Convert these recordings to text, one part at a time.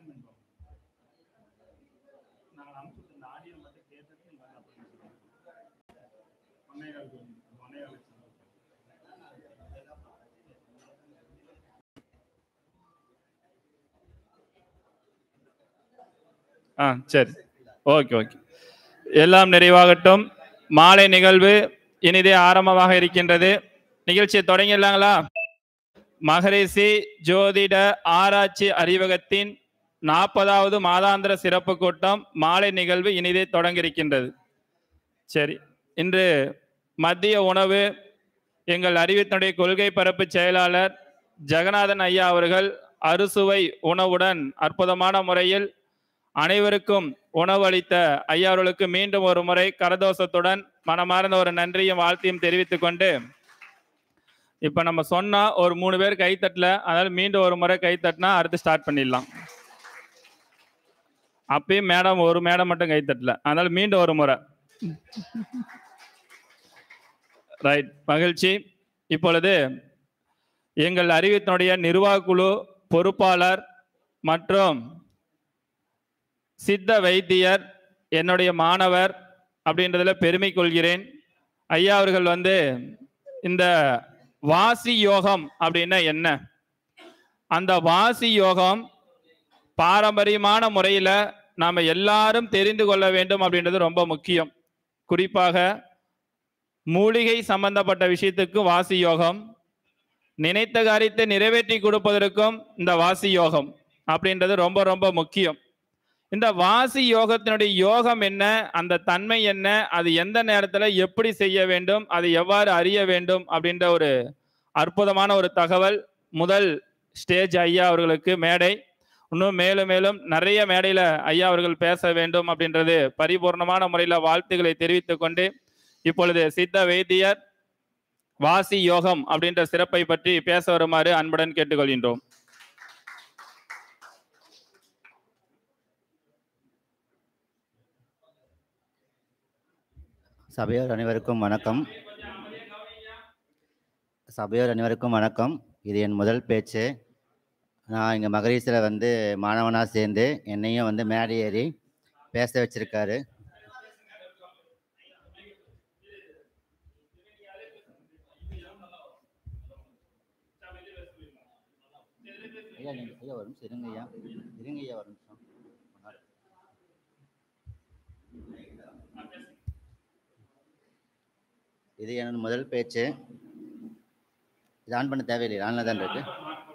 appointment வரும் நாங்கள் அனுப்பிச்சு இந்த ஆடியோ மட்டும் கேட்டது அப்பாயின்மெண்ட் ஆ சரி ஓகே ஓகே எல்லாம் நிறைவாகட்டும் மாலை நிகழ்வு இனிதே ஆரம்பமாக இருக்கின்றது நிகழ்ச்சியை தொடங்கிடலாங்களா மகரிஷி ஜோதிட ஆராய்ச்சி அறிவகத்தின் நாற்பதாவது மாதாந்திர சிறப்பு கூட்டம் மாலை நிகழ்வு இனிதே தொடங்கியிருக்கின்றது சரி இன்று மத்திய உணவு எங்கள் அறிவித்தனுடைய கொள்கை பரப்பு செயலாளர் ஜெகநாதன் ஐயா அவர்கள் அறுசுவை உணவுடன் அற்புதமான முறையில் அனைவருக்கும் உணவளித்த ஐயாவர்களுக்கு மீண்டும் ஒரு முறை கரதோஷத்துடன் மனமார்ந்த ஒரு நன்றியும் வாழ்த்தையும் தெரிவித்துக் கொண்டு இப்போ நம்ம சொன்னால் ஒரு மூணு பேர் கைத்தட்டல அதனால் மீண்டும் ஒரு முறை கைத்தட்டினா அடுத்து ஸ்டார்ட் பண்ணிடலாம் அப்பயும் மேடம் ஒரு மேடம் மட்டும் கை தட்டல அதனால மீண்டும் ஒரு முறை ரைட் மகிழ்ச்சி இப்பொழுது எங்கள் அறிவித்தனுடைய குழு பொறுப்பாளர் மற்றும் சித்த வைத்தியர் என்னுடைய மாணவர் அப்படின்றதுல பெருமை கொள்கிறேன் ஐயா அவர்கள் வந்து இந்த வாசி யோகம் அப்படின்னா என்ன அந்த வாசி யோகம் பாரம்பரியமான முறையில் நாம் எல்லாரும் தெரிந்து கொள்ள வேண்டும் அப்படின்றது ரொம்ப முக்கியம் குறிப்பாக மூலிகை சம்பந்தப்பட்ட விஷயத்துக்கு வாசி யோகம் நினைத்த காரியத்தை நிறைவேற்றி கொடுப்பதற்கும் இந்த வாசி யோகம் அப்படின்றது ரொம்ப ரொம்ப முக்கியம் இந்த வாசி யோகத்தினுடைய யோகம் என்ன அந்த தன்மை என்ன அது எந்த நேரத்தில் எப்படி செய்ய வேண்டும் அது எவ்வாறு அறிய வேண்டும் அப்படின்ற ஒரு அற்புதமான ஒரு தகவல் முதல் ஸ்டேஜ் ஐயா அவர்களுக்கு மேடை இன்னும் மேலும் மேலும் நிறைய மேடையில் ஐயா அவர்கள் பேச வேண்டும் அப்படின்றது பரிபூர்ணமான முறையில் வாழ்த்துக்களை தெரிவித்துக் கொண்டு இப்பொழுது சித்த வைத்தியர் வாசி யோகம் அப்படின்ற சிறப்பை பற்றி பேச வருமாறு அன்புடன் கேட்டுக்கொள்கின்றோம் சபையோர் அனைவருக்கும் வணக்கம் சபையோர் அனைவருக்கும் வணக்கம் இது என் முதல் பேச்சு நான் இங்கே மகரீஸில் வந்து மாணவனாக சேர்ந்து என்னையும் வந்து மேடை ஏறி பேச வச்சுருக்காரு வரும் இருங்க ஐயா வரும் இது எனது முதல் பேச்சு இது ஆன் பண்ண தேவையில்லை ஆன்ல தான் இருக்குது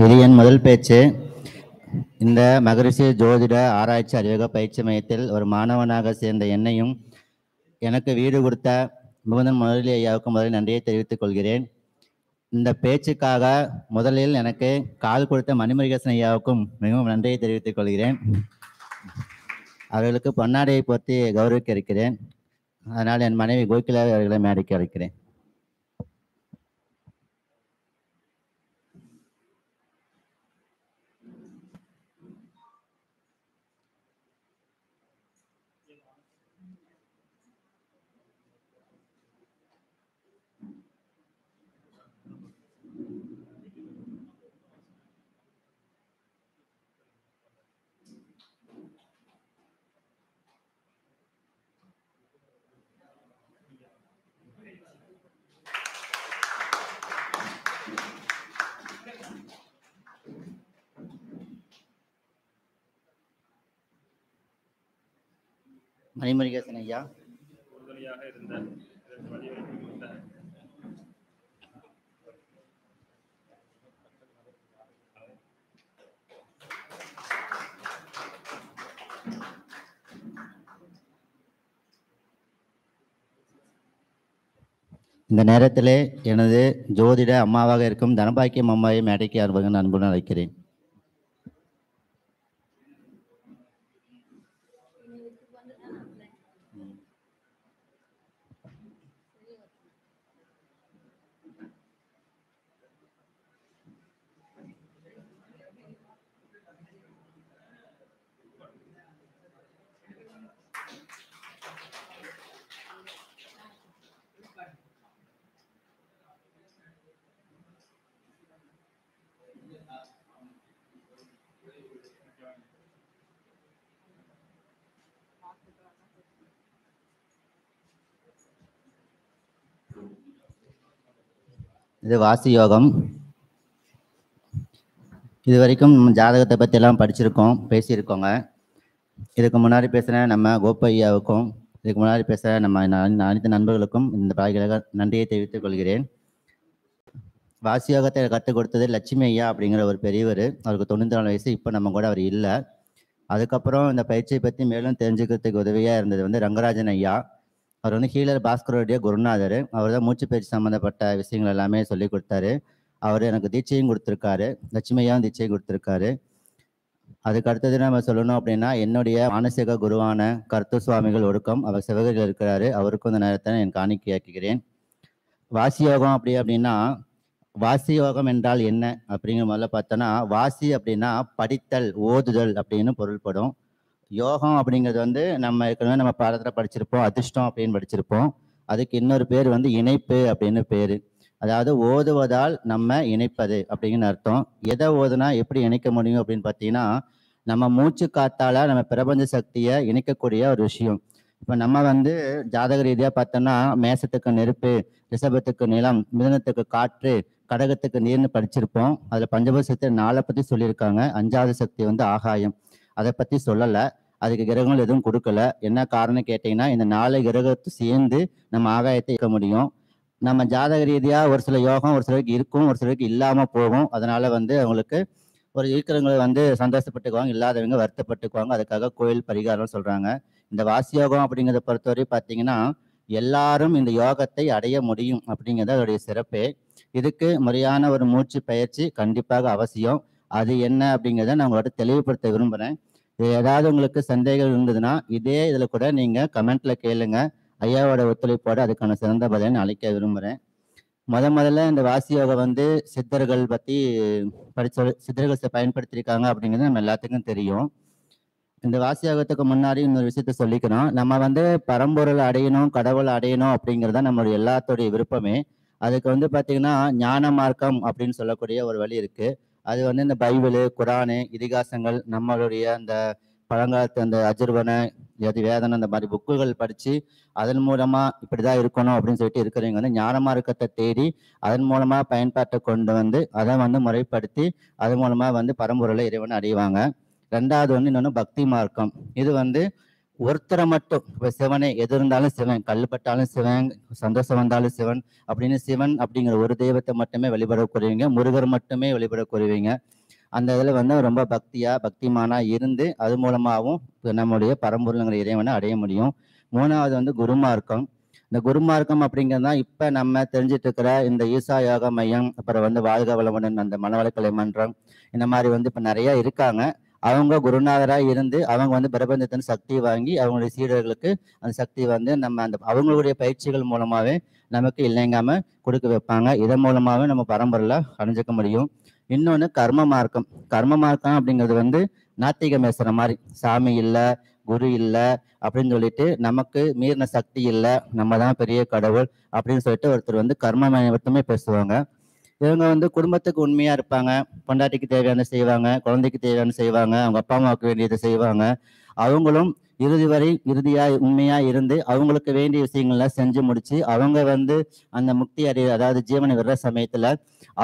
இது என் முதல் பேச்சு இந்த மகரிஷி ஜோதிட ஆராய்ச்சி அறிவக பயிற்சி மையத்தில் ஒரு மாணவனாக சேர்ந்த என்னையும் எனக்கு வீடு கொடுத்த முகந்தன் முதலி ஐயாவுக்கு முதலில் நன்றியை தெரிவித்துக் கொள்கிறேன் இந்த பேச்சுக்காக முதலில் எனக்கு கால் கொடுத்த மணிமுருகேசன் ஐயாவுக்கும் மிகவும் நன்றியை தெரிவித்துக் கொள்கிறேன் அவர்களுக்கு பொன்னாடையை பொறுத்து கௌரவிக்க இருக்கிறேன் அதனால் என் மனைவி கோகிலாவை அவர்களை மேடைக்கு அழைக்கிறேன் மணிமுருகேசன் ஐயா இந்த நேரத்திலே எனது ஜோதிட அம்மாவாக இருக்கும் தனபாக்கியம் அம்மாவை மேடைக்கு அறுபகன் அன்புடன் அழைக்கிறேன் இது வாசி யோகம் இது வரைக்கும் நம்ம ஜாதகத்தை பற்றியெல்லாம் படிச்சிருக்கோம் பேசியிருக்கோங்க இதுக்கு முன்னாடி பேசுகிற நம்ம கோப்பையாவுக்கும் இதுக்கு முன்னாடி பேசுகிற நம்ம அனைத்து நண்பர்களுக்கும் இந்த பாய்களாக நன்றியை தெரிவித்துக் கொள்கிறேன் யோகத்தை கற்றுக் கொடுத்தது லட்சுமி ஐயா அப்படிங்கிற ஒரு பெரியவர் அவருக்கு தொண்ணூற்றி நாலு வயசு இப்போ நம்ம கூட அவர் இல்லை அதுக்கப்புறம் இந்த பயிற்சியை பற்றி மேலும் தெரிஞ்சுக்கிறதுக்கு உதவியாக இருந்தது வந்து ரங்கராஜன் ஐயா அவர் வந்து ஹீலர் பாஸ்கருடைய குருநாதர் அவர் தான் மூச்சு பயிற்சி சம்மந்தப்பட்ட விஷயங்கள் எல்லாமே சொல்லி கொடுத்தாரு அவர் எனக்கு தீட்சையும் கொடுத்துருக்காரு லட்சுமியாவும் தீட்சையும் கொடுத்துருக்காரு அதுக்கு அடுத்தது நம்ம சொல்லணும் அப்படின்னா என்னுடைய மானசீக குருவான கருத்து சுவாமிகள் ஒடுக்கம் அவர் சிவகர்கள் இருக்கிறாரு அவருக்கும் இந்த நேரத்தை நான் வாசி யோகம் அப்படி அப்படின்னா வாசி யோகம் என்றால் என்ன அப்படிங்கிற முதல்ல பார்த்தோன்னா வாசி அப்படின்னா படித்தல் ஓதுதல் அப்படின்னு பொருள்படும் யோகம் அப்படிங்கிறது வந்து நம்ம ஏற்கனவே நம்ம பாடத்தில் படிச்சிருப்போம் அதிர்ஷ்டம் அப்படின்னு படிச்சிருப்போம் அதுக்கு இன்னொரு பேர் வந்து இணைப்பு அப்படின்னு பேர் அதாவது ஓதுவதால் நம்ம இணைப்பது அப்படிங்கிற அர்த்தம் எதை ஓதுனா எப்படி இணைக்க முடியும் அப்படின்னு பார்த்தீங்கன்னா நம்ம மூச்சு காத்தால நம்ம பிரபஞ்ச சக்தியை இணைக்கக்கூடிய ஒரு விஷயம் இப்போ நம்ம வந்து ஜாதக ரீதியாக பார்த்தோம்னா மேசத்துக்கு நெருப்பு ரிஷபத்துக்கு நிலம் மிதனத்துக்கு காற்று கடகத்துக்கு நீர்னு படிச்சிருப்போம் அதில் பஞ்சபூத நாளை பற்றி சொல்லியிருக்காங்க அஞ்சாவது சக்தி வந்து ஆகாயம் அதை பற்றி சொல்லலை அதுக்கு கிரகங்கள் எதுவும் கொடுக்கல என்ன காரணம் கேட்டீங்கன்னா இந்த நாலு கிரகத்தை சேர்ந்து நம்ம ஆகாயத்தை இருக்க முடியும் நம்ம ஜாதக ரீதியாக ஒரு சில யோகம் ஒரு சிலருக்கு இருக்கும் ஒரு சிலருக்கு இல்லாமல் போகும் அதனால் வந்து அவங்களுக்கு ஒரு இருக்கிறவங்களை வந்து சந்தோஷப்பட்டுக்குவாங்க இல்லாதவங்க வருத்தப்பட்டுக்குவாங்க அதுக்காக கோயில் பரிகாரம் சொல்கிறாங்க இந்த வாசி யோகம் அப்படிங்கிறத பொறுத்தவரை பார்த்தீங்கன்னா எல்லாரும் இந்த யோகத்தை அடைய முடியும் அப்படிங்கிறது அதோடைய சிறப்பே இதுக்கு முறையான ஒரு மூச்சு பயிற்சி கண்டிப்பாக அவசியம் அது என்ன அப்படிங்கிறத நான் உங்கள்கிட்ட தெளிவுபடுத்த விரும்புகிறேன் ஏதாவது உங்களுக்கு சந்தேகம் இருந்ததுன்னா இதே இதில் கூட நீங்கள் கமெண்ட்டில் கேளுங்க ஐயாவோட ஒத்துழைப்போடு அதுக்கான சிறந்த பதிலை அழைக்க விரும்புகிறேன் முத முதல்ல இந்த வாசி யோகம் வந்து சித்தர்கள் பற்றி படித்த சித்தர்கள் பயன்படுத்தியிருக்காங்க அப்படிங்கிறது நம்ம எல்லாத்துக்கும் தெரியும் இந்த வாசி யோகத்துக்கு முன்னாடி இன்னொரு விஷயத்த சொல்லிக்கணும் நம்ம வந்து பரம்பொருள் அடையணும் கடவுள் அடையணும் அப்படிங்கிறது தான் நம்மளுடைய எல்லாத்தோடைய விருப்பமே அதுக்கு வந்து பார்த்திங்கன்னா ஞான மார்க்கம் அப்படின்னு சொல்லக்கூடிய ஒரு வழி இருக்குது அது வந்து இந்த பைபிள் குரானு இதிகாசங்கள் நம்மளுடைய அந்த பழங்காலத்து அந்த அஜர்வனை எது வேதனை அந்த மாதிரி புக்குகள் படித்து அதன் மூலமாக இப்படி தான் இருக்கணும் அப்படின்னு சொல்லிட்டு இருக்கிறவங்க வந்து ஞான மார்க்கத்தை தேடி அதன் மூலமாக பயன்பாட்டை கொண்டு வந்து அதை வந்து முறைப்படுத்தி அது மூலமாக வந்து பரம்பொருளை இறைவனை அடைவாங்க ரெண்டாவது வந்து இன்னொன்று பக்தி மார்க்கம் இது வந்து ஒருத்தரை மட்டும் இப்போ சிவனை எது இருந்தாலும் சிவன் கல்லுப்பட்டாலும் சிவன் சந்தோஷம் வந்தாலும் சிவன் அப்படின்னு சிவன் அப்படிங்கிற ஒரு தெய்வத்தை மட்டுமே வழிபடக்கூடியவங்க முருகர் மட்டுமே வழிபடக்கூடியவங்க அந்த இதில் வந்து ரொம்ப பக்தியாக பக்திமானாக இருந்து அது மூலமாகவும் நம்முடைய பரம்பொருளுங்கிற இறைவனை அடைய முடியும் மூணாவது வந்து குருமார்க்கம் இந்த குருமார்க்கம் அப்படிங்கிறது தான் இப்போ நம்ம தெரிஞ்சிட்டு இருக்கிற இந்த ஈசா யோக மையம் அப்புறம் வந்து வாழ்க வளமுடன் அந்த மனவளக்கலை மன்றம் இந்த மாதிரி வந்து இப்போ நிறையா இருக்காங்க அவங்க குருநாதராக இருந்து அவங்க வந்து பிரபஞ்சத்தின் சக்தி வாங்கி அவங்களுடைய சீடர்களுக்கு அந்த சக்தி வந்து நம்ம அந்த அவங்களுடைய பயிற்சிகள் மூலமாகவே நமக்கு இல்லைங்காம கொடுக்க வைப்பாங்க இதன் மூலமாகவே நம்ம பரம்பரையில் அணிஞ்சிக்க முடியும் இன்னொன்று கர்ம மார்க்கம் கர்ம மார்க்கம் அப்படிங்கிறது வந்து நாத்திக மேசுற மாதிரி சாமி இல்லை குரு இல்லை அப்படின்னு சொல்லிட்டு நமக்கு மீறின சக்தி இல்லை நம்ம தான் பெரிய கடவுள் அப்படின்னு சொல்லிட்டு ஒருத்தர் வந்து கர்ம மட்டுமே பேசுவாங்க இவங்க வந்து குடும்பத்துக்கு உண்மையாக இருப்பாங்க பொண்டாட்டிக்கு தேவையான செய்வாங்க குழந்தைக்கு தேவையான செய்வாங்க அவங்க அப்பா அம்மாவுக்கு வேண்டியதை செய்வாங்க அவங்களும் இறுதி வரை இறுதியாக உண்மையாக இருந்து அவங்களுக்கு வேண்டிய விஷயங்கள்லாம் செஞ்சு முடிச்சு அவங்க வந்து அந்த முக்தி அறி அதாவது ஜீவனை விடுற சமயத்தில்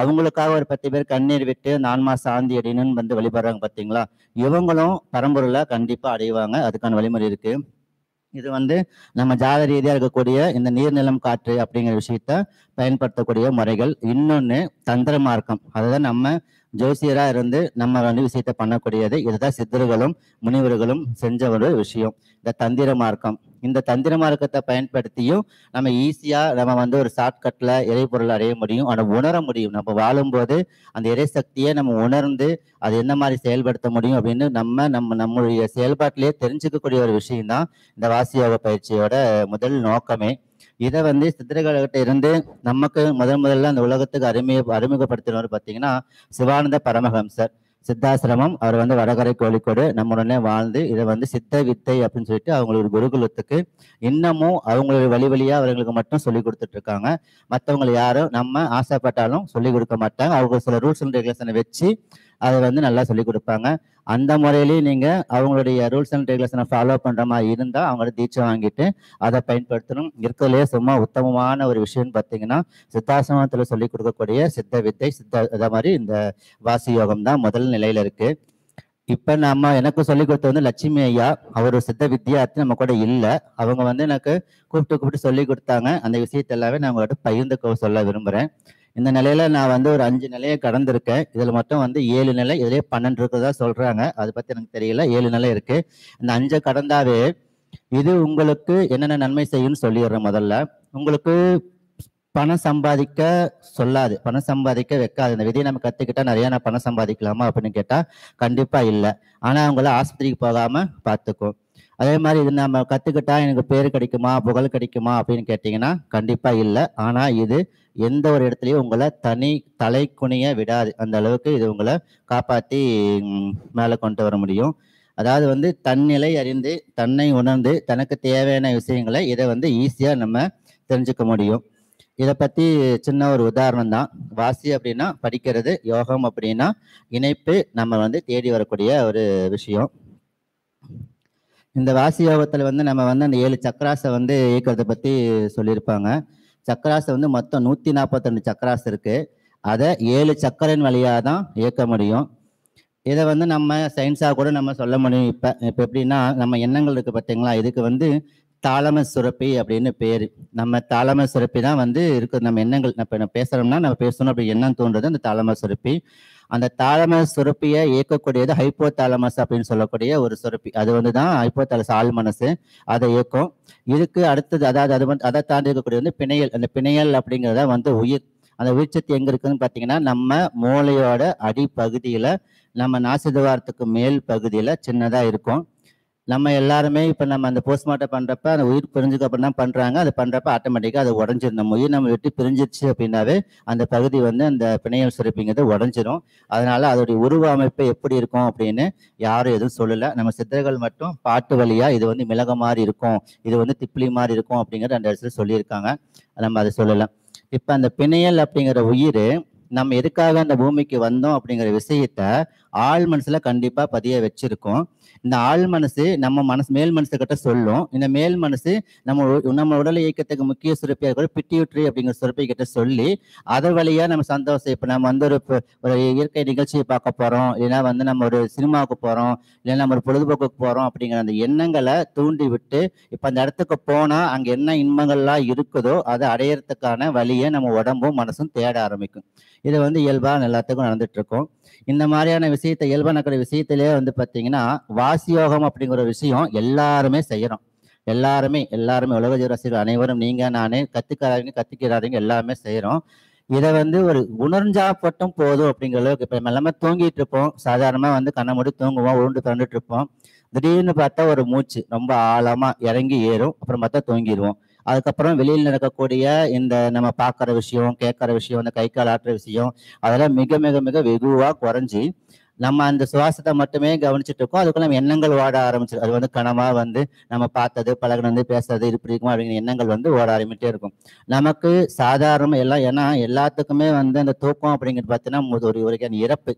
அவங்களுக்காக ஒரு பத்து பேர் கண்ணீர் விட்டு நான்மா சாந்தி அடின்னு வந்து வழிபடுறாங்க பார்த்தீங்களா இவங்களும் பரம்பொருளாக கண்டிப்பாக அடைவாங்க அதுக்கான வழிமுறை இருக்குது இது வந்து நம்ம ஜாத ரீதியாக இருக்கக்கூடிய இந்த நீர்நிலம் காற்று அப்படிங்கிற விஷயத்த பயன்படுத்தக்கூடிய முறைகள் இன்னொன்று தந்திர மார்க்கம் அதுதான் நம்ம ஜோசியராக இருந்து நம்ம வந்து விஷயத்த பண்ணக்கூடியது இதுதான் சித்தர்களும் முனிவர்களும் செஞ்ச ஒரு விஷயம் இந்த தந்திர மார்க்கம் இந்த தந்திர மார்க்கத்தை பயன்படுத்தியும் நம்ம ஈஸியாக நம்ம வந்து ஒரு ஷார்ட்கட்டில் இறைப்பொருள் அடைய முடியும் ஆனால் உணர முடியும் நம்ம வாழும்போது அந்த சக்தியை நம்ம உணர்ந்து அது என்ன மாதிரி செயல்படுத்த முடியும் அப்படின்னு நம்ம நம்ம நம்மளுடைய செயல்பாட்டிலே தெரிஞ்சுக்கக்கூடிய ஒரு விஷயம்தான் இந்த வாசியோக பயிற்சியோட முதல் நோக்கமே இதை வந்து சித்திரகலகிட்ட இருந்து நமக்கு முதல் முதல்ல அந்த உலகத்துக்கு அறிமுக அறிமுகப்படுத்தினவர் பார்த்தீங்கன்னா சிவானந்த பரமஹம்சர் சித்தாசிரமம் அவர் வந்து வடகரை கோழிக்கோடு நம்முடனே வாழ்ந்து இதை வந்து சித்த வித்தை அப்படின்னு சொல்லிட்டு அவங்களுடைய குருகுலத்துக்கு இன்னமும் அவங்களுடைய வழி வழியாக அவர்களுக்கு மட்டும் சொல்லி கொடுத்துட்டு இருக்காங்க மற்றவங்களை யாரும் நம்ம ஆசைப்பட்டாலும் சொல்லிக் கொடுக்க மாட்டாங்க அவங்க சில ரூல்ஸ் அண்ட் ரெகுலேஷனை வச்சு அதை வந்து நல்லா சொல்லிக் கொடுப்பாங்க அந்த முறையிலேயே நீங்கள் அவங்களுடைய ரூல்ஸ் அண்ட் ரெகுலேஷனை ஃபாலோ பண்ணுற மாதிரி இருந்தால் அவங்களோட தீட்சை வாங்கிட்டு அதை பயன்படுத்தணும் இருக்கிறதுலே சும்மா உத்தமமான ஒரு விஷயம்னு பார்த்தீங்கன்னா சித்தாசிரமத்தில் சொல்லிக் கொடுக்கக்கூடிய சித்த வித்தை சித்த இதை மாதிரி இந்த வாசி யோகம் தான் முதல் நிலையில் இருக்குது இப்போ நம்ம எனக்கு சொல்லிக் கொடுத்த வந்து லட்சுமி ஐயா அவர் சித்த வித்தியார்த்தி நம்ம கூட இல்லை அவங்க வந்து எனக்கு கூப்பிட்டு கூப்பிட்டு சொல்லி கொடுத்தாங்க அந்த விஷயத்தை எல்லாமே நான் உங்கள்கிட்ட பகிர்ந்து சொல்ல விரும்புகிறேன் இந்த நிலையில நான் வந்து ஒரு அஞ்சு நிலையை கடந்திருக்கேன் இதில் மொத்தம் வந்து ஏழு நிலை இதுலேயே பன்னெண்டு இருக்கிறதா சொல்றாங்க அதை பத்தி எனக்கு தெரியல ஏழு நிலை இருக்கு இந்த அஞ்சை கடந்தாவே இது உங்களுக்கு என்னென்ன நன்மை செய்யும்னு சொல்லிடுறேன் முதல்ல உங்களுக்கு பணம் சம்பாதிக்க சொல்லாது பணம் சம்பாதிக்க வைக்காது இந்த விதியை நம்ம கற்றுக்கிட்டா நிறையா நான் பணம் சம்பாதிக்கலாமா அப்படின்னு கேட்டால் கண்டிப்பாக இல்லை ஆனால் அவங்கள ஆஸ்பத்திரிக்கு போகாமல் பார்த்துக்கும் அதே மாதிரி இது நம்ம கற்றுக்கிட்டா எனக்கு பேர் கிடைக்குமா புகழ் கிடைக்குமா அப்படின்னு கேட்டிங்கன்னா கண்டிப்பாக இல்லை ஆனால் இது எந்த ஒரு இடத்துலையும் உங்களை தனி தலைக்குனிய விடாது அந்த அளவுக்கு இது உங்களை காப்பாற்றி மேலே கொண்டு வர முடியும் அதாவது வந்து தன்னிலை அறிந்து தன்னை உணர்ந்து தனக்கு தேவையான விஷயங்களை இதை வந்து ஈஸியாக நம்ம தெரிஞ்சுக்க முடியும் இதை பற்றி சின்ன ஒரு உதாரணம் தான் வாசி அப்படின்னா படிக்கிறது யோகம் அப்படின்னா இணைப்பு நம்ம வந்து தேடி வரக்கூடிய ஒரு விஷயம் இந்த வாசி யோகத்தில் வந்து நம்ம வந்து அந்த ஏழு சக்கராசை வந்து இயக்கிறத பற்றி சொல்லியிருப்பாங்க சக்கராசு வந்து மொத்தம் நூற்றி நாற்பத்தெண்டு சக்கராசு இருக்குது அதை ஏழு சக்கரின் வழியாக தான் இயக்க முடியும் இதை வந்து நம்ம சயின்ஸாக கூட நம்ம சொல்ல முடியும் இப்போ இப்போ எப்படின்னா நம்ம எண்ணங்கள் இருக்குது பார்த்தீங்களா இதுக்கு வந்து தாளம சுரப்பி அப்படின்னு பேர் நம்ம தாளம சுரப்பி தான் வந்து இருக்குது நம்ம எண்ணங்கள் இப்போ நம்ம பேசுகிறோம்னா நம்ம பேசணும் அப்படி எண்ணம் தோன்றது அந்த தாளம சுரப்பி அந்த தாலமஸ் சுரப்பியை இயக்கக்கூடியது ஹைப்போ தாளமஸ் அப்படின்னு சொல்லக்கூடிய ஒரு சுரப்பி அது வந்து தான் ஹைப்போ தாலஸ் ஆள் மனசு அதை இயக்கும் இதுக்கு அடுத்தது அதாவது அது வந்து அதை தாண்டி இருக்கக்கூடிய வந்து பிணையல் அந்த பிணையல் அப்படிங்கிறத வந்து உயிர் அந்த உயிர்ச்சத்து எங்கே இருக்குதுன்னு பார்த்தீங்கன்னா நம்ம மூளையோட அடிப்பகுதியில் நம்ம நாசிதுவாரத்துக்கு மேல் பகுதியில் சின்னதாக இருக்கும் நம்ம எல்லாருமே இப்போ நம்ம அந்த போஸ்ட்மார்ட்டம் பண்ணுறப்ப அந்த உயிர் பிரிஞ்சுக்கு அப்புறம் தான் பண்ணுறாங்க அது பண்ணுறப்ப ஆட்டோமேட்டிக்காக அது உடஞ்சிடும் நம்ம உயிர் நம்ம விட்டு பிரிஞ்சிருச்சு அப்படின்னாவே அந்த பகுதி வந்து அந்த பிணையம் சிறப்பிங்கிறது உடஞ்சிரும் அதனால் அதோடைய உருவ அமைப்பு எப்படி இருக்கும் அப்படின்னு யாரும் எதுவும் சொல்லலை நம்ம சித்தர்கள் மட்டும் பாட்டு வழியாக இது வந்து மிளக மாதிரி இருக்கும் இது வந்து திப்பிலி மாதிரி இருக்கும் அப்படிங்கிற அந்த இடத்துல சொல்லியிருக்காங்க நம்ம அதை சொல்லலாம் இப்போ அந்த பிணையல் அப்படிங்கிற உயிர் நம்ம எதுக்காக அந்த பூமிக்கு வந்தோம் அப்படிங்கிற விஷயத்த ஆள் மனசுல கண்டிப்பா பதிய வச்சிருக்கோம் இந்த ஆள் மனசு நம்ம மனசு மேல் மனசு கிட்ட சொல்லும் இந்த மேல் மனசு நம்ம நம்ம உடல் இயக்கத்துக்கு முக்கிய சுரப்பியா இருக்கிற பிட்டியூட்ரி அப்படிங்கிற சுரப்பை கிட்ட சொல்லி அதை வழியா நம்ம சந்தோஷம் இப்ப நம்ம வந்து ஒரு ஒரு இயற்கை நிகழ்ச்சியை பார்க்க போறோம் இல்லைன்னா வந்து நம்ம ஒரு சினிமாவுக்கு போறோம் இல்லைன்னா நம்ம ஒரு பொழுதுபோக்குக்கு போறோம் அப்படிங்கிற அந்த எண்ணங்களை தூண்டி விட்டு இப்ப அந்த இடத்துக்கு போனா அங்க என்ன இன்பங்கள்லாம் இருக்குதோ அதை அடையறதுக்கான வழியை நம்ம உடம்பும் மனசும் தேட ஆரம்பிக்கும் இது வந்து இயல்பாக எல்லாத்துக்கும் நடந்துட்டு இருக்கோம் இந்த மாதிரியான விஷயத்தை இயல்பான விஷயத்திலே வந்து பார்த்தீங்கன்னா வாசியோகம் அப்படிங்கிற விஷயம் எல்லாருமே செய்கிறோம் எல்லாருமே எல்லாருமே உலக ஜீவராசிகள் அனைவரும் நீங்கள் நானே கத்துக்கிறாருங்க கத்துக்கிறாருங்க எல்லாமே செய்கிறோம் இதை வந்து ஒரு உணர்ஞ்சா மட்டும் போதும் அப்படிங்கிற அளவுக்கு இப்போ எல்லாமே தூங்கிட்டு இருப்போம் சாதாரணமாக வந்து கண்ணை மூடி தூங்குவோம் உருண்டு பிறந்துட்டு இருப்போம் திடீர்னு பார்த்தா ஒரு மூச்சு ரொம்ப ஆழமாக இறங்கி ஏறும் அப்புறம் பார்த்தா தூங்கிடுவோம் அதுக்கப்புறம் வெளியில் நடக்கக்கூடிய இந்த நம்ம பார்க்குற விஷயம் கேட்குற விஷயம் இந்த கை கால் ஆட்டுற விஷயம் அதெல்லாம் மிக மிக மிக வெகுவாக குறைஞ்சி நம்ம அந்த சுவாசத்தை மட்டுமே கவனிச்சுட்டு இருக்கோம் அதுக்குள்ள நம்ம எண்ணங்கள் ஓட ஆரம்பிச்சிடும் அது வந்து கனமாக வந்து நம்ம பார்த்தது பழகினது பேசுறது இது பிடிக்குமா அப்படிங்கிற எண்ணங்கள் வந்து ஓட ஆரம்பிட்டே இருக்கும் நமக்கு சாதாரண எல்லாம் ஏன்னா எல்லாத்துக்குமே வந்து அந்த தூக்கம் அப்படிங்கிறது பார்த்தீங்கன்னா ஒரு வரைக்கும் இறப்பு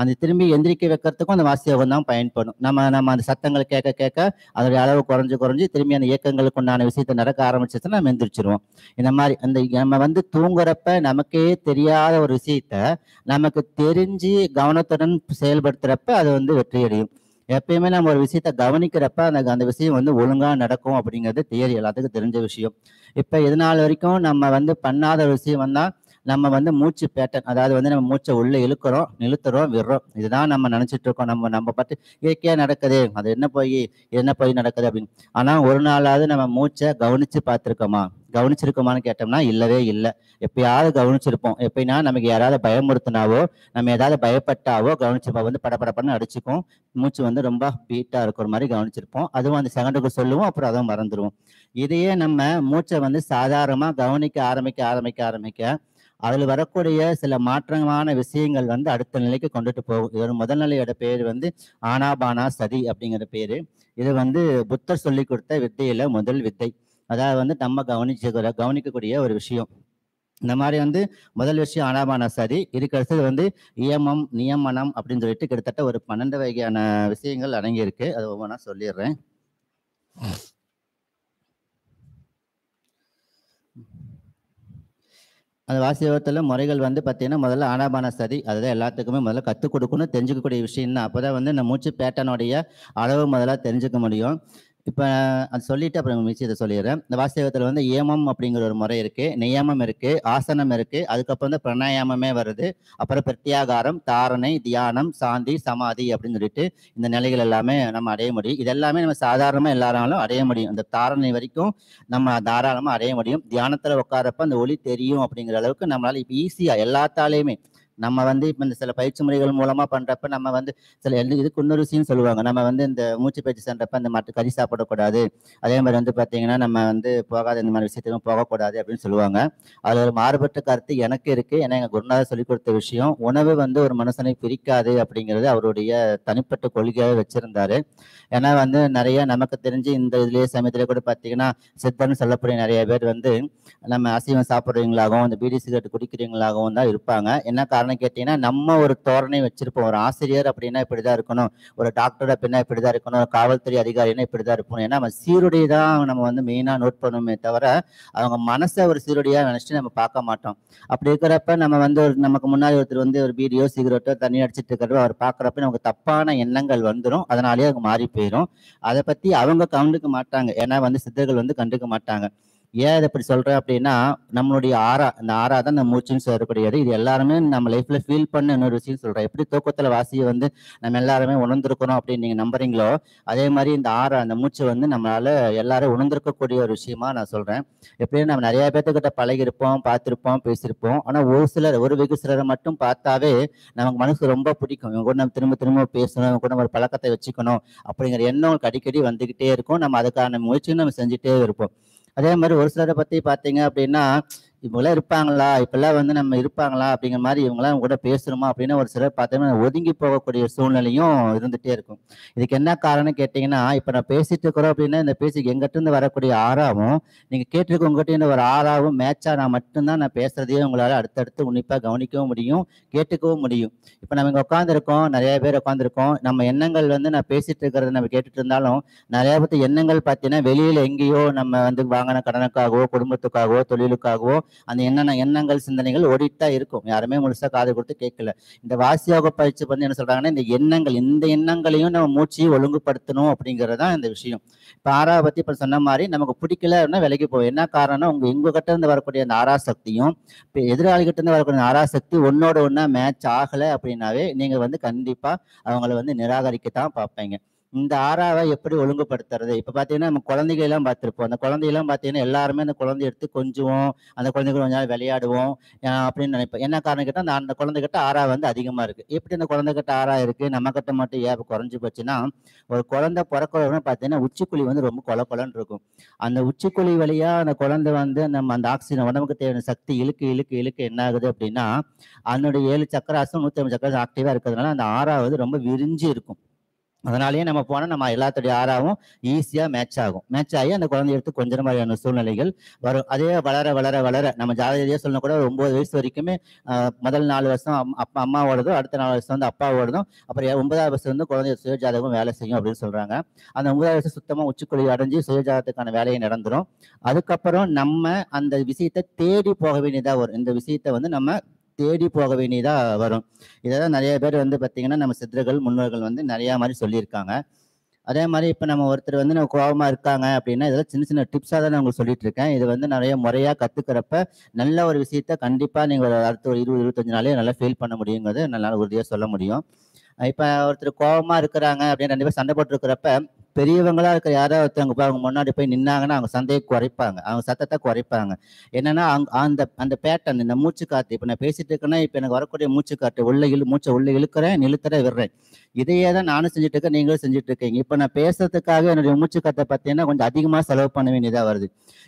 அந்த திரும்பி எந்திரிக்க வைக்கிறதுக்கும் அந்த வாசியம் தான் பயன்படும் நம்ம நம்ம அந்த சத்தங்கள் கேட்க கேட்க அதோடைய அளவு குறைஞ்சு குறைஞ்சி திரும்பி அந்த இயக்கங்களுக்கு உண்டான விஷயத்தை நடக்க ஆரம்பிச்சதுன்னா நம்ம எந்திரிச்சிருவோம் இந்த மாதிரி அந்த நம்ம வந்து தூங்குறப்ப நமக்கே தெரியாத ஒரு விஷயத்த நமக்கு தெரிஞ்சு கவனத்துடன் செயல்படுத்துகிறப்ப அது வந்து வெற்றியடையும் எப்பயுமே நம்ம ஒரு விஷயத்த கவனிக்கிறப்ப அந்த அந்த விஷயம் வந்து ஒழுங்காக நடக்கும் அப்படிங்கிறது தியரி எல்லாத்துக்கும் தெரிஞ்ச விஷயம் இப்போ இது வரைக்கும் நம்ம வந்து பண்ணாத விஷயம் வந்தால் நம்ம வந்து மூச்சு பேட்டர்ன் அதாவது வந்து நம்ம மூச்சை உள்ளே இழுக்கிறோம் நிலுத்துறோம் விடுறோம் இதுதான் நம்ம நினச்சிட்டு இருக்கோம் நம்ம நம்ம பார்த்து இயற்கையாக நடக்குது அது என்ன போய் என்ன போய் நடக்குது அப்படின்னு ஆனால் ஒரு நாளாவது நம்ம மூச்சை கவனிச்சு பார்த்துருக்கோமா கவனிச்சிருக்கோமான்னு கேட்டோம்னா இல்லவே இல்லை எப்பயாவது கவனிச்சிருப்போம் எப்படின்னா நமக்கு யாராவது பயமுறுத்தினாவோ நம்ம ஏதாவது பயப்பட்டாவோ கவனிச்சிருப்போம் வந்து படப்படப்படன்னு அடிச்சுக்கும் மூச்சு வந்து ரொம்ப பீட்டா இருக்கிற மாதிரி கவனிச்சிருப்போம் அதுவும் அந்த செகண்டுக்கு சொல்லுவோம் அப்புறம் அதுவும் மறந்துடுவோம் இதையே நம்ம மூச்சை வந்து சாதாரணமாக கவனிக்க ஆரம்பிக்க ஆரம்பிக்க ஆரம்பிக்க அதில் வரக்கூடிய சில மாற்றமான விஷயங்கள் வந்து அடுத்த நிலைக்கு கொண்டுட்டு போகும் இதோட முதல் நிலையோட பேர் வந்து ஆனாபானா சதி அப்படிங்கிற பேர் இது வந்து புத்தர் சொல்லி கொடுத்த வித்தையில் முதல் வித்தை அதாவது வந்து நம்ம கவனிச்சுக்கிற கவனிக்கக்கூடிய ஒரு விஷயம் இந்த மாதிரி வந்து முதல் விஷயம் ஆனாபான சதி இருக்கிறது வந்து இயமம் நியமனம் அப்படின்னு சொல்லிட்டு கிட்டத்தட்ட ஒரு பன்னெண்டு வகையான விஷயங்கள் அடங்கியிருக்கு அது ஒவ்வொன்றா சொல்லிடுறேன் அந்த வாசியோகத்தில் முறைகள் வந்து பார்த்திங்கன்னா முதல்ல ஆனாபான சதி அதுதான் எல்லாத்துக்குமே முதல்ல கற்றுக் கொடுக்கணும் தெரிஞ்சுக்கக்கூடிய விஷயம் தான் அப்போ தான் வந்து இந்த மூச்சு பேட்டனுடைய அளவு முதல்ல தெரிஞ்சுக்க முடியும் இப்போ அது சொல்லிட்டு அப்புறம் விஷயத்தை சொல்லிடுறேன் இந்த வாஸ்தவத்தில் வந்து ஏமம் அப்படிங்கிற ஒரு முறை இருக்கு நியமம் இருக்கு ஆசனம் இருக்கு அதுக்கப்புறம் வந்து பிரணாயாமமே வருது அப்புறம் பிரத்யாகாரம் தாரணை தியானம் சாந்தி சமாதி அப்படின்னு சொல்லிட்டு இந்த நிலைகள் எல்லாமே நம்ம அடைய முடியும் இதெல்லாமே நம்ம சாதாரணமாக எல்லாராலும் அடைய முடியும் இந்த தாரணை வரைக்கும் நம்ம தாராளமாக அடைய முடியும் தியானத்தில் உட்காரப்ப அந்த ஒளி தெரியும் அப்படிங்கிற அளவுக்கு நம்மளால இப்போ ஈஸியாக எல்லாத்தாலேயுமே நம்ம வந்து இப்போ இந்த சில பயிற்சி முறைகள் மூலமாக பண்ணுறப்ப நம்ம வந்து சில எந்த இது இன்னொரு சொல்லுவாங்க நம்ம வந்து இந்த மூச்சு பயிற்சி சென்றப்ப இந்த மற்ற கறி சாப்பிடக்கூடாது அதே மாதிரி வந்து பார்த்தீங்கன்னா நம்ம வந்து போகாத இந்த மாதிரி விஷயத்துக்கும் போகக்கூடாது அப்படின்னு சொல்லுவாங்க அதில் ஒரு மாறுபட்ட கருத்து எனக்கு இருக்குது ஏன்னா எங்கள் குருநாதர் சொல்லிக் கொடுத்த விஷயம் உணவு வந்து ஒரு மனுஷனை பிரிக்காது அப்படிங்கிறது அவருடைய தனிப்பட்ட கொள்கையாக வச்சுருந்தாரு ஏன்னா வந்து நிறைய நமக்கு தெரிஞ்சு இந்த இதுலேயே சமயத்தில் கூட பார்த்தீங்கன்னா சித்தர்னு சொல்லக்கூடிய நிறைய பேர் வந்து நம்ம அசைவம் சாப்பிட்றவங்களாகவும் இந்த பீடி சிகரெட் குடிக்கிறவங்களாகவும் தான் இருப்பாங்க என்ன காரணம் காரணம் கேட்டிங்கன்னா நம்ம ஒரு தோரணை வச்சிருப்போம் ஒரு ஆசிரியர் அப்படின்னா இப்படி தான் இருக்கணும் ஒரு டாக்டர் அப்படின்னா இப்படி தான் இருக்கணும் ஒரு காவல்துறை அதிகாரினா இப்படி தான் இருக்கணும் ஏன்னா நம்ம சீருடைய தான் நம்ம வந்து மெயினாக நோட் பண்ணுமே தவிர அவங்க மனசை ஒரு சீருடையாக நினச்சிட்டு நம்ம பார்க்க மாட்டோம் அப்படி இருக்கிறப்ப நம்ம வந்து ஒரு நமக்கு முன்னாடி ஒருத்தர் வந்து ஒரு பீடியோ சிகரெட்டோ தண்ணி அடிச்சிட்டு இருக்கிறப்ப அவர் பார்க்குறப்ப நமக்கு தப்பான எண்ணங்கள் வந்துடும் அதனாலேயே அவங்க மாறி போயிடும் அதை பற்றி அவங்க கவனிக்க மாட்டாங்க ஏன்னா வந்து சித்தர்கள் வந்து கண்டுக்க மாட்டாங்க ஏன் இதை இப்படி சொல்கிறேன் அப்படின்னா நம்மளுடைய ஆறா இந்த ஆறா தான் நம்ம மூச்சுன்னு சொல்லக்கூடியது இது எல்லாருமே நம்ம லைஃப்பில் ஃபீல் பண்ண இன்னொரு விஷயம் சொல்கிறேன் எப்படி தூக்கத்தில் வாசியை வந்து நம்ம எல்லாருமே உணர்ந்திருக்கிறோம் அப்படின்னு நீங்கள் நம்புறீங்களோ அதே மாதிரி இந்த ஆறா அந்த மூச்சை வந்து நம்மளால் எல்லாரும் உணர்ந்திருக்கக்கூடிய ஒரு விஷயமா நான் சொல்கிறேன் எப்படின்னு நம்ம நிறையா பேர்த்துக்கிட்ட பழகிருப்போம் பார்த்துருப்போம் பேசியிருப்போம் ஆனால் ஒரு சிலர் ஒரு வெகு சிலரை மட்டும் பார்த்தாவே நமக்கு மனசு ரொம்ப பிடிக்கும் இவங்க கூட நம்ம திரும்ப திரும்ப பேசணும் இவங்க கூட ஒரு பழக்கத்தை வச்சுக்கணும் அப்படிங்கிற எண்ணம் அடிக்கடி வந்துக்கிட்டே இருக்கும் நம்ம அதுக்கான முயற்சியும் நம்ம செஞ்சுட்டே இருப்போம் அதே மாதிரி ஒரு சிலரை பற்றி பார்த்தீங்க அப்படின்னா இவங்களாம் இருப்பாங்களா இப்பெல்லாம் வந்து நம்ம இருப்பாங்களா அப்படிங்கிற மாதிரி இவங்களாம் கூட பேசுகிறோமா அப்படின்னு ஒரு சிலர் பார்த்தோம்னா ஒதுங்கி போகக்கூடிய சூழ்நிலையும் இருந்துகிட்டே இருக்கும் இதுக்கு என்ன காரணம் கேட்டிங்கன்னா இப்போ நான் பேசிகிட்டு இருக்கிறோம் அப்படின்னா இந்த பேசி எங்கிட்டருந்து வரக்கூடிய ஆறாவும் நீங்கள் கேட்டிருக்க உங்கள்கிட்ட ஒரு ஆறாவும் மேட்சாக நான் மட்டும்தான் நான் பேசுகிறதையும் உங்களால் அடுத்தடுத்து உன்னிப்பாக கவனிக்கவும் முடியும் கேட்டுக்கவும் முடியும் இப்போ நம்ம இங்கே உட்காந்துருக்கோம் நிறைய பேர் உட்காந்துருக்கோம் நம்ம எண்ணங்கள் வந்து நான் பேசிகிட்டு இருக்கிறத நம்ம கேட்டுட்டு இருந்தாலும் நிறையா பற்றி எண்ணங்கள் பார்த்தீங்கன்னா வெளியில் எங்கேயோ நம்ம வந்து வாங்கின கடனுக்காகவோ குடும்பத்துக்காகவோ தொழிலுக்காகவோ அந்த என்னென்ன எண்ணங்கள் சிந்தனைகள் ஓடிட்டா இருக்கும் யாருமே முழுசா காது கொடுத்து கேட்கல இந்த வாசியோக பயிற்சி பண்ணி என்ன சொல்றாங்கன்னா இந்த எண்ணங்கள் இந்த எண்ணங்களையும் நம்ம மூச்சையை ஒழுங்குபடுத்தணும் அப்படிங்கறதான் இந்த விஷயம் இப்போ ஆறா பத்தி இப்ப சொன்ன மாதிரி நமக்கு பிடிக்கல அப்படின்னா விலைக்கு போகும் என்ன காரணம் உங்க உங்க கிட்ட இருந்து வரக்கூடிய அந்த ஆராசக்தியும் இப்போ எதிராளி கிட்ட இருந்து வரக்கூடிய ஆராசக்தி ஒன்னோட ஒன்னா மேட்ச் ஆகலை அப்படின்னாவே நீங்க வந்து கண்டிப்பா அவங்கள வந்து நிராகரிக்க தான் பார்ப்பீங்க இந்த ஆறாவை எப்படி ஒழுங்குபடுத்துறது இப்போ பார்த்தீங்கன்னா நம்ம குழந்தைகளெல்லாம் பார்த்துருப்போம் அந்த குழந்தையெல்லாம் பார்த்தீங்கன்னா எல்லாருமே அந்த குழந்தைய எடுத்து கொஞ்சுவோம் அந்த குழந்தைங்க கொஞ்ச நாள் விளையாடுவோம் அப்படின்னு நினைப்போம் என்ன காரணம் கேட்டால் அந்த அந்த குழந்தைகிட்ட ஆறா வந்து அதிகமாக இருக்குது எப்படி அந்த குழந்தைகிட்ட ஆறா இருக்குது நம்மக்கிட்ட மட்டும் ஏன் குறைஞ்சி போச்சுன்னா ஒரு குழந்தை பிறக்கிறவங்க பார்த்தீங்கன்னா உச்சிக்குழி வந்து ரொம்ப கொல கொலன்னு இருக்கும் அந்த உச்சிக்குழி வழியாக அந்த குழந்தை வந்து நம்ம அந்த ஆக்சிஜன் உடம்புக்கு தேவையான சக்தி இழுக்கு இழுக்கு இழுக்கு என்ன ஆகுது அப்படின்னா அதனுடைய ஏழு சக்கராசம் நூற்றி ஐம்பது சக்கராசம் ஆக்டிவாக இருக்கிறதுனால அந்த ஆறாவது வந்து ரொம்ப விரிஞ்சு இருக்கும் அதனாலேயே நம்ம போனால் நம்ம எல்லாத்துடைய ஆறாவும் ஈஸியாக மேட்ச் ஆகும் மேட்ச் ஆகி அந்த குழந்தை எடுத்து கொஞ்சம் மாதிரியான சூழ்நிலைகள் வரும் அதே வளர வளர வளர நம்ம ஜாதகத்தையே சொல்லணும் கூட ஒரு ஒம்பது வயசு வரைக்குமே முதல் நாலு வருஷம் அப்பா அம்மாவோடதும் அடுத்த நாலு வருஷம் வந்து ஓடுதும் அப்புறம் ஒன்பதாவது வருஷம் வந்து குழந்தை சுய ஜாதகம் வேலை செய்யும் அப்படின்னு சொல்கிறாங்க அந்த ஒன்பதாவது வருஷம் சுத்தமாக உச்சிக்குழி அடைஞ்சு சுய ஜாதகத்துக்கான வேலையை நடந்துடும் அதுக்கப்புறம் நம்ம அந்த விஷயத்தை தேடி போக வேண்டியதாக வரும் இந்த விஷயத்தை வந்து நம்ம தேடி போக வேண்டியதாக வரும் இதெல்லாம் நிறைய பேர் வந்து பார்த்திங்கன்னா நம்ம சித்தர்கள் முன்னோர்கள் வந்து நிறையா மாதிரி சொல்லியிருக்காங்க அதே மாதிரி இப்போ நம்ம ஒருத்தர் வந்து நம்ம கோபமாக இருக்காங்க அப்படின்னா இதெல்லாம் சின்ன சின்ன டிப்ஸாக தான் நான் உங்களுக்கு சொல்லிட்டு இருக்கேன் இது வந்து நிறைய முறையாக கற்றுக்கிறப்ப நல்ல ஒரு விஷயத்த கண்டிப்பாக நீங்கள் ஒரு அடுத்த ஒரு இருபது இருபத்தஞ்சு நாளே நல்லா ஃபீல் பண்ண முடியுங்கிறது நல்லா உறுதியாக சொல்ல முடியும் இப்போ ஒருத்தர் கோபமாக இருக்கிறாங்க அப்படின்னு ரெண்டு பேர் சண்டை போட்டுருக்கிறப்ப பெரியவங்களா இருக்கிற யாராவது ஒருத்தவங்க அவங்க முன்னாடி போய் நின்னாங்கன்னா அவங்க சந்தையை குறைப்பாங்க அவங்க சத்தத்தை குறைப்பாங்க என்னன்னா அங் அந்த அந்த பேட்டர்ன் இந்த மூச்சு காத்து இப்போ நான் பேசிட்டு இருக்கேன்னா இப்போ எனக்கு வரக்கூடிய மூச்சு காட்டு உள்ள இழு மூச்சை உள்ள இழுக்கிறேன் நிலுத்தர விடுறேன் இதையே தான் நானும் செஞ்சுட்டு இருக்கேன் நீங்களும் செஞ்சுட்டு இருக்கீங்க இப்போ நான் பேசுறதுக்காக என்னுடைய மூச்சுக்கத்தை பார்த்தீங்கன்னா கொஞ்சம் அதிகமாக செலவு பண்ண வேண்டியதாக வருது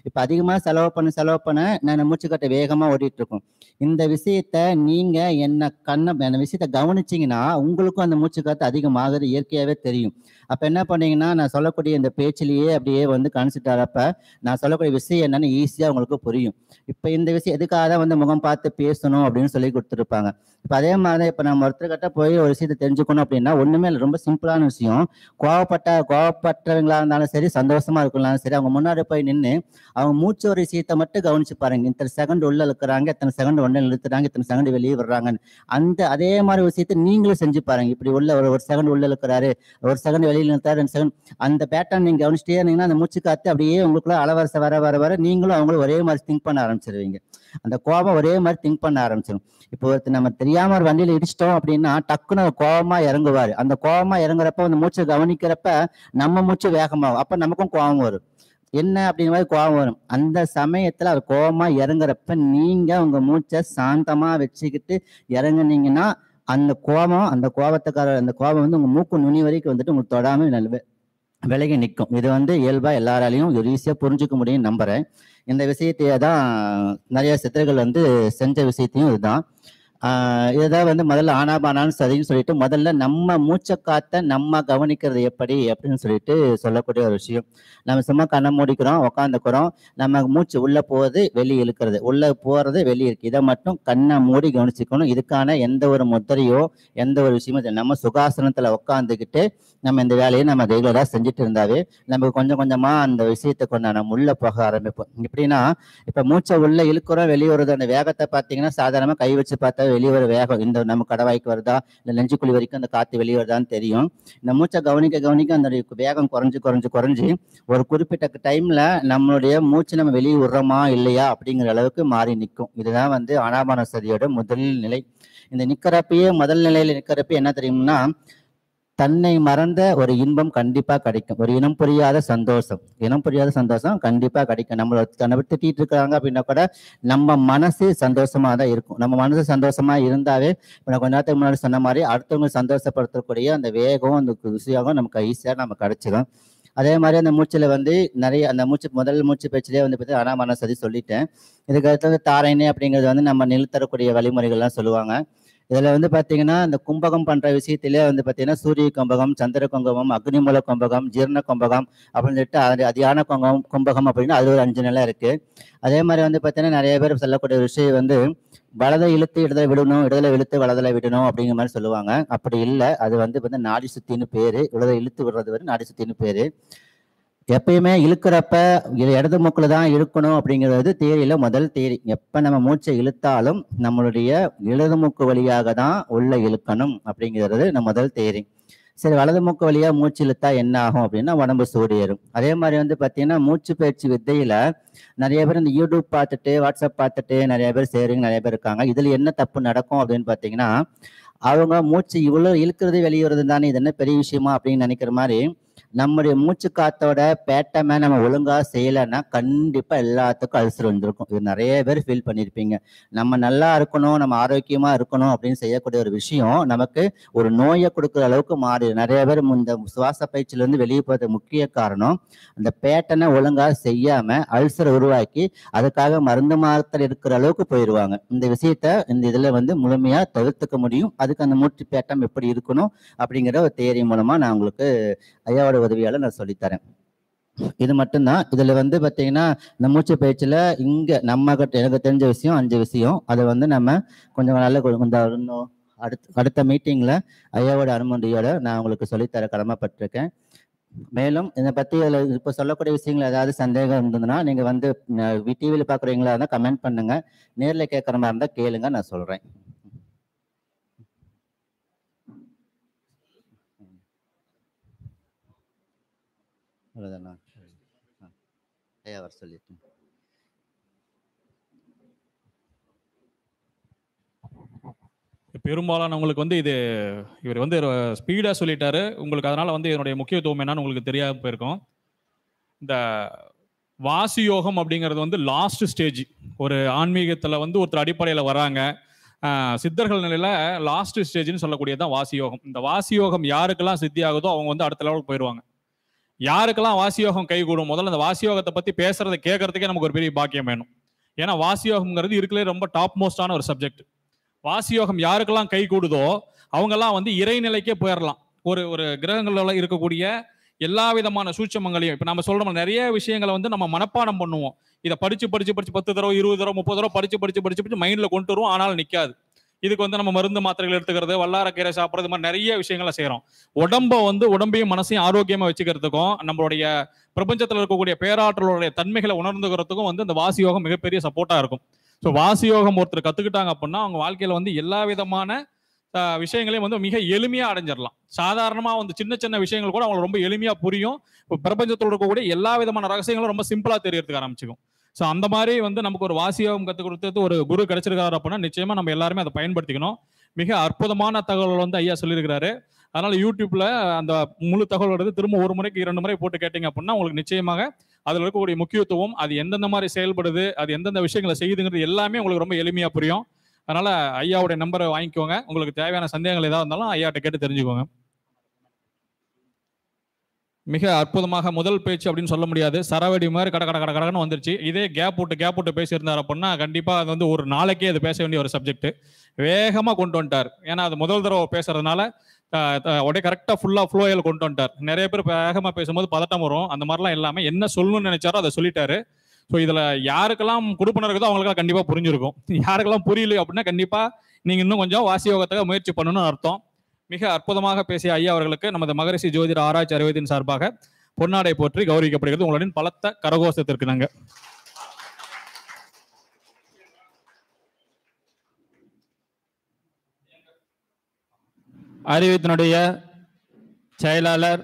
இப்போ அதிகமாக செலவு பண்ண செலவு பண்ண நான் மூச்சுக்கத்தை வேகமாக ஓடிட்டுருக்கோம் இந்த விஷயத்த நீங்கள் என்னை கண்ணை அந்த விஷயத்த கவனிச்சிங்கன்னா உங்களுக்கும் அந்த மூச்சுக்கத்தை அதிகமாகிறது இயற்கையாகவே தெரியும் அப்போ என்ன பண்ணீங்கன்னா நான் சொல்லக்கூடிய இந்த பேச்சிலேயே அப்படியே வந்து கணிச்சிட்டாரப்ப நான் சொல்லக்கூடிய விஷயம் என்னென்னு ஈஸியாக உங்களுக்கு புரியும் இப்போ இந்த விஷயம் எதுக்காக தான் வந்து முகம் பார்த்து பேசணும் அப்படின்னு சொல்லி கொடுத்துருப்பாங்க இப்போ அதே மாதிரி இப்போ நம்ம ஒருத்தர்கிட்ட போய் ஒரு விஷயத்தை தெரிஞ்சுக்கணும் அப்படின்னா ஒன்றுமே இல்லை ரொம்ப சிம்பிளான விஷயம் கோவப்பட்ட கோவப்பட்டவங்களா இருந்தாலும் சரி சந்தோஷமா இருக்கலாம் சரி அவங்க முன்னாடி போய் நின்று அவங்க மூச்சு ஒரு விஷயத்தை மட்டும் கவனிச்சு பாருங்க இத்தனை செகண்ட் உள்ள இழுக்கிறாங்க இத்தனை செகண்ட் ஒன்று நிறுத்துறாங்க இத்தனை செகண்ட் வெளியே வர்றாங்கன்னு அந்த அதே மாதிரி விஷயத்தை நீங்களும் செஞ்சு பாருங்க இப்படி உள்ள ஒரு ஒரு செகண்ட் உள்ள இருக்கிறாரு ஒரு செகண்ட் வெளியில் நிறுத்தாரு ரெண்டு செகண்ட் அந்த பேட்டர்ன் நீங்க கவனிச்சிட்டே இருந்தீங்கன்னா அந்த மூச்சு காத்து அப்படியே உங்களுக்குள்ள அளவரசை வர வர வர நீங்களும் அவங்களும் ஒரே மாதிரி திங்க் பண்ண ஆரம்பிச்சிருவீங்க அந்த கோபம் ஒரே மாதிரி திங்க் பண்ண ஆரம்பிச்சிடும் இப்போ ஒருத்தர் நம்ம தெரியாம ஒரு வண்டியில இடிச்சிட்டோம் அப்படின்னா டக்குன்னு கோபமா இறங்குவாரு அந்த கோபமா இறங்குறப்ப அந்த மூச்சை கவனிக்கிறப்ப நம்ம மூச்சு வேகமாகும் அப்ப நமக்கும் கோபம் வரும் என்ன அப்படிங்கிற மாதிரி கோபம் வரும் அந்த சமயத்துல அது கோபமா இறங்குறப்ப நீங்க உங்க மூச்சை சாந்தமா வச்சுக்கிட்டு இறங்குனீங்கன்னா அந்த கோபம் அந்த கோபத்துக்கார அந்த கோபம் வந்து உங்க மூக்கு நுனி வரைக்கும் வந்துட்டு உங்களுக்கு தொடாமல் நல்ல விலகி நிற்கும் இது வந்து இயல்பாக எல்லாராலையும் ஒரு ஈஸியாக புரிஞ்சுக்க முடியும் நம்புகிறேன் இந்த விஷயத்தையே தான் நிறைய சித்தர்கள் வந்து செஞ்ச விஷயத்தையும் இதுதான் இதுதான் வந்து முதல்ல ஆனா சதின்னு சொல்லிட்டு முதல்ல நம்ம மூச்சை காத்த நம்ம கவனிக்கிறது எப்படி அப்படின்னு சொல்லிட்டு சொல்லக்கூடிய ஒரு விஷயம் நம்ம சும்மா கண்ணை மூடிக்கிறோம் உட்காந்துக்கிறோம் நம்ம மூச்சு உள்ள போகுது வெளியே இழுக்கிறது உள்ள போறது வெளியே இருக்கு இதை மட்டும் கண்ணை மூடி கவனிச்சுக்கணும் இதுக்கான எந்த ஒரு முத்திரையோ எந்த ஒரு விஷயமோ நம்ம சுகாசனத்துல உட்காந்துக்கிட்டு நம்ம இந்த வேலையை நம்ம ரெகுலராக செஞ்சுட்டு இருந்தாவே நமக்கு கொஞ்சம் கொஞ்சமா அந்த விஷயத்தை கொண்டு நம்ம உள்ள போக ஆரம்பிப்போம் எப்படின்னா இப்ப மூச்சை உள்ள இழுக்கிறோம் வெளியே வருது அந்த வேகத்தை பார்த்தீங்கன்னா சாதாரணமா கை வச்சு பார்த்தா வெளியே வர வேகம் இந்த நம்ம கடவாய்க்கு வருதா இல்லை குழி வரைக்கும் அந்த காற்று வெளியே வருதான்னு தெரியும் இந்த மூச்சை கவனிக்க கவனிக்க அந்த வேகம் குறைஞ்சு குறைஞ்சு குறைஞ்சி ஒரு குறிப்பிட்ட டைமில் நம்மளுடைய மூச்சு நம்ம வெளியே விடுறோமா இல்லையா அப்படிங்கிற அளவுக்கு மாறி நிற்கும் இதுதான் வந்து ஆனாபான சதியோட முதல் நிலை இந்த நிற்கிறப்பையே முதல் நிலையில் நிற்கிறப்ப என்ன தெரியும்னா தன்னை மறந்த ஒரு இன்பம் கண்டிப்பாக கிடைக்கும் ஒரு இனம் புரியாத சந்தோஷம் இனம் புரியாத சந்தோஷம் கண்டிப்பாக கிடைக்கும் நம்மளை தன்னை விட்டு திட்டிட்டு இருக்கிறாங்க அப்படின்னா கூட நம்ம மனசு சந்தோஷமாக தான் இருக்கும் நம்ம மனசு சந்தோஷமாக இருந்தாவே இப்போ கொஞ்ச நேரத்துக்கு முன்னாடி சொன்ன மாதிரி அடுத்தவங்க சந்தோஷப்படுத்தக்கூடிய அந்த வேகம் அந்த ருசியாகவும் நமக்கு ஈஸியாக நம்ம கிடைச்சிடும் அதே மாதிரி அந்த மூச்சில் வந்து நிறைய அந்த மூச்சு முதல் மூச்சு பேச்சிலே வந்து பார்த்தீங்கன்னா அனாமனசதி சொல்லிட்டேன் இதுக்கு அடுத்து வந்து தாரைனே அப்படிங்கிறது வந்து நம்ம நிலத்தரக்கூடிய வழிமுறைகள்லாம் சொல்லுவாங்க இதில் வந்து பார்த்தீங்கன்னா இந்த கும்பகம் பண்ணுற விஷயத்திலே வந்து பார்த்தீங்கன்னா சூரிய கும்பகம் சந்திர கும்பகம் அக்னிமூல கும்பகம் ஜீர்ண கும்பகம் அப்படின்னு சொல்லிட்டு அது அதியான கும்பகம் கும்பகம் அப்படின்னு அது ஒரு அஞ்சு நிலை இருக்குது அதே மாதிரி வந்து பார்த்தீங்கன்னா நிறைய பேர் சொல்லக்கூடிய விஷயம் வந்து வலதை இழுத்து இடத்துல விடணும் இடத்துல இழுத்து வலதில் விடணும் அப்படிங்கிற மாதிரி சொல்லுவாங்க அப்படி இல்லை அது வந்து பார்த்தீங்கன்னா நாடி சுத்தின்னு பேர் இடத்துல இழுத்து விடுறது வந்து நாடி சுத்தின்னு பேர் எப்பயுமே இழுக்கிறப்ப இடது மூக்கில் தான் இழுக்கணும் அப்படிங்கிறது தேரியில் முதல் தேரி எப்போ நம்ம மூச்சை இழுத்தாலும் நம்மளுடைய இடது மூக்கு வழியாக தான் உள்ளே இழுக்கணும் அப்படிங்கிறது நம்ம முதல் தேரி சரி வலது மூக்கு வழியாக மூச்சு இழுத்தா என்ன ஆகும் அப்படின்னா உடம்பு சூடியேறும் அதே மாதிரி வந்து பார்த்தீங்கன்னா மூச்சு பயிற்சி வித்தையில் நிறைய பேர் இந்த யூடியூப் பார்த்துட்டு வாட்ஸ்அப் பார்த்துட்டு நிறைய பேர் சேருங்க நிறைய பேர் இருக்காங்க இதில் என்ன தப்பு நடக்கும் அப்படின்னு பார்த்தீங்கன்னா அவங்க மூச்சு இவ்வளோ இழுக்கிறது வெளியேறது தானே இது என்ன பெரிய விஷயமா அப்படின்னு நினைக்கிற மாதிரி நம்முடைய மூச்சு காத்தோட பேட்டமே நம்ம ஒழுங்காக செய்யலைன்னா கண்டிப்பாக எல்லாத்துக்கும் அல்சர் வந்திருக்கும் இது நிறைய பேர் ஃபீல் பண்ணியிருப்பீங்க நம்ம நல்லா இருக்கணும் நம்ம ஆரோக்கியமாக இருக்கணும் அப்படின்னு செய்யக்கூடிய ஒரு விஷயம் நமக்கு ஒரு நோயை கொடுக்குற அளவுக்கு மாறி நிறைய பேர் இந்த சுவாச பயிற்சியிலேருந்து வெளியே போகிறது முக்கிய காரணம் அந்த பேட்டனை ஒழுங்காக செய்யாமல் அல்சர் உருவாக்கி அதுக்காக மருந்து மாத்திரை இருக்கிற அளவுக்கு போயிடுவாங்க இந்த விஷயத்த இந்த இதில் வந்து முழுமையாக தவிர்த்துக்க முடியும் அதுக்கு அந்த மூச்சு பேட்டம் எப்படி இருக்கணும் அப்படிங்கிற ஒரு தேரி மூலமாக நான் உங்களுக்கு ஐயாவோட உதவியால் நான் சொல்லித்தரேன் இது மட்டும்தான் இதில் வந்து பார்த்தீங்கன்னா இந்த மூச்சு பயிற்சியில் இங்கே நம்ம எனக்கு தெரிஞ்ச விஷயம் அஞ்சு விஷயம் அதை வந்து நம்ம கொஞ்சம் நல்ல இந்த அடுத்த அடுத்த மீட்டிங்கில் ஐயாவோட அனுமதியோட நான் உங்களுக்கு சொல்லித்தர கடமைப்பட்டிருக்கேன் மேலும் இதை பற்றி அதில் இப்போ சொல்லக்கூடிய விஷயங்கள் ஏதாவது சந்தேகம் இருந்ததுன்னா நீங்கள் வந்து டிவியில் பார்க்குறீங்களா இருந்தால் கமெண்ட் பண்ணுங்கள் நேரில் கேட்குற மாதிரி இருந்தால் கேளுங்க நான் சொல்கிறேன் பெரும்பாலான உங்களுக்கு பெரும்பாலானவங்களுக்கு வந்து இது இவர் வந்து ஸ்பீடாக சொல்லிட்டாரு உங்களுக்கு அதனால் வந்து இதனுடைய முக்கியத்துவம் என்னன்னு உங்களுக்கு தெரியாம போயிருக்கும் இந்த வாசி யோகம் அப்படிங்கிறது வந்து லாஸ்ட் ஸ்டேஜ் ஒரு ஆன்மீகத்தில் வந்து ஒருத்தர் அடிப்படையில் வராங்க சித்தர்கள் நிலையில் லாஸ்ட் ஸ்டேஜ்னு சொல்லக்கூடியது தான் வாசி யோகம் இந்த வாசி யோகம் யாருக்கெல்லாம் சித்தி ஆகுதோ அவங்க வந்து அடுத்த லெவலுக்கு போயிடுவாங்க யாருக்கெல்லாம் வாசியோகம் கைகூடும் முதல்ல அந்த வாசியோகத்தை பத்தி பேசுறதை கேட்கறதுக்கே நமக்கு ஒரு பெரிய பாக்கியம் வேணும் ஏன்னா வாசியோகம்ங்கிறது இருக்கலே ரொம்ப டாப் மோஸ்டான ஒரு சப்ஜெக்ட் வாசியோகம் யாருக்கெல்லாம் கை கூடுதோ அவங்கெல்லாம் வந்து இறைநிலைக்கே போயிடலாம் ஒரு ஒரு கிரகங்கள்ல இருக்கக்கூடிய எல்லா விதமான சூட்சமங்களையும் இப்போ நம்ம சொல்றோம் நிறைய விஷயங்களை வந்து நம்ம மனப்பாடம் பண்ணுவோம் இதை படிச்சு படிச்சு படிச்சு பத்து தடவை இருபது தடவை முப்பது தடவை படிச்சு படிச்சு படிச்சு படிச்சு மைண்ட்ல கொண்டு வருவோம் ஆனால் நிற்காது இதுக்கு வந்து நம்ம மருந்து மாத்திரைகள் எடுத்துக்கிறது வல்லாரக்கீரை சாப்பிட்றது மாதிரி நிறைய விஷயங்களை செய்கிறோம் உடம்ப வந்து உடம்பையும் மனசையும் ஆரோக்கியமாக வச்சுக்கிறதுக்கும் நம்மளுடைய பிரபஞ்சத்தில் இருக்கக்கூடிய பேராற்றலுடைய தன்மைகளை உணர்ந்துக்கிறதுக்கும் வந்து இந்த வாசி யோகம் மிகப்பெரிய சப்போர்ட்டாக இருக்கும் ஸோ வாசி யோகம் ஒருத்தர் கற்றுக்கிட்டாங்க அப்படின்னா அவங்க வாழ்க்கையில் வந்து எல்லா விதமான விஷயங்களையும் வந்து மிக எளிமையாக அடைஞ்சிடலாம் சாதாரணமாக வந்து சின்ன சின்ன விஷயங்கள் கூட அவங்களுக்கு ரொம்ப எளிமையாக புரியும் இப்போ பிரபஞ்சத்தில் இருக்கக்கூடிய எல்லா விதமான ரகசியங்களும் ரொம்ப சிம்பிளாக தெரியறதுக்கு ஆரம்பிச்சிக்கும் ஸோ அந்த மாதிரி வந்து நமக்கு ஒரு வாசியம் கற்றுக் கொடுத்தது ஒரு குரு கிடைச்சிருக்காரு அப்படின்னா நிச்சயமாக நம்ம எல்லாருமே அதை பயன்படுத்திக்கணும் மிக அற்புதமான தகவல் வந்து ஐயா சொல்லியிருக்கிறாரு அதனால யூடியூப்ல அந்த முழு தகவல் எடுத்து திரும்ப ஒரு முறைக்கு இரண்டு முறை போட்டு கேட்டிங்க அப்படின்னா உங்களுக்கு நிச்சயமாக அதில் இருக்கக்கூடிய முக்கியத்துவம் அது எந்தெந்த மாதிரி செயல்படுது அது எந்தெந்த விஷயங்களை செய்யுதுங்கிறது எல்லாமே உங்களுக்கு ரொம்ப எளிமையாக புரியும் அதனால ஐயாவுடைய நம்பரை வாங்கிக்கோங்க உங்களுக்கு தேவையான சந்தேகங்கள் ஏதாவது இருந்தாலும் ஐயாட்ட கேட்டு தெரிஞ்சுக்கோங்க மிக அற்புதமாக முதல் பேச்சு அப்படின்னு சொல்ல முடியாது சரவடி மாதிரி கட கட கட கடகன்னு வந்துருச்சு இதே கேப் விட்டு கேப் விட்டு பேசியிருந்தார் அப்படின்னா கண்டிப்பாக அது வந்து ஒரு நாளைக்கே அது பேச வேண்டிய ஒரு சப்ஜெக்ட் வேகமாக கொண்டு வந்துட்டார் ஏன்னா அது முதல் தடவை பேசுறதுனால உடைய கரெக்டாக ஃபுல்லாக ஃப்ளோயில் கொண்டு வந்துட்டார் நிறைய பேர் வேகமாக பேசும்போது பதட்டம் வரும் அந்த மாதிரிலாம் இல்லாமல் என்ன சொல்லணும்னு நினைச்சாரோ அதை சொல்லிட்டாரு ஸோ இதில் யாருக்கெல்லாம் கொடுப்பினர் இருக்குதோ அவங்களுக்கெல்லாம் கண்டிப்பாக புரிஞ்சிருக்கும் யாருக்கெல்லாம் புரியல அப்படின்னா கண்டிப்பாக நீங்கள் இன்னும் கொஞ்சம் வாசி முயற்சி பண்ணணும்னு அர்த்தம் மிக அற்புதமாக பேசிய ஐயா அவர்களுக்கு நமது மகரிஷி ஜோதிட ஆராய்ச்சி அறிவதின் சார்பாக பொன்னாடை போற்றி கௌரவிக்கப்படுகிறது உங்களுடன் பலத்த கரகோஷத்திற்கு நாங்க அறிவித்தினுடைய செயலாளர்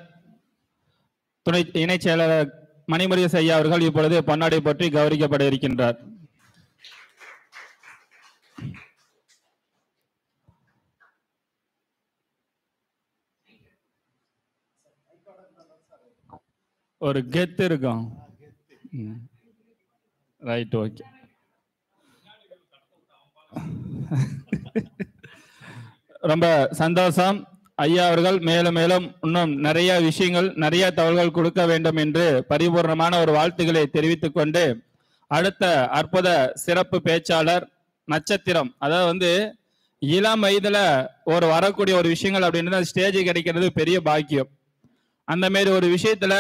துணை இணைச் செயலாளர் மணிமரியஸ் ஐயா அவர்கள் இப்பொழுது பொன்னாடை பற்றி கௌரவிக்கப்பட இருக்கின்றார் ஒரு கெத்து இருக்கும் ரைட் ஓகே ரொம்ப சந்தோஷம் ஐயா அவர்கள் மேலும் மேலும் இன்னும் நிறைய விஷயங்கள் நிறைய தகவல்கள் கொடுக்க வேண்டும் என்று பரிபூர்ணமான ஒரு வாழ்த்துக்களை தெரிவித்துக் கொண்டு அடுத்த அற்புத சிறப்பு பேச்சாளர் நட்சத்திரம் அதாவது வந்து இளம் வயதுல ஒரு வரக்கூடிய ஒரு விஷயங்கள் அப்படின்றது ஸ்டேஜ் கிடைக்கிறது பெரிய பாக்கியம் அந்த மாரி ஒரு விஷயத்துல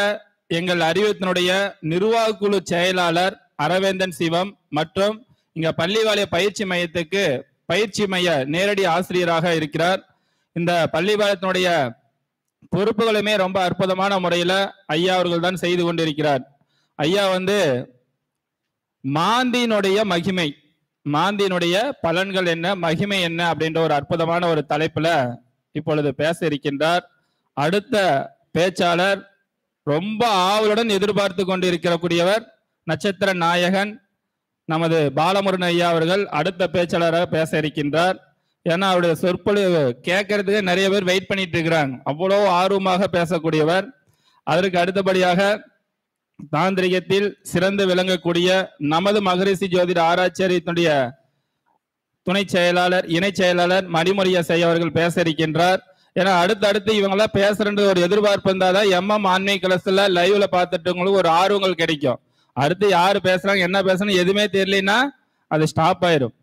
எங்கள் அறிவுத்தினுடைய நிர்வாக குழு செயலாளர் அரவேந்தன் சிவம் மற்றும் இங்க பள்ளிவாளைய பயிற்சி மையத்துக்கு பயிற்சி மைய நேரடி ஆசிரியராக இருக்கிறார் இந்த பள்ளிவாளத்தினுடைய பொறுப்புகளுமே ரொம்ப அற்புதமான முறையில ஐயா அவர்கள் தான் செய்து கொண்டிருக்கிறார் ஐயா வந்து மாந்தியினுடைய மகிமை மாந்தியினுடைய பலன்கள் என்ன மகிமை என்ன அப்படின்ற ஒரு அற்புதமான ஒரு தலைப்புல இப்பொழுது பேச இருக்கின்றார் அடுத்த பேச்சாளர் ரொம்ப ஆவலுடன் எதிர்பார்த்து கொண்டிருக்கிற கூடியவர் நட்சத்திர நாயகன் நமது பாலமுருகன் ஐயா அவர்கள் அடுத்த பேச்சாளராக பேச இருக்கின்றார் ஏன்னா அவருடைய சொற்பொழிவு கேட்கறதுக்கு நிறைய பேர் வெயிட் பண்ணிட்டு இருக்கிறாங்க அவ்வளோ ஆர்வமாக பேசக்கூடியவர் அதற்கு அடுத்தபடியாக தாந்திரிகத்தில் சிறந்து விளங்கக்கூடிய நமது மகரிஷி ஜோதிட ஆராய்ச்சியத்தினுடைய துணை செயலாளர் இணை செயலாளர் செய்ய அவர்கள் பேச இருக்கின்றார் ஏன்னா அடுத்து அடுத்து இவங்கெல்லாம் பேசுறன்ற ஒரு எதிர்பார்ப்பு இருந்தால் தான் எம்எம் ஆன்மீக கிளஸ்ல லைவ்ல பார்த்துட்டவங்களுக்கு ஒரு ஆர்வங்கள் கிடைக்கும் அடுத்து யார் பேசுறாங்க என்ன பேசணும் எதுவுமே தெரியலனா அது ஸ்டாப் ஆயிரும்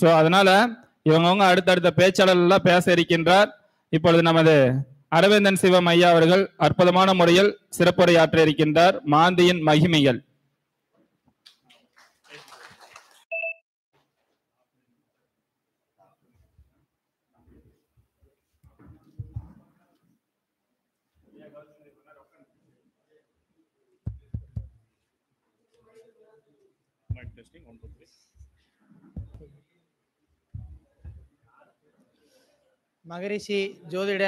ஸோ அதனால இவங்கவுங்க அடுத்தடுத்த பேச்சாளர்கள்லாம் பேச இருக்கின்றார் இப்பொழுது நமது அரவிந்தன் சிவம் ஐயா அவர்கள் அற்புதமான முறையில் சிறப்புரையாற்ற இருக்கின்றார் மாந்தியின் மகிமைகள் மகரிஷி ஜோதிட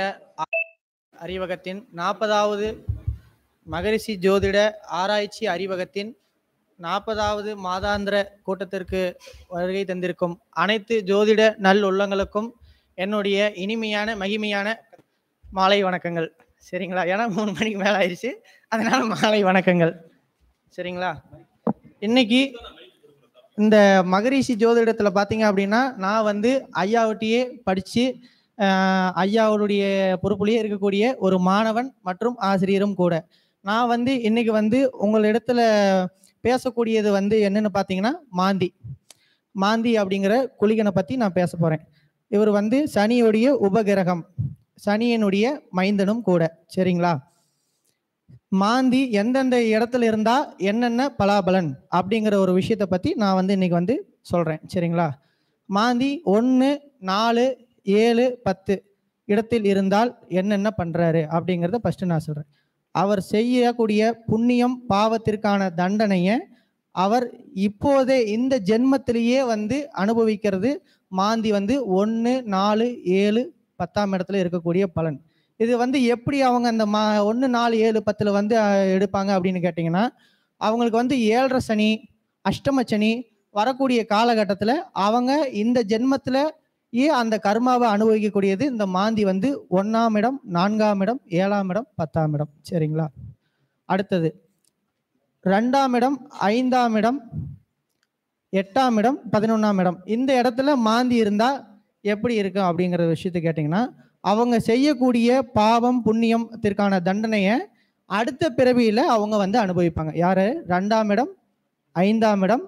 அறிவகத்தின் நாற்பதாவது மகரிஷி ஜோதிட ஆராய்ச்சி அறிவகத்தின் நாற்பதாவது மாதாந்திர கூட்டத்திற்கு வருகை தந்திருக்கும் அனைத்து ஜோதிட நல் உள்ளங்களுக்கும் என்னுடைய இனிமையான மகிமையான மாலை வணக்கங்கள் சரிங்களா ஏன்னா மூணு மணிக்கு மேலே ஆயிடுச்சு அதனால மாலை வணக்கங்கள் சரிங்களா இன்னைக்கு இந்த மகரிஷி ஜோதிடத்தில் பார்த்தீங்க அப்படின்னா நான் வந்து ஐயாவட்டியே படித்து ஐயா அவருடைய பொறுப்புலேயே இருக்கக்கூடிய ஒரு மாணவன் மற்றும் ஆசிரியரும் கூட நான் வந்து இன்னைக்கு வந்து உங்களிடத்துல பேசக்கூடியது வந்து என்னன்னு பார்த்தீங்கன்னா மாந்தி மாந்தி அப்படிங்கிற குளிகனை பற்றி நான் பேச போகிறேன் இவர் வந்து சனியுடைய உபகிரகம் சனியனுடைய மைந்தனும் கூட சரிங்களா மாந்தி எந்தெந்த இடத்துல இருந்தால் என்னென்ன பலாபலன் அப்படிங்கிற ஒரு விஷயத்தை பற்றி நான் வந்து இன்றைக்கி வந்து சொல்கிறேன் சரிங்களா மாந்தி ஒன்று நாலு ஏழு பத்து இடத்தில் இருந்தால் என்னென்ன பண்ணுறாரு அப்படிங்கிறத ஃபஸ்ட்டு நான் சொல்கிறேன் அவர் செய்யக்கூடிய புண்ணியம் பாவத்திற்கான தண்டனையை அவர் இப்போதே இந்த ஜென்மத்திலேயே வந்து அனுபவிக்கிறது மாந்தி வந்து ஒன்று நாலு ஏழு பத்தாம் இடத்துல இருக்கக்கூடிய பலன் இது வந்து எப்படி அவங்க அந்த மா ஒன்று நாலு ஏழு பத்தில் வந்து எடுப்பாங்க அப்படின்னு கேட்டிங்கன்னா அவங்களுக்கு வந்து ஏழரை சனி அஷ்டம சனி வரக்கூடிய காலகட்டத்தில் அவங்க இந்த ஜென்மத்தில் ஏ அந்த கர்மாவை அனுபவிக்கக்கூடியது இந்த மாந்தி வந்து ஒன்றாம் இடம் நான்காம் இடம் ஏழாம் இடம் பத்தாம் இடம் சரிங்களா அடுத்தது ரெண்டாம் இடம் ஐந்தாம் இடம் எட்டாம் இடம் பதினொன்றாம் இடம் இந்த இடத்துல மாந்தி இருந்தால் எப்படி இருக்கும் அப்படிங்கிற விஷயத்தை கேட்டிங்கன்னா அவங்க செய்யக்கூடிய பாவம் புண்ணியத்திற்கான தண்டனையை அடுத்த பிறவியில் அவங்க வந்து அனுபவிப்பாங்க யார் ரெண்டாம் இடம் ஐந்தாம் இடம்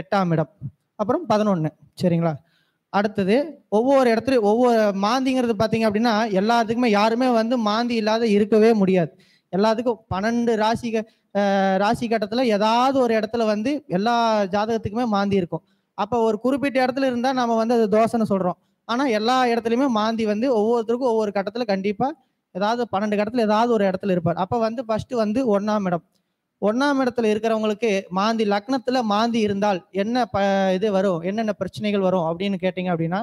எட்டாம் இடம் அப்புறம் பதினொன்று சரிங்களா அடுத்தது ஒவ்வொரு இடத்துல ஒவ்வொரு மாந்திங்கிறது பார்த்தீங்க அப்படின்னா எல்லாத்துக்குமே யாருமே வந்து மாந்தி இல்லாத இருக்கவே முடியாது எல்லாத்துக்கும் பன்னெண்டு ராசி ராசி கட்டத்தில் ஏதாவது ஒரு இடத்துல வந்து எல்லா ஜாதகத்துக்குமே மாந்தி இருக்கும் அப்போ ஒரு குறிப்பிட்ட இடத்துல இருந்தால் நம்ம வந்து அது தோசைன்னு சொல்கிறோம் ஆனால் எல்லா இடத்துலையுமே மாந்தி வந்து ஒவ்வொருத்தருக்கும் ஒவ்வொரு கட்டத்தில் கண்டிப்பாக ஏதாவது பன்னெண்டு கட்டத்தில் ஏதாவது ஒரு இடத்துல இருப்பார் அப்போ வந்து ஃபஸ்ட்டு வந்து ஒன்றாம் இடம் ஒன்றாம் இடத்துல இருக்கிறவங்களுக்கு மாந்தி லக்னத்தில் மாந்தி இருந்தால் என்ன ப இது வரும் என்னென்ன பிரச்சனைகள் வரும் அப்படின்னு கேட்டிங்க அப்படின்னா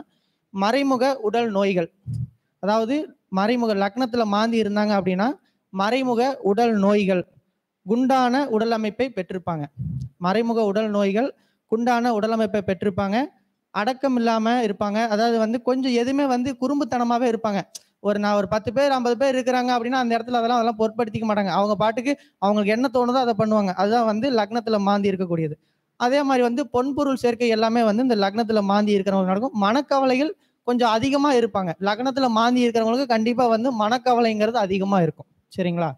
மறைமுக உடல் நோய்கள் அதாவது மறைமுக லக்னத்தில் மாந்தி இருந்தாங்க அப்படின்னா மறைமுக உடல் நோய்கள் குண்டான உடல் அமைப்பை பெற்றிருப்பாங்க மறைமுக உடல் நோய்கள் குண்டான உடல் அமைப்பை பெற்றிருப்பாங்க அடக்கம் இல்லாமல் இருப்பாங்க அதாவது வந்து கொஞ்சம் எதுவுமே வந்து குறும்புத்தனமாகவே இருப்பாங்க ஒரு நான் ஒரு பத்து பேர் ஐம்பது பேர் இருக்கிறாங்க அப்படின்னா அந்த இடத்துல அதெல்லாம் அதெல்லாம் பொருட்படுத்திக்க மாட்டாங்க அவங்க பாட்டுக்கு அவங்களுக்கு என்ன தோணுதோ அதை பண்ணுவாங்க அதுதான் வந்து லக்னத்தில் மாந்தி இருக்கக்கூடியது அதே மாதிரி வந்து பொன்பொருள் சேர்க்கை எல்லாமே வந்து இந்த லக்னத்தில் மாந்தி இருக்கிறவங்க நடக்கும் மனக்கவலைகள் கொஞ்சம் அதிகமாக இருப்பாங்க லக்னத்தில் மாந்தி இருக்கிறவங்களுக்கு கண்டிப்பாக வந்து மனக்கவலைங்கிறது அதிகமாக இருக்கும் சரிங்களா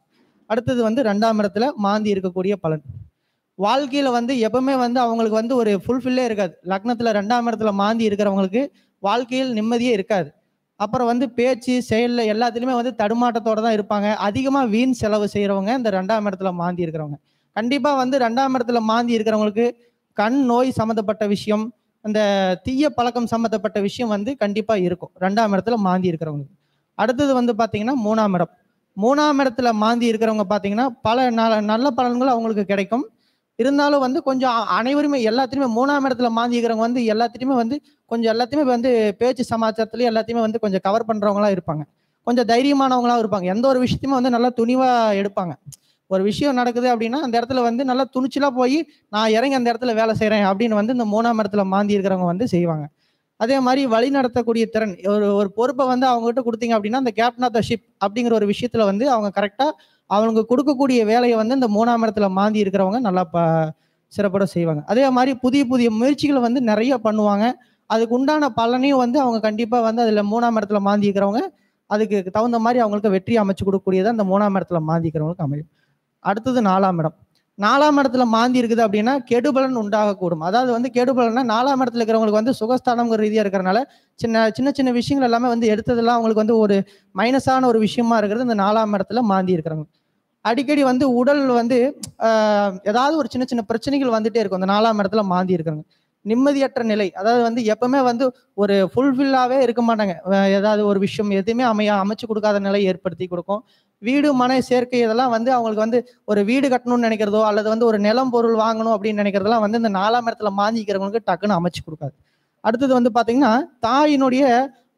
அடுத்தது வந்து ரெண்டாம் இடத்துல மாந்தி இருக்கக்கூடிய பலன் வாழ்க்கையில் வந்து எப்பவுமே வந்து அவங்களுக்கு வந்து ஒரு ஃபுல்ஃபில்லே இருக்காது லக்னத்தில் ரெண்டாம் இடத்துல மாந்தி இருக்கிறவங்களுக்கு வாழ்க்கையில் நிம்மதியே இருக்காது அப்புறம் வந்து பேச்சு செயலில் எல்லாத்துலேயுமே வந்து தடுமாட்டத்தோடு தான் இருப்பாங்க அதிகமாக வீண் செலவு செய்கிறவங்க இந்த ரெண்டாம் இடத்துல மாந்தி இருக்கிறவங்க கண்டிப்பாக வந்து ரெண்டாம் இடத்துல மாந்தி இருக்கிறவங்களுக்கு கண் நோய் சம்மந்தப்பட்ட விஷயம் அந்த தீய பழக்கம் சம்மந்தப்பட்ட விஷயம் வந்து கண்டிப்பாக இருக்கும் ரெண்டாம் இடத்துல மாந்தி இருக்கிறவங்களுக்கு அடுத்தது வந்து பார்த்தீங்கன்னா மூணாம் இடம் மூணாம் இடத்துல மாந்தி இருக்கிறவங்க பார்த்தீங்கன்னா பல நல்ல பலன்கள் அவங்களுக்கு கிடைக்கும் இருந்தாலும் வந்து கொஞ்சம் அனைவருமே எல்லாத்தையுமே மூணாம் இடத்துல மாந்திக்கிறவங்க வந்து எல்லாத்திலையுமே வந்து கொஞ்சம் எல்லாத்தையுமே வந்து பேச்சு சமாச்சாரத்துலேயும் எல்லாத்தையுமே வந்து கொஞ்சம் கவர் பண்ணுறவங்களாம் இருப்பாங்க கொஞ்சம் தைரியமானவங்களாக இருப்பாங்க எந்த ஒரு விஷயத்தையுமே வந்து நல்லா துணிவாக எடுப்பாங்க ஒரு விஷயம் நடக்குது அப்படின்னா அந்த இடத்துல வந்து நல்லா துணிச்சலாக போய் நான் இறங்கி அந்த இடத்துல வேலை செய்கிறேன் அப்படின்னு வந்து இந்த மூணாம் இடத்துல மாந்தி இருக்கிறவங்க வந்து செய்வாங்க அதே மாதிரி வழி நடத்தக்கூடிய திறன் ஒரு ஒரு பொறுப்பை வந்து அவங்ககிட்ட கொடுத்தீங்க அப்படின்னா அந்த கேப்டன் ஆஃப் த ஷிப் அப்படிங்கிற ஒரு விஷயத்தில் வந்து அவங்க கரெக்டாக அவங்க கொடுக்கக்கூடிய வேலையை வந்து இந்த மூணாம் இடத்துல மாந்தி இருக்கிறவங்க நல்லா ப சிறப்பட செய்வாங்க அதே மாதிரி புதிய புதிய முயற்சிகளை வந்து நிறைய பண்ணுவாங்க அதுக்கு உண்டான பலனையும் வந்து அவங்க கண்டிப்பாக வந்து அதில் மூணாம் இடத்துல மாந்தி இருக்கிறவங்க அதுக்கு தகுந்த மாதிரி அவங்களுக்கு வெற்றி அமைச்சு கொடுக்கக்கூடியது அந்த மூணாம் இடத்துல மாந்தி இருக்கிறவங்களுக்கு அமையும் அடுத்தது நாலாம் இடம் நாலாம் இடத்துல மாந்தி இருக்குது அப்படின்னா கெடுபலன் உண்டாகக்கூடும் அதாவது வந்து கெடுபலன்னா நாலாம் இடத்துல இருக்கிறவங்களுக்கு வந்து சுகஸ்தானங்கிற ரீதியாக இருக்கிறனால சின்ன சின்ன சின்ன விஷயங்கள் எல்லாமே வந்து எடுத்ததெல்லாம் அவங்களுக்கு வந்து ஒரு மைனஸான ஒரு விஷயமா இருக்கிறது இந்த நாலாம் இடத்துல மாந்தி இருக்கிறவங்க அடிக்கடி வந்து உடல் வந்து ஏதாவது ஒரு சின்ன சின்ன பிரச்சனைகள் வந்துட்டே இருக்கும் அந்த நாலாம் இடத்துல மாந்தி இருக்கிறாங்க நிம்மதியற்ற நிலை அதாவது வந்து எப்பவுமே வந்து ஒரு ஃபுல்ஃபில்லாகவே இருக்க மாட்டாங்க ஏதாவது ஒரு விஷயம் எதுவுமே அமைய அமைச்சு கொடுக்காத நிலை ஏற்படுத்தி கொடுக்கும் வீடு மனை சேர்க்கை இதெல்லாம் வந்து அவங்களுக்கு வந்து ஒரு வீடு கட்டணும்னு நினைக்கிறதோ அல்லது வந்து ஒரு நிலம் பொருள் வாங்கணும் அப்படின்னு நினைக்கிறதெல்லாம் வந்து இந்த நாலாம் இடத்துல மாந்திக்கிறவங்களுக்கு டக்குன்னு அமைச்சு கொடுக்காது அடுத்தது வந்து பார்த்தீங்கன்னா தாயினுடைய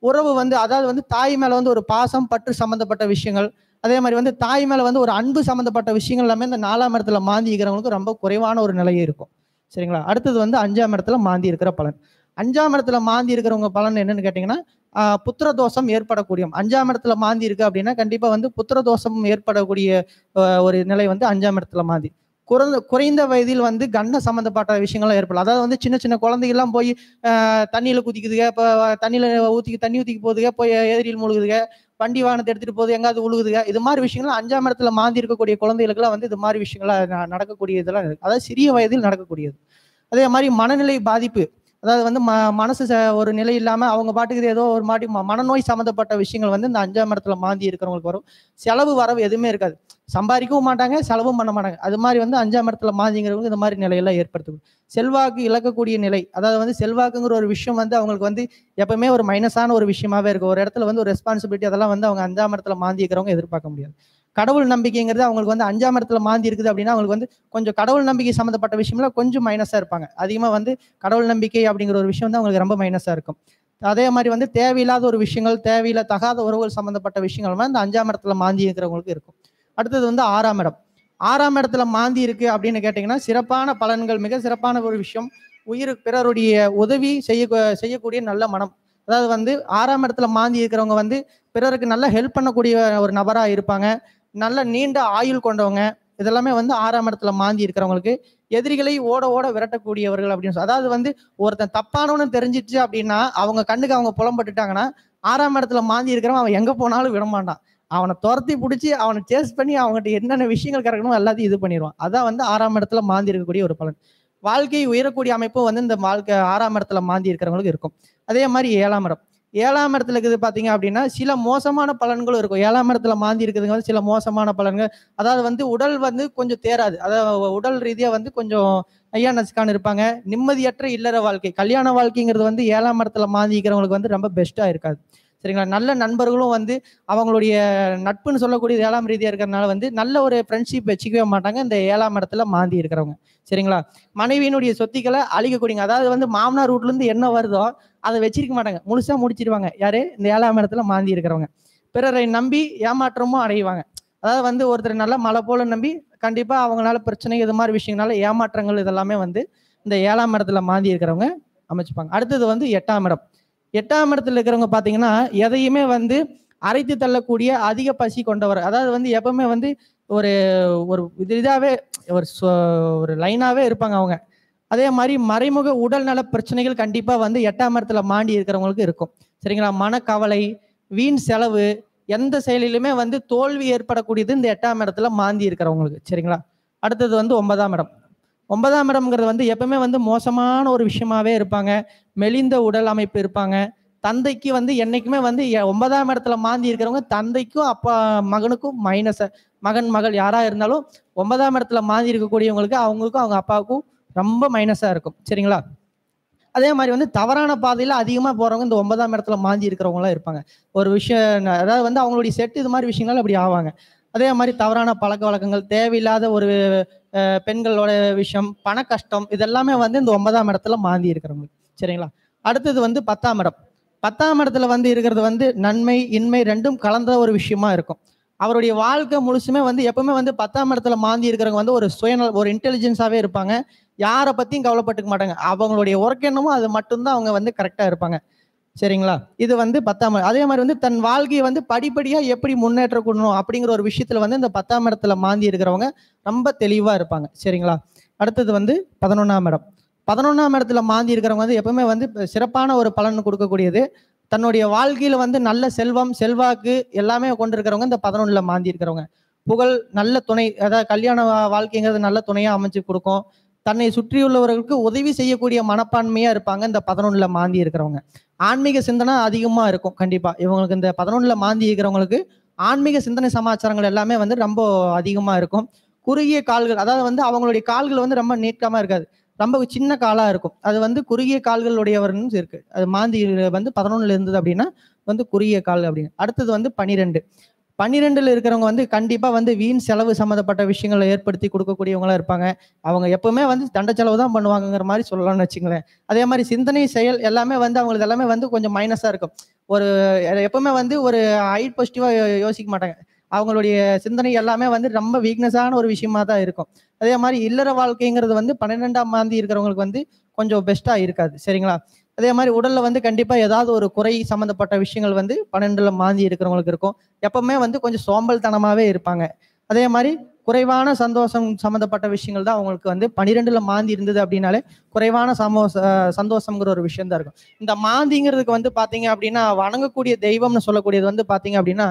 உறவு வந்து அதாவது வந்து தாய் மேலே வந்து ஒரு பாசம் பற்று சம்மந்தப்பட்ட விஷயங்கள் அதே மாதிரி வந்து தாய் மேலே வந்து ஒரு அன்பு சம்மந்தப்பட்ட விஷயங்கள் எல்லாமே இந்த நாலாம் இடத்துல மாந்தி இருக்கிறவங்களுக்கு ரொம்ப குறைவான ஒரு நிலையே இருக்கும் சரிங்களா அடுத்தது வந்து அஞ்சாம் இடத்துல மாந்தி இருக்கிற பலன் அஞ்சாம் இடத்துல மாந்தி இருக்கிறவங்க பலன் என்னன்னு கேட்டிங்கன்னா புத்திர தோஷம் ஏற்படக்கூடிய அஞ்சாம் இடத்துல மாந்தி இருக்கு அப்படின்னா கண்டிப்பாக வந்து புத்திர தோஷம் ஏற்படக்கூடிய ஒரு நிலை வந்து அஞ்சாம் இடத்துல மாந்தி குறைந்த குறைந்த வயதில் வந்து கண்ண சம்மந்தப்பட்ட விஷயங்கள்லாம் ஏற்படும் அதாவது வந்து சின்ன சின்ன குழந்தைகள்லாம் போய் தண்ணியில் குதிக்குதுக இப்போ தண்ணியில் ஊற்றி தண்ணி ஊற்றிக்கு போகுதுக போய் எதிரியில் மூழ்குதுக வண்டி வாகனத்தை எடுத்துட்டு போது எங்காவது உழுகுதுங்க இது மாதிரி விஷயங்கள்லாம் அஞ்சாம் இடத்துல மாந்தி இருக்கக்கூடிய குழந்தைகளுக்குலாம் வந்து இது மாதிரி விஷயங்கள்லாம் நடக்கக்கூடிய இதெல்லாம் அதாவது சிறிய வயதில் நடக்கக்கூடியது அதே மாதிரி மனநிலை பாதிப்பு அதாவது வந்து ம மனசு ஒரு நிலை இல்லாமல் அவங்க பாட்டுக்கு ஏதோ ஒரு மாதிரி மனநோய் சம்மந்தப்பட்ட விஷயங்கள் வந்து இந்த அஞ்சாம் இடத்துல மாந்தி இருக்கிறவங்களுக்கு வரும் செலவு வரவு எதுவுமே இருக்காது சம்பாதிக்கவும் மாட்டாங்க செலவும் பண்ண மாட்டாங்க அது மாதிரி வந்து அஞ்சாம் இடத்துல மாந்திங்கிறவங்க இந்த மாதிரி நிலையெல்லாம் ஏற்படுத்தும் செல்வாக்கு இழக்கக்கூடிய நிலை அதாவது வந்து செல்வாக்குங்கிற ஒரு விஷயம் வந்து அவங்களுக்கு வந்து எப்பவுமே ஒரு மைனஸான ஒரு விஷயமாவே இருக்கும் ஒரு இடத்துல வந்து ஒரு ரெஸ்பான்சிபிலிட்டி அதெல்லாம் வந்து அவங்க அஞ்சாம் இடத்துல மாந்திக்கிறவங்க எதிர்பார்க்க முடியாது கடவுள் நம்பிக்கைங்கிறது அவங்களுக்கு வந்து அஞ்சாம் இடத்துல மாந்தி இருக்குது அப்படின்னா அவங்களுக்கு வந்து கொஞ்சம் கடவுள் நம்பிக்கை சம்மந்தப்பட்ட விஷயம்ல கொஞ்சம் மைனஸாக இருப்பாங்க அதிகமாக வந்து கடவுள் நம்பிக்கை அப்படிங்கிற ஒரு விஷயம் வந்து அவங்களுக்கு ரொம்ப மைனஸாக இருக்கும் அதே மாதிரி வந்து தேவையில்லாத ஒரு விஷயங்கள் தேவையில்லை தகாத உறவுகள் சம்மந்தப்பட்ட விஷயங்கள் வந்து அஞ்சாம் இடத்துல மாந்தி இருக்கிறவங்களுக்கு இருக்கும் அடுத்தது வந்து ஆறாம் இடம் ஆறாம் இடத்துல மாந்தி இருக்கு அப்படின்னு கேட்டிங்கன்னா சிறப்பான பலன்கள் மிக சிறப்பான ஒரு விஷயம் உயிர் பிறருடைய உதவி செய்ய செய்யக்கூடிய நல்ல மனம் அதாவது வந்து ஆறாம் இடத்துல மாந்தி இருக்கிறவங்க வந்து பிறருக்கு நல்லா ஹெல்ப் பண்ணக்கூடிய ஒரு நபராக இருப்பாங்க நல்ல நீண்ட ஆயுள் கொண்டவங்க இதெல்லாமே வந்து ஆறாம் இடத்துல மாந்தி இருக்கிறவங்களுக்கு எதிரிகளை ஓட ஓட விரட்டக்கூடியவர்கள் அப்படின்னு அதாவது வந்து ஒருத்தன் தப்பானவனு தெரிஞ்சிச்சு அப்படின்னா அவங்க கண்ணுக்கு அவங்க புலம்பட்டுட்டாங்கன்னா ஆறாம் இடத்துல மாந்தி இருக்கிறவன் அவன் எங்க போனாலும் விடமாட்டான் அவனை துரத்தி பிடிச்சி அவனை சேஸ் பண்ணி அவங்ககிட்ட என்னென்ன விஷயங்கள் கிடக்கணும் எல்லாத்தையும் இது பண்ணிடுவான் அதான் வந்து ஆறாம் இடத்துல மாந்தி இருக்கக்கூடிய ஒரு பலன் வாழ்க்கை உயரக்கூடிய அமைப்பும் வந்து இந்த வாழ்க்கை ஆறாம் இடத்துல மாந்தி இருக்கிறவங்களுக்கு இருக்கும் அதே மாதிரி ஏழாம் இடம் ஏழாம் இடத்துல இருக்குது பார்த்தீங்க அப்படின்னா சில மோசமான பலன்களும் இருக்கும் ஏழாம் இடத்துல மாந்தி இருக்குதுங்க வந்து சில மோசமான பலன்கள் அதாவது வந்து உடல் வந்து கொஞ்சம் தேராது அதாவது உடல் ரீதியாக வந்து கொஞ்சம் ஐயா நசுக்கான்னு இருப்பாங்க நிம்மதியற்ற இல்லற வாழ்க்கை கல்யாண வாழ்க்கைங்கிறது வந்து ஏழாம் இடத்துல மாந்திக்கிறவங்களுக்கு வந்து ரொம்ப பெஸ்ட்டாக இருக்காது சரிங்களா நல்ல நண்பர்களும் வந்து அவங்களுடைய நட்புன்னு சொல்லக்கூடிய ஏழாம் ரீதியாக இருக்கிறதுனால வந்து நல்ல ஒரு ஃப்ரெண்ட்ஷிப் வச்சுக்கவே மாட்டாங்க இந்த ஏழாம் இடத்துல மாந்தி இருக்கிறவங்க சரிங்களா மனைவியினுடைய சொத்துக்களை அழிக்கக்கூடியங்க அதாவது வந்து மாமனார் வீட்லேருந்து என்ன வருதோ அதை வச்சிருக்க மாட்டாங்க முழுசா முடிச்சிருவாங்க யாரு இந்த ஏழாம் இடத்துல மாந்தி இருக்கிறவங்க பிறரை நம்பி ஏமாற்றமும் அடைவாங்க அதாவது வந்து ஒருத்தர் நல்லா மழை போல நம்பி கண்டிப்பா அவங்களால பிரச்சனை இது மாதிரி விஷயங்களால ஏமாற்றங்கள் இதெல்லாமே வந்து இந்த ஏழாம் இடத்துல மாந்தி இருக்கிறவங்க அமைச்சுப்பாங்க அடுத்தது வந்து எட்டாம் இடம் எட்டாம் இடத்துல இருக்கிறவங்க பார்த்தீங்கன்னா எதையுமே வந்து அரைத்து தள்ளக்கூடிய அதிக பசி கொண்டவர் அதாவது வந்து எப்பவுமே வந்து ஒரு ஒரு இது இதாகவே ஒரு ஒரு லைனாகவே இருப்பாங்க அவங்க அதே மாதிரி மறைமுக உடல்நல பிரச்சனைகள் கண்டிப்பாக வந்து எட்டாம் இடத்துல மாண்டி இருக்கிறவங்களுக்கு இருக்கும் சரிங்களா மனக்கவலை வீண் செலவு எந்த செயலிலுமே வந்து தோல்வி ஏற்படக்கூடியது இந்த எட்டாம் இடத்துல மாந்தி இருக்கிறவங்களுக்கு சரிங்களா அடுத்தது வந்து ஒன்பதாம் இடம் ஒன்பதாம் இடம்ங்கிறது வந்து எப்பவுமே வந்து மோசமான ஒரு விஷயமாவே இருப்பாங்க மெலிந்த உடல் அமைப்பு இருப்பாங்க தந்தைக்கு வந்து என்னைக்குமே வந்து ஒன்பதாம் இடத்துல மாந்தி இருக்கிறவங்க தந்தைக்கும் அப்பா மகனுக்கும் மைனஸ் மகன் மகள் யாரா இருந்தாலும் ஒன்பதாம் இடத்துல மாந்தி இருக்கக்கூடியவங்களுக்கு அவங்களுக்கும் அவங்க அப்பாவுக்கும் ரொம்ப மைனஸாக இருக்கும் சரிங்களா அதே மாதிரி வந்து தவறான பாதையில் அதிகமாக போகிறவங்க இந்த ஒன்பதாம் இடத்துல மாந்தி இருக்கிறவங்களாம் இருப்பாங்க ஒரு விஷயம் அதாவது வந்து அவங்களுடைய செட்டு இது மாதிரி விஷயங்கள் அப்படி ஆவாங்க அதே மாதிரி தவறான பழக்க வழக்கங்கள் தேவையில்லாத ஒரு பெண்களோட விஷயம் பண கஷ்டம் இதெல்லாமே வந்து இந்த ஒன்பதாம் இடத்துல மாந்தி இருக்கிறவங்களுக்கு சரிங்களா அடுத்தது வந்து பத்தாம் இடம் பத்தாம் இடத்துல வந்து இருக்கிறது வந்து நன்மை இன்மை ரெண்டும் கலந்த ஒரு விஷயமா இருக்கும் அவருடைய வாழ்க்கை முழுசுமே வந்து எப்பவுமே வந்து பத்தாம் இடத்துல மாந்தி இருக்கிறவங்க வந்து ஒரு சுயநல ஒரு இன்டெலிஜென்ஸாகவே இருப்பாங்க யாரை பற்றியும் கவலைப்பட்டுக்க மாட்டாங்க அவங்களுடைய ஒர்க் என்னமோ அது மட்டும்தான் அவங்க வந்து கரெக்டாக இருப்பாங்க சரிங்களா இது வந்து பத்தாம் அதே மாதிரி வந்து தன் வாழ்க்கையை வந்து படிப்படியாக எப்படி முன்னேற்ற கொடுணும் அப்படிங்கிற ஒரு விஷயத்தில் வந்து இந்த பத்தாம் இடத்துல மாந்தி இருக்கிறவங்க ரொம்ப தெளிவாக இருப்பாங்க சரிங்களா அடுத்தது வந்து பதினொன்றாம் இடம் பதினொன்றாம் இடத்துல மாந்தி இருக்கிறவங்க வந்து எப்பவுமே வந்து சிறப்பான ஒரு பலன் கொடுக்கக்கூடியது தன்னுடைய வாழ்க்கையில வந்து நல்ல செல்வம் செல்வாக்கு எல்லாமே கொண்டிருக்கிறவங்க இந்த பதினொன்னுல மாந்தி இருக்கிறவங்க புகழ் நல்ல துணை அதாவது கல்யாண வாழ்க்கைங்கிறது நல்ல துணையா அமைச்சு கொடுக்கும் தன்னை சுற்றியுள்ளவர்களுக்கு உதவி செய்யக்கூடிய மனப்பான்மையா இருப்பாங்க இந்த பதினொன்னுல மாந்தி இருக்கிறவங்க ஆன்மீக சிந்தனை அதிகமா இருக்கும் கண்டிப்பா இவங்களுக்கு இந்த பதினொன்னுல மாந்தி இருக்கிறவங்களுக்கு ஆன்மீக சிந்தனை சமாச்சாரங்கள் எல்லாமே வந்து ரொம்ப அதிகமா இருக்கும் குறுகிய கால்கள் அதாவது வந்து அவங்களுடைய கால்கள் வந்து ரொம்ப நீட்கமா இருக்காது ரொம்ப சின்ன காலாக இருக்கும் அது வந்து குறுகிய கால்களுடையவர்னு இருக்கு அது மாந்தி வந்து பதினொன்னுல இருந்தது அப்படின்னா வந்து குறுகிய கால் அப்படின்னு அடுத்தது வந்து பனிரெண்டு பன்னிரெண்டுல இருக்கிறவங்க வந்து கண்டிப்பா வந்து வீண் செலவு சம்மந்தப்பட்ட விஷயங்களை ஏற்படுத்தி கொடுக்கக்கூடியவங்களா இருப்பாங்க அவங்க எப்பவுமே வந்து தண்ட செலவு தான் பண்ணுவாங்கங்கிற மாதிரி சொல்லலாம்னு வச்சுங்களேன் அதே மாதிரி சிந்தனை செயல் எல்லாமே வந்து அவங்களுக்கு எல்லாமே வந்து கொஞ்சம் மைனஸா இருக்கும் ஒரு எப்பவுமே வந்து ஒரு ஹைட் பாசிட்டிவா யோசிக்க மாட்டாங்க அவங்களுடைய சிந்தனை எல்லாமே வந்து ரொம்ப வீக்னஸான ஒரு விஷயமா தான் இருக்கும் அதே மாதிரி இல்லற வாழ்க்கைங்கிறது வந்து பன்னிரெண்டாம் மாந்தி இருக்கிறவங்களுக்கு வந்து கொஞ்சம் பெஸ்ட்டாக இருக்காது சரிங்களா அதே மாதிரி உடலில் வந்து கண்டிப்பாக ஏதாவது ஒரு குறை சம்மந்தப்பட்ட விஷயங்கள் வந்து பன்னெண்டில் மாந்தி இருக்கிறவங்களுக்கு இருக்கும் எப்பவுமே வந்து கொஞ்சம் சோம்பல் தனமாகவே இருப்பாங்க அதே மாதிரி குறைவான சந்தோஷம் சம்மந்தப்பட்ட விஷயங்கள் தான் அவங்களுக்கு வந்து பனிரெண்டில் மாந்தி இருந்தது அப்படின்னாலே குறைவான சமோ சந்தோஷங்கிற ஒரு விஷயம் தான் இருக்கும் இந்த மாந்திங்கிறதுக்கு வந்து பார்த்தீங்க அப்படின்னா வணங்கக்கூடிய தெய்வம்னு சொல்லக்கூடியது வந்து பார்த்தீங்க அப்படின்னா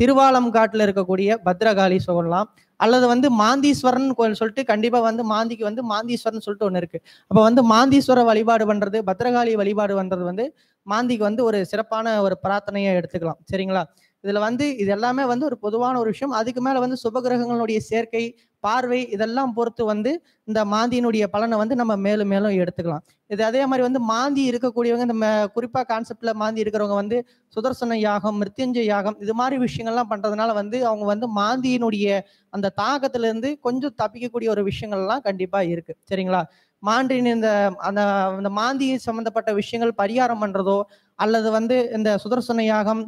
திருவாலம்காட்டில் இருக்கக்கூடிய பத்ரகாளி சொல்லலாம் அல்லது வந்து மாந்தீஸ்வரன் கோயில் சொல்லிட்டு கண்டிப்பாக வந்து மாந்திக்கு வந்து மாந்தீஸ்வரன் சொல்லிட்டு ஒன்று இருக்குது அப்போ வந்து மாந்தீஸ்வர வழிபாடு பண்ணுறது பத்ரகாளி வழிபாடு பண்ணுறது வந்து மாந்திக்கு வந்து ஒரு சிறப்பான ஒரு பிரார்த்தனையை எடுத்துக்கலாம் சரிங்களா இதில் வந்து இது எல்லாமே வந்து ஒரு பொதுவான ஒரு விஷயம் அதுக்கு மேலே வந்து சுபகிரகங்களுடைய சேர்க்கை பார்வை இதெல்லாம் பொறுத்து வந்து இந்த மாந்தியினுடைய பலனை வந்து நம்ம மேலும் மேலும் எடுத்துக்கலாம் இது அதே மாதிரி வந்து மாந்தி இருக்கக்கூடியவங்க இந்த குறிப்பாக கான்செப்டில் மாந்தி இருக்கிறவங்க வந்து சுதர்சன யாகம் மிருத்யுஞ்ச யாகம் இது மாதிரி விஷயங்கள்லாம் பண்ணுறதுனால வந்து அவங்க வந்து மாந்தியினுடைய அந்த இருந்து கொஞ்சம் தப்பிக்கக்கூடிய ஒரு விஷயங்கள்லாம் கண்டிப்பாக இருக்குது சரிங்களா மாண்டின் இந்த அந்த அந்த மாந்தி சம்மந்தப்பட்ட விஷயங்கள் பரிகாரம் பண்ணுறதோ அல்லது வந்து இந்த சுதர்சன யாகம்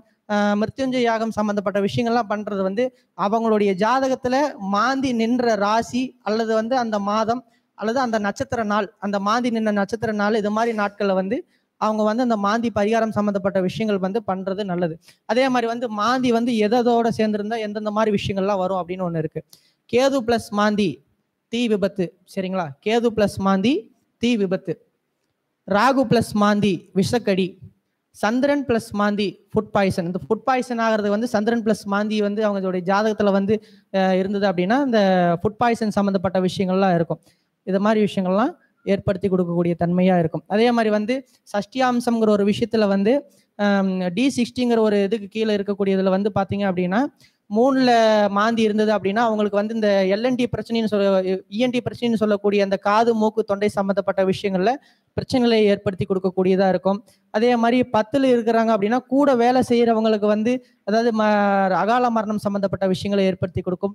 மிருத்யுஞ்சய யாகம் சம்மந்தப்பட்ட விஷயங்கள்லாம் பண்ணுறது வந்து அவங்களுடைய ஜாதகத்தில் மாந்தி நின்ற ராசி அல்லது வந்து அந்த மாதம் அல்லது அந்த நட்சத்திர நாள் அந்த மாந்தி நின்ற நட்சத்திர நாள் இது மாதிரி நாட்களில் வந்து அவங்க வந்து அந்த மாந்தி பரிகாரம் சம்மந்தப்பட்ட விஷயங்கள் வந்து பண்ணுறது நல்லது அதே மாதிரி வந்து மாந்தி வந்து எதோட சேர்ந்துருந்தா எந்தெந்த மாதிரி விஷயங்கள்லாம் வரும் அப்படின்னு ஒன்று இருக்குது கேது ப்ளஸ் மாந்தி தீ விபத்து சரிங்களா கேது ப்ளஸ் மாந்தி தீ விபத்து ராகு ப்ளஸ் மாந்தி விஷக்கடி Chandran plus Maandi food poison இந்த ஃபுட் பாய்சன் ஆகிறது வந்து சந்திரன் பிளஸ் மாந்தி வந்து அவங்களுடைய ஜாதகத்தில் வந்து இருந்தது அப்படின்னா இந்த ஃபுட் பாய்சன் சம்மந்தப்பட்ட விஷயங்கள்லாம் இருக்கும் இது மாதிரி விஷயங்கள்லாம் ஏற்படுத்தி கொடுக்கக்கூடிய தன்மையாக இருக்கும் அதே மாதிரி வந்து சஷ்டியாம்சங்கிற ஒரு விஷயத்தில் வந்து டி சிக்ஸ்டிங்கிற ஒரு இதுக்கு கீழே இருக்கக்கூடியதில் வந்து பார்த்தீங்க அப்படின்னா மூணில் மாந்தி இருந்தது அப்படின்னா அவங்களுக்கு வந்து இந்த எல்என்டி பிரச்சனைன்னு சொல்ல இஎன்டி e பிரச்சனைன்னு சொல்லக்கூடிய அந்த காது மூக்கு தொண்டை சம்மந்தப்பட்ட விஷயங்களில் பிரச்சனைகளை ஏற்படுத்தி கொடுக்கக்கூடியதாக இருக்கும் அதே மாதிரி பத்தில் இருக்கிறாங்க அப்படின்னா கூட வேலை செய்கிறவங்களுக்கு வந்து அதாவது ம அகால மரணம் சம்மந்தப்பட்ட விஷயங்களை ஏற்படுத்தி கொடுக்கும்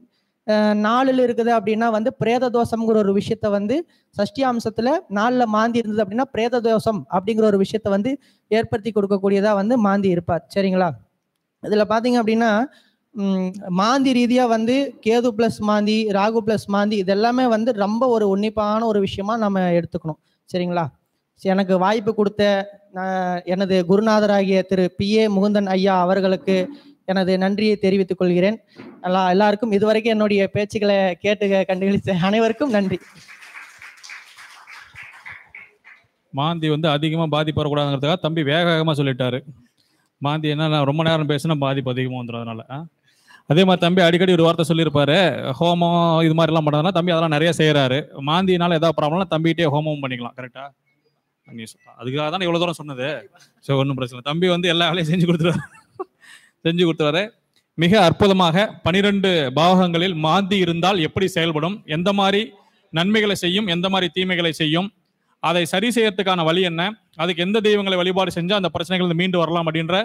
நாலில் இருக்குது அப்படின்னா வந்து பிரேத தோஷம்ங்கிற ஒரு விஷயத்த வந்து சஷ்டி அம்சத்தில் நாளில் மாந்தி இருந்தது அப்படின்னா பிரேத தோஷம் அப்படிங்கிற ஒரு விஷயத்த வந்து ஏற்படுத்தி கொடுக்கக்கூடியதாக வந்து மாந்தி இருப்பார் சரிங்களா இதில் பார்த்தீங்க அப்படின்னா மாந்தி ரீதியாக வந்து கேது ப்ளஸ் மாந்தி ராகு ப்ளஸ் மாந்தி இதெல்லாமே வந்து ரொம்ப ஒரு உன்னிப்பான ஒரு விஷயமா நம்ம எடுத்துக்கணும் சரிங்களா எனக்கு வாய்ப்பு கொடுத்த எனது குருநாதராகிய திரு பி ஏ முகுந்தன் ஐயா அவர்களுக்கு எனது நன்றியை தெரிவித்துக் கொள்கிறேன் எல்லா எல்லாருக்கும் இதுவரைக்கும் என்னுடைய பேச்சுக்களை கேட்டு கண்டுகளித்த அனைவருக்கும் நன்றி மாந்தி வந்து அதிகமாக பாதிப்பு வரக்கூடாதுங்கிறதுக்காக தம்பி வேக வேகமாக சொல்லிட்டாரு மாந்தி என்ன நான் ரொம்ப நேரம் பேசினா பாதிப்பு அதிகமாக வந்துடுறதுனால அதே மாதிரி தம்பி அடிக்கடி ஒரு வார்த்தை சொல்லியிருப்பாரு ஹோமம் இது மாதிரிலாம் பண்ணதுனா தம்பி அதெல்லாம் நிறைய செய்கிறாரு மாந்தினால ஏதாவது ப்ராப்ளம்னா தம்பிகிட்டே ஹோமம் பண்ணிக்கலாம் கரெக்டாக நீ அதுக்காக தான் இவ்வளோ தூரம் சொன்னது ஸோ ஒன்றும் பிரச்சனை தம்பி வந்து எல்லா வேலையும் செஞ்சு கொடுத்துருவாரு செஞ்சு கொடுத்துருவாரு மிக அற்புதமாக பனிரெண்டு பாவகங்களில் மாந்தி இருந்தால் எப்படி செயல்படும் எந்த மாதிரி நன்மைகளை செய்யும் எந்த மாதிரி தீமைகளை செய்யும் அதை சரி செய்யறதுக்கான வழி என்ன அதுக்கு எந்த தெய்வங்களை வழிபாடு செஞ்சால் அந்த பிரச்சனைகள் மீண்டு வரலாம் அப்படின்ற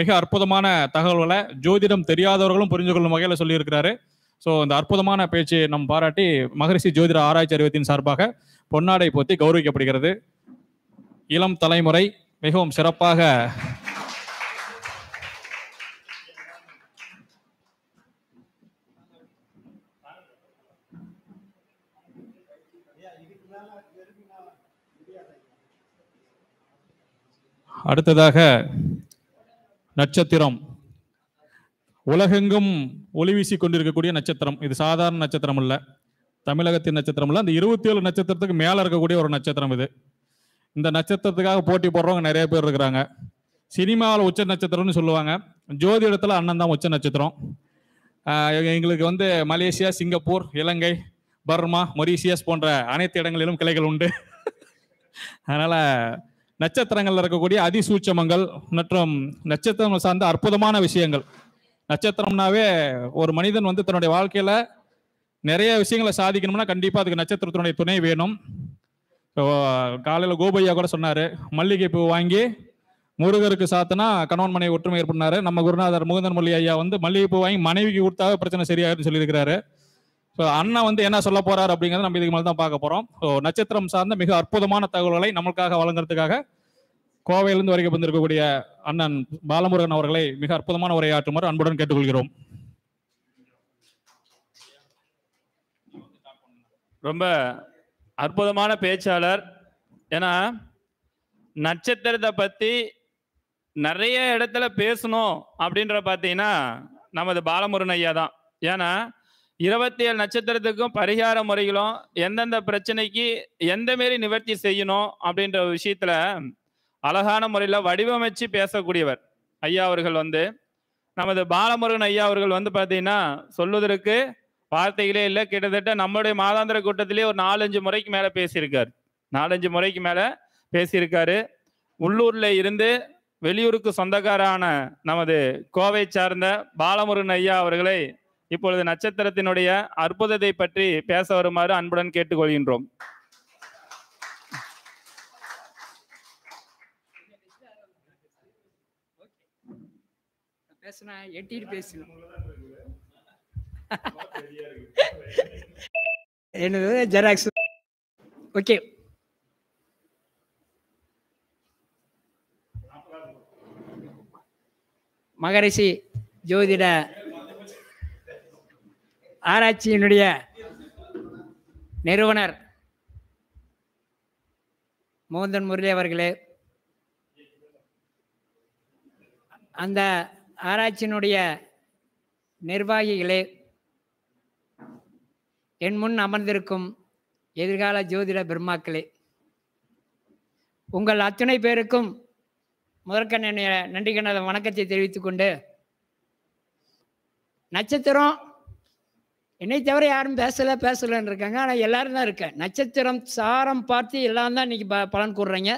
மிக அற்புதமான தகவல்களை ஜோதிடம் தெரியாதவர்களும் புரிஞ்சு கொள்ளும் வகையில் சொல்லியிருக்கிறாரு ஸோ இந்த அற்புதமான பேச்சு நம் பாராட்டி மகரிஷி ஜோதிட ஆராய்ச்சி அறிவத்தின் சார்பாக பொன்னாடை போத்தி கௌரவிக்கப்படுகிறது இளம் தலைமுறை மிகவும் சிறப்பாக அடுத்ததாக நட்சத்திரம் உலகெங்கும் ஒளி வீசி கொண்டிருக்கக்கூடிய நட்சத்திரம் இது சாதாரண நட்சத்திரம் இல்லை தமிழகத்தின் நட்சத்திரம் இல்லை அந்த இருபத்தி ஏழு நட்சத்திரத்துக்கு மேலே இருக்கக்கூடிய ஒரு நட்சத்திரம் இது இந்த நட்சத்திரத்துக்காக போட்டி போடுறவங்க நிறைய பேர் இருக்கிறாங்க சினிமாவில் உச்ச நட்சத்திரம்னு சொல்லுவாங்க ஜோதி இடத்துல அண்ணன் தான் உச்ச நட்சத்திரம் எங்களுக்கு வந்து Malaysia Singapore Ilangai Burma Mauritius போன்ற அனைத்து இடங்களிலும் கிளைகள் உண்டு அதனால் நட்சத்திரங்களில் இருக்கக்கூடிய அதிசூட்சமங்கள் மற்றும் நட்சத்திரங்கள் சார்ந்த அற்புதமான விஷயங்கள் நட்சத்திரம்னாவே ஒரு மனிதன் வந்து தன்னுடைய வாழ்க்கையில் நிறைய விஷயங்களை சாதிக்கணும்னா கண்டிப்பாக அதுக்கு நட்சத்திரத்தினுடைய துணை வேணும் காலையில் கோபையா கூட சொன்னார் மல்லிகை பூ வாங்கி முருகருக்கு சாத்தனா கணவன் மனைவி ஒற்றுமை ஏற்படினாரு நம்ம குருநாதர் முகுந்தன் மொழி ஐயா வந்து மல்லிகை பூ வாங்கி மனைவிக்கு கொடுத்தா பிரச்சனை சரியாக சொல்லியிருக்கிறாரு ஸோ அண்ணா வந்து என்ன சொல்ல போறாரு அப்படிங்கிறத நம்ம இதுக்கு மேலே தான் பார்க்க போறோம் ஸோ நட்சத்திரம் சார்ந்த மிக அற்புதமான தகவல்களை நம்மளுக்காக வழங்குறதுக்காக கோவையிலிருந்து வரைக்கும் வந்திருக்கக்கூடிய அண்ணன் பாலமுருகன் அவர்களை மிக அற்புதமான உரையாற்றுமாறு அன்புடன் கேட்டுக்கொள்கிறோம் ரொம்ப அற்புதமான பேச்சாளர் ஏன்னா நட்சத்திரத்தை பற்றி நிறைய இடத்துல பேசணும் அப்படின்ற பார்த்தீங்கன்னா நமது பாலமுருன் ஐயா தான் ஏன்னா இருபத்தி ஏழு நட்சத்திரத்துக்கும் பரிகார முறைகளும் எந்தெந்த பிரச்சனைக்கு எந்த மாரி நிவர்த்தி செய்யணும் அப்படின்ற விஷயத்தில் அழகான முறையில் வடிவமைச்சு பேசக்கூடியவர் ஐயா அவர்கள் வந்து நமது பாலமுருகன் ஐயா அவர்கள் வந்து பார்த்தீங்கன்னா சொல்லுவதற்கு வார்த்தைகளே இல்லை கிட்டத்தட்ட நம்மளுடைய மாதாந்திர கூட்டத்திலே ஒரு நாலஞ்சு முறைக்கு மேலே பேசியிருக்காரு நாலஞ்சு முறைக்கு மேலே பேசியிருக்காரு உள்ளூரில் இருந்து வெளியூருக்கு சொந்தக்காரான நமது கோவை சார்ந்த பாலமுருகன் ஐயா அவர்களை இப்பொழுது நட்சத்திரத்தினுடைய அற்புதத்தை பற்றி பேச வருமாறு அன்புடன் கேட்டுக்கொள்கின்றோம் பேசுனா எட்டிட்டு பேசணும் என்னது ஜெராக்ஸ் ஓகே மகரிஷி ஜோதிட ஆராய்ச்சியினுடைய நிறுவனர் மோகந்தன் முரளி அவர்களே அந்த ஆராய்ச்சியினுடைய நிர்வாகிகளே என் முன் அமர்ந்திருக்கும் எதிர்கால ஜோதிட பிரம்மாக்களே உங்கள் அத்துணை பேருக்கும் முதற்கண் என்னுடைய நன்றி கண்ண வணக்கத்தை தெரிவித்து கொண்டு நட்சத்திரம் என்னை தவிர யாரும் பேசலை பேசலன்னு இருக்காங்க ஆனால் எல்லாரும் தான் இருக்கேன் நட்சத்திரம் சாரம் பார்த்து எல்லாரும் தான் இன்றைக்கி ப பலன் கூடுறீங்க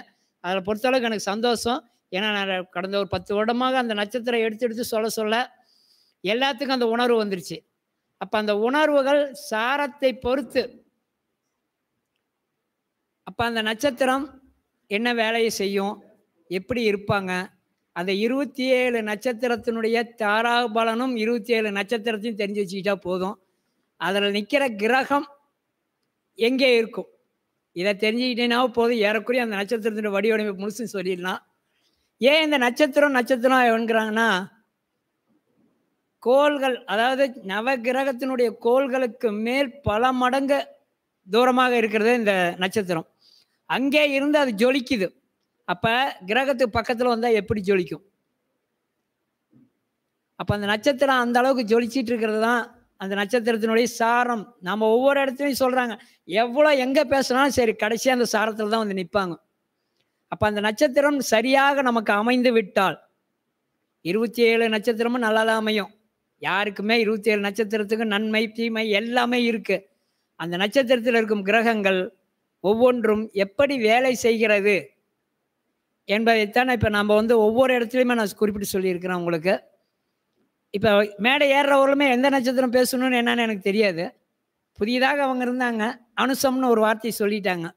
அதில் பொறுத்தளவுக்கு எனக்கு சந்தோஷம் ஏன்னா நான் கடந்த ஒரு பத்து வருடமாக அந்த நட்சத்திரம் எடுத்து எடுத்து சொல்ல சொல்ல எல்லாத்துக்கும் அந்த உணர்வு வந்துருச்சு அப்ப அந்த உணர்வுகள் சாரத்தை பொறுத்து அப்ப அந்த நட்சத்திரம் என்ன வேலையை செய்யும் எப்படி இருப்பாங்க அந்த இருபத்தி ஏழு நட்சத்திரத்தினுடைய பலனும் இருபத்தி ஏழு நட்சத்திரத்தையும் தெரிஞ்சு வச்சுக்கிட்டா போதும் அதில் நிற்கிற கிரகம் எங்கே இருக்கும் இதை தெரிஞ்சுக்கிட்டேனாவோ போதும் ஏறக்குறைய அந்த நட்சத்திரத்தினுடைய வடிவடைமை முழுசும் சொல்லிடலாம் ஏன் இந்த நட்சத்திரம் நட்சத்திரம் என்கிறாங்கன்னா கோள்கள் அதாவது நவகிரகத்தினுடைய கோள்களுக்கு மேல் பல மடங்கு தூரமாக இருக்கிறது இந்த நட்சத்திரம் அங்கே இருந்து அது ஜொலிக்குது அப்போ கிரகத்துக்கு பக்கத்தில் வந்தால் எப்படி ஜொலிக்கும் அப்போ அந்த நட்சத்திரம் அந்த அளவுக்கு ஜொலிச்சிட்டு இருக்கிறது தான் அந்த நட்சத்திரத்தினுடைய சாரம் நம்ம ஒவ்வொரு இடத்துலையும் சொல்கிறாங்க எவ்வளோ எங்கே பேசினாலும் சரி கடைசியாக அந்த சாரத்தில் தான் வந்து நிற்பாங்க அப்போ அந்த நட்சத்திரம் சரியாக நமக்கு அமைந்து விட்டால் இருபத்தி ஏழு நட்சத்திரமும் நல்லா தான் அமையும் யாருக்குமே இருபத்தி ஏழு நட்சத்திரத்துக்கு நன்மை தீமை எல்லாமே இருக்கு அந்த நட்சத்திரத்தில் இருக்கும் கிரகங்கள் ஒவ்வொன்றும் எப்படி வேலை செய்கிறது என்பதைத்தான் இப்போ நம்ம வந்து ஒவ்வொரு இடத்துலையுமே நான் குறிப்பிட்டு சொல்லியிருக்கிறேன் உங்களுக்கு இப்போ மேடை ஏறுறவர்களுமே எந்த நட்சத்திரம் பேசணும்னு என்னன்னு எனக்கு தெரியாது புதியதாக அவங்க இருந்தாங்க அனுசம்னு ஒரு வார்த்தையை சொல்லிட்டாங்க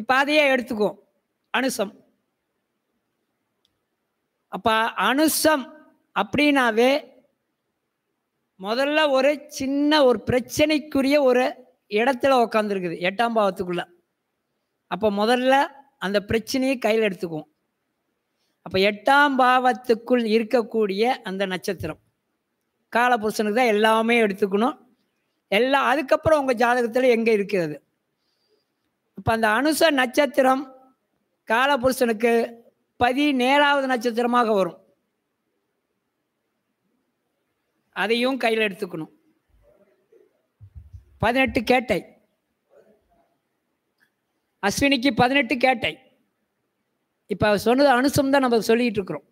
இப்போ அதையே எடுத்துக்குவோம் அனுசம் அப்போ அனுசம் அப்படின்னாவே முதல்ல ஒரு சின்ன ஒரு பிரச்சனைக்குரிய ஒரு இடத்துல உக்காந்துருக்குது எட்டாம் பாவத்துக்குள்ள அப்போ முதல்ல அந்த பிரச்சனையை கையில் எடுத்துக்குவோம் அப்போ எட்டாம் பாவத்துக்குள் இருக்கக்கூடிய அந்த நட்சத்திரம் காலபுருஷனுக்கு தான் எல்லாமே எடுத்துக்கணும் எல்லாம் அதுக்கப்புறம் உங்கள் ஜாதகத்தில் எங்கே இருக்கிறது இப்போ அந்த அனுச நட்சத்திரம் காலபுருஷனுக்கு பதினேழாவது நட்சத்திரமாக வரும் அதையும் கையில் எடுத்துக்கணும் பதினெட்டு கேட்டை அஸ்வினிக்கு பதினெட்டு கேட்டை இப்போ சொன்னது அனுசம் தான் நம்ம சொல்லிட்டு இருக்கிறோம்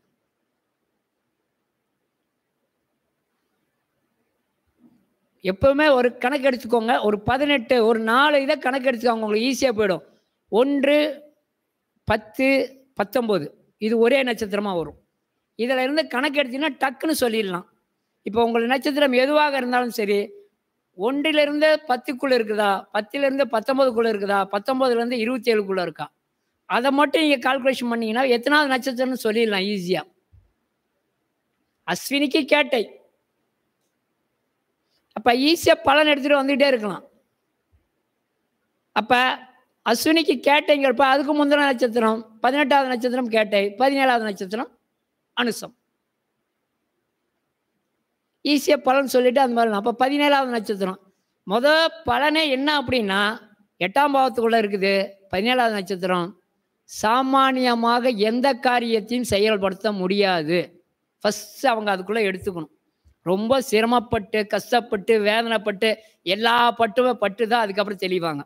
எப்பவுமே ஒரு கணக்கு எடுத்துக்கோங்க ஒரு பதினெட்டு ஒரு நாலு இதை கணக்கு எடுத்துக்கோங்க உங்களுக்கு ஈஸியாக போயிடும் ஒன்று பத்து பத்தொம்போது இது ஒரே நட்சத்திரமாக வரும் இதில் இருந்து கணக்கு எடுத்தீங்கன்னா டக்குன்னு சொல்லிடலாம் இப்போ உங்கள் நட்சத்திரம் எதுவாக இருந்தாலும் சரி ஒன்றிலிருந்து பத்துக்குள்ளே இருக்குதா பத்திலிருந்து பத்தொம்போதுக்குள்ளே இருக்குதா பத்தொம்போதுலேருந்து இருபத்தி ஏழுக்குள்ளே இருக்கா அதை மட்டும் நீங்கள் கால்குலேஷன் பண்ணீங்கன்னா எத்தனாவது நட்சத்திரம்னு சொல்லிடலாம் ஈஸியாக அஸ்வினிக்கு கேட்டை அப்போ ஈஸியாக பலன் எடுத்துகிட்டு வந்துக்கிட்டே இருக்கலாம் அப்போ அஸ்வினிக்கு கேட்டைங்கிறப்ப அதுக்கு முந்தின நட்சத்திரம் பதினெட்டாவது நட்சத்திரம் கேட்டை பதினேழாவது நட்சத்திரம் அனுசம் ஈஸியாக பலன் சொல்லிவிட்டு அந்த மாதிரி அப்போ பதினேழாவது நட்சத்திரம் மொதல் பலனே என்ன அப்படின்னா எட்டாம் பாவத்துக்குள்ளே இருக்குது பதினேழாவது நட்சத்திரம் சாமானியமாக எந்த காரியத்தையும் செயல்படுத்த முடியாது ஃபஸ்ட்டு அவங்க அதுக்குள்ளே எடுத்துக்கணும் ரொம்ப சிரமப்பட்டு கஷ்டப்பட்டு வேதனைப்பட்டு எல்லா பட்டுமே பட்டு தான் அதுக்கப்புறம் தெளிவாங்க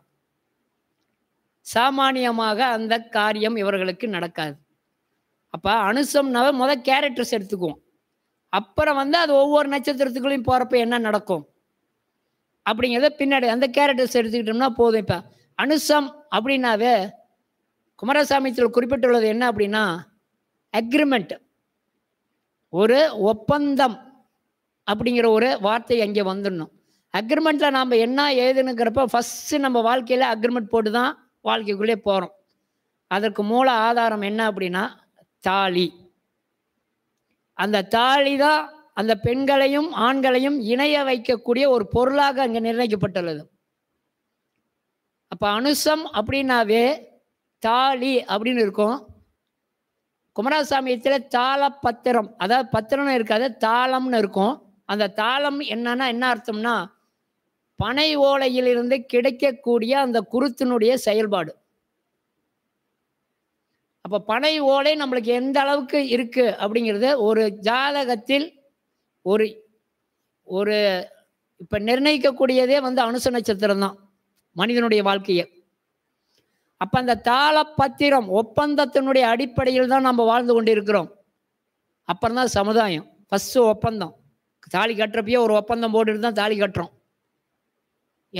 சாமானியமாக அந்த காரியம் இவர்களுக்கு நடக்காது அப்போ அனுசம்னாவே மொதல் கேரக்டர்ஸ் எடுத்துக்குவோம் அப்புறம் வந்து அது ஒவ்வொரு நட்சத்திரத்துக்குள்ளேயும் போகிறப்ப என்ன நடக்கும் அப்படிங்கிறத பின்னாடி அந்த கேரக்டர்ஸ் எடுத்துக்கிட்டோம்னா போதும் இப்போ அனுசம் அப்படின்னாவே குமாரசாமித்தில் குறிப்பிட்டுள்ளது என்ன அப்படின்னா அக்ரிமெண்ட் ஒரு ஒப்பந்தம் அப்படிங்கிற ஒரு வார்த்தை அங்கே வந்துடணும் அக்ரிமெண்ட்டில் நாம் என்ன ஏதுனுங்கிறப்ப ஃபஸ்ட்டு நம்ம வாழ்க்கையில் அக்ரிமெண்ட் போட்டு தான் வாழ்க்கைக்குள்ளே போகிறோம் அதற்கு மூல ஆதாரம் என்ன அப்படின்னா தாலி அந்த தாலி தான் அந்த பெண்களையும் ஆண்களையும் இணைய வைக்கக்கூடிய ஒரு பொருளாக அங்கே நிர்ணயிக்கப்பட்டுள்ளது அப்போ அனுசம் அப்படின்னாவே தாலி அப்படின்னு இருக்கும் குமரசாமியத்தில் தாளப்பத்திரம் அதாவது பத்திரம்னு இருக்காது தாளம்னு இருக்கும் அந்த தாளம் என்னன்னா என்ன அர்த்தம்னா பனை ஓலையிலிருந்து கிடைக்கக்கூடிய அந்த குருத்தினுடைய செயல்பாடு அப்போ பனை ஓலை நம்மளுக்கு எந்த அளவுக்கு இருக்குது அப்படிங்கிறது ஒரு ஜாதகத்தில் ஒரு ஒரு இப்போ நிர்ணயிக்கக்கூடியதே வந்து அனுச நட்சத்திரம் தான் மனிதனுடைய வாழ்க்கையை அப்போ அந்த தாளப்பத்திரம் ஒப்பந்தத்தினுடைய அடிப்படையில் தான் நம்ம வாழ்ந்து கொண்டு இருக்கிறோம் அப்புறம் தான் சமுதாயம் ஃபஸ்ட்டு ஒப்பந்தம் தாலி கட்டுறப்பயே ஒரு ஒப்பந்தம் போட்டுட்டு தான் தாலி கட்டுறோம்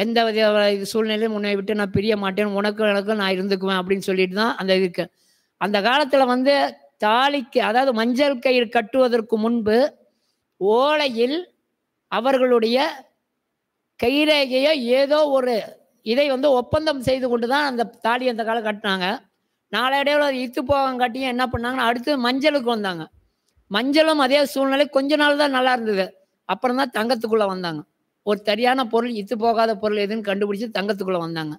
எந்த வித சூழ்நிலையும் உன்னை விட்டு நான் பிரிய மாட்டேன் உனக்கும் எனக்கும் நான் இருந்துக்குவேன் அப்படின்னு சொல்லிட்டு தான் அந்த இதுக்கு அந்த காலத்தில் வந்து தாலிக்கு அதாவது மஞ்சள் கயிறு கட்டுவதற்கு முன்பு ஓலையில் அவர்களுடைய கைரேகையோ ஏதோ ஒரு இதை வந்து ஒப்பந்தம் செய்து கொண்டு தான் அந்த தாலி அந்த காலம் கட்டினாங்க நாளடைவில் அது இத்து போகம் கட்டியும் என்ன பண்ணாங்கன்னா அடுத்து மஞ்சளுக்கு வந்தாங்க மஞ்சளும் அதே சூழ்நிலை கொஞ்ச நாள் தான் நல்லா இருந்தது அப்புறம் தான் தங்கத்துக்குள்ளே வந்தாங்க ஒரு சரியான பொருள் இத்து போகாத பொருள் எதுன்னு கண்டுபிடிச்சி தங்கத்துக்குள்ளே வந்தாங்க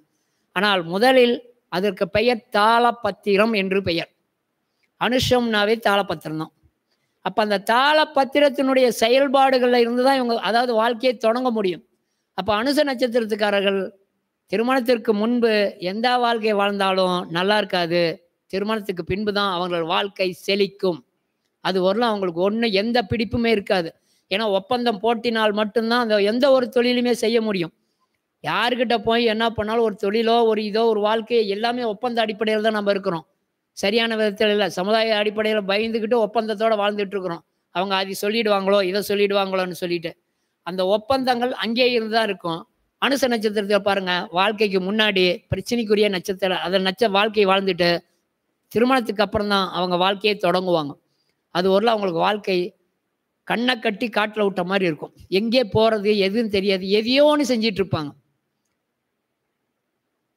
ஆனால் முதலில் அதற்கு பெயர் தாளப்பத்திரம் என்று பெயர் அனுஷம்னாவே தாளப்பத்திரம் தான் அப்போ அந்த தாளப்பத்திரத்தினுடைய செயல்பாடுகளில் இருந்து தான் இவங்க அதாவது வாழ்க்கையை தொடங்க முடியும் அப்போ அனுச நட்சத்திரத்துக்காரர்கள் திருமணத்திற்கு முன்பு எந்த வாழ்க்கை வாழ்ந்தாலும் நல்லா இருக்காது திருமணத்துக்கு பின்பு தான் அவங்களோட வாழ்க்கை செழிக்கும் அது வரலாம் அவங்களுக்கு ஒன்றும் எந்த பிடிப்புமே இருக்காது ஏன்னா ஒப்பந்தம் போட்டினால் மட்டும்தான் அந்த எந்த ஒரு தொழிலுமே செய்ய முடியும் யாருக்கிட்ட போய் என்ன பண்ணாலும் ஒரு தொழிலோ ஒரு இதோ ஒரு வாழ்க்கையோ எல்லாமே ஒப்பந்த அடிப்படையில் தான் நம்ம இருக்கிறோம் சரியான விதத்தில் இல்லை சமுதாய அடிப்படையில் பயந்துக்கிட்டு ஒப்பந்தத்தோடு வாழ்ந்துட்டு இருக்கிறோம் அவங்க அதை சொல்லிடுவாங்களோ இதை சொல்லிடுவாங்களோன்னு சொல்லிட்டு அந்த ஒப்பந்தங்கள் அங்கேயே இருந்து தான் இருக்கும் அனுச நட்சத்திரத்தில் பாருங்கள் வாழ்க்கைக்கு முன்னாடி பிரச்சனைக்குரிய நட்சத்திரம் அதை நச்ச வாழ்க்கையை வாழ்ந்துட்டு திருமணத்துக்கு அப்புறம் தான் அவங்க வாழ்க்கையை தொடங்குவாங்க அது ஒரு அவங்களுக்கு வாழ்க்கை கண்ணை கட்டி காட்டில் விட்ட மாதிரி இருக்கும் எங்கே போகிறது எதுவும் தெரியாது எதையோன்னு செஞ்சிட்ருப்பாங்க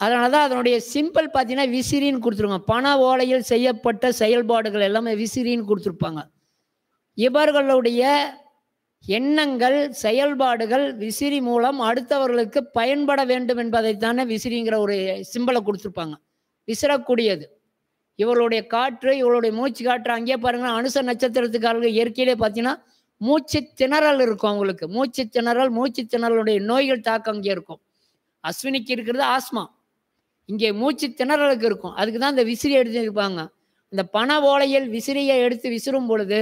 அதனால தான் அதனுடைய சிம்பிள் பார்த்தீங்கன்னா விசிறின்னு கொடுத்துருங்க பண ஓலையில் செய்யப்பட்ட செயல்பாடுகள் எல்லாமே விசிறின்னு கொடுத்துருப்பாங்க இவர்களுடைய எண்ணங்கள் செயல்பாடுகள் விசிறி மூலம் அடுத்தவர்களுக்கு பயன்பட வேண்டும் என்பதைத்தானே விசிறிங்கிற ஒரு சிம்பலை கொடுத்துருப்பாங்க விசிறக்கூடியது இவர்களுடைய காற்று இவளுடைய மூச்சு காற்று அங்கேயே பாருங்கள் அனுச நட்சத்திரத்துக்காரர்கள் இயற்கையிலே பார்த்தீங்கன்னா மூச்சு திணறல் இருக்கும் அவங்களுக்கு மூச்சு திணறல் மூச்சு திணறலுடைய நோய்கள் தாக்கம் அங்கே இருக்கும் அஸ்வினிக்கு இருக்கிறது ஆஸ்மா இங்கே மூச்சு திணறலுக்கு இருக்கும் அதுக்கு தான் இந்த விசிறி எடுத்துருப்பாங்க இந்த பண ஓலையில் விசிறியை எடுத்து விசிறும் பொழுது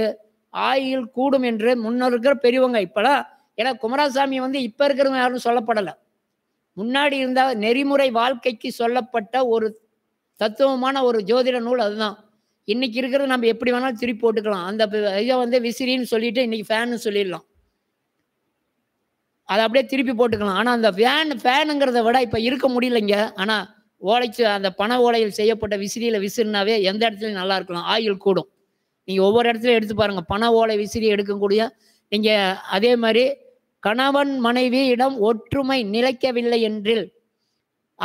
ஆயுள் கூடும் என்று முன்னர் இருக்கிற பெரியவங்க இப்பெல்லாம் ஏன்னா குமாரசாமி வந்து இப்போ இருக்கிறவங்க யாரும் சொல்லப்படலை முன்னாடி இருந்தால் நெறிமுறை வாழ்க்கைக்கு சொல்லப்பட்ட ஒரு தத்துவமான ஒரு ஜோதிட நூல் அதுதான் இன்னைக்கு இருக்கிறது நம்ம எப்படி வேணாலும் திருப்பி போட்டுக்கலாம் அந்த இதை வந்து விசிறின்னு சொல்லிட்டு இன்னைக்கு ஃபேன் சொல்லிடலாம் அதை அப்படியே திருப்பி போட்டுக்கலாம் ஆனால் அந்த ஃபேன் ஃபேனுங்கிறத விட இப்போ இருக்க முடியலைங்க ஆனால் ஓலைச்சு அந்த பண ஓலையில் செய்யப்பட்ட விசிறியில் விசிறினாவே எந்த இடத்துலையும் நல்லா இருக்கலாம் ஆயில் கூடும் நீங்கள் ஒவ்வொரு இடத்துலையும் எடுத்து பாருங்கள் பண ஓலை விசிறி எடுக்கக்கூடிய நீங்கள் அதே மாதிரி கணவன் மனைவியிடம் ஒற்றுமை நிலைக்கவில்லை என்றில்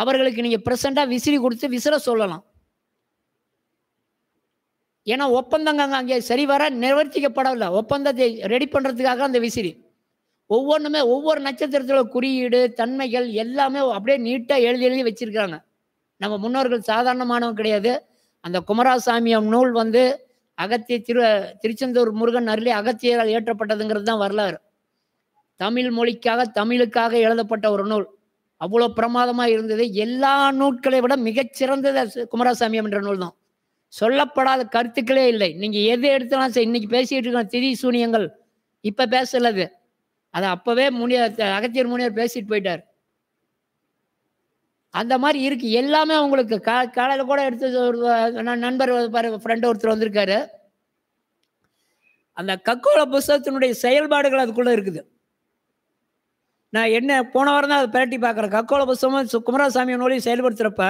அவர்களுக்கு நீங்கள் ப்ரெசண்டாக விசிறி கொடுத்து விசிற சொல்லலாம் ஏன்னா ஒப்பந்தங்க அங்கே சரி வர நிவர்த்திக்கப்படவில்லை ஒப்பந்தத்தை ரெடி பண்ணுறதுக்காக அந்த விசிறி ஒவ்வொன்றுமே ஒவ்வொரு நட்சத்திரத்தில் குறியீடு தன்மைகள் எல்லாமே அப்படியே நீட்டாக எழுதி எழுதி வச்சுருக்காங்க நம்ம முன்னோர்கள் சாதாரணமானவங்க கிடையாது அந்த குமராசாமியம் நூல் வந்து அகத்திய திரு திருச்செந்தூர் முருகன் அருளி அகத்தியரால் ஏற்றப்பட்டதுங்கிறது தான் வரலாறு தமிழ் மொழிக்காக தமிழுக்காக எழுதப்பட்ட ஒரு நூல் அவ்வளோ பிரமாதமாக இருந்தது எல்லா நூல்களை விட மிகச்சிறந்தது குமரசாமியம் என்ற நூல் தான் சொல்லப்படாத கருத்துக்களே இல்லை நீங்கள் எது எடுத்தாலும் சரி இன்னைக்கு பேசிகிட்டு இருக்கோம் திதி சூனியங்கள் இப்போ பேசலது அதை அப்போவே முனியர் அகத்தியர் முனியார் பேசிட்டு போயிட்டார் அந்த மாதிரி இருக்குது எல்லாமே அவங்களுக்கு கா காலையில் கூட எடுத்து ஒரு நண்பர் பாரு ஃப்ரெண்டு ஒருத்தர் வந்திருக்காரு அந்த கக்கோல புஸ்தகத்தினுடைய செயல்பாடுகள் அதுக்குள்ளே இருக்குது நான் என்ன போன வாரம் தான் அதை பிரட்டி பார்க்குறேன் கக்கோல புஸ்தகமும் குமரசாமி நூலையும் செயல்படுத்துகிறப்ப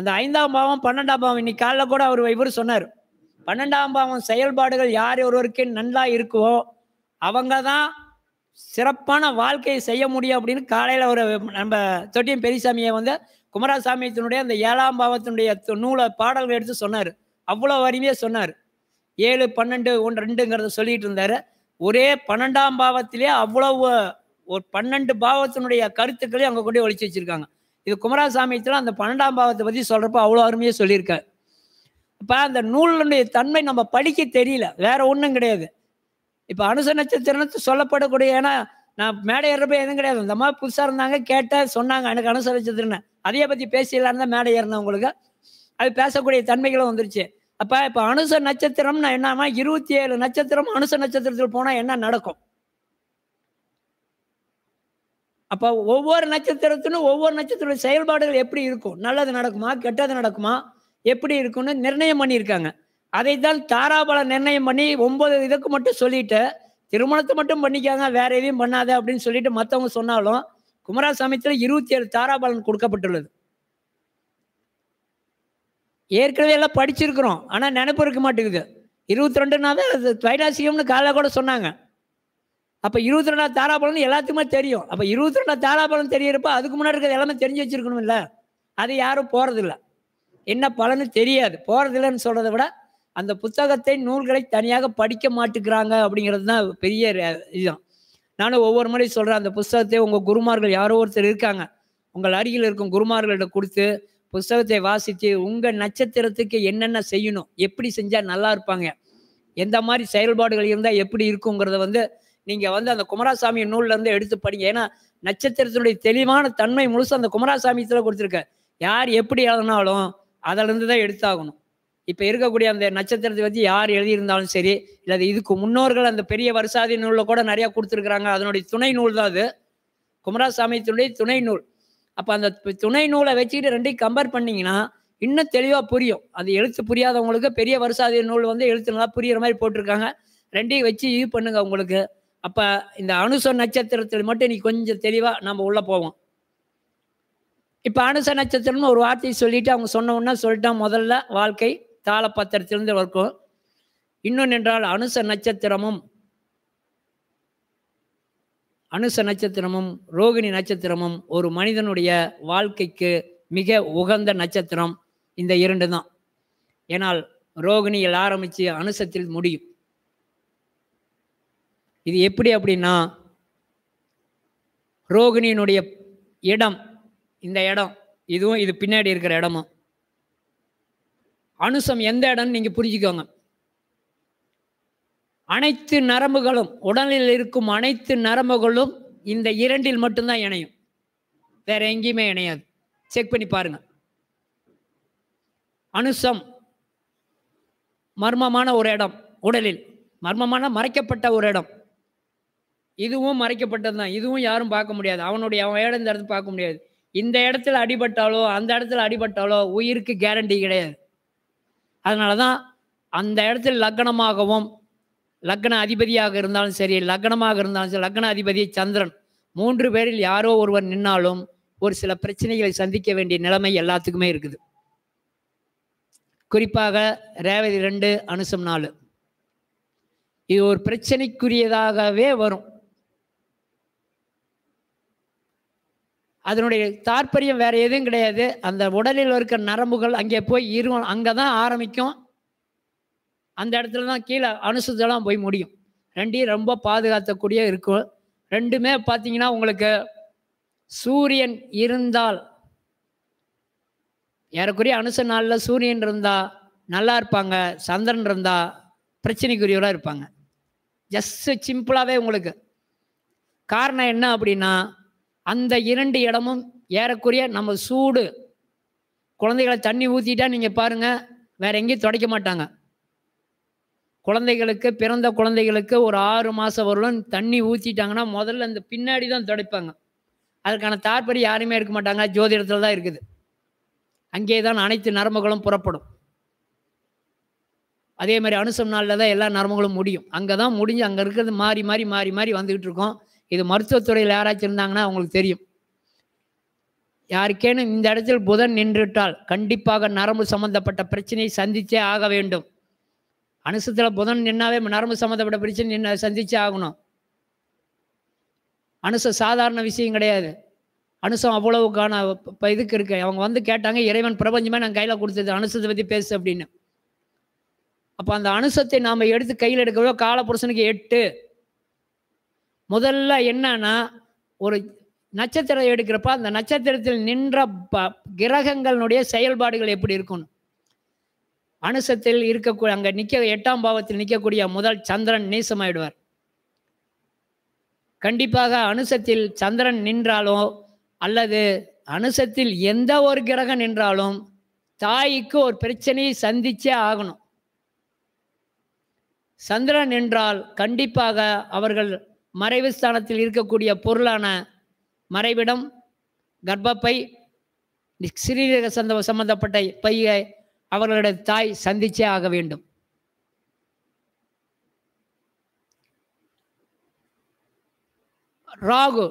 அந்த ஐந்தாம் பாவம் பன்னெண்டாம் பாவம் இன்னைக்கு காலைல கூட அவர் இவர் சொன்னார் பன்னெண்டாம் பாவம் செயல்பாடுகள் யார் ஒருவருக்கு நன்றாக இருக்குவோ அவங்க தான் சிறப்பான வாழ்க்கையை செய்ய முடியும் அப்படின்னு காலையில் ஒரு நம்ம தொட்டியம் பெரியசாமியை வந்து குமாரசாமியத்தினுடைய அந்த ஏழாம் பாவத்தினுடைய நூலை பாடல்கள் எடுத்து சொன்னார் அவ்வளோ வரிமையாக சொன்னார் ஏழு பன்னெண்டு ஒன்று ரெண்டுங்கிறத சொல்லிட்டு இருந்தார் ஒரே பன்னெண்டாம் பாவத்திலே அவ்வளவு ஒரு பன்னெண்டு பாவத்தினுடைய கருத்துக்களையும் அங்கே கொண்டு ஒழிச்சு வச்சுருக்காங்க இது குமரசாமியத்தில் அந்த பன்னெண்டாம் பாவத்தை பற்றி சொல்கிறப்ப அவ்வளோ அருமையாக சொல்லியிருக்காரு இப்போ அந்த நூலினுடைய தன்மை நம்ம படிக்க தெரியல வேற ஒன்றும் கிடையாது இப்போ அனுச நட்சத்திரம்னு சொல்லப்படக்கூடிய ஏன்னா நான் மேடை ஏறப்ப எதுவும் கிடையாது இந்த மாதிரி புதுசாக இருந்தாங்க கேட்டால் சொன்னாங்க எனக்கு அனுச நட்சத்திரம்னு அதையே பற்றி பேசிடலான்னு தான் மேடை ஏறினேன் உங்களுக்கு அது பேசக்கூடிய தன்மைகளும் வந்துருச்சு அப்போ இப்போ அனுச நட்சத்திரம்னா என்னமா இருபத்தி ஏழு நட்சத்திரம் அனுச நட்சத்திரத்தில் போனால் என்ன நடக்கும் அப்போ ஒவ்வொரு நட்சத்திரத்திலும் ஒவ்வொரு நட்சத்திர செயல்பாடுகள் எப்படி இருக்கும் நல்லது நடக்குமா கெட்டது நடக்குமா எப்படி இருக்கும்னு நிர்ணயம் பண்ணியிருக்காங்க அதை தான் தாராபல நிர்ணயம் பண்ணி ஒன்பது இதுக்கு மட்டும் சொல்லிட்டு திருமணத்தை மட்டும் பண்ணிக்காங்க வேற எதையும் பண்ணாத அப்படின்னு சொல்லிட்டு மற்றவங்க சொன்னாலும் குமாரசாமித்துல இருபத்தி ஏழு தாராபலன் கொடுக்கப்பட்டுள்ளது ஏற்கனவே எல்லாம் படிச்சிருக்கிறோம் ஆனால் நினைப்பு இருக்க மாட்டேங்குது இருபத்தி ரெண்டுனாவே அது வைராசியம்னு காலைல கூட சொன்னாங்க அப்போ இருபத்தி ரெண்டாவது தாராபலம் எல்லாத்துக்குமே தெரியும் அப்போ இருபத்தி ரெண்டாவது தாராபலம் தெரியறப்ப அதுக்கு முன்னாடி இருக்கிற எல்லாமே தெரிஞ்சு வச்சிருக்கணும்ல அது யாரும் போகிறதில்ல என்ன பலன்னு தெரியாது போகிறதில்லன்னு சொல்கிறத விட அந்த புத்தகத்தை நூல்களை தனியாக படிக்க மாட்டுக்கிறாங்க அப்படிங்கிறது தான் பெரிய இதுதான் நானும் ஒவ்வொரு முறை சொல்கிறேன் அந்த புஸ்தகத்தை உங்கள் குருமார்கள் யாரோ ஒருத்தர் இருக்காங்க உங்கள் அருகில் இருக்கும் குருமார்கள்ட்ட கொடுத்து புஸ்தகத்தை வாசித்து உங்கள் நட்சத்திரத்துக்கு என்னென்ன செய்யணும் எப்படி செஞ்சால் நல்லா இருப்பாங்க எந்த மாதிரி செயல்பாடுகள் இருந்தால் எப்படி இருக்குங்கிறத வந்து நீங்கள் வந்து அந்த குமராசாமி நூல்லேருந்து எடுத்து படிங்க ஏன்னா நட்சத்திரத்தினுடைய தெளிவான தன்மை முழுசு அந்த குமராசாமி கொடுத்துருக்க யார் எப்படி எழுதினாலும் அதிலிருந்து தான் எடுத்தாகணும் இப்ப இருக்கக்கூடிய அந்த நட்சத்திரத்தை பற்றி யார் எழுதியிருந்தாலும் சரி இல்லை இதுக்கு முன்னோர்கள் அந்த பெரிய வருஷாதி நூலில் கூட நிறைய கொடுத்துருக்குறாங்க அதனுடைய துணை நூல் தான் அது குமராசாமியத்தினுடைய துணை நூல் அப்போ அந்த துணை நூலை வச்சுக்கிட்டு ரெண்டையும் கம்பேர் பண்ணிங்கன்னா இன்னும் தெளிவாக புரியும் அது எழுத்து புரியாதவங்களுக்கு பெரிய வருஷாதி நூல் வந்து எழுத்து நல்லா புரியுற மாதிரி போட்டிருக்காங்க ரெண்டையும் வச்சு இது பண்ணுங்க உங்களுக்கு அப்போ இந்த அனுச நட்சத்திரத்தில் மட்டும் நீ கொஞ்சம் தெளிவாக நம்ம உள்ளே போவோம் இப்போ அனுச நட்சத்திரம்னு ஒரு வார்த்தையை சொல்லிவிட்டு அவங்க சொன்ன உடனே சொல்லிட்டான் முதல்ல வாழ்க்கை தாளப்பத்திரத்திலிருந்து வர்க்கம் இன்னொன்றால் என்றால் அனுச நட்சத்திரமும் அனுச நட்சத்திரமும் ரோகிணி நட்சத்திரமும் ஒரு மனிதனுடைய வாழ்க்கைக்கு மிக உகந்த நட்சத்திரம் இந்த இரண்டு தான் ஏனால் ரோகிணியில் ஆரம்பித்து அனுசத்தில் முடியும் இது எப்படி அப்படின்னா ரோகிணியினுடைய இடம் இந்த இடம் இதுவும் இது பின்னாடி இருக்கிற இடமும் அனுசம் எந்த இடம்னு நீங்கள் புரிஞ்சுக்கோங்க அனைத்து நரம்புகளும் உடலில் இருக்கும் அனைத்து நரம்புகளும் இந்த இரண்டில் மட்டும்தான் இணையும் வேற எங்கேயுமே இணையாது செக் பண்ணி பாருங்க அனுசம் மர்மமான ஒரு இடம் உடலில் மர்மமான மறைக்கப்பட்ட ஒரு இடம் இதுவும் மறைக்கப்பட்டது தான் இதுவும் யாரும் பார்க்க முடியாது அவனுடைய அவன் இடம் இந்த இடத்துல பார்க்க முடியாது இந்த இடத்துல அடிபட்டாலோ அந்த இடத்துல அடிபட்டாலோ உயிருக்கு கேரண்டி கிடையாது அதனால தான் அந்த இடத்துல லக்னமாகவும் லக்ன அதிபதியாக இருந்தாலும் சரி லக்னமாக இருந்தாலும் சரி லக்ன அதிபதி சந்திரன் மூன்று பேரில் யாரோ ஒருவர் நின்னாலும் ஒரு சில பிரச்சனைகளை சந்திக்க வேண்டிய நிலைமை எல்லாத்துக்குமே இருக்குது குறிப்பாக ரேவதி ரெண்டு அனுசம் நாலு இது ஒரு பிரச்சனைக்குரியதாகவே வரும் அதனுடைய தாற்பயம் வேறு எதுவும் கிடையாது அந்த உடலில் இருக்கிற நரம்புகள் அங்கே போய் இருக்கும் அங்கே தான் ஆரம்பிக்கும் அந்த இடத்துல தான் கீழே அனுசத்தெல்லாம் போய் முடியும் ரெண்டையும் ரொம்ப பாதுகாத்தக்கூடிய இருக்கும் ரெண்டுமே பார்த்தீங்கன்னா உங்களுக்கு சூரியன் இருந்தால் ஏறக்குறைய அனுச நாளில் சூரியன் இருந்தால் நல்லா இருப்பாங்க சந்திரன் இருந்தால் பிரச்சனைக்குரியவராக இருப்பாங்க ஜஸ்ட் சிம்பிளாகவே உங்களுக்கு காரணம் என்ன அப்படின்னா அந்த இரண்டு இடமும் ஏறக்குறைய நம்ம சூடு குழந்தைகளை தண்ணி ஊற்றிட்டா நீங்கள் பாருங்கள் வேற எங்கேயும் துடைக்க மாட்டாங்க குழந்தைகளுக்கு பிறந்த குழந்தைகளுக்கு ஒரு ஆறு மாதம் வரலும் தண்ணி ஊற்றிட்டாங்கன்னா முதல்ல அந்த பின்னாடி தான் துடைப்பாங்க அதுக்கான தாற்பரி யாருமே இருக்க மாட்டாங்க ஜோதிடத்தில் தான் இருக்குது அங்கே தான் அனைத்து நரம்புகளும் புறப்படும் அதே மாதிரி அனுசம் நாளில் தான் எல்லா நரம்புகளும் முடியும் அங்கே தான் முடிஞ்சு அங்கே இருக்கிறது மாறி மாறி மாறி மாறி வந்துக்கிட்டு இருக்கோம் இது மருத்துவத்துறையில் யாராச்சும் இருந்தாங்கன்னா அவங்களுக்கு தெரியும் யாருக்கேனும் இந்த இடத்தில் புதன் நின்றுட்டால் கண்டிப்பாக நரம்பு சம்பந்தப்பட்ட பிரச்சனையை சந்தித்தே ஆக வேண்டும் அனுசத்தில் புதன் நின்னாவே நரம்பு சம்மந்தப்பட்ட பிரச்சனை நின்று சந்தித்தே ஆகணும் அனுசம் சாதாரண விஷயம் கிடையாது அனுசம் அவ்வளவுக்கான இப்போ இதுக்கு இருக்கு அவங்க வந்து கேட்டாங்க இறைவன் பிரபஞ்சமே நான் கையில் கொடுத்தது அனுசத்தை பற்றி பேசு அப்படின்னு அப்போ அந்த அனுசத்தை நாம் எடுத்து கையில் எடுக்கிறதோ காலபுருஷனுக்கு எட்டு முதல்ல என்னன்னா ஒரு நட்சத்திரம் எடுக்கிறப்ப அந்த நட்சத்திரத்தில் நின்ற ப கிரகங்களுடைய செயல்பாடுகள் எப்படி இருக்கணும் அனுசத்தில் இருக்கக்கூடிய அங்கே நிற்க எட்டாம் பாவத்தில் நிற்கக்கூடிய முதல் சந்திரன் நீசமாயிடுவார் கண்டிப்பாக அனுசத்தில் சந்திரன் நின்றாலோ அல்லது அனுசத்தில் எந்த ஒரு கிரகம் நின்றாலும் தாய்க்கு ஒரு பிரச்சனையை சந்திச்சே ஆகணும் சந்திரன் என்றால் கண்டிப்பாக அவர்கள் மறைவு ஸ்தானத்தில் இருக்கக்கூடிய பொருளான மறைவிடம் கர்ப்பப்பை சிறீரக சந்த சம்பந்தப்பட்ட பையை அவர்களுடைய தாய் சந்திச்சே ஆக வேண்டும் ராகு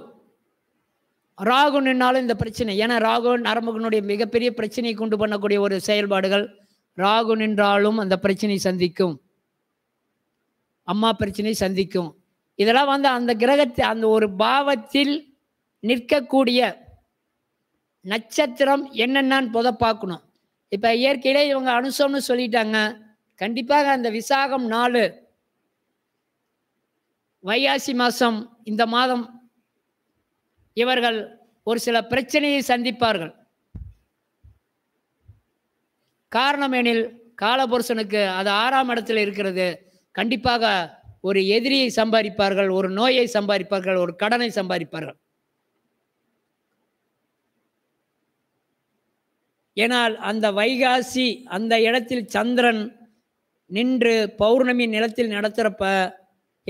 ராகு நின்னாலும் இந்த பிரச்சனை ஏன்னா ராகு நரம்புகளுடைய மிகப்பெரிய பிரச்சனையை கொண்டு பண்ணக்கூடிய ஒரு செயல்பாடுகள் ராகு நின்றாலும் அந்த பிரச்சனை சந்திக்கும் அம்மா பிரச்சனை சந்திக்கும் இதெல்லாம் வந்து அந்த கிரகத்தை அந்த ஒரு பாவத்தில் நிற்கக்கூடிய நட்சத்திரம் என்னென்னு புத பார்க்கணும் இப்போ இயற்கையிலே இவங்க அனுசம்னு சொல்லிட்டாங்க கண்டிப்பாக அந்த விசாகம் நாலு வைகாசி மாதம் இந்த மாதம் இவர்கள் ஒரு சில பிரச்சனையை சந்திப்பார்கள் காரணம் எனில் காலபுருஷனுக்கு அது ஆறாம் இடத்துல இருக்கிறது கண்டிப்பாக ஒரு எதிரியை சம்பாதிப்பார்கள் ஒரு நோயை சம்பாதிப்பார்கள் ஒரு கடனை சம்பாதிப்பார்கள் ஏனால் அந்த வைகாசி அந்த இடத்தில் சந்திரன் நின்று பௌர்ணமி நிலத்தில் நடத்துகிறப்ப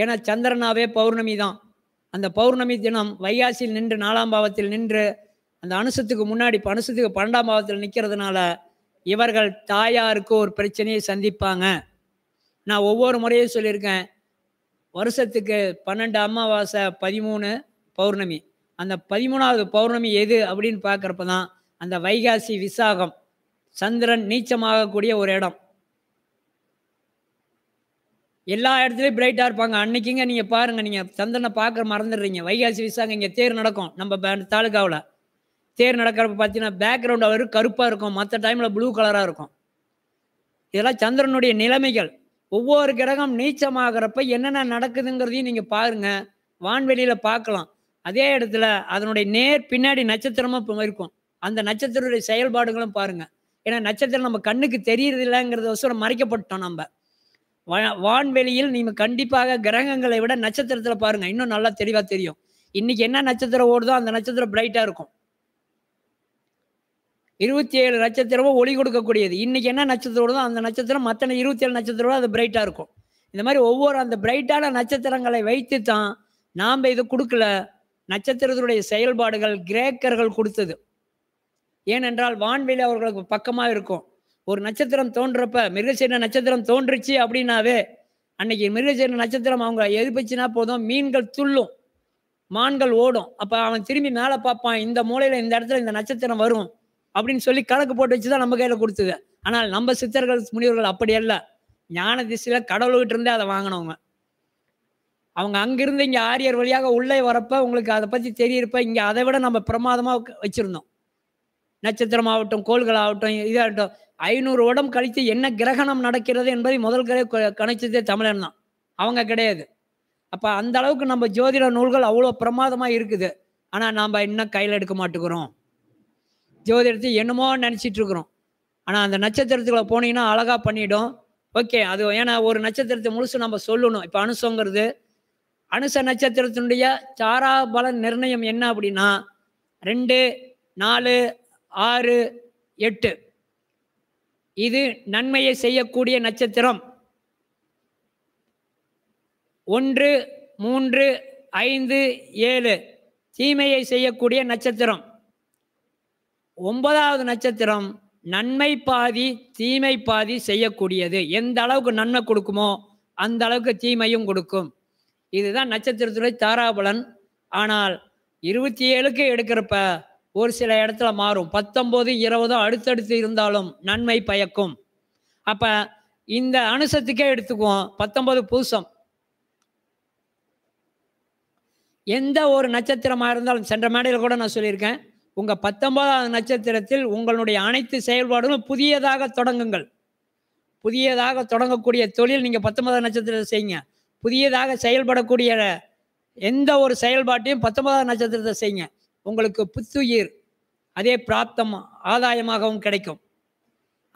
ஏன்னா சந்திரனாவே பௌர்ணமி தான் அந்த பௌர்ணமி தினம் வைகாசியில் நின்று நாலாம் பாவத்தில் நின்று அந்த அனுசத்துக்கு முன்னாடி அனுசத்துக்கு பன்னெண்டாம் பாவத்தில் நிற்கிறதுனால இவர்கள் தாயாருக்கு ஒரு பிரச்சனையை சந்திப்பாங்க நான் ஒவ்வொரு முறையும் சொல்லியிருக்கேன் வருஷத்துக்கு பன்னெண்டு அமாவாசை பதிமூணு பௌர்ணமி அந்த பதிமூணாவது பௌர்ணமி எது அப்படின்னு பார்க்குறப்ப தான் அந்த வைகாசி விசாகம் சந்திரன் நீச்சமாகக்கூடிய ஒரு இடம் எல்லா இடத்துலையும் பிரைட்டாக இருப்பாங்க அன்னைக்குங்க நீங்கள் பாருங்கள் நீங்கள் சந்திரனை பார்க்குற மறந்துடுறீங்க வைகாசி விசாகம் இங்கே தேர் நடக்கும் நம்ம தாலுக்காவில் தேர் நடக்கிறப்ப பார்த்தீங்கன்னா பேக்ரவுண்ட் அவர் கருப்பாக இருக்கும் மற்ற டைமில் ப்ளூ கலராக இருக்கும் இதெல்லாம் சந்திரனுடைய நிலைமைகள் ஒவ்வொரு கிரகம் நீச்சமாகிறப்ப என்னென்ன நடக்குதுங்கிறதையும் நீங்கள் பாருங்க வான்வெளியில் பார்க்கலாம் அதே இடத்துல அதனுடைய நேர் பின்னாடி நட்சத்திரமாக இருக்கும் அந்த நட்சத்திரத்துடைய செயல்பாடுகளும் பாருங்கள் ஏன்னா நட்சத்திரம் நம்ம கண்ணுக்கு தெரியறது இல்லைங்கிறத வசூரம் மறைக்கப்பட்டோம் நம்ம வான்வெளியில் நீங்கள் கண்டிப்பாக கிரகங்களை விட நட்சத்திரத்தில் பாருங்கள் இன்னும் நல்லா தெளிவாக தெரியும் இன்னைக்கு என்ன நட்சத்திரம் ஓடுதோ அந்த நட்சத்திரம் பிரைட்டாக இருக்கும் இருபத்தி ஏழு நட்சத்திரமும் ஒளி கொடுக்கக்கூடியது இன்றைக்கி என்ன நட்சத்திரம் அந்த நட்சத்திரம் மற்ற இருபத்தி ஏழு நட்சத்திரம் அது பிரைட்டாக இருக்கும் இந்த மாதிரி ஒவ்வொரு அந்த பிரைட்டான நட்சத்திரங்களை வைத்து தான் நாம் இது கொடுக்கல நட்சத்திரத்தினுடைய செயல்பாடுகள் கிரேக்கர்கள் கொடுத்தது ஏனென்றால் வான்வெளி அவர்களுக்கு பக்கமாக இருக்கும் ஒரு நட்சத்திரம் தோன்றப்ப மிருகசீன நட்சத்திரம் தோன்றுச்சு அப்படின்னாவே அன்னைக்கு மிருகசீன நட்சத்திரம் அவங்க எதிர்ப்பிச்சுனா போதும் மீன்கள் துள்ளும் மான்கள் ஓடும் அப்போ அவன் திரும்பி மேலே பார்ப்பான் இந்த மூலையில் இந்த இடத்துல இந்த நட்சத்திரம் வரும் அப்படின்னு சொல்லி கணக்கு போட்டு வச்சு தான் நம்ம கையில் கொடுத்தது ஆனால் நம்ம சித்தர்கள் முனிவர்கள் அப்படி அல்ல ஞான திசையில் கடவுள்கிட்ட இருந்தே அதை வாங்கினவங்க அவங்க அங்கிருந்து இங்கே ஆரியர் வழியாக உள்ளே வரப்ப உங்களுக்கு அதை பற்றி தெரியிருப்ப இங்கே அதை விட நம்ம பிரமாதமாக வச்சுருந்தோம் நட்சத்திரம் ஆகட்டும் கோள்கள் ஆகட்டும் இதாகட்டும் ஐநூறு உடம் கழித்து என்ன கிரகணம் நடக்கிறது என்பதை முதல் கரை கணிச்சதே தமிழன் தான் அவங்க கிடையாது அப்போ அந்த அளவுக்கு நம்ம ஜோதிட நூல்கள் அவ்வளோ பிரமாதமாக இருக்குது ஆனால் நாம் இன்னும் கையில் எடுக்க மாட்டுக்கிறோம் ஜோதிடத்தை என்னமோ இருக்கிறோம் ஆனால் அந்த நட்சத்திரத்தில் போனீங்கன்னா அழகாக பண்ணிவிடும் ஓகே அது ஏன்னா ஒரு நட்சத்திரத்தை முழுசு நம்ம சொல்லணும் இப்போ அனுசங்கிறது அனுச நட்சத்திரத்தினுடைய சாராபல நிர்ணயம் என்ன அப்படின்னா ரெண்டு நாலு ஆறு எட்டு இது நன்மையை செய்யக்கூடிய நட்சத்திரம் ஒன்று மூன்று ஐந்து ஏழு தீமையை செய்யக்கூடிய நட்சத்திரம் ஒன்பதாவது நட்சத்திரம் நன்மை பாதி தீமை பாதி செய்யக்கூடியது எந்த அளவுக்கு நன்மை கொடுக்குமோ அந்த அளவுக்கு தீமையும் கொடுக்கும் இதுதான் நட்சத்திரத்துடைய தாராபலன் ஆனால் இருபத்தி ஏழுக்கு எடுக்கிறப்ப ஒரு சில இடத்துல மாறும் பத்தொம்போது இருபதோ அடுத்தடுத்து இருந்தாலும் நன்மை பயக்கும் அப்போ இந்த அனுசத்துக்கே எடுத்துக்குவோம் பத்தொன்பது பூசம் எந்த ஒரு நட்சத்திரமாக இருந்தாலும் சென்ற மேடையில் கூட நான் சொல்லியிருக்கேன் உங்கள் பத்தொன்பதாவது நட்சத்திரத்தில் உங்களுடைய அனைத்து செயல்பாடுகளும் புதியதாக தொடங்குங்கள் புதியதாக தொடங்கக்கூடிய தொழில் நீங்கள் பத்தொன்பதாவது நட்சத்திரத்தை செய்யுங்க புதியதாக செயல்படக்கூடிய எந்த ஒரு செயல்பாட்டையும் பத்தொன்பதாவது நட்சத்திரத்தை செய்யுங்க உங்களுக்கு புத்துயிர் அதே பிராப்தம் ஆதாயமாகவும் கிடைக்கும்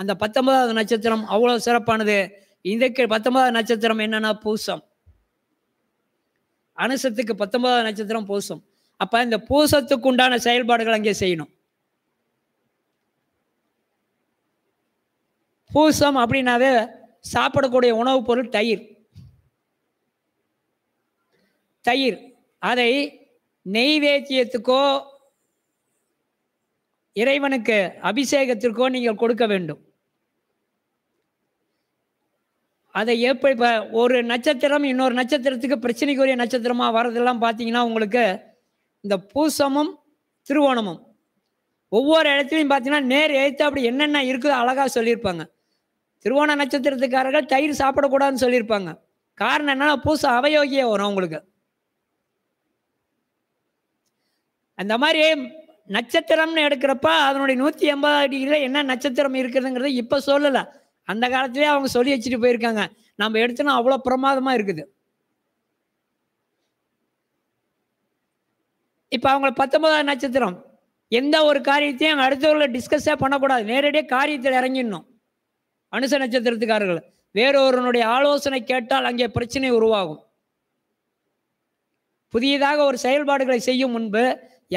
அந்த பத்தொன்பதாவது நட்சத்திரம் அவ்வளோ சிறப்பானது இதுக்கு பத்தொன்பதாவது நட்சத்திரம் என்னன்னா பூசம் அனுசத்துக்கு பத்தொன்பதாவது நட்சத்திரம் பூசம் அப்போ இந்த பூசத்துக்கு உண்டான செயல்பாடுகள் அங்கே செய்யணும் பூசம் அப்படின்னாவே சாப்பிடக்கூடிய உணவுப் பொருள் தயிர் தயிர் அதை நெய்வேத்தியத்துக்கோ இறைவனுக்கு அபிஷேகத்திற்கோ நீங்கள் கொடுக்க வேண்டும் அதை எப்படி இப்போ ஒரு நட்சத்திரம் இன்னொரு நட்சத்திரத்துக்கு பிரச்சனைக்குரிய நட்சத்திரமாக வர்றதெல்லாம் பார்த்தீங்கன்னா உங்களுக்கு இந்த பூசமும் திருவோணமும் ஒவ்வொரு இடத்துலையும் பார்த்தீங்கன்னா நேர் எழுத்து அப்படி என்னென்ன இருக்குதோ அழகாக சொல்லியிருப்பாங்க திருவோண நட்சத்திரத்துக்காரர்கள் தயிர் சாப்பிடக்கூடாதுன்னு சொல்லியிருப்பாங்க காரணம் என்னன்னா பூசம் அவயோகியாக வரும் அவங்களுக்கு அந்த மாதிரி நட்சத்திரம்னு எடுக்கிறப்ப அதனுடைய நூற்றி எண்பது அடியில் என்ன நட்சத்திரம் இருக்குதுங்கிறத இப்போ சொல்லலை அந்த காலத்திலே அவங்க சொல்லி வச்சுட்டு போயிருக்காங்க நம்ம எடுத்தோன்னா அவ்வளோ பிரமாதமாக இருக்குது இப்போ அவங்கள பத்தொன்பதாவது நட்சத்திரம் எந்த ஒரு காரியத்தையும் அடுத்தவர்களை டிஸ்கஸ்ஸே பண்ணக்கூடாது நேரடியாக காரியத்தில் இறங்கிடணும் அனுச நட்சத்திரத்துக்காரர்கள் வேறொருவனுடைய ஆலோசனை கேட்டால் அங்கே பிரச்சனை உருவாகும் புதியதாக ஒரு செயல்பாடுகளை செய்யும் முன்பு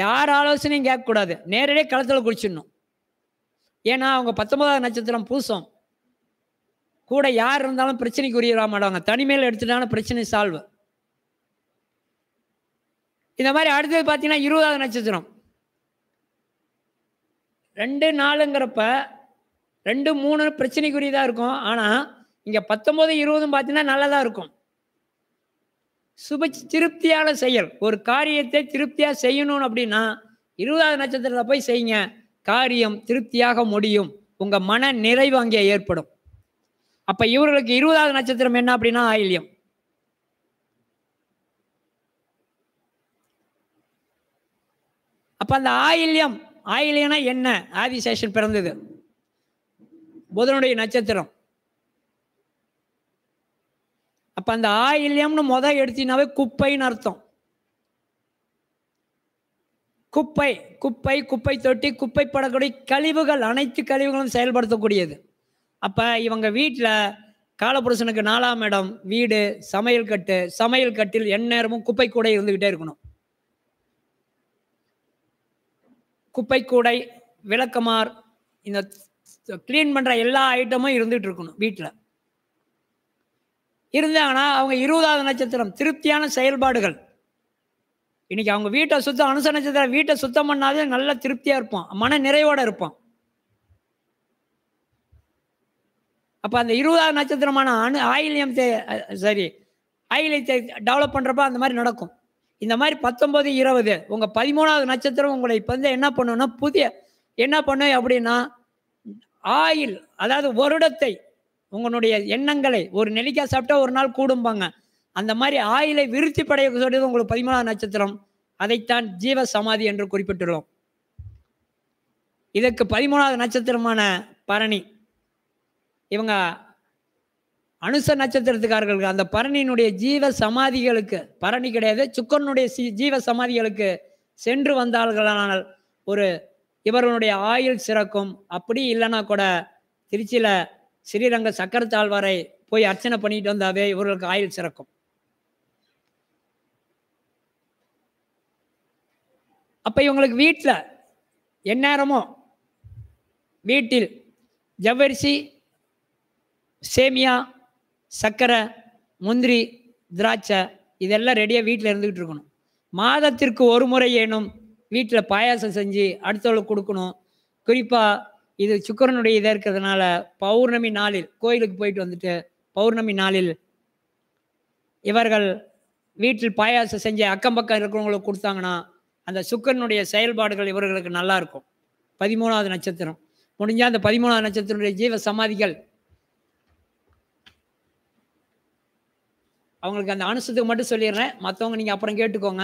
யார் ஆலோசனையும் கேட்கக்கூடாது நேரடியாக களத்தில் குளிச்சிடணும் ஏன்னா அவங்க பத்தொன்பதாவது நட்சத்திரம் பூசம் கூட யார் இருந்தாலும் பிரச்சனைக்கு உரிய மாட்டாங்க தனிமையில் எடுத்துட்டாலும் பிரச்சனை சால்வ் இந்த மாதிரி அடுத்தது பார்த்தீங்கன்னா இருபதாவது நட்சத்திரம் ரெண்டு நாலுங்கிறப்ப ரெண்டு மூணு பிரச்சனைக்குரியதாக இருக்கும் ஆனால் இங்கே பத்தொம்போது இருபதும் பார்த்தீங்கன்னா நல்லதாக இருக்கும் சுப திருப்தியான செயல் ஒரு காரியத்தை திருப்தியாக செய்யணும் அப்படின்னா இருபதாவது நட்சத்திரத்தில் போய் செய்யுங்க காரியம் திருப்தியாக முடியும் உங்கள் மன நிறைவு அங்கே ஏற்படும் அப்போ இவர்களுக்கு இருபதாவது நட்சத்திரம் என்ன அப்படின்னா ஆயில்யம் அப்போ அந்த ஆயில்யம் ஆயில்யம்னா என்ன ஆதிசேஷன் பிறந்தது புதனுடைய நட்சத்திரம் அப்போ அந்த ஆயில்யம்னு முதல் எடுத்தினாவே குப்பைன்னு அர்த்தம் குப்பை குப்பை குப்பை தொட்டி குப்பை படக்கூடிய கழிவுகள் அனைத்து கழிவுகளும் செயல்படுத்தக்கூடியது அப்போ இவங்க வீட்டில் காலபுருஷனுக்கு நாலாம் இடம் வீடு சமையல் கட்டு சமையல் கட்டில் எந்நேரமும் குப்பை கூட இருந்துக்கிட்டே இருக்கணும் குப்பை கூடை விளக்கமார் இந்த க்ளீன் பண்ணுற எல்லா ஐட்டமும் இருந்துகிட்டு இருக்கணும் வீட்டில் இருந்தாங்கன்னா அவங்க இருபதாவது நட்சத்திரம் திருப்தியான செயல்பாடுகள் இன்னைக்கு அவங்க வீட்டை சுத்தம் அனுச நட்சத்திரம் வீட்டை சுத்தம் பண்ணாதே நல்லா திருப்தியாக இருப்போம் மன நிறைவோடு இருப்போம் அப்போ அந்த இருபதாவது நட்சத்திரமான அணு ஆயில்யம் சரி ஆயிலியத்தை டெவலப் பண்ணுறப்ப அந்த மாதிரி நடக்கும் இந்த மாதிரி பத்தொன்பது இருபது உங்கள் பதிமூணாவது நட்சத்திரம் உங்களை இப்போ வந்து என்ன பண்ணுன்னா புதிய என்ன பண்ணு அப்படின்னா ஆயில் அதாவது வருடத்தை உங்களுடைய எண்ணங்களை ஒரு நெல்லிக்காய் சாப்பிட்டா ஒரு நாள் கூடும்பாங்க அந்த மாதிரி ஆயிலை விருத்தி படைய சொல்றது உங்களுக்கு பதிமூணாவது நட்சத்திரம் அதைத்தான் ஜீவ சமாதி என்று குறிப்பிட்டுள்ளோம் இதற்கு பதிமூணாவது நட்சத்திரமான பரணி இவங்க அனுச நட்சத்திரத்துக்காரர்களுக்கு அந்த பரணியினுடைய ஜீவ சமாதிகளுக்கு பரணி கிடையாது சுக்கரனுடைய ஜீவ சமாதிகளுக்கு சென்று வந்தார்களானால் ஒரு இவர்களுடைய ஆயுள் சிறக்கும் அப்படி இல்லைன்னா கூட திருச்சியில் ஸ்ரீரங்க சக்கரத்தாழ்வாரை போய் அர்ச்சனை பண்ணிட்டு வந்தாவே இவர்களுக்கு ஆயுள் சிறக்கும் அப்போ இவங்களுக்கு வீட்டில் எந்நேரமோ வீட்டில் ஜவ்வரிசி சேமியா சர்க்கரை முந்திரி திராட்சை இதெல்லாம் ரெடியாக வீட்டில் இருந்துக்கிட்டு இருக்கணும் மாதத்திற்கு ஒரு முறை ஏனும் வீட்டில் பாயாசம் செஞ்சு அடுத்தவளுக்கு கொடுக்கணும் குறிப்பாக இது சுக்கரனுடைய இதாக இருக்கிறதுனால பௌர்ணமி நாளில் கோயிலுக்கு போயிட்டு வந்துட்டு பௌர்ணமி நாளில் இவர்கள் வீட்டில் பாயாசம் செஞ்சு அக்கம் பக்கம் இருக்கிறவங்களுக்கு கொடுத்தாங்கன்னா அந்த சுக்கரனுடைய செயல்பாடுகள் இவர்களுக்கு நல்லாயிருக்கும் பதிமூணாவது நட்சத்திரம் முடிஞ்சால் அந்த பதிமூணாவது நட்சத்திரனுடைய ஜீவ சமாதிகள் அவங்களுக்கு அந்த அனுசத்துக்கு மட்டும் சொல்லிடுறேன் மற்றவங்க நீங்கள் அப்புறம் கேட்டுக்கோங்க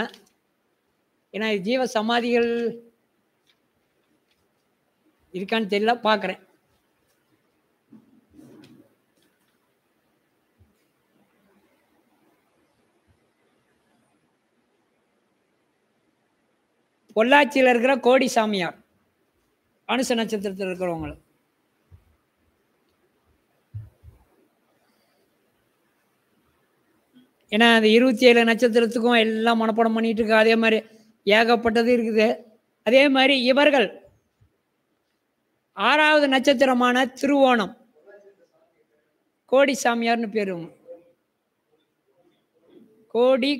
ஏன்னா ஜீவ சமாதிகள் இருக்கான்னு தெரியல பார்க்குறேன் பொள்ளாச்சியில் இருக்கிற கோடி சாமியார் அனுச நட்சத்திரத்தில் இருக்கிறவங்களும் ஏன்னா அந்த இருபத்தி ஏழு நட்சத்திரத்துக்கும் எல்லாம் மனப்பாடம் பண்ணிட்டு இருக்கோம் அதே மாதிரி ஏகப்பட்டது இருக்குது அதே மாதிரி இவர்கள் ஆறாவது நட்சத்திரமான திருவோணம் கோடி சாமியார்னு பேரு கோடி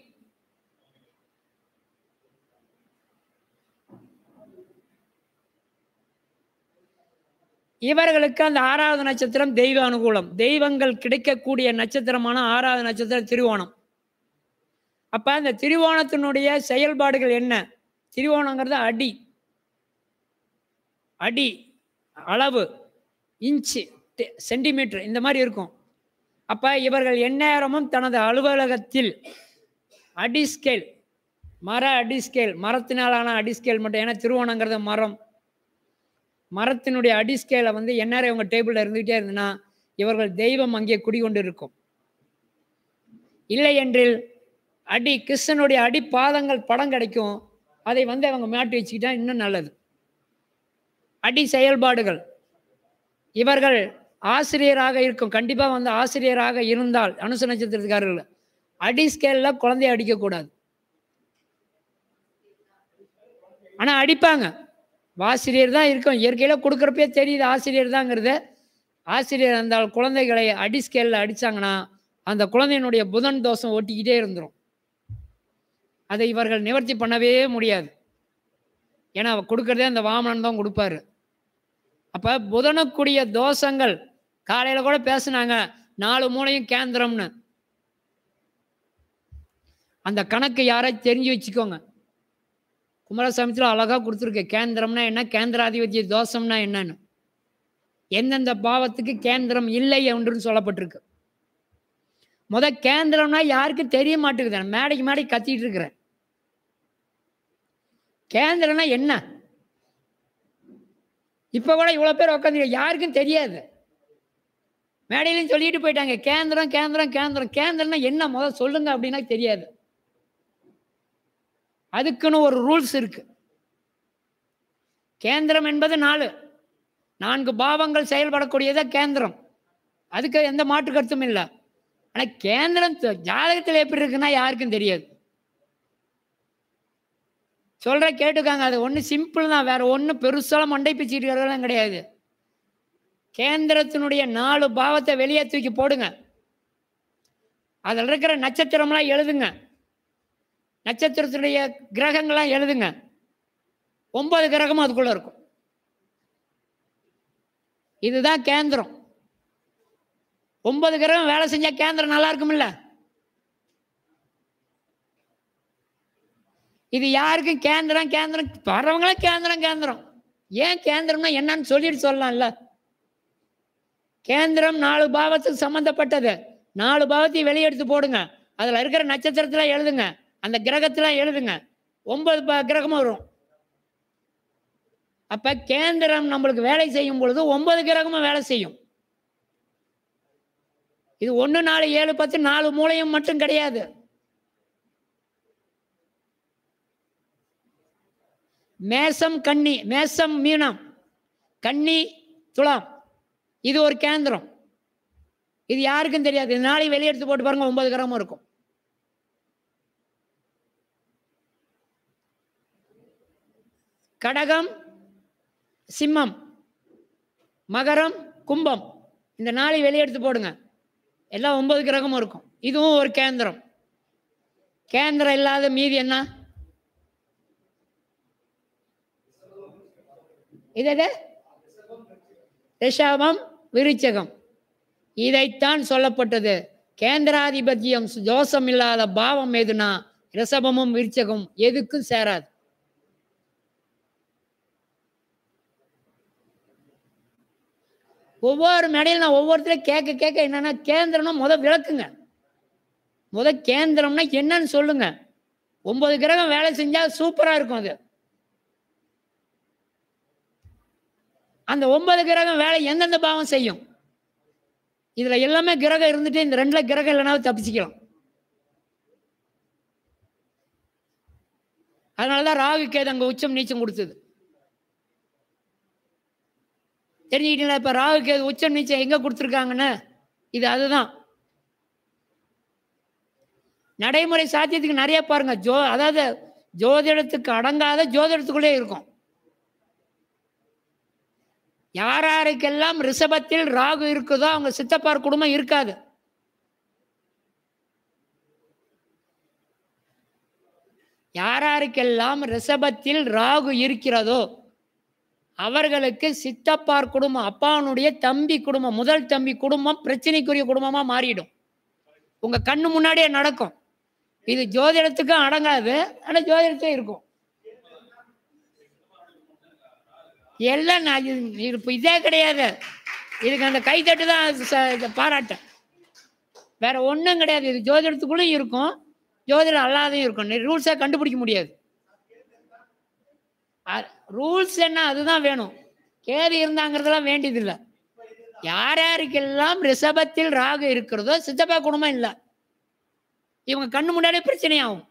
இவர்களுக்கு அந்த ஆறாவது நட்சத்திரம் தெய்வ அனுகூலம் தெய்வங்கள் கிடைக்கக்கூடிய நட்சத்திரமான ஆறாவது நட்சத்திரம் திருவோணம் அப்போ அந்த திருவோணத்தினுடைய செயல்பாடுகள் என்ன திருவோணங்கிறது அடி அடி அளவு இன்ச்சு சென்டிமீட்டர் இந்த மாதிரி இருக்கும் அப்போ இவர்கள் எந்நேரமும் தனது அலுவலகத்தில் அடி ஸ்கேல் மர அடி ஸ்கேல் மரத்தினாலான அடி ஸ்கேல் மட்டும் ஏன்னா திருவோணங்கிறது மரம் மரத்தினுடைய அடி ஸ்கேலை வந்து எந்நேரம் இவங்க டேபிளில் இருந்துக்கிட்டே இருந்துன்னா இவர்கள் தெய்வம் அங்கே குடிகொண்டு இருக்கும் இல்லை என்றில் அடி கிருஷ்ணனுடைய அடி பாதங்கள் படம் கிடைக்கும் அதை வந்து அவங்க மாட்டி வச்சுக்கிட்டா இன்னும் நல்லது அடி செயல்பாடுகள் இவர்கள் ஆசிரியராக இருக்கும் கண்டிப்பாக வந்து ஆசிரியராக இருந்தால் அனுச நட்சத்திரத்துக்காரர்கள் அடி ஸ்கேலில் குழந்தைய அடிக்கக்கூடாது ஆனால் அடிப்பாங்க ஆசிரியர் தான் இருக்கும் இயற்கையில் கொடுக்குறப்பே தெரியுது ஆசிரியர் தாங்கிறது ஆசிரியர் இருந்தால் குழந்தைகளை அடி ஸ்கேலில் அடித்தாங்கன்னா அந்த குழந்தையினுடைய புதன் தோஷம் ஒட்டிக்கிட்டே இருந்துடும் அதை இவர்கள் நிவர்த்தி பண்ணவே முடியாது ஏன்னா அவர் கொடுக்கறதே அந்த வாமனன் தான் கொடுப்பாரு அப்போ புதனுக்குரிய தோஷங்கள் காலையில் கூட பேசுனாங்க நாலு மூலையும் கேந்திரம்னு அந்த கணக்கு யாராச்சும் தெரிஞ்சு வச்சுக்கோங்க குமாரசாமித்தில் அழகாக கொடுத்துருக்கு கேந்திரம்னா என்ன கேந்திராதிபத்திய தோஷம்னா என்னன்னு எந்தெந்த பாவத்துக்கு கேந்திரம் இல்லை என்று சொல்லப்பட்டிருக்கு முத கேந்திரம்னா யாருக்கும் தெரிய மாட்டேங்குது மேடைக்கு மேடைக்கு கத்திட்டு இருக்கிறேன் கேந்திரம்னா என்ன இப்போ கூட இவ்வளோ பேர் உட்காந்து யாருக்கும் தெரியாது மேடையிலையும் சொல்லிட்டு போயிட்டாங்க கேந்திரம் கேந்திரம் கேந்திரம் கேந்திரம்னா என்ன முதல் சொல்லுங்க அப்படின்னா தெரியாது அதுக்குன்னு ஒரு ரூல்ஸ் இருக்கு கேந்திரம் என்பது நாலு நான்கு பாவங்கள் செயல்படக்கூடியதா கேந்திரம் அதுக்கு எந்த மாற்று கருத்தும் இல்லை ஆனால் கேந்திரம் ஜாதகத்தில் எப்படி இருக்குன்னா யாருக்கும் தெரியாது சொல்கிற கேட்டுக்காங்க அது ஒன்று சிம்பிள் தான் வேறு ஒன்றும் பெருசாலாம் மண்டை பிச்சுக்கிறதெல்லாம் கிடையாது கேந்திரத்தினுடைய நாலு பாவத்தை வெளியே தூக்கி போடுங்க அதில் இருக்கிற நட்சத்திரம்லாம் எழுதுங்க நட்சத்திரத்தினுடைய கிரகங்கள்லாம் எழுதுங்க ஒன்பது கிரகமும் அதுக்குள்ளே இருக்கும் இதுதான் கேந்திரம் ஒன்பது கிரகம் வேலை செஞ்சால் கேந்திரம் நல்லா இருக்கும்ல இது யாருக்கும் கேந்திரம் கேந்திரம் வர்றவங்களும் கேந்திரம் கேந்திரம் ஏன் கேந்திரம்னா என்னன்னு சொல்லிட்டு சொல்லலாம்ல கேந்திரம் நாலு பாவத்துக்கு சம்மந்தப்பட்டது நாலு பாவத்தையும் வெளியெடுத்து போடுங்க அதில் இருக்கிற நட்சத்திரத்தில் எழுதுங்க அந்த கிரகத்தில் எழுதுங்க ஒன்பது கிரகமும் வரும் அப்போ கேந்திரம் நம்மளுக்கு வேலை செய்யும் பொழுது ஒன்பது கிரகமும் வேலை செய்யும் இது ஒன்று நாலு ஏழு பத்து நாலு மூலையும் மட்டும் கிடையாது மேசம் கன்னி மேசம் மீனம் கன்னி துலாம் இது ஒரு கேந்திரம் இது யாருக்கும் தெரியாது நாளை வெளியெடுத்து போட்டு பாருங்க ஒன்பது கிராமம் இருக்கும் கடகம் சிம்மம் மகரம் கும்பம் இந்த நாளை வெளியெடுத்து போடுங்க எல்லாம் ஒன்பது கிரகமும் இருக்கும் இதுவும் ஒரு கேந்திரம் கேந்திரம் இல்லாத மீதி என்ன இது ரிஷபம் விருச்சகம் இதைத்தான் சொல்லப்பட்டது கேந்திராதிபத்தியம் தோஷம் இல்லாத பாவம் எதுனா ரிஷபமும் விருச்சகம் எதுக்கும் சேராது ஒவ்வொரு மேடையில் நான் ஒவ்வொருத்தரும் கேட்க கேட்க என்னன்னா கேந்திரம்னா முத விளக்குங்க முத கேந்திரம்னா என்னன்னு சொல்லுங்க ஒன்பது கிரகம் வேலை செஞ்சால் சூப்பராக இருக்கும் அது அந்த ஒன்பது கிரகம் வேலை எந்தெந்த பாவம் செய்யும் இதில் எல்லாமே கிரகம் இருந்துட்டு இந்த ரெண்டில் கிரகம் இல்லைனாவது தப்பிச்சிக்கலாம் அதனால தான் ராகு கேது அங்கே உச்சம் நீச்சம் கொடுத்தது தெரிஞ்சுக்கிட்டீங்களா இப்போ ராகு கேது உச்சம் நீச்சம் எங்கே கொடுத்துருக்காங்கன்னு இது அதுதான் நடைமுறை சாத்தியத்துக்கு நிறைய பாருங்க ஜோ அதாவது ஜோதிடத்துக்கு அடங்காத ஜோதிடத்துக்குள்ளே இருக்கும் யார் யாருக்கெல்லாம் ரிஷபத்தில் ராகு இருக்குதோ அவங்க சித்தப்பார் குடும்பம் இருக்காது யாராருக்கெல்லாம் ரிஷபத்தில் ராகு இருக்கிறதோ அவர்களுக்கு சித்தப்பார் குடும்பம் அப்பாவுடைய தம்பி குடும்பம் முதல் தம்பி குடும்பம் பிரச்சனைக்குரிய குடும்பமாக மாறிடும் உங்கள் கண்ணு முன்னாடியே நடக்கும் இது ஜோதிடத்துக்கும் அடங்காது ஆனால் ஜோதிடத்தையும் இருக்கும் எல்லாம் நான் இது இதே கிடையாது இதுக்கு அந்த கைத்தட்டு தான் பாராட்டேன் வேற ஒன்றும் கிடையாது இது ஜோதிடத்துக்குள்ளும் இருக்கும் ஜோதிடம் அல்லாதையும் இருக்கும் ரூல்ஸை கண்டுபிடிக்க முடியாது ரூல்ஸ் என்ன அதுதான் வேணும் கேது இருந்தாங்கிறதெல்லாம் வேண்டியதில்லை யார் யாருக்கெல்லாம் ரிஷபத்தில் ராகு இருக்கிறதோ சித்தப்பா குடும்பம் இல்லை இவங்க கண்ணு முன்னாடியே பிரச்சனையாகும்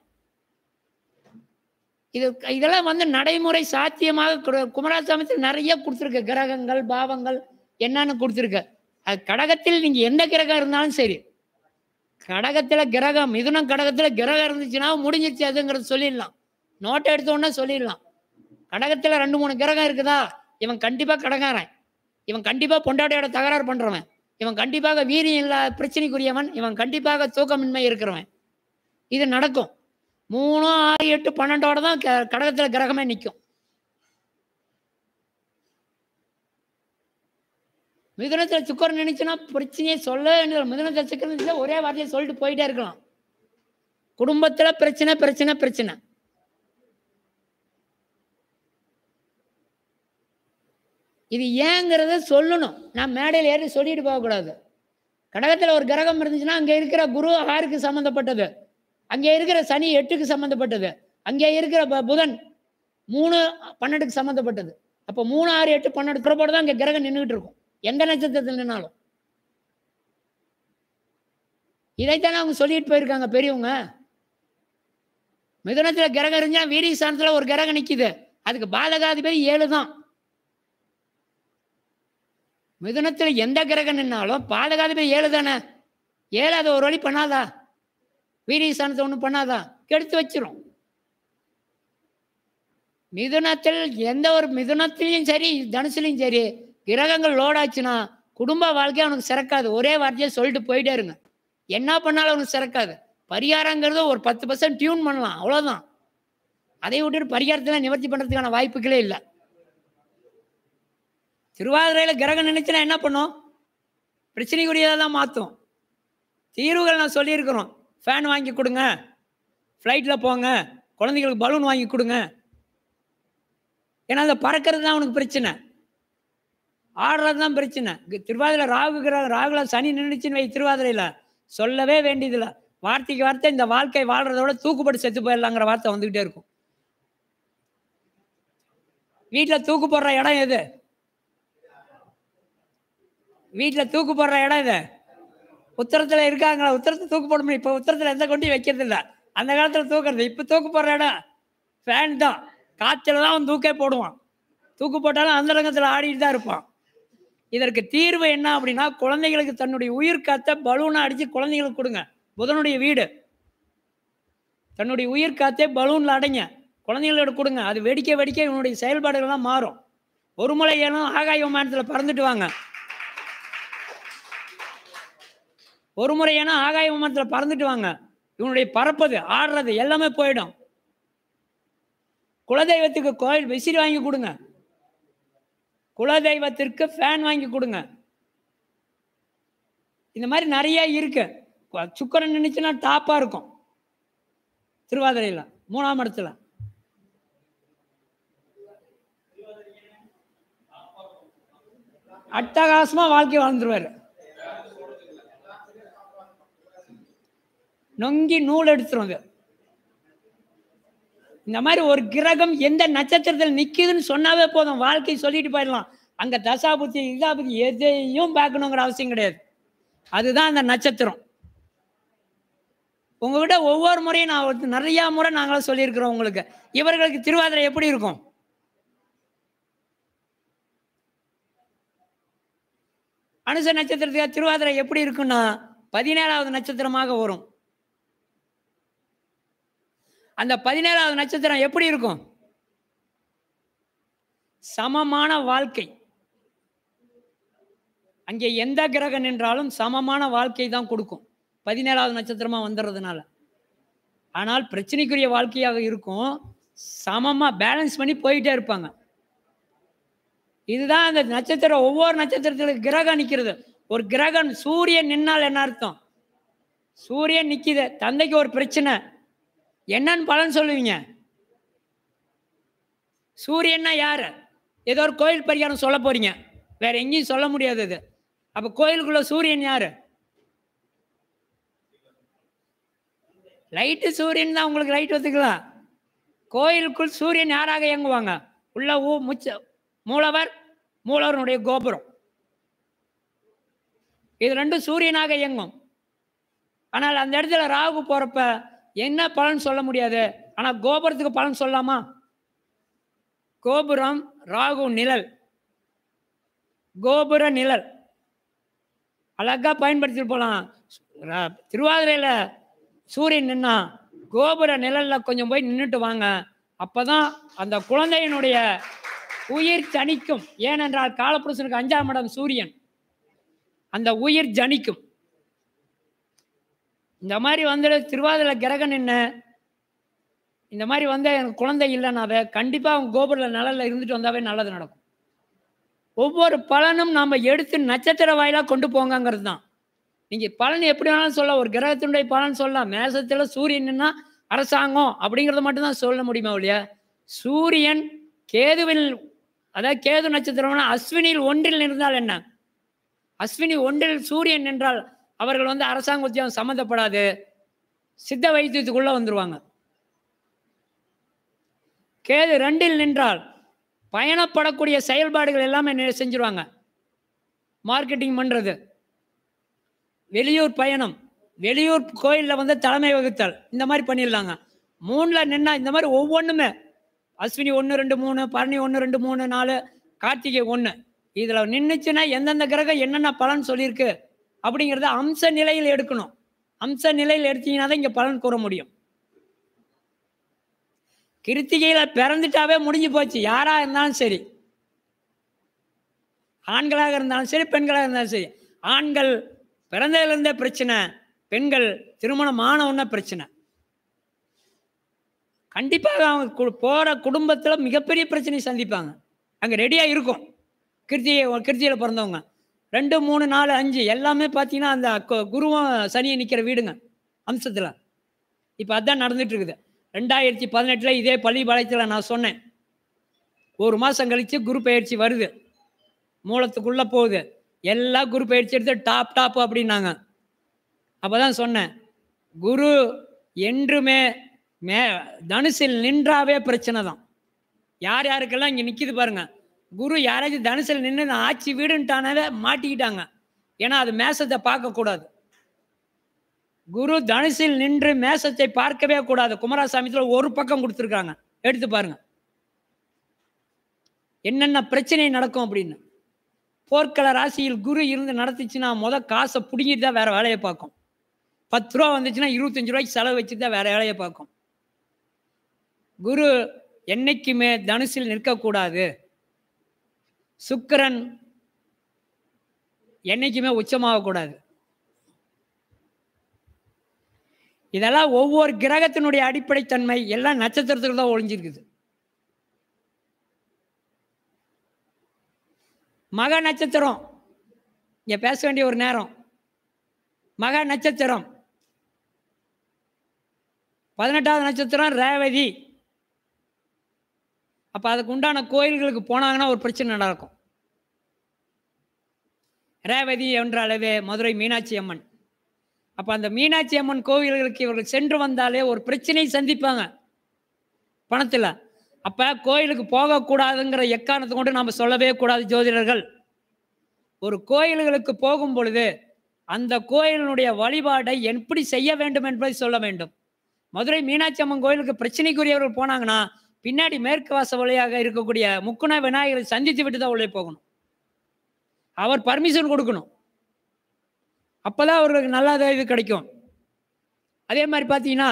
இது இதெல்லாம் வந்து நடைமுறை சாத்தியமாக குமரசாமத்தில் நிறைய கொடுத்துருக்கு கிரகங்கள் பாவங்கள் என்னன்னு கொடுத்துருக்க அது கடகத்தில் நீங்கள் எந்த கிரகம் இருந்தாலும் சரி கடகத்தில் கிரகம் மிதுனம் கடகத்தில் கிரகம் இருந்துச்சுன்னா முடிஞ்சிச்சு அதுங்கிறது சொல்லிடலாம் நோட்டை எடுத்தோடனே சொல்லிடலாம் கடகத்தில் ரெண்டு மூணு கிரகம் இருக்குதா இவன் கண்டிப்பாக கடகாரன் இவன் கண்டிப்பாக பொண்டாட்டையோட தகராறு பண்ணுறவன் இவன் கண்டிப்பாக வீரியம் இல்லாத பிரச்சனைக்குரியவன் இவன் கண்டிப்பாக தூக்கமின்மை இருக்கிறவன் இது நடக்கும் மூணு ஆறு எட்டு பன்னெண்டோட தான் கடகத்தில் கிரகமே நிற்கும் மிதுனத்தில் சுக்கரன் நினைச்சுன்னா பிரச்சனையே சொல்ல மிதுனத்தில் சுக்கரன் நினைச்சா ஒரே வார்த்தையை சொல்லிட்டு போயிட்டே இருக்கலாம் குடும்பத்தில் பிரச்சனை பிரச்சனை பிரச்சனை இது ஏங்கிறத சொல்லணும் நான் மேடையில் ஏறி சொல்லிட்டு போகக்கூடாது கடகத்தில் ஒரு கிரகம் இருந்துச்சுன்னா அங்கே இருக்கிற குரு ஆருக்கு சம்மந்தப்பட்டது அங்கே இருக்கிற சனி எட்டுக்கு சம்மந்தப்பட்டது அங்கே இருக்கிற புதன் மூணு பன்னெண்டுக்கு சம்மந்தப்பட்டது அப்போ மூணு ஆறு எட்டு பன்னெண்டு புறப்பாடு தான் அங்கே கிரகம் நின்றுட்டு இருக்கும் எந்த நட்சத்திரத்தில் நின்னாலும் இதைத்தானே அவங்க சொல்லிட்டு போயிருக்காங்க பெரியவங்க மிதுனத்தில் கிரகம் இருந்தால் வீரியஸ்தானத்தில் ஒரு கிரகம் நிற்கிது அதுக்கு பாலகாதிபதி ஏழு தான் மிதுனத்தில் எந்த கிரகம் நின்னாலும் பாலகாதிபதி ஏழு தானே ஏழு அதை ஒரு வழி பண்ணாதா வீரியசானத்தை ஒன்றும் பண்ணாதான் கெடுத்து வச்சிரும் மிதுனத்தில் எந்த ஒரு மிதுனத்திலையும் சரி தனுசுலையும் சரி கிரகங்கள் லோடாச்சுன்னா குடும்ப வாழ்க்கை அவனுக்கு சிறக்காது ஒரே வார்த்தையை சொல்லிட்டு போயிட்டே இருங்க என்ன பண்ணாலும் அவனுக்கு சிறக்காது பரிகாரங்கிறது ஒரு பத்து பர்சன்ட் டியூன் பண்ணலாம் அவ்வளோதான் அதை விட்டுட்டு பரிகாரத்தில் நிவர்த்தி பண்ணுறதுக்கான வாய்ப்புகளே இல்லை திருவாதிரையில் கிரகம் நினைச்சுன்னா என்ன பண்ணும் பிரச்சனைக்குரியதாக தான் மாற்றும் தீர்வுகள் நான் சொல்லியிருக்கிறோம் ஃபேன் வாங்கி கொடுங்க ஃப்ளைட்டில் போங்க குழந்தைங்களுக்கு பலூன் வாங்கி கொடுங்க ஏன்னா அதை பறக்கிறது தான் அவனுக்கு பிரச்சனை ஆடுறது தான் பிரச்சனை திருவாதிரை ராகு கிரகம் ராகுல சனி நின்றுச்சின்னு வை திருவாதிரையில் சொல்லவே வேண்டியதில்லை வார்த்தைக்கு வார்த்தை இந்த வாழ்க்கை வாழ்கிறதோட தூக்குப்பட்டு செத்து போயிடலாங்கிற வார்த்தை வந்துக்கிட்டே இருக்கும் வீட்டில் தூக்கு போடுற இடம் எது வீட்டில் தூக்கு போடுற இடம் இது உத்தரத்தில் இருக்காங்களா உத்தரத்தை தூக்கு போட முடியும் இப்போ உத்தரத்தில் எந்த கொண்டி வைக்கிறது இல்லை அந்த காலத்தில் தூக்குறது இப்போ தூக்கு போடுற இடம் ஃபேன் தான் காய்ச்சல் தான் அவன் தூக்கே போடுவான் தூக்கு போட்டாலும் அந்த ரங்கத்தில் ஆடிட்டு தான் இருப்பான் இதற்கு தீர்வு என்ன அப்படின்னா குழந்தைகளுக்கு தன்னுடைய உயிர் காத்த பலூனை அடித்து குழந்தைகளுக்கு கொடுங்க புதனுடைய வீடு தன்னுடைய உயிர் காத்தே பலூனில் அடைங்க குழந்தைங்களோட கொடுங்க அது வெடிக்க வெடிக்க இவனுடைய செயல்பாடுகள்லாம் மாறும் ஒரு முறை ஏனும் ஆகாய விமானத்தில் பறந்துட்டு வாங்க ஒரு முறை ஏன்னா ஆகாய விமானத்தில் பறந்துட்டு வாங்க இவனுடைய பறப்பது ஆடுறது எல்லாமே போயிடும் குலதெய்வத்துக்கு கோயில் விசிறி வாங்கி கொடுங்க குலதெய்வத்திற்கு ஃபேன் வாங்கி கொடுங்க இந்த மாதிரி நிறைய இருக்கு சுக்கரன் நினைச்சுன்னா டாப்பாக இருக்கும் திருவாதிரையில் மூணாம் இடத்துல அட்டகாசமாக வாழ்க்கை வாழ்ந்துருவார் நொங்கி நூல் எடுத்துரும் இந்த மாதிரி ஒரு கிரகம் எந்த நட்சத்திரத்தில் நிற்குதுன்னு சொன்னாவே போதும் வாழ்க்கை சொல்லிட்டு போயிடலாம் அங்கே தசாபுத்தி இதாபுத்தி எதையும் பார்க்கணுங்கிற அவசியம் கிடையாது அதுதான் அந்த நட்சத்திரம் உங்ககிட்ட ஒவ்வொரு முறையும் நான் நிறையா முறை நாங்களாம் சொல்லியிருக்கிறோம் உங்களுக்கு இவர்களுக்கு திருவாதிரை எப்படி இருக்கும் அனுச நட்சத்திரத்துக்கு திருவாதிரை எப்படி இருக்குன்னா பதினேழாவது நட்சத்திரமாக வரும் அந்த பதினேழாவது நட்சத்திரம் எப்படி இருக்கும் சமமான வாழ்க்கை அங்கே எந்த கிரகம் நின்றாலும் சமமான வாழ்க்கை தான் கொடுக்கும் பதினேழாவது நட்சத்திரமா வந்துடுறதுனால ஆனால் பிரச்சனைக்குரிய வாழ்க்கையாக இருக்கும் சமமாக பேலன்ஸ் பண்ணி போயிட்டே இருப்பாங்க இதுதான் அந்த நட்சத்திரம் ஒவ்வொரு நட்சத்திரத்துக்கு கிரகம் நிற்கிறது ஒரு கிரகம் சூரியன் நின்னால் என்ன அர்த்தம் சூரியன் நிற்கிது தந்தைக்கு ஒரு பிரச்சனை என்னன்னு பலன் சொல்லுவீங்க சூரியன்னா யார் ஏதோ ஒரு கோயில் பரிகாரம் சொல்ல போறீங்க வேற எங்கேயும் சொல்ல முடியாது அது அப்போ கோயிலுக்குள்ள சூரியன் யார் லைட்டு சூரியன் தான் உங்களுக்கு லைட் ஒத்துக்கலாம் கோயிலுக்குள் சூரியன் யாராக இயங்குவாங்க உள்ள ஊ முச்ச மூலவர் மூலவருடைய கோபுரம் இது ரெண்டும் சூரியனாக இயங்கும் ஆனால் அந்த இடத்துல ராகு போகிறப்ப என்ன பலன் சொல்ல முடியாது ஆனால் கோபுரத்துக்கு பலன் சொல்லலாமா கோபுரம் ராகு நிழல் கோபுர நிழல் அழகாக பயன்படுத்திட்டு போகலாம் திருவாதிரையில் சூரியன் நின்னா கோபுர நிழலில் கொஞ்சம் போய் நின்றுட்டு வாங்க அப்போ தான் அந்த குழந்தையினுடைய உயிர் ஜனிக்கும் ஏனென்றால் காலப்புருஷனுக்கு அஞ்சாம் இடம் சூரியன் அந்த உயிர் ஜனிக்கும் இந்த மாதிரி வந்து திருவாதிரை கிரகம் என்ன இந்த மாதிரி வந்தால் எனக்கு குழந்தை இல்லைனாவே கண்டிப்பாக அவங்க கோபுரில் நிழலில் இருந்துட்டு வந்தாவே நல்லது நடக்கும் ஒவ்வொரு பலனும் நாம் எடுத்து நட்சத்திர வாயிலாக கொண்டு போங்கிறது தான் நீங்கள் பலன் எப்படி வேணாலும் சொல்லலாம் ஒரு கிரகத்தினுடைய பலன் சொல்லலாம் மேசத்தில் சூரியன்னா அரசாங்கம் அப்படிங்கிறத மட்டும்தான் சொல்ல முடியுமா இல்லையா சூரியன் கேதுவில் அதாவது கேது நட்சத்திரம்னா அஸ்வினியில் ஒன்றில் இருந்தால் என்ன அஸ்வினி ஒன்றில் சூரியன் என்றால் அவர்கள் வந்து அரசாங்க உத்தியோகம் சம்மந்தப்படாது சித்த வைத்தியத்துக்குள்ளே வந்துடுவாங்க கேது ரெண்டில் நின்றால் பயணப்படக்கூடிய செயல்பாடுகள் எல்லாமே செஞ்சிருவாங்க மார்க்கெட்டிங் பண்ணுறது வெளியூர் பயணம் வெளியூர் கோயிலில் வந்து தலைமை வகுத்தல் இந்த மாதிரி பண்ணிடலாங்க மூணில் நின்னா இந்த மாதிரி ஒவ்வொன்றுமே அஸ்வினி ஒன்று ரெண்டு மூணு பரணி ஒன்று ரெண்டு மூணு நாலு கார்த்திகை ஒன்று இதில் நின்றுச்சுன்னா எந்தெந்த கிரகம் என்னென்ன பலன் சொல்லியிருக்கு அப்படிங்கிறத அம்ச நிலையில் எடுக்கணும் அம்ச நிலையில் எடுத்தீங்கன்னா தான் இங்கே பலன் கூற முடியும் கிருத்திகையில் பிறந்துட்டாவே முடிஞ்சு போச்சு யாராக இருந்தாலும் சரி ஆண்களாக இருந்தாலும் சரி பெண்களாக இருந்தாலும் சரி ஆண்கள் பிறந்ததுலேருந்தே பிரச்சனை பெண்கள் திருமணம் ஆனவுன்னா பிரச்சனை கண்டிப்பாக அவங்க போகிற குடும்பத்தில் மிகப்பெரிய பிரச்சனையை சந்திப்பாங்க அங்கே ரெடியாக இருக்கும் கிருத்தியை கிருத்தியில் பிறந்தவங்க ரெண்டு மூணு நாலு அஞ்சு எல்லாமே பார்த்தீங்கன்னா அந்த குருவும் சனியை நிற்கிற வீடுங்க அம்சத்தில் இப்போ அதுதான் நடந்துட்டு ரெண்டாயிரத்தி பதினெட்டில் இதே பள்ளிப்பாளையத்தில் நான் சொன்னேன் ஒரு மாதம் கழித்து குரு பயிற்சி வருது மூலத்துக்குள்ளே போகுது எல்லா குரு பயிற்சி எடுத்து டாப் டாப் அப்படின்னாங்க அப்போ தான் சொன்னேன் குரு என்றுமே மே தனுசில் நின்றாவே பிரச்சனை தான் யார் யாருக்கெல்லாம் இங்கே நிற்கிது பாருங்கள் குரு யாராச்சும் தனுசில் நின்று ஆச்சி ஆட்சி வீடுன்ட்டானவே மாட்டிக்கிட்டாங்க ஏன்னா அது மேசத்தை பார்க்கக்கூடாது குரு தனுசில் நின்று மேசத்தை பார்க்கவே கூடாது குமாரசாமித்தில் ஒரு பக்கம் கொடுத்துருக்காங்க எடுத்து பாருங்க என்னென்ன பிரச்சனை நடக்கும் அப்படின்னு போர்க்கள ராசியில் குரு இருந்து நடத்திச்சுன்னா முத காசை பிடிங்கிட்டு தான் வேற வேலையை பார்க்கும் பத்து ரூபா வந்துச்சுன்னா இருபத்தஞ்சு ரூபாய்க்கு செலவு வச்சு தான் வேற வேலையை பார்க்கும் குரு என்னைக்குமே தனுசில் நிற்கக்கூடாது சுக்கரன் என்றைக்குமே உச்சமாகக்கூடாது இதெல்லாம் ஒவ்வொரு கிரகத்தினுடைய அடிப்படைத்தன்மை எல்லாம் நட்சத்திரத்துக்கு தான் ஒழிஞ்சிருக்குது மக நட்சத்திரம் இங்கே பேச வேண்டிய ஒரு நேரம் மக நட்சத்திரம் பதினெட்டாவது நட்சத்திரம் ரேவதி அப்போ அதுக்கு உண்டான கோயில்களுக்கு போனாங்கன்னா ஒரு பிரச்சனை நடக்கும் ரேவதி என்ற அளவே மதுரை மீனாட்சி அம்மன் அப்போ அந்த மீனாட்சி அம்மன் கோவில்களுக்கு இவர்கள் சென்று வந்தாலே ஒரு பிரச்சனையை சந்திப்பாங்க பணத்தில் அப்போ கோயிலுக்கு போகக்கூடாதுங்கிற எக்காரணத்தை கொண்டு நாம் சொல்லவே கூடாது ஜோதிடர்கள் ஒரு கோயில்களுக்கு போகும் பொழுது அந்த கோயிலினுடைய வழிபாடை எப்படி செய்ய வேண்டும் என்பதை சொல்ல வேண்டும் மதுரை மீனாட்சி அம்மன் கோயிலுக்கு பிரச்சனைக்குரியவர்கள் போனாங்கன்னா பின்னாடி மேற்கு வாச வழியாக இருக்கக்கூடிய முக்குண விநாயகரை சந்தித்து விட்டு தான் உள்ளே போகணும் அவர் பர்மிஷன் கொடுக்கணும் அப்போதான் அவர்களுக்கு நல்ல இது கிடைக்கும் அதே மாதிரி பார்த்தீங்கன்னா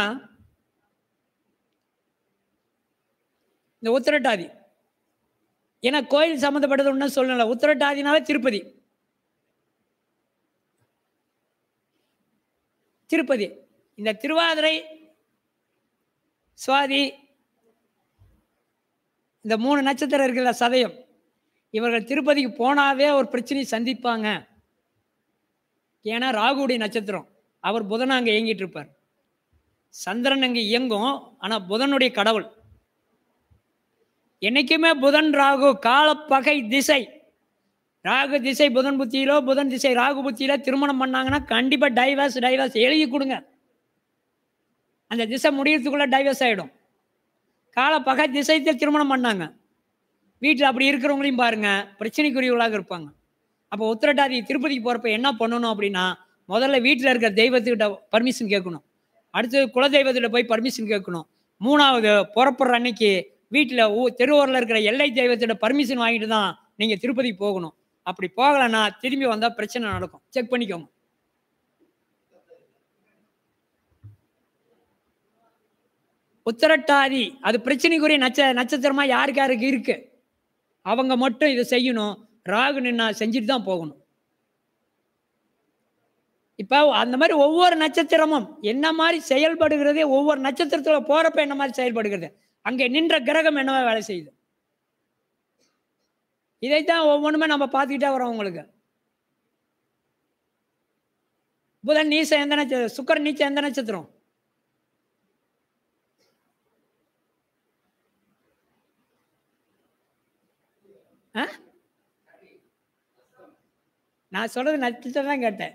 இந்த உத்திரட்டாதி ஏன்னா கோயில் சம்மந்தப்பட்டது ஒன்றும் சொல்லல உத்திரட்டாதினாலே திருப்பதி திருப்பதி இந்த திருவாதிரை சுவாதி இந்த மூணு நட்சத்திரம் இருக்கிற சதயம் இவர்கள் திருப்பதிக்கு போனாவே ஒரு பிரச்சனையை சந்திப்பாங்க ஏன்னா ராகுடைய நட்சத்திரம் அவர் புதனை அங்கே இயங்கிட்டு இருப்பார் சந்திரன் அங்கே இயங்கும் ஆனால் புதனுடைய கடவுள் என்றைக்குமே புதன் ராகு காலப்பகை திசை ராகு திசை புதன் புத்தியிலோ புதன் திசை ராகு புத்தியிலோ திருமணம் பண்ணாங்கன்னா கண்டிப்பாக டைவர்ஸ் டைவர்ஸ் எழுதி கொடுங்க அந்த திசை முடியறதுக்குள்ளே டைவர்ஸ் ஆகிடும் காலப்பக திசைத்தில் திருமணம் பண்ணாங்க வீட்டில் அப்படி இருக்கிறவங்களையும் பாருங்கள் பிரச்சனைக்குரியவர்களாக இருப்பாங்க அப்போ உத்திரட்டாதி திருப்பதிக்கு போகிறப்ப என்ன பண்ணணும் அப்படின்னா முதல்ல வீட்டில் இருக்கிற தெய்வத்துக்கிட்ட பர்மிஷன் கேட்கணும் அடுத்து குலதெய்வத்திட்ட போய் பர்மிஷன் கேட்கணும் மூணாவது புறப்படுற அன்னைக்கு வீட்டில் ஊ திருவூரில் இருக்கிற எல்லை தெய்வத்திட்ட பர்மிஷன் வாங்கிட்டு தான் நீங்கள் திருப்பதிக்கு போகணும் அப்படி போகலைன்னா திரும்பி வந்தால் பிரச்சனை நடக்கும் செக் பண்ணிக்கோங்க உத்தரட்டாதி அது பிரச்சனைக்குரிய நட்ச நட்சத்திரமாக யாருக்கு யாருக்கு இருக்கு அவங்க மட்டும் இதை செய்யணும் ராகு நின்னா செஞ்சுட்டு தான் போகணும் இப்போ அந்த மாதிரி ஒவ்வொரு நட்சத்திரமும் என்ன மாதிரி செயல்படுகிறது ஒவ்வொரு நட்சத்திரத்தில் போகிறப்ப என்ன மாதிரி செயல்படுகிறது அங்கே நின்ற கிரகம் என்னவா வேலை செய்யுது இதைத்தான் ஒவ்வொன்றுமே நம்ம பார்த்துக்கிட்டே வரோம் உங்களுக்கு புதன் நீச எந்த நட்சத்திரம் சுக்கர் நீச்சம் எந்த நட்சத்திரம் ஆ நான் சொல்கிறது நட்சத்திரம் தான் கேட்டேன்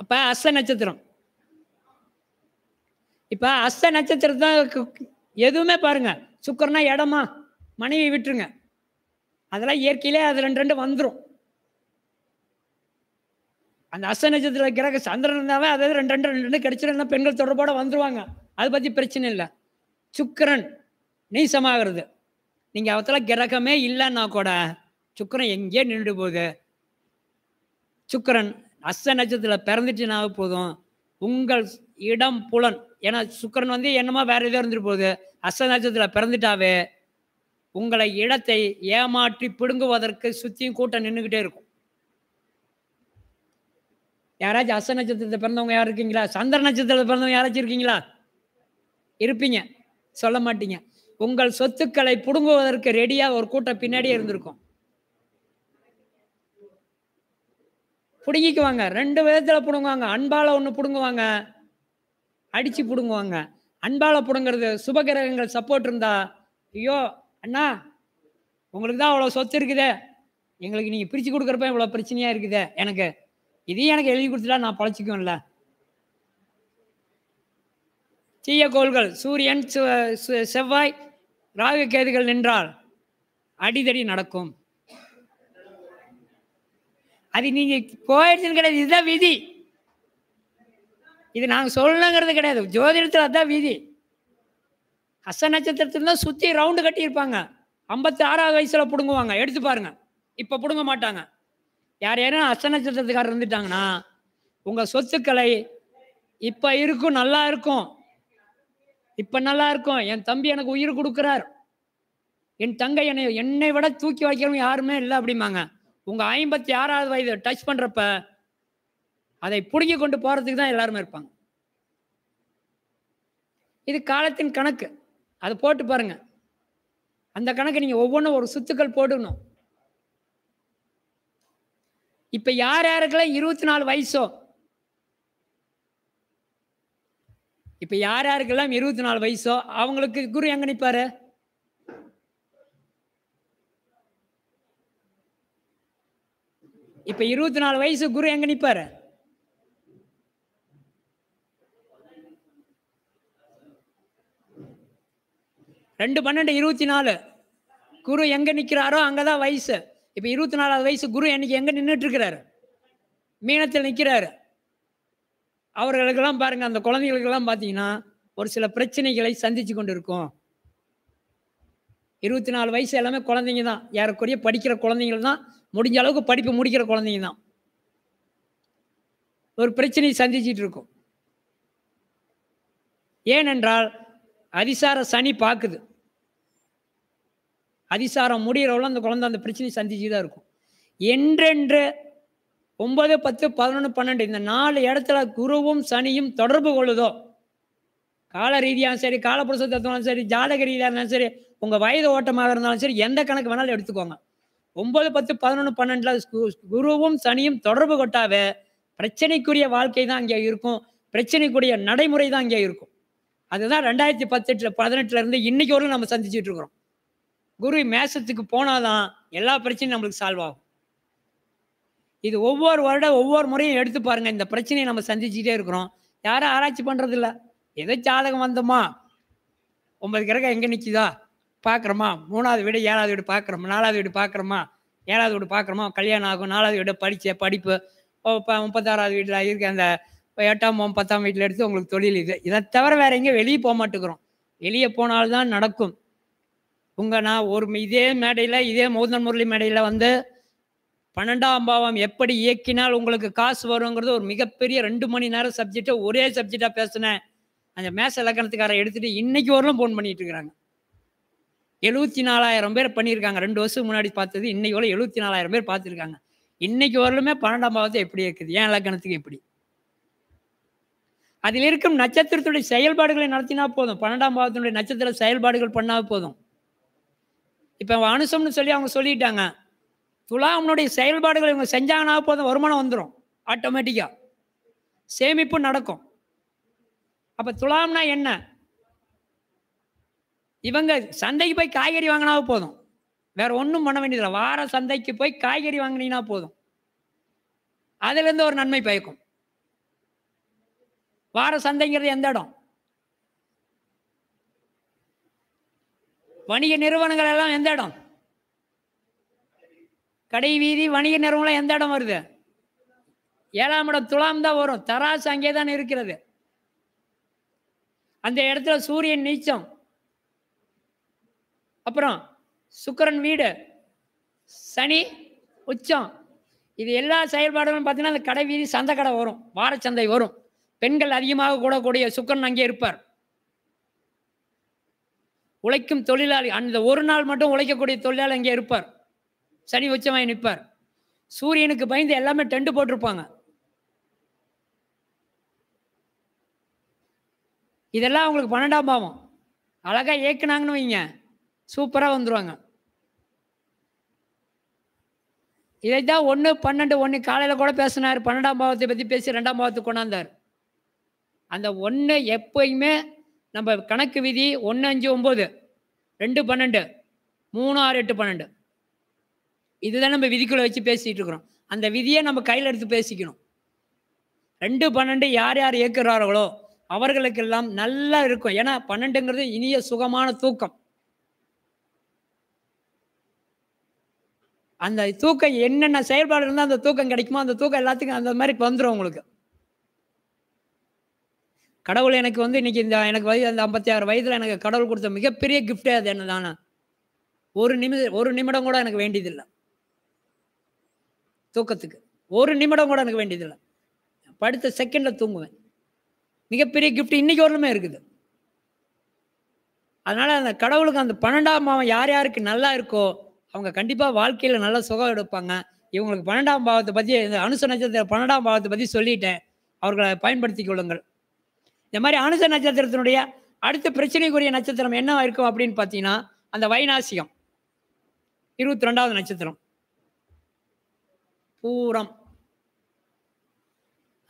அப்போ அஸ்த நட்சத்திரம் இப்போ அஸ்த நட்சத்திரம் தான் எதுவுமே பாருங்கள் சுக்கரனா இடமா மனைவி விட்டுருங்க அதெல்லாம் இயற்கையிலே அது ரெண்டு ரெண்டு வந்துடும் அந்த அஸ்த நட்சத்திர கிரக சந்திரன் இருந்தாவே அதாவது ரெண்டு ரெண்டு ரெண்டு ரெண்டு கிடைச்சிருந்தா பெண்கள் தொடர்போடு வந்துடுவாங்க அதை பற்றி பிரச்சனை இல்லை சுக்கரன் நீசமாகிறது நீங்கள் அவத்துல கிரகமே இல்லைன்னா கூட சுக்கரன் எங்கேயே நின்றுட்டு போகுது சுக்கரன் அஸ்த நட்சத்திரத்தில் பிறந்துட்டுனாவே போதும் உங்கள் இடம் புலன் ஏன்னா சுக்கரன் வந்து என்னமோ வேறு ஏதோ இருந்துட்டு போகுது அஸ்த நட்சத்திரத்தில் பிறந்துட்டாவே உங்களை இடத்தை ஏமாற்றி பிடுங்குவதற்கு சுற்றியும் கூட்டம் நின்றுக்கிட்டே இருக்கும் யாராச்சும் அஸ்த நட்சத்திரத்தை பிறந்தவங்க யார் இருக்கீங்களா சந்திர நட்சத்திரத்தை பிறந்தவங்க யாராச்சும் இருக்கீங்களா இருப்பீங்க சொல்ல மாட்டீங்க உங்கள் சொத்துக்களை புடுங்குவதற்கு ரெடியாக ஒரு கூட்டம் பின்னாடி இருந்திருக்கும் பிடுங்கிக்குவாங்க ரெண்டு விதத்தில் பிடுங்குவாங்க அன்பால் ஒன்று பிடுங்குவாங்க அடித்து பிடுங்குவாங்க அன்பால் பிடுங்கிறது சுபகிரகங்கள் சப்போர்ட் இருந்தா ஐயோ அண்ணா உங்களுக்கு தான் அவ்வளோ சொத்து இருக்குதே எங்களுக்கு நீங்கள் பிரித்து கொடுக்குறப்ப இவ்வளோ பிரச்சனையாக இருக்குதே எனக்கு இதையும் எனக்கு எழுதி கொடுத்துட்டா நான் பழச்சிக்குவேன்ல தீய கோள்கள் சூரியன் செவ்வாய் ராகு கேதுகள் நின்றால் அடிதடி நடக்கும் அது நீங்க போயிடுச்சுன்னு கிடையாது இதுதான் விதி இது நாங்கள் சொல்லணுங்கிறது கிடையாது ஜோதிடத்தில் அதான் விதி அச நட்சத்திரத்துல சுற்றி ரவுண்டு கட்டியிருப்பாங்க ஐம்பத்தி ஆறாவது வயசில் பிடுங்குவாங்க எடுத்து பாருங்க இப்போ பிடுங்க மாட்டாங்க யார் யாரும் அச நட்சத்திரத்துக்காரர் இருந்துட்டாங்கன்னா உங்கள் சொத்துக்களை இப்போ இருக்கும் நல்லா இருக்கும் இப்ப நல்லா இருக்கும் என் தம்பி எனக்கு உயிர் கொடுக்குறார் என் தங்கை என்னை என்னை விட தூக்கி வைக்கிறவங்க யாருமே இல்லை அப்படிம்பாங்க உங்க ஐம்பத்தி ஆறாவது வயது டச் பண்றப்ப அதை பிடுங்கி கொண்டு போறதுக்கு தான் எல்லாருமே இருப்பாங்க இது காலத்தின் கணக்கு அதை போட்டு பாருங்க அந்த கணக்கு நீங்க ஒவ்வொன்றும் ஒரு சுத்துக்கள் போடணும் இப்ப யார் யாருக்கெல்லாம் இருபத்தி நாலு வயசோ இப்போ யார் யாருக்கெல்லாம் இருபத்தி நாலு வயசோ அவங்களுக்கு குரு எங்கே நிற்பாரு இப்போ இருபத்தி நாலு வயசு குரு எங்கே நிற்பாரு ரெண்டு பன்னெண்டு இருபத்தி நாலு குரு எங்கே நிற்கிறாரோ அங்கே தான் வயசு இப்போ இருபத்தி நாலாவது வயசு குரு என்னைக்கு எங்கே நின்றுட்டு இருக்கிறாரு மீனத்தில் நிற்கிறாரு அவர்களுக்கெல்லாம் பாருங்கள் அந்த குழந்தைகளுக்கெல்லாம் பார்த்தீங்கன்னா ஒரு சில பிரச்சனைகளை சந்தித்து கொண்டு இருக்கும் இருபத்தி நாலு வயசு எல்லாமே குழந்தைங்க தான் ஏறக்குறைய படிக்கிற குழந்தைங்கள் தான் முடிஞ்ச அளவுக்கு படிப்பு முடிக்கிற குழந்தைங்க தான் ஒரு பிரச்சனையை சந்திச்சிட்டு இருக்கும் ஏனென்றால் அதிசார சனி பார்க்குது அதிசாரம் முடிகிறவளோ அந்த குழந்தை அந்த பிரச்சனையை சந்திச்சு தான் இருக்கும் என்றென்று ஒன்பது பத்து பதினொன்று பன்னெண்டு இந்த நாலு இடத்துல குருவும் சனியும் தொடர்பு கொள்ளுதோ கால ரீதியாக சரி காலப்புருஷ சரி ஜாதக ரீதியாக இருந்தாலும் சரி உங்கள் வயது ஓட்டமாக இருந்தாலும் சரி எந்த கணக்கு வேணாலும் எடுத்துக்கோங்க ஒன்பது பத்து பதினொன்று பன்னெண்டில் குருவும் சனியும் தொடர்பு கொட்டாவே பிரச்சனைக்குரிய வாழ்க்கை தான் அங்கே இருக்கும் பிரச்சனைக்குரிய நடைமுறை தான் அங்கே இருக்கும் அதுதான் ரெண்டாயிரத்தி பதினெட்டுல இருந்து இன்னைக்கு வரைக்கும் நம்ம சந்திச்சுட்டு இருக்கிறோம் குரு மேசத்துக்கு போனாதான் எல்லா பிரச்சனையும் நம்மளுக்கு சால்வ் ஆகும் இது ஒவ்வொரு வருடம் ஒவ்வொரு முறையும் எடுத்து பாருங்க இந்த பிரச்சனையை நம்ம சந்திச்சுட்டே இருக்கிறோம் யாரும் ஆராய்ச்சி பண்றது இல்லை ஜாதகம் வந்தோமா ஒன்பது கிரகம் எங்கே நிற்குதா பார்க்குறோமா மூணாவது வீடு ஏழாவது வீடு பார்க்குறோமா நாலாவது வீடு பார்க்குறோமா ஏழாவது வீடு பார்க்குறோமா கல்யாணம் ஆகும் நாலாவது வீடு படித்த படிப்பு இப்போ முப்பத்தாறாவது வீட்டில் இருக்க அந்த எட்டாம் பத்தாம் வீட்டில் எடுத்து உங்களுக்கு தொழில் இது இதை தவிர வேற எங்கேயும் வெளியே போக மாட்டேங்கிறோம் வெளியே போனால்தான் நடக்கும் உங்கள் நான் ஒரு இதே மேடையில் இதே மோதன் முரளி மேடையில் வந்து பன்னெண்டாம் பாவம் எப்படி இயக்கினால் உங்களுக்கு காசு வருங்கிறது ஒரு மிகப்பெரிய ரெண்டு மணி நேரம் சப்ஜெக்டை ஒரே சப்ஜெக்டாக பேசினேன் அந்த மேச இலக்கணத்துக்காரன் எடுத்துகிட்டு இன்னைக்கு வரலும் ஃபோன் பண்ணிட்டு இருக்கிறாங்க எழுபத்தி நாலாயிரம் பேர் பண்ணியிருக்காங்க ரெண்டு வருஷம் முன்னாடி பார்த்தது இன்னைக்கு வரலும் எழுபத்தி நாலாயிரம் பேர் பார்த்துருக்காங்க இன்னைக்கு வரலுமே பன்னெண்டாம் பாவத்தை எப்படி இருக்குது ஏன் இலக்கணத்துக்கு எப்படி அதில் இருக்கும் நட்சத்திரத்துடைய செயல்பாடுகளை நடத்தினா போதும் பன்னெண்டாம் பாவத்தினுடைய நட்சத்திர செயல்பாடுகள் பண்ணா போதும் இப்போ அனுசம்னு சொல்லி அவங்க சொல்லிட்டாங்க துலாமனுடைய செயல்பாடுகள் இவங்க செஞ்சாங்கன்னா போதும் வருமானம் வந்துடும் ஆட்டோமேட்டிக்காக சேமிப்பு நடக்கும் அப்போ துலாம்னா என்ன இவங்க சந்தைக்கு போய் காய்கறி வாங்கினா போதும் வேற ஒன்றும் பண்ண வேண்டியதில்லை வார சந்தைக்கு போய் காய்கறி வாங்கினீங்கன்னா போதும் அதுலேருந்து ஒரு நன்மை பயக்கும் வார சந்தைங்கிறது எந்த இடம் வணிக நிறுவனங்கள் எல்லாம் எந்த இடம் கடை வீதி வணிக நிறுவனம் எந்த இடம் வருது ஏழாம் இடம் துலாம் தான் வரும் தராசு அங்கே தான் இருக்கிறது அந்த இடத்துல சூரியன் நீச்சம் அப்புறம் சுக்கரன் வீடு சனி உச்சம் இது எல்லா செயல்பாடுகளும் பார்த்தீங்கன்னா அந்த கடை வீதி சந்தை கடை வரும் வாரச்சந்தை வரும் பெண்கள் அதிகமாக கூடக்கூடிய சுக்கரன் அங்கே இருப்பார் உழைக்கும் தொழிலாளி அந்த ஒரு நாள் மட்டும் உழைக்கக்கூடிய தொழிலாளி அங்கே இருப்பார் சனி உச்சமாய் நிற்பார் சூரியனுக்கு பயந்து எல்லாமே டெண்டு போட்டிருப்பாங்க இதெல்லாம் அவங்களுக்கு பன்னெண்டாம் பாவம் அழகாக ஏக்குனாங்கன்னு வைங்க சூப்பராக வந்துடுவாங்க இதை தான் ஒன்று பன்னெண்டு ஒன்று காலையில் கூட பேசினார் பன்னெண்டாம் பாவத்தை பற்றி பேசி ரெண்டாம் பாவத்தை கொண்டாந்தார் அந்த ஒன்று எப்பயுமே நம்ம கணக்கு விதி ஒன்று அஞ்சு ஒம்பது ரெண்டு பன்னெண்டு மூணு ஆறு எட்டு பன்னெண்டு இதுதான் நம்ம விதிக்குள்ளே வச்சு பேசிகிட்டு இருக்கிறோம் அந்த விதியை நம்ம கையில் எடுத்து பேசிக்கணும் ரெண்டு பன்னெண்டு யார் யார் இயக்குறார்களோ அவர்களுக்கெல்லாம் நல்லா இருக்கும் ஏன்னா பன்னெண்டுங்கிறது இனிய சுகமான தூக்கம் அந்த தூக்கம் என்னென்ன செயல்பாடு இருந்தால் அந்த தூக்கம் கிடைக்குமோ அந்த தூக்கம் எல்லாத்துக்கும் அந்த மாதிரி வந்துடும் உங்களுக்கு கடவுள் எனக்கு வந்து இன்னைக்கு இந்த எனக்கு வயது அந்த ஐம்பத்தி ஆறு வயதில் எனக்கு கடவுள் கொடுத்த மிகப்பெரிய கிஃப்டே அது என்னதானா ஒரு நிமிடம் ஒரு நிமிடம் கூட எனக்கு வேண்டியதில்லை தூக்கத்துக்கு ஒரு நிமிடம் கூட எனக்கு வேண்டியதில்லை படுத்த செகண்டில் தூங்குவேன் மிகப்பெரிய கிஃப்ட் இன்றைக்கி வரலுமே இருக்குது அதனால் அந்த கடவுளுக்கு அந்த பன்னெண்டாம் பாவம் யார் யாருக்கு நல்லா இருக்கோ அவங்க கண்டிப்பாக வாழ்க்கையில் நல்ல சுகம் எடுப்பாங்க இவங்களுக்கு பன்னெண்டாம் பாவத்தை பற்றி இந்த அனுச நட்சத்திரத்தில் பன்னெண்டாம் பாவத்தை பற்றி சொல்லிட்டேன் அவர்களை பயன்படுத்தி கொள்ளுங்கள் இந்த மாதிரி அனுச நட்சத்திரத்தினுடைய அடுத்த பிரச்சனைக்குரிய நட்சத்திரம் என்ன இருக்கும் அப்படின்னு பார்த்தீங்கன்னா அந்த வைநாசியம் இருபத்தி ரெண்டாவது நட்சத்திரம் பூரம்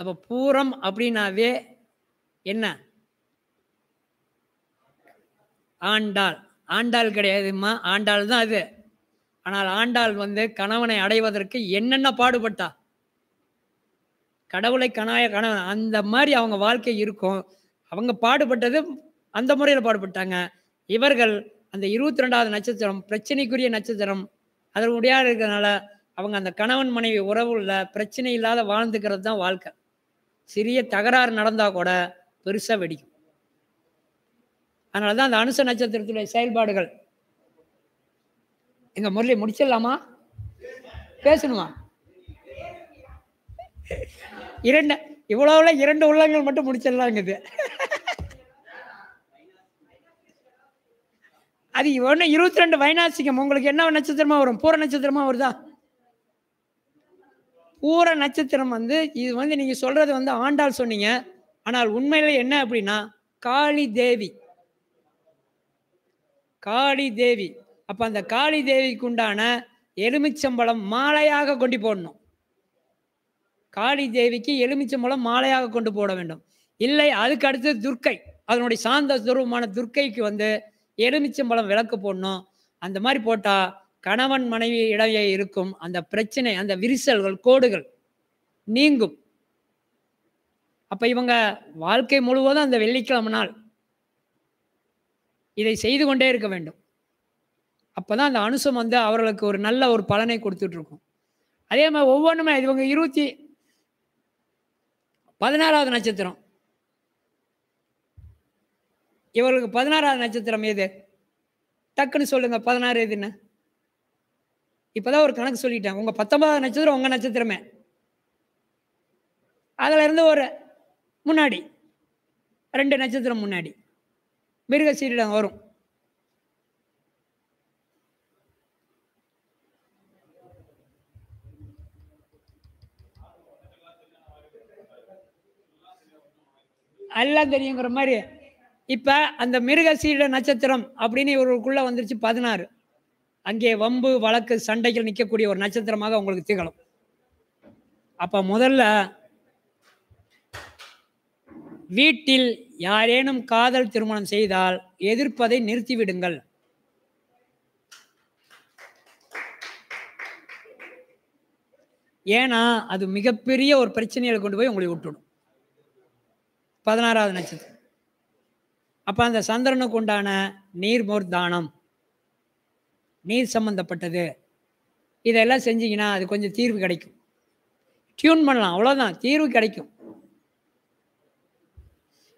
அப்போ பூரம் அப்படின்னாவே என்ன ஆண்டாள் ஆண்டாள் கிடையாதுமா ஆண்டாள் தான் அது ஆனால் ஆண்டாள் வந்து கணவனை அடைவதற்கு என்னென்ன பாடுபட்டா கடவுளை கணாய கணவன் அந்த மாதிரி அவங்க வாழ்க்கை இருக்கும் அவங்க பாடுபட்டது அந்த முறையில் பாடுபட்டாங்க இவர்கள் அந்த இருபத்தி ரெண்டாவது நட்சத்திரம் பிரச்சனைக்குரிய நட்சத்திரம் அதனுடைய இருக்கிறதுனால அவங்க அந்த கணவன் மனைவி இல்லை பிரச்சனை இல்லாத வாழ்ந்துக்கிறது தான் வாழ்க்கை சிறிய தகராறு நடந்தால் கூட பெருசாக வெடிக்கும் அதனால தான் அந்த அனுச நட்சத்திரத்துடைய செயல்பாடுகள் எங்கள் முரளி முடிச்சிடலாமா பேசணுமா இரண்டு இவ்வளோவில் இரண்டு உள்ளங்கள் மட்டும் முடிச்சிடலாங்குது அது ஒன்று இருபத்தி ரெண்டு வைனாசிக்கம் உங்களுக்கு என்ன நட்சத்திரமா வரும் பூர நட்சத்திரமா வருதா பூர நட்சத்திரம் வந்து இது வந்து நீங்கள் சொல்கிறது வந்து ஆண்டாள் சொன்னீங்க ஆனால் உண்மையில் என்ன அப்படின்னா காளி தேவி காளி தேவி அப்போ அந்த காளி தேவிக்கு உண்டான எலுமிச்சம்பழம் மாலையாக கொண்டு போடணும் காளி தேவிக்கு எலுமிச்சம்பழம் மாலையாக கொண்டு போட வேண்டும் இல்லை அதுக்கு அடுத்து துர்க்கை அதனுடைய சாந்த சுரூபமான துர்க்கைக்கு வந்து எலுமிச்சம்பழம் விளக்கு போடணும் அந்த மாதிரி போட்டால் கணவன் மனைவி இடையே இருக்கும் அந்த பிரச்சனை அந்த விரிசல்கள் கோடுகள் நீங்கும் அப்போ இவங்க வாழ்க்கை முழுவதும் அந்த வெள்ளிக்கிழமை நாள் இதை செய்து கொண்டே இருக்க வேண்டும் அப்போ தான் அந்த அனுசம் வந்து அவர்களுக்கு ஒரு நல்ல ஒரு பலனை கொடுத்துட்ருக்கும் அதே மாதிரி ஒவ்வொன்றுமே இவங்க இருபத்தி பதினாறாவது நட்சத்திரம் இவர்களுக்கு பதினாறாவது நட்சத்திரம் எது டக்குன்னு சொல்லுங்கள் பதினாறு எதுன்னு இப்போதான் ஒரு கணக்கு சொல்லிட்டேன் உங்கள் பத்தொன்பதாவது நட்சத்திரம் உங்கள் நட்சத்திரமே அதில் இருந்து ஒரு முன்னாடி ரெண்டு நட்சத்திரம் முன்னாடி மிருக சீரிடம் வரும் எல்லாம் தெரியுங்கிற மாதிரி இப்போ அந்த மிருக சீட நட்சத்திரம் அப்படின்னு இவருக்குள்ளே வந்துருச்சு பதினாறு அங்கே வம்பு வழக்கு சண்டைகள் நிற்கக்கூடிய ஒரு நட்சத்திரமாக உங்களுக்கு திகழும் அப்போ முதல்ல வீட்டில் யாரேனும் காதல் திருமணம் செய்தால் எதிர்ப்பதை நிறுத்திவிடுங்கள் ஏன்னா அது மிகப்பெரிய ஒரு பிரச்சனையில் கொண்டு போய் உங்களை விட்டுடும் பதினாறாவது நட்சத்திரம் அப்போ அந்த சந்திரனுக்கு உண்டான நீர்மோர் தானம் நீர் சம்மந்தப்பட்டது இதெல்லாம் செஞ்சிங்கன்னா அது கொஞ்சம் தீர்வு கிடைக்கும் டியூன் பண்ணலாம் அவ்வளோதான் தீர்வு கிடைக்கும்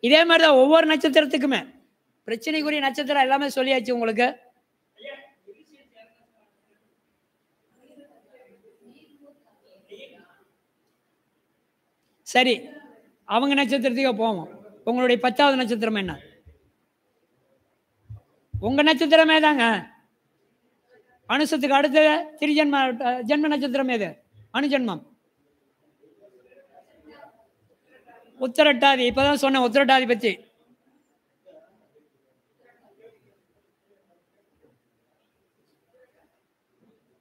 இதே மாதிரி தான் ஒவ்வொரு நட்சத்திரத்துக்குமே பிரச்சனைக்குரிய நட்சத்திரம் எல்லாமே சொல்லியாச்சு உங்களுக்கு சரி அவங்க நட்சத்திரத்துக்கே போவோம் உங்களுடைய பத்தாவது நட்சத்திரம் என்ன உங்கள் நட்சத்திரமே தாங்க அனுசத்துக்கு அடுத்தது திரிஜன்ம ஜென்ம நட்சத்திரம் எது அனுஜன்மம் உத்தரட்டாதி இப்பதான் சொன்னேன் உத்தரட்டாதி பற்றி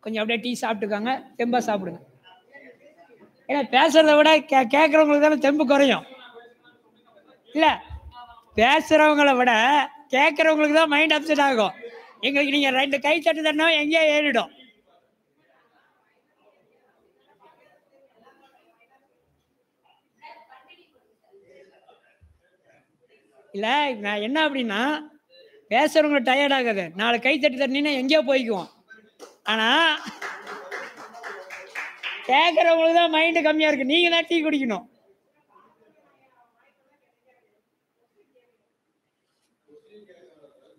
கொஞ்சம் அப்படியே டீ சாப்பிட்டுக்காங்க தெம்பாக சாப்பிடுங்க ஏன்னா பேசுறத விட கே கேட்குறவங்களுக்கு தானே தெம்பு குறையும் இல்லை பேசுகிறவங்கள விட கேட்குறவங்களுக்கு தான் மைண்ட் அப்செட் ஆகும் எங்களுக்கு நீங்கள் ரெண்டு கை தட்டு தட்டினா எங்கேயே ஏறிடும் இல்லை நான் என்ன அப்படின்னா பேசுறவங்க டயர்ட் ஆகுது நாலு கை தட்டு தட்டினா எங்கேயோ போய்க்குவோம் ஆனால் கேட்குறவங்களுக்கு தான் மைண்டு கம்மியாக இருக்குது நீங்கள் தான் டீ குடிக்கணும்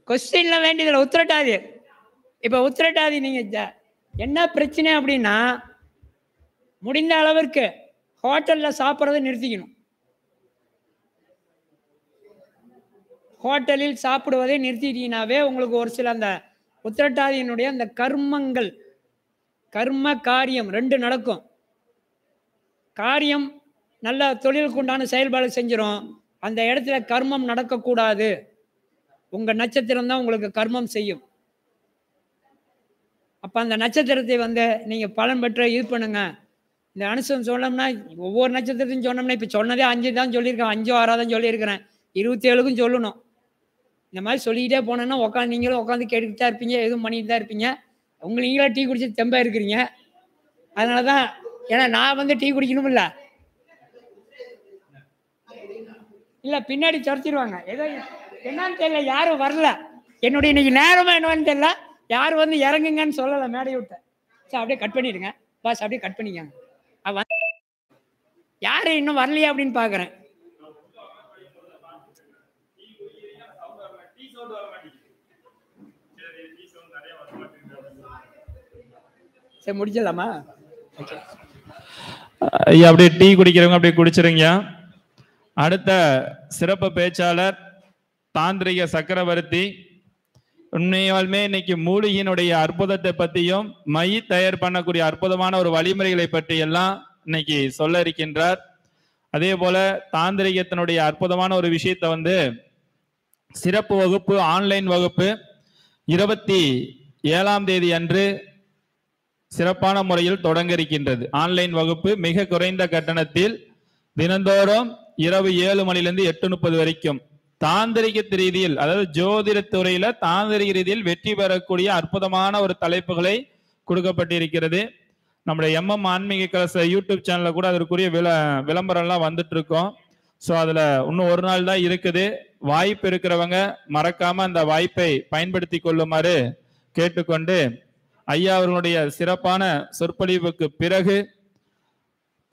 கொஸ்டின்ல வேண்டியதில் உத்திரட்டாதி இப்போ உத்திரட்டாதி நீங்கள் என்ன பிரச்சனை அப்படின்னா முடிந்த அளவிற்கு ஹோட்டலில் சாப்பிட்றத நிறுத்திக்கணும் ஹோட்டலில் சாப்பிடுவதை நிறுத்திட்டீங்கனாவே உங்களுக்கு ஒரு சில அந்த உத்திரட்டாதியினுடைய அந்த கர்மங்கள் கர்ம காரியம் ரெண்டு நடக்கும் காரியம் நல்ல தொழிலுக்கு உண்டான செயல்பாடு செஞ்சிடும் அந்த இடத்துல கர்மம் நடக்கக்கூடாது உங்கள் நட்சத்திரம் தான் உங்களுக்கு கர்மம் செய்யும் அப்போ அந்த நட்சத்திரத்தை வந்து நீங்கள் பலன் பெற்ற இது பண்ணுங்க இந்த அனுசம் சொன்னோம்னா ஒவ்வொரு நட்சத்திரத்தையும் சொன்னோம்னா இப்போ சொன்னதே அஞ்சு தான் சொல்லியிருக்கேன் அஞ்சோ ஆறாக தான் சொல்லியிருக்கிறேன் இருபத்தி ஏழுக்கும் சொல்லணும் இந்த மாதிரி சொல்லிக்கிட்டே போனோம்னா உட்காந்து நீங்களும் உட்காந்து கேட்டுக்கிட்டு தான் இருப்பீங்க எதுவும் பண்ணிட்டு தான் இருப்பீங்க உங்களை நீங்களே டீ குடிச்சு தெம்பாக இருக்கிறீங்க அதனால தான் ஏன்னா நான் வந்து டீ குடிக்கணும் இல்லை இல்லை பின்னாடி துரத்திடுவாங்க ஏதோ என்னன்னு தெரியல யாரும் வரல என்னுடைய இன்னைக்கு நேரமா என்னன்னு தெரியல யாரும் வந்து இறங்குங்கன்னு சொல்லலை மேடை விட்ட சார் அப்படியே கட் பண்ணிடுங்க பாஸ் அப்படியே கட் பண்ணிக்காங்க அவன் யாரு இன்னும் வரலையா அப்படின்னு பாக்குறேன் சரி முடிச்சிடலாமா ஐயா அப்படியே டீ குடிக்கிறவங்க அப்படியே குடிச்சிருங்க அடுத்த சிறப்பு பேச்சாளர் தாந்திரிக சக்கரவர்த்தி உண்மையாலுமே இன்னைக்கு மூலிகையினுடைய அற்புதத்தை பற்றியும் மை தயார் பண்ணக்கூடிய அற்புதமான ஒரு வழிமுறைகளை பற்றி எல்லாம் இன்னைக்கு சொல்ல இருக்கின்றார் அதே போல தாந்திரிகத்தினுடைய அற்புதமான ஒரு விஷயத்த வந்து சிறப்பு வகுப்பு ஆன்லைன் வகுப்பு இருபத்தி ஏழாம் தேதி அன்று சிறப்பான முறையில் தொடங்க இருக்கின்றது ஆன்லைன் வகுப்பு மிக குறைந்த கட்டணத்தில் தினந்தோறும் இரவு ஏழு மணிலிருந்து எட்டு முப்பது வரைக்கும் தாந்திரிக ரீதியில் அதாவது ஜோதிட துறையில தாந்திரிக ரீதியில் வெற்றி பெறக்கூடிய அற்புதமான ஒரு தலைப்புகளை கொடுக்கப்பட்டிருக்கிறது நம்முடைய எம்எம் ஆன்மீக கலச யூடியூப் சேனலில் கூட அதற்குரிய விள விளம்பரம்லாம் வந்துட்டு இருக்கோம் ஸோ அதில் இன்னும் ஒரு நாள் தான் இருக்குது வாய்ப்பு இருக்கிறவங்க மறக்காம அந்த வாய்ப்பை பயன்படுத்தி கொள்ளுமாறு கேட்டுக்கொண்டு ஐயா அவர்களுடைய சிறப்பான சொற்பொழிவுக்கு பிறகு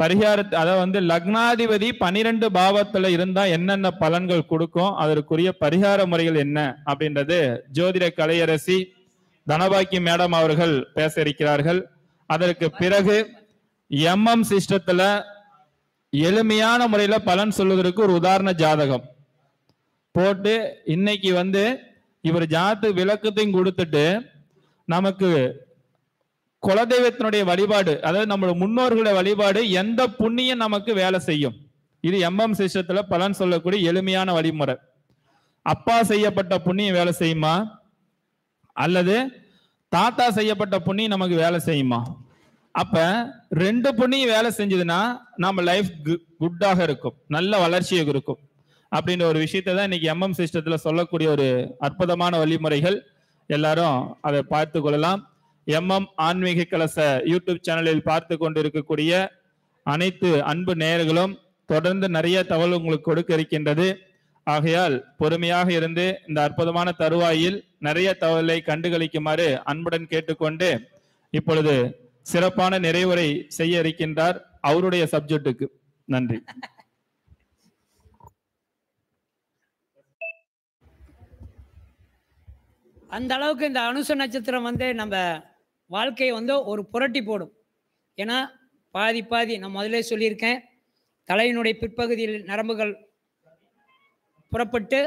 பரிகார அதை வந்து லக்னாதிபதி பனிரெண்டு பாவத்துல இருந்தா என்னென்ன பலன்கள் கொடுக்கும் அதற்குரிய பரிகார முறைகள் என்ன அப்படின்றது ஜோதிட கலையரசி தனபாக்கி மேடம் அவர்கள் பேச இருக்கிறார்கள் அதற்கு பிறகு எம்எம் சிஸ்டத்துல எளிமையான முறையில பலன் சொல்வதற்கு ஒரு உதாரண ஜாதகம் போட்டு இன்னைக்கு வந்து இவர் ஜாத்து விளக்கத்தையும் கொடுத்துட்டு நமக்கு குலதெய்வத்தினுடைய வழிபாடு அதாவது நம்மளோட முன்னோர்களுடைய வழிபாடு எந்த புண்ணியம் நமக்கு வேலை செய்யும் இது எம்எம் சிஸ்டத்துல பலன் சொல்லக்கூடிய எளிமையான வழிமுறை அப்பா செய்யப்பட்ட புண்ணியம் வேலை செய்யுமா அல்லது தாத்தா செய்யப்பட்ட புண்ணியம் நமக்கு வேலை செய்யுமா அப்ப ரெண்டு புண்ணியம் வேலை செஞ்சதுன்னா நம்ம லைஃப் குட்டாக இருக்கும் நல்ல வளர்ச்சியாக இருக்கும் அப்படின்ற ஒரு விஷயத்த தான் இன்னைக்கு எம்எம் சிஸ்டத்துல சொல்லக்கூடிய ஒரு அற்புதமான வழிமுறைகள் எல்லாரும் அதை பார்த்து கொள்ளலாம் எம்எம் ஆன்மீக கலச யூடியூப் சேனலில் பார்த்து கொண்டு இருக்கக்கூடிய அனைத்து அன்பு நேயர்களும் தொடர்ந்து நிறைய தகவல் உங்களுக்கு கொடுக்க இருக்கின்றது ஆகையால் பொறுமையாக இருந்து இந்த அற்புதமான தருவாயில் நிறைய தகவலை கண்டுகளிக்குமாறு அன்புடன் கேட்டுக்கொண்டு இப்பொழுது சிறப்பான நிறைவுரை செய்ய இருக்கின்றார் அவருடைய சப்ஜெக்டுக்கு நன்றி அந்த அளவுக்கு இந்த அனுச நட்சத்திரம் வந்து நம்ம வாழ்க்கையை வந்து ஒரு புரட்டி போடும் ஏன்னா பாதி பாதி நான் முதலே சொல்லியிருக்கேன் தலையினுடைய பிற்பகுதியில் நரம்புகள் புறப்பட்டு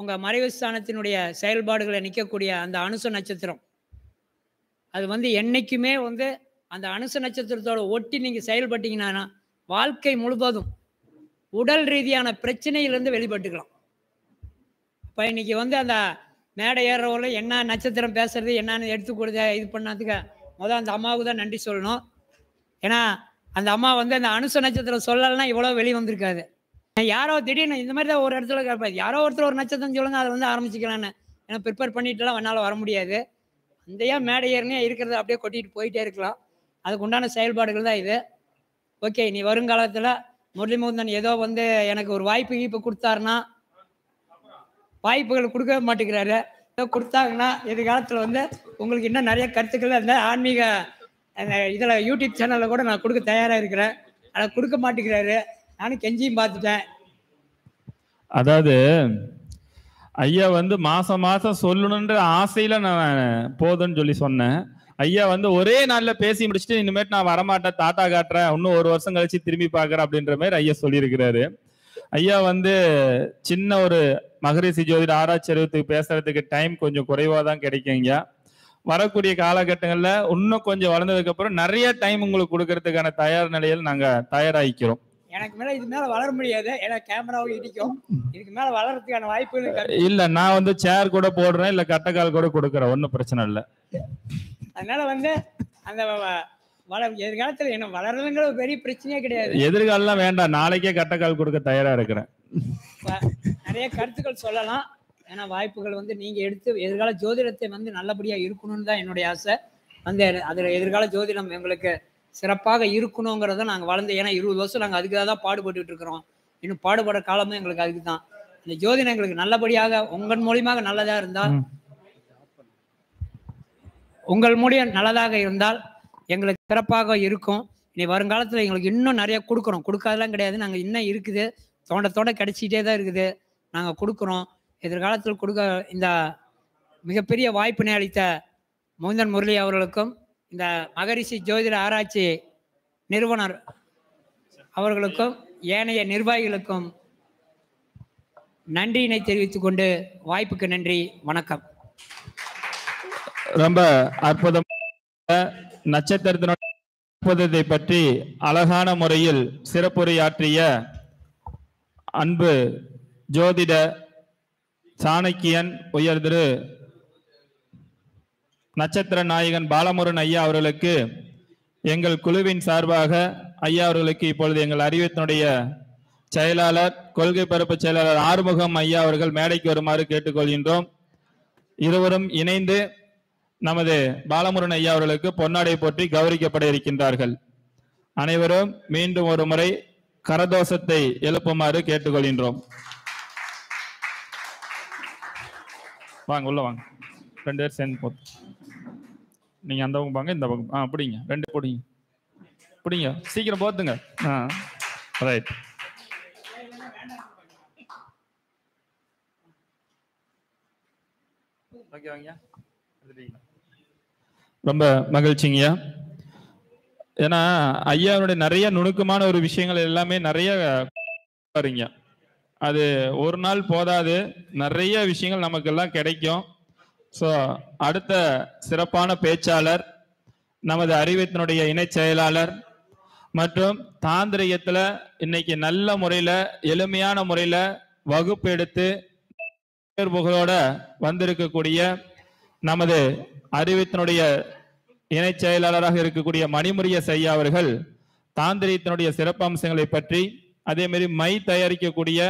உங்கள் மறைவு ஸ்தானத்தினுடைய செயல்பாடுகளை நிற்கக்கூடிய அந்த அனுச நட்சத்திரம் அது வந்து என்றைக்குமே வந்து அந்த அனுச நட்சத்திரத்தோட ஒட்டி நீங்கள் செயல்பட்டீங்கன்னா வாழ்க்கை முழுவதும் உடல் ரீதியான பிரச்சனையிலேருந்து வெளிப்பட்டுக்கலாம் இப்போ இன்றைக்கி வந்து அந்த மேடை ஏறுறவங்களும் என்ன நட்சத்திரம் பேசுறது என்னன்னு எடுத்து கொடுத்த இது பண்ணதுக்கு முதல் அந்த அம்மாவுக்கு தான் நன்றி சொல்லணும் ஏன்னா அந்த அம்மா வந்து அந்த அனுச நட்சத்திரம் சொல்லலைன்னா இவ்வளோ வெளியே வந்திருக்காது யாரோ திடீர்னு இந்த மாதிரி தான் ஒரு இடத்துல கேட்பாது யாரோ ஒருத்தர் ஒரு நட்சத்திரம் சொல்லுங்க அதை வந்து ஆரம்பிச்சுக்கலான்னு ஏன்னா ப்ரிப்பேர் பண்ணிட்டுலாம் என்னால் வர முடியாது அந்த ஏன் மேடை ஏறினே இருக்கிறத அப்படியே கொட்டிட்டு போயிட்டே இருக்கலாம் அதுக்கு உண்டான செயல்பாடுகள் தான் இது ஓகே நீ வருங்காலத்தில் முரளிமுந்தன் ஏதோ வந்து எனக்கு ஒரு வாய்ப்பு இப்போ கொடுத்தாருன்னா வாய்ப்புகள் கொடுக்க மாட்டேங்கிறாரு கொடுத்தாங்கன்னா எதிர்காலத்தில் வந்து உங்களுக்கு இன்னும் நிறைய கருத்துக்கள் அந்த ஆன்மீக இதில் யூடியூப் சேனலில் கூட நான் கொடுக்க தயாராக இருக்கிறேன் ஆனால் கொடுக்க மாட்டேங்கிறாரு நானும் கெஞ்சியும் பார்த்துட்டேன் அதாவது ஐயா வந்து மாசம் மாசம் சொல்லணுன்ற ஆசையில நான் போதுன்னு சொல்லி சொன்னேன் ஐயா வந்து ஒரே நாளில் பேசி முடிச்சுட்டு இனிமேட்டு நான் வரமாட்டேன் தாத்தா காட்டுறேன் இன்னும் ஒரு வருஷம் கழிச்சு திரும்பி பார்க்குறேன் அப்படின்ற மாதிரி ஐயா சொல்லியிருக்கிறாரு ஐயா வந்து சின்ன ஒரு மகரிஷி ஜோதிட ஆராய்ச்சி அறிவத்துக்கு பேசுறதுக்கு டைம் கொஞ்சம் குறைவாக தான் கிடைக்கும் ஐயா வரக்கூடிய காலகட்டங்களில் இன்னும் கொஞ்சம் வளர்ந்ததுக்கப்புறம் நிறைய டைம் உங்களுக்கு கொடுக்கறதுக்கான தயார் நிலையில் நாங்கள் தயாராகிக்கிறோம் எனக்கு மேல இது மேல வளர முடியாது ஏன்னா கேமராவும் இடிக்கும் இதுக்கு மேல வளர்றதுக்கான வாய்ப்பு இல்ல நான் வந்து சேர் கூட போடுறேன் இல்ல கட்டக்கால் கூட கொடுக்குறேன் ஒன்றும் பிரச்சனை இல்லை அதனால வந்து அந்த வள எதிர்காலத்தில் என்ன வளர்றதுங்கிற பெரிய பிரச்சனையே கிடையாது எதிர்காலம்லாம் வேண்டாம் நாளைக்கே கட்டக்கால் கொடுக்க தயாரா இருக்கிறேன் நிறைய கருத்துக்கள் சொல்லலாம் ஏன்னா வாய்ப்புகள் வந்து நீங்க எடுத்து எதிர்கால ஜோதிடத்தை வந்து நல்லபடியா இருக்கணும்னு தான் என்னுடைய ஆசை வந்து அதுல எதிர்கால ஜோதிடம் எங்களுக்கு சிறப்பாக இருக்கணுங்கிறத நாங்கள் வளர்ந்து ஏன்னா இருபது வருஷம் நாங்கள் அதுக்காக தான் பாடுபட்டு இருக்கிறோம் இன்னும் பாடுபடுற காலமும் எங்களுக்கு அதுக்கு தான் இந்த ஜோதிடம் எங்களுக்கு நல்லபடியாக உங்கள் மூலியமாக நல்லதாக இருந்தால் உங்கள் மூலியம் நல்லதாக இருந்தால் எங்களுக்கு சிறப்பாக இருக்கும் இனி வருங்காலத்தில் எங்களுக்கு இன்னும் நிறையா கொடுக்குறோம் கொடுக்காதெல்லாம் கிடையாது நாங்கள் இன்னும் இருக்குது தோண்ட தோண்ட கிடச்சிக்கிட்டே தான் இருக்குது நாங்கள் கொடுக்குறோம் எதிர்காலத்தில் கொடுக்க இந்த மிகப்பெரிய வாய்ப்பினை அளித்த முந்தன் முரளி அவர்களுக்கும் இந்த மகரிஷி ஜோதிட ஆராய்ச்சி நிறுவனர் அவர்களுக்கும் ஏனைய நிர்வாகிகளுக்கும் நன்றியினை தெரிவித்துக் கொண்டு வாய்ப்புக்கு நன்றி வணக்கம் ரொம்ப அற்புதம் நட்சத்திரத்தினுடைய பற்றி அழகான முறையில் சிறப்புரையாற்றிய அன்பு ஜோதிட சாணக்கியன் உயர் திரு நட்சத்திர நாயகன் பாலமுருகன் ஐயா அவர்களுக்கு எங்கள் குழுவின் சார்பாக ஐயா அவர்களுக்கு இப்பொழுது எங்கள் அறிவித்தினுடைய செயலாளர் கொள்கை பரப்பு செயலாளர் ஆறுமுகம் ஐயா அவர்கள் மேடைக்கு வருமாறு கேட்டுக்கொள்கின்றோம் இருவரும் இணைந்து நமது பாலமுருகன் ஐயா அவர்களுக்கு பொன்னாடை போற்றி கௌரிக்கப்பட இருக்கின்றார்கள் அனைவரும் மீண்டும் ஒரு முறை கரதோஷத்தை எழுப்புமாறு கேட்டுக்கொள்கின்றோம் வாங்க உள்ள வாங்க ரெண்டு பேர் சேர்ந்து போ நீங்க அந்த பக்கம் பாங்க இந்த பக்கம் ஆ பிடிங்க ரெண்டு பிடிங்க பிடிங்க சீக்கிரம் போத்துங்க ஆ ரைட் ஓகே வாங்க எடுத்துட்டீங்களா ரொம்ப மகிழ்ச்சிங்கய்யா ஏன்னா ஐயாவுடைய நிறைய நுணுக்கமான ஒரு விஷயங்கள் எல்லாமே நிறைய வரீங்க அது ஒரு நாள் போதாது நிறைய விஷயங்கள் நமக்கெல்லாம் கிடைக்கும் ஸோ அடுத்த சிறப்பான பேச்சாளர் நமது அறிவித்தினுடைய இணை செயலாளர் மற்றும் தாந்திரிகத்தில் இன்னைக்கு நல்ல முறையில் எளிமையான முறையில் வகுப்பு எடுத்து புகழோட வந்திருக்கக்கூடிய நமது அறிவித்தினுடைய இணை செயலாளராக இருக்கக்கூடிய மணிமுரிய செய்யா அவர்கள் தாந்திரியத்தினுடைய சிறப்பம்சங்களை பற்றி அதே மாதிரி மை தயாரிக்கக்கூடிய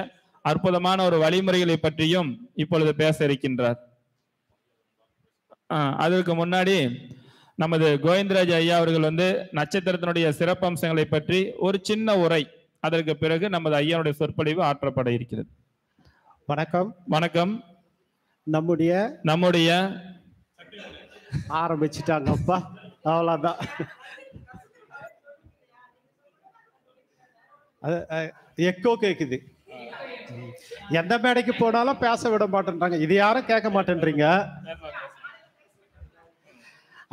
அற்புதமான ஒரு வழிமுறைகளை பற்றியும் இப்பொழுது பேச இருக்கின்றார் அதற்கு முன்னாடி நமது கோவிந்தராஜ் ஐயா அவர்கள் வந்து நட்சத்திரத்தினுடைய சிறப்பம்சங்களை பற்றி ஒரு சின்ன உரை அதற்கு பிறகு நமது ஐயாவுடைய சொற்பொழிவு ஆற்றப்பட இருக்கிறது வணக்கம் வணக்கம் நம்முடைய நம்முடைய ஆரம்பிச்சிட்டாங்கப்பா அவ்வளோதான் அது எக்கோ கேட்குது எந்த மேடைக்கு போனாலும் பேச விட மாட்டேன்றாங்க இது யாரும் கேட்க மாட்டேன்றீங்க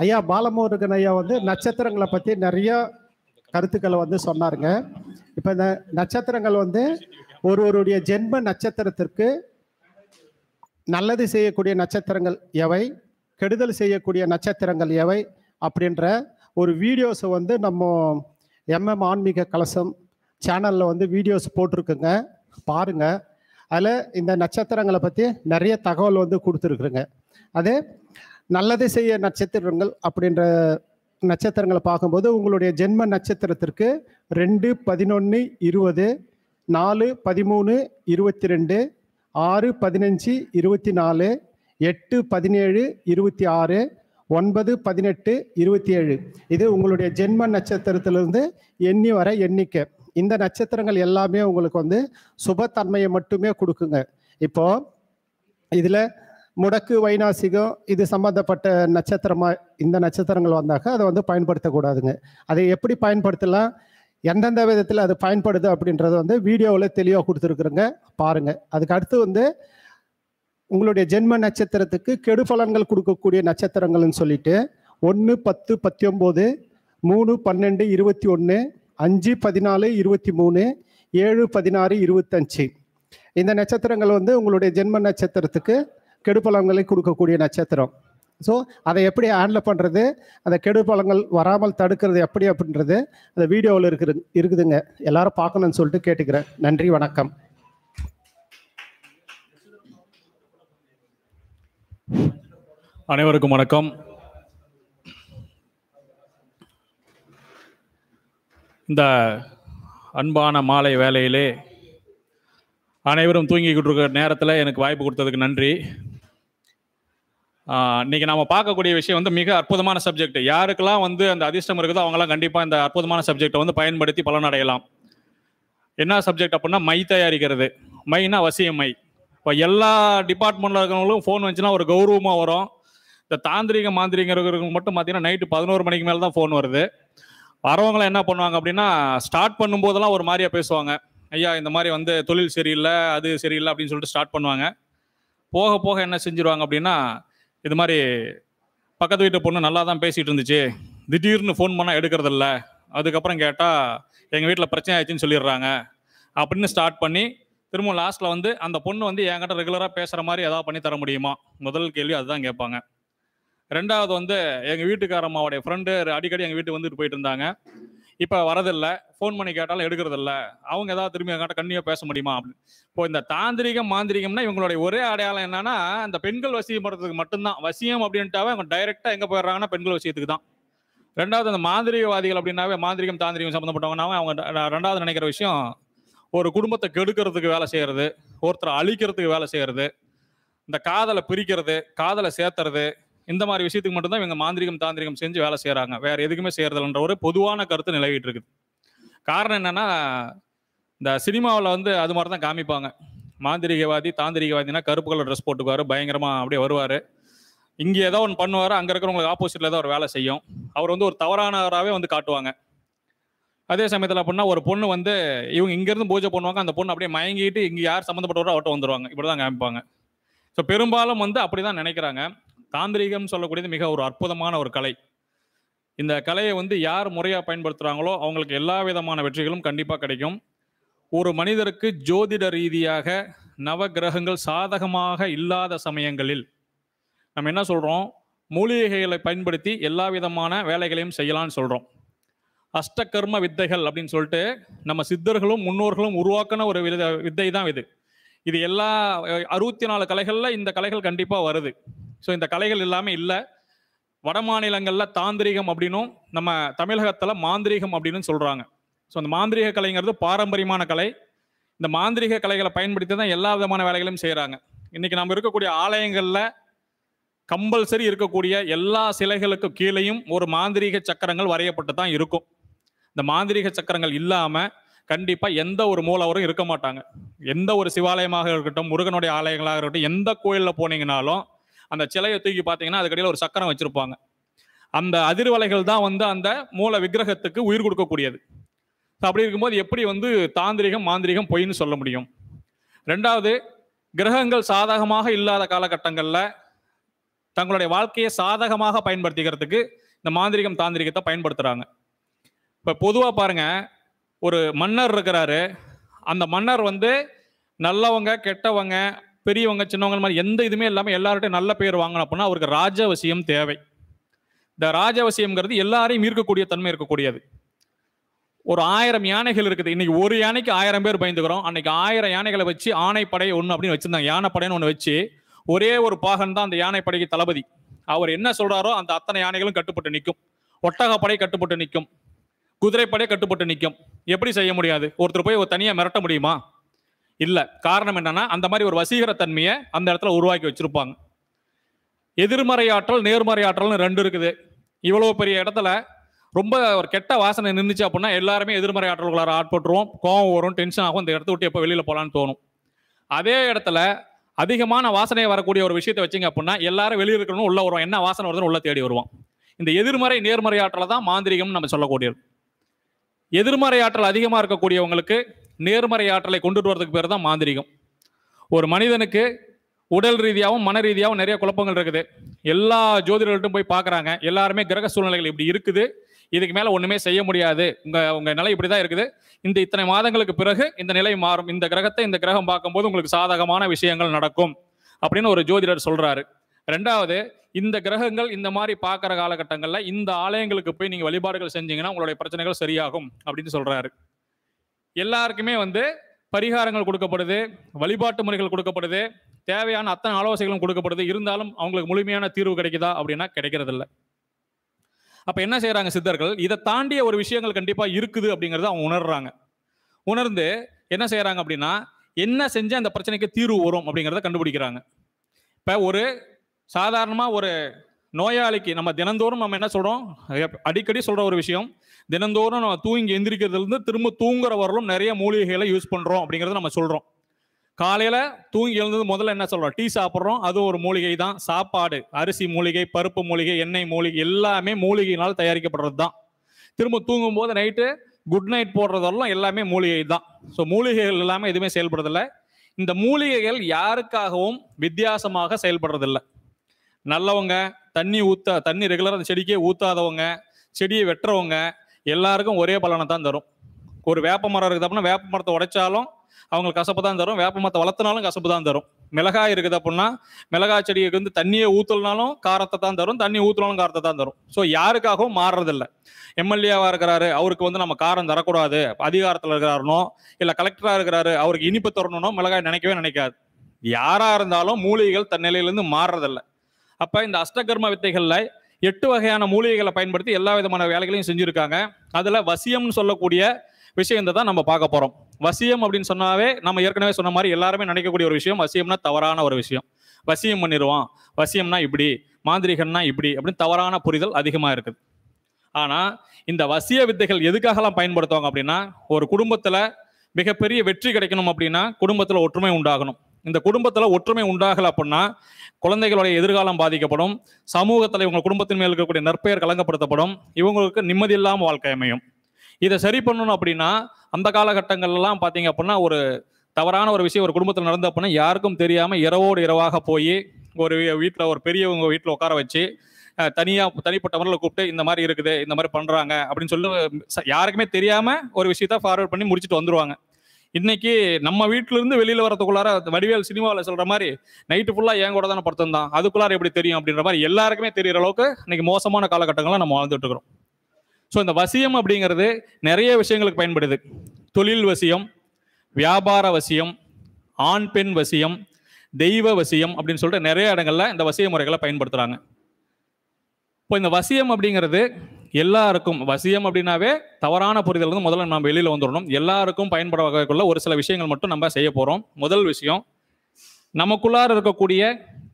ஐயா பாலமுருகன் ஐயா வந்து நட்சத்திரங்களை பற்றி நிறைய கருத்துக்களை வந்து சொன்னாருங்க இப்போ இந்த நட்சத்திரங்கள் வந்து ஒருவருடைய ஜென்ம நட்சத்திரத்திற்கு நல்லது செய்யக்கூடிய நட்சத்திரங்கள் எவை கெடுதல் செய்யக்கூடிய நட்சத்திரங்கள் எவை அப்படின்ற ஒரு வீடியோஸை வந்து நம்ம எம்எம் ஆன்மீக கலசம் சேனலில் வந்து வீடியோஸ் போட்டிருக்குங்க பாருங்கள் அதில் இந்த நட்சத்திரங்களை பற்றி நிறைய தகவல் வந்து கொடுத்துருக்குறேங்க அதே நல்லது செய்ய நட்சத்திரங்கள் அப்படின்ற நட்சத்திரங்களை பார்க்கும்போது உங்களுடைய ஜென்ம நட்சத்திரத்திற்கு ரெண்டு பதினொன்று இருபது நாலு பதிமூணு இருபத்தி ரெண்டு ஆறு பதினஞ்சு இருபத்தி நாலு எட்டு பதினேழு இருபத்தி ஆறு ஒன்பது பதினெட்டு இருபத்தி ஏழு இது உங்களுடைய ஜென்ம நட்சத்திரத்திலிருந்து எண்ணி வர எண்ணிக்கை இந்த நட்சத்திரங்கள் எல்லாமே உங்களுக்கு வந்து சுபத்தன்மையை மட்டுமே கொடுக்குங்க இப்போ இதில் முடக்கு வைநாசிகம் இது சம்மந்தப்பட்ட நட்சத்திரமாக இந்த நட்சத்திரங்கள் வந்தாக்க அதை வந்து பயன்படுத்தக்கூடாதுங்க அதை எப்படி பயன்படுத்தலாம் எந்தெந்த விதத்தில் அது பயன்படுது அப்படின்றது வந்து வீடியோவில் தெளிவாக கொடுத்துருக்குறேங்க பாருங்கள் அதுக்கு அடுத்து வந்து உங்களுடைய ஜென்ம நட்சத்திரத்துக்கு கெடு பலன்கள் கொடுக்கக்கூடிய நட்சத்திரங்கள்னு சொல்லிட்டு ஒன்று பத்து பத்தொம்போது மூணு பன்னெண்டு இருபத்தி ஒன்று அஞ்சு பதினாலு இருபத்தி மூணு ஏழு பதினாறு இருபத்தஞ்சு இந்த நட்சத்திரங்கள் வந்து உங்களுடைய ஜென்ம நட்சத்திரத்துக்கு பழங்களை கொடுக்கக்கூடிய நட்சத்திரம் ஸோ அதை எப்படி ஹேண்டில் பண்ணுறது அந்த கெடுபலங்கள் வராமல் தடுக்கிறது எப்படி அப்படின்றது அந்த வீடியோவில் இருக்குது இருக்குதுங்க எல்லாரும் பார்க்கணும்னு சொல்லிட்டு கேட்டுக்கிறேன் நன்றி வணக்கம் அனைவருக்கும் வணக்கம் இந்த அன்பான மாலை வேலையிலே அனைவரும் தூங்கிக்கிட்டு இருக்கிற நேரத்தில் எனக்கு வாய்ப்பு கொடுத்ததுக்கு நன்றி இன்றைக்கி நாம் பார்க்கக்கூடிய விஷயம் வந்து மிக அற்புதமான சப்ஜெக்ட் யாருக்கெல்லாம் வந்து அந்த அதிர்ஷ்டம் இருக்குதோ அவங்களாம் கண்டிப்பாக இந்த அற்புதமான சப்ஜெக்டை வந்து பயன்படுத்தி பலனடையலாம் என்ன சப்ஜெக்ட் அப்படின்னா மை தயாரிக்கிறது மைனா வசியம் மை இப்போ எல்லா டிபார்ட்மெண்ட்டில் இருக்கிறவங்களும் ஃபோன் வந்துச்சுன்னா ஒரு கௌரவமாக வரும் இந்த தாந்திரிக மாந்திரிகர்களுக்கு மட்டும் பார்த்தீங்கன்னா நைட்டு பதினோரு மணிக்கு மேலே தான் ஃபோன் வருது வரவங்களை என்ன பண்ணுவாங்க அப்படின்னா ஸ்டார்ட் பண்ணும்போதெல்லாம் ஒரு மாதிரியா பேசுவாங்க ஐயா இந்த மாதிரி வந்து தொழில் சரியில்லை அது சரியில்லை அப்படின்னு சொல்லிட்டு ஸ்டார்ட் பண்ணுவாங்க போக போக என்ன செஞ்சிருவாங்க அப்படின்னா இது மாதிரி பக்கத்து வீட்டு பொண்ணு நல்லா தான் பேசிகிட்டு இருந்துச்சு திடீர்னு ஃபோன் பண்ணால் இல்லை அதுக்கப்புறம் கேட்டால் எங்கள் வீட்டில் பிரச்சனை ஆயிடுச்சுன்னு சொல்லிடுறாங்க அப்படின்னு ஸ்டார்ட் பண்ணி திரும்ப லாஸ்ட்டில் வந்து அந்த பொண்ணு வந்து என்கிட்ட ரெகுலராக பேசுகிற மாதிரி ஏதாவது பண்ணி தர முடியுமா முதல் கேள்வி அதுதான் கேட்பாங்க ரெண்டாவது வந்து எங்கள் வீட்டுக்காரம்மாவுடைய ஃப்ரெண்டு அடிக்கடி எங்கள் வீட்டு வந்துட்டு போயிட்டு இருந்தாங்க இப்போ வரதில்லை ஃபோன் பண்ணி கேட்டாலும் எடுக்கிறதில்ல அவங்க ஏதாவது திரும்பி எங்கிட்ட கண்ணியாக பேச முடியுமா அப்படின்னு இப்போ இந்த தாந்திரிகம் மாந்திரிகம்னா இவங்களுடைய ஒரே அடையாளம் என்னன்னா இந்த பெண்கள் வசியம் படுறதுக்கு மட்டும்தான் வசியம் அப்படின்ட்டாவே அவங்க டைரெக்டாக எங்கே போயிடுறாங்கன்னா பெண்கள் வசியத்துக்கு தான் ரெண்டாவது அந்த மாந்திரிகவாதிகள் அப்படின்னாவே மாந்திரிகம் தாந்திரிகம் சம்மந்தப்பட்டவங்கனாவே அவங்க ரெண்டாவது நினைக்கிற விஷயம் ஒரு குடும்பத்தை கெடுக்கிறதுக்கு வேலை செய்கிறது ஒருத்தரை அழிக்கிறதுக்கு வேலை செய்கிறது இந்த காதலை பிரிக்கிறது காதலை சேர்த்துறது இந்த மாதிரி விஷயத்துக்கு மட்டும்தான் இவங்க மாந்திரிகம் தாந்திரிகம் செஞ்சு வேலை செய்கிறாங்க வேறு எதுக்குமே செய்கிறதில்லன்ற ஒரு பொதுவான கருத்து நிலவிட்டு இருக்குது காரணம் என்னென்னா இந்த சினிமாவில் வந்து அது மாதிரி தான் காமிப்பாங்க மாந்திரிகவாதி தாந்திரிகவாதினா கருப்பு கலர் ட்ரெஸ் போட்டுக்குவார் பயங்கரமாக அப்படியே வருவார் இங்கே ஏதோ ஒன்று பண்ணுவார் அங்கே இருக்கிறவங்களுக்கு ஆப்போசிட்டில் ஏதோ ஒரு வேலை செய்யும் அவர் வந்து ஒரு தவறானவராகவே வந்து காட்டுவாங்க அதே சமயத்தில் அப்படின்னா ஒரு பொண்ணு வந்து இவங்க இங்கேருந்து பூஜை பண்ணுவாங்க அந்த பொண்ணு அப்படியே மயங்கிட்டு இங்கே யார் சம்மந்தப்பட்டவரோ அவட்ட வந்துடுவாங்க இப்படி தான் காமிப்பாங்க ஸோ பெரும்பாலும் வந்து அப்படி தான் நினைக்கிறாங்க தாந்திரிகம் சொல்லக்கூடியது மிக ஒரு அற்புதமான ஒரு கலை இந்த கலையை வந்து யார் முறையாக பயன்படுத்துகிறாங்களோ அவங்களுக்கு எல்லா விதமான வெற்றிகளும் கண்டிப்பாக கிடைக்கும் ஒரு மனிதருக்கு ஜோதிட ரீதியாக நவ கிரகங்கள் சாதகமாக இல்லாத சமயங்களில் நம்ம என்ன சொல்கிறோம் மூலிகைகளை பயன்படுத்தி எல்லா விதமான வேலைகளையும் செய்யலாம்னு சொல்கிறோம் அஷ்டகர்ம வித்தைகள் அப்படின்னு சொல்லிட்டு நம்ம சித்தர்களும் முன்னோர்களும் உருவாக்கின ஒரு வித வித்தை தான் இது இது எல்லா அறுபத்தி நாலு கலைகளில் இந்த கலைகள் கண்டிப்பாக வருது ஸோ இந்த கலைகள் எல்லாமே இல்லை வட மாநிலங்களில் தாந்திரிகம் அப்படின்னும் நம்ம தமிழகத்தில் மாந்திரீகம் அப்படின்னு சொல்கிறாங்க ஸோ அந்த மாந்திரீக கலைங்கிறது பாரம்பரியமான கலை இந்த மாந்திரீக கலைகளை பயன்படுத்தி தான் எல்லா விதமான வேலைகளையும் செய்கிறாங்க இன்றைக்கி நம்ம இருக்கக்கூடிய ஆலயங்களில் கம்பல்சரி இருக்கக்கூடிய எல்லா சிலைகளுக்கும் கீழேயும் ஒரு மாந்திரீக சக்கரங்கள் வரையப்பட்டு தான் இருக்கும் இந்த மாந்திரிக சக்கரங்கள் இல்லாமல் கண்டிப்பாக எந்த ஒரு மூலவரும் இருக்க மாட்டாங்க எந்த ஒரு சிவாலயமாக இருக்கட்டும் முருகனுடைய ஆலயங்களாக இருக்கட்டும் எந்த கோயிலில் போனீங்கனாலும் அந்த சிலையை தூக்கி பார்த்தீங்கன்னா அது ஒரு சக்கரம் வச்சிருப்பாங்க அந்த அதிர்வலைகள் தான் வந்து அந்த மூல விக்கிரகத்துக்கு உயிர் கொடுக்கக்கூடியது அப்படி இருக்கும்போது எப்படி வந்து தாந்திரிகம் மாந்திரிகம் பொய்ன்னு சொல்ல முடியும் ரெண்டாவது கிரகங்கள் சாதகமாக இல்லாத காலகட்டங்களில் தங்களுடைய வாழ்க்கையை சாதகமாக பயன்படுத்திக்கிறதுக்கு இந்த மாந்திரிகம் தாந்திரிகத்தை பயன்படுத்துகிறாங்க இப்போ பொதுவாக பாருங்கள் ஒரு மன்னர் இருக்கிறாரு அந்த மன்னர் வந்து நல்லவங்க கெட்டவங்க பெரியவங்க சின்னவங்க மாதிரி எந்த இதுவுமே இல்லாமல் எல்லார்ட்டையும் நல்ல பேர் வாங்கணும் அப்படின்னா அவருக்கு ராஜவசியம் தேவை இந்த ராஜவசியம்ங்கிறது எல்லாரையும் ஈர்க்கக்கூடிய தன்மை இருக்கக்கூடியது ஒரு ஆயிரம் யானைகள் இருக்குது இன்னைக்கு ஒரு யானைக்கு ஆயிரம் பேர் பயந்துக்கிறோம் அன்னைக்கு ஆயிரம் யானைகளை வச்சு ஆணைப்படை ஒன்று அப்படின்னு வச்சிருந்தாங்க யானைப்படைன்னு ஒன்று வச்சு ஒரே ஒரு பாகன் தான் அந்த யானைப்படைக்கு தளபதி அவர் என்ன சொல்றாரோ அந்த அத்தனை யானைகளும் கட்டுப்பட்டு நிற்கும் ஒட்டகப்படை கட்டுப்பட்டு நிற்கும் குதிரைப்படை கட்டுப்பட்டு நிற்கும் எப்படி செய்ய முடியாது ஒருத்தர் போய் ஒரு தனியாக மிரட்ட முடியுமா இல்லை காரணம் என்னன்னா அந்த மாதிரி ஒரு வசீகர தன்மையை அந்த இடத்துல உருவாக்கி வச்சிருப்பாங்க எதிர்மறை ஆற்றல் நேர்மறை ஆற்றல்னு ரெண்டு இருக்குது இவ்வளோ பெரிய இடத்துல ரொம்ப ஒரு கெட்ட வாசனை நின்றுச்சு அப்படின்னா எல்லாருமே எதிர்மறை ஆற்றல்களாக ஆட்பட்டுருவோம் கோவம் வரும் டென்ஷன் ஆகும் இந்த இடத்த விட்டு எப்போ வெளியில் போகலான்னு தோணும் அதே இடத்துல அதிகமான வாசனையை வரக்கூடிய ஒரு விஷயத்தை வச்சிங்க அப்படின்னா எல்லாரும் வெளியே இருக்கணும் உள்ள வருவோம் என்ன வாசனை வருதுன்னு உள்ள தேடி வருவோம் இந்த எதிர்மறை நேர்மறை ஆற்றலை தான் மாந்திரிகம்னு நம்ம சொல்லக்கூடியது எதிர்மறை ஆற்றல் அதிகமாக இருக்கக்கூடியவங்களுக்கு நேர்மறை ஆற்றலை கொண்டுட்டு வரதுக்கு பேர் தான் மாந்திரிகம் ஒரு மனிதனுக்கு உடல் ரீதியாகவும் மன ரீதியாகவும் நிறைய குழப்பங்கள் இருக்குது எல்லா ஜோதிடர்கள்ட்டும் போய் பார்க்குறாங்க எல்லாருமே கிரக சூழ்நிலைகள் இப்படி இருக்குது இதுக்கு மேலே ஒன்றுமே செய்ய முடியாது உங்கள் உங்கள் நிலை இப்படி தான் இருக்குது இந்த இத்தனை மாதங்களுக்கு பிறகு இந்த நிலை மாறும் இந்த கிரகத்தை இந்த கிரகம் பார்க்கும்போது உங்களுக்கு சாதகமான விஷயங்கள் நடக்கும் அப்படின்னு ஒரு ஜோதிடர் சொல்கிறாரு ரெண்டாவது இந்த கிரகங்கள் இந்த மாதிரி பார்க்குற காலகட்டங்களில் இந்த ஆலயங்களுக்கு போய் நீங்கள் வழிபாடுகள் செஞ்சீங்கன்னா உங்களுடைய பிரச்சனைகள் சரியாகும் அப்படின்னு சொல்கிறாரு எல்லாருக்குமே வந்து பரிகாரங்கள் கொடுக்கப்படுது வழிபாட்டு முறைகள் கொடுக்கப்படுது தேவையான அத்தனை ஆலோசனைகளும் கொடுக்கப்படுது இருந்தாலும் அவங்களுக்கு முழுமையான தீர்வு கிடைக்குதா அப்படின்னா கிடைக்கிறதில்ல அப்போ என்ன செய்கிறாங்க சித்தர்கள் இதை தாண்டிய ஒரு விஷயங்கள் கண்டிப்பாக இருக்குது அப்படிங்கிறத அவங்க உணர்றாங்க உணர்ந்து என்ன செய்கிறாங்க அப்படின்னா என்ன செஞ்சால் அந்த பிரச்சனைக்கு தீர்வு வரும் அப்படிங்கிறத கண்டுபிடிக்கிறாங்க இப்போ ஒரு சாதாரணமாக ஒரு நோயாளிக்கு நம்ம தினந்தோறும் நம்ம என்ன சொல்கிறோம் அடிக்கடி சொல்கிற ஒரு விஷயம் தினந்தோறும் நம்ம தூங்கி எந்திரிக்கிறதுலேருந்து திரும்ப தூங்குற வரலும் நிறைய மூலிகைகளை யூஸ் பண்ணுறோம் அப்படிங்கிறத நம்ம சொல்கிறோம் காலையில் தூங்கி எழுந்தது முதல்ல என்ன சொல்கிறோம் டீ சாப்பிட்றோம் அது ஒரு மூலிகை தான் சாப்பாடு அரிசி மூலிகை பருப்பு மூலிகை எண்ணெய் மூலிகை எல்லாமே மூலிகையினால் தயாரிக்கப்படுறது தான் திரும்ப தூங்கும் போது நைட்டு குட் நைட் போடுறதெல்லாம் எல்லாமே மூலிகை தான் ஸோ மூலிகைகள் எல்லாமே எதுவுமே செயல்படுறதில்ல இந்த மூலிகைகள் யாருக்காகவும் வித்தியாசமாக செயல்படுறதில்ல நல்லவங்க தண்ணி ஊத்த தண்ணி ரெகுலராக அந்த செடிக்கே ஊற்றாதவங்க செடியை வெட்டுறவங்க எல்லாருக்கும் ஒரே பலனை தான் தரும் ஒரு வேப்ப மரம் இருக்குது அப்படின்னா வேப்ப மரத்தை உடைச்சாலும் அவங்களுக்கு கசப்பு தான் தரும் வேப்ப மரத்தை வளர்த்தினாலும் கசப்பு தான் தரும் மிளகாய் இருக்குது அப்படின்னா மிளகாய் செடிக்கு வந்து தண்ணியை ஊற்றலனாலும் காரத்தை தான் தரும் தண்ணி ஊற்றலனாலும் காரத்தை தான் தரும் ஸோ யாருக்காகவும் மாறுறதில்ல எம்எல்ஏவாக இருக்கிறாரு அவருக்கு வந்து நம்ம காரம் தரக்கூடாது அதிகாரத்தில் இருக்கிறாருனோ இல்லை கலெக்டராக இருக்கிறாரு அவருக்கு இனிப்பு தரணும்னோ மிளகாய் நினைக்கவே நினைக்காது யாராக இருந்தாலும் மூலிகைகள் தன் நிலையிலேருந்து மாறுறதில்லை அப்போ இந்த அஷ்டகர்ம வித்தைகளில் எட்டு வகையான மூலிகைகளை பயன்படுத்தி எல்லா விதமான வேலைகளையும் செஞ்சுருக்காங்க அதில் வசியம்னு சொல்லக்கூடிய விஷயத்தை தான் நம்ம பார்க்க போகிறோம் வசியம் அப்படின்னு சொன்னாவே நம்ம ஏற்கனவே சொன்ன மாதிரி எல்லாருமே நினைக்கக்கூடிய ஒரு விஷயம் வசியம்னா தவறான ஒரு விஷயம் வசியம் பண்ணிடுவான் வசியம்னா இப்படி மாந்திரிகன்னா இப்படி அப்படின்னு தவறான புரிதல் அதிகமாக இருக்குது ஆனால் இந்த வசிய வித்தைகள் எதுக்காகலாம் பயன்படுத்துவாங்க அப்படின்னா ஒரு குடும்பத்தில் மிகப்பெரிய வெற்றி கிடைக்கணும் அப்படின்னா குடும்பத்தில் ஒற்றுமை உண்டாகணும் இந்த குடும்பத்தில் ஒற்றுமை உண்டாகலை அப்படின்னா குழந்தைகளுடைய எதிர்காலம் பாதிக்கப்படும் சமூகத்தில் இவங்க குடும்பத்தின் மேல் இருக்கக்கூடிய நற்பெயர் கலங்கப்படுத்தப்படும் இவங்களுக்கு நிம்மதி இல்லாமல் வாழ்க்கை அமையும் இதை சரி பண்ணணும் அப்படின்னா அந்த காலகட்டங்கள்லாம் பார்த்தீங்க அப்படின்னா ஒரு தவறான ஒரு விஷயம் ஒரு குடும்பத்தில் நடந்த அப்படின்னா யாருக்கும் தெரியாமல் இரவோடு இரவாக போய் ஒரு வீட்டில் ஒரு பெரியவங்க வீட்டில் உட்கார வச்சு தனியாக தனிப்பட்ட முறையில் கூப்பிட்டு இந்த மாதிரி இருக்குது இந்த மாதிரி பண்ணுறாங்க அப்படின்னு சொல்லி யாருக்குமே தெரியாமல் ஒரு விஷயத்த ஃபார்வர்ட் பண்ணி முடிச்சுட்டு வந்துடுவாங்க இன்னைக்கு நம்ம வீட்டுல இருந்து வெளியில வரதுக்குள்ளார வடிவேல் சினிமாவில் சொல்ற மாதிரி நைட்டு ஃபுல்லா என் கூட தானே தான் அதுக்குள்ளார எப்படி தெரியும் அப்படின்ற மாதிரி எல்லாருக்குமே தெரியற அளவுக்கு இன்னைக்கு மோசமான காலகட்டங்கள்லாம் நம்ம வாழ்ந்துட்டு இருக்கிறோம் ஸோ இந்த வசியம் அப்படிங்கிறது நிறைய விஷயங்களுக்கு பயன்படுது தொழில் வசியம் வியாபார வசியம் ஆண் பெண் வசியம் தெய்வ வசியம் அப்படின்னு சொல்லிட்டு நிறைய இடங்கள்ல இந்த வசிய முறைகளை பயன்படுத்துறாங்க இப்போ இந்த வசியம் அப்படிங்கிறது எல்லாருக்கும் வசியம் அப்படின்னாவே தவறான புரிதல் வந்து முதல்ல நம்ம வெளியில் வந்துடணும் எல்லாருக்கும் பயன்பட வகைக்குள்ள ஒரு சில விஷயங்கள் மட்டும் நம்ம செய்ய போகிறோம் முதல் விஷயம் நமக்குள்ளார இருக்கக்கூடிய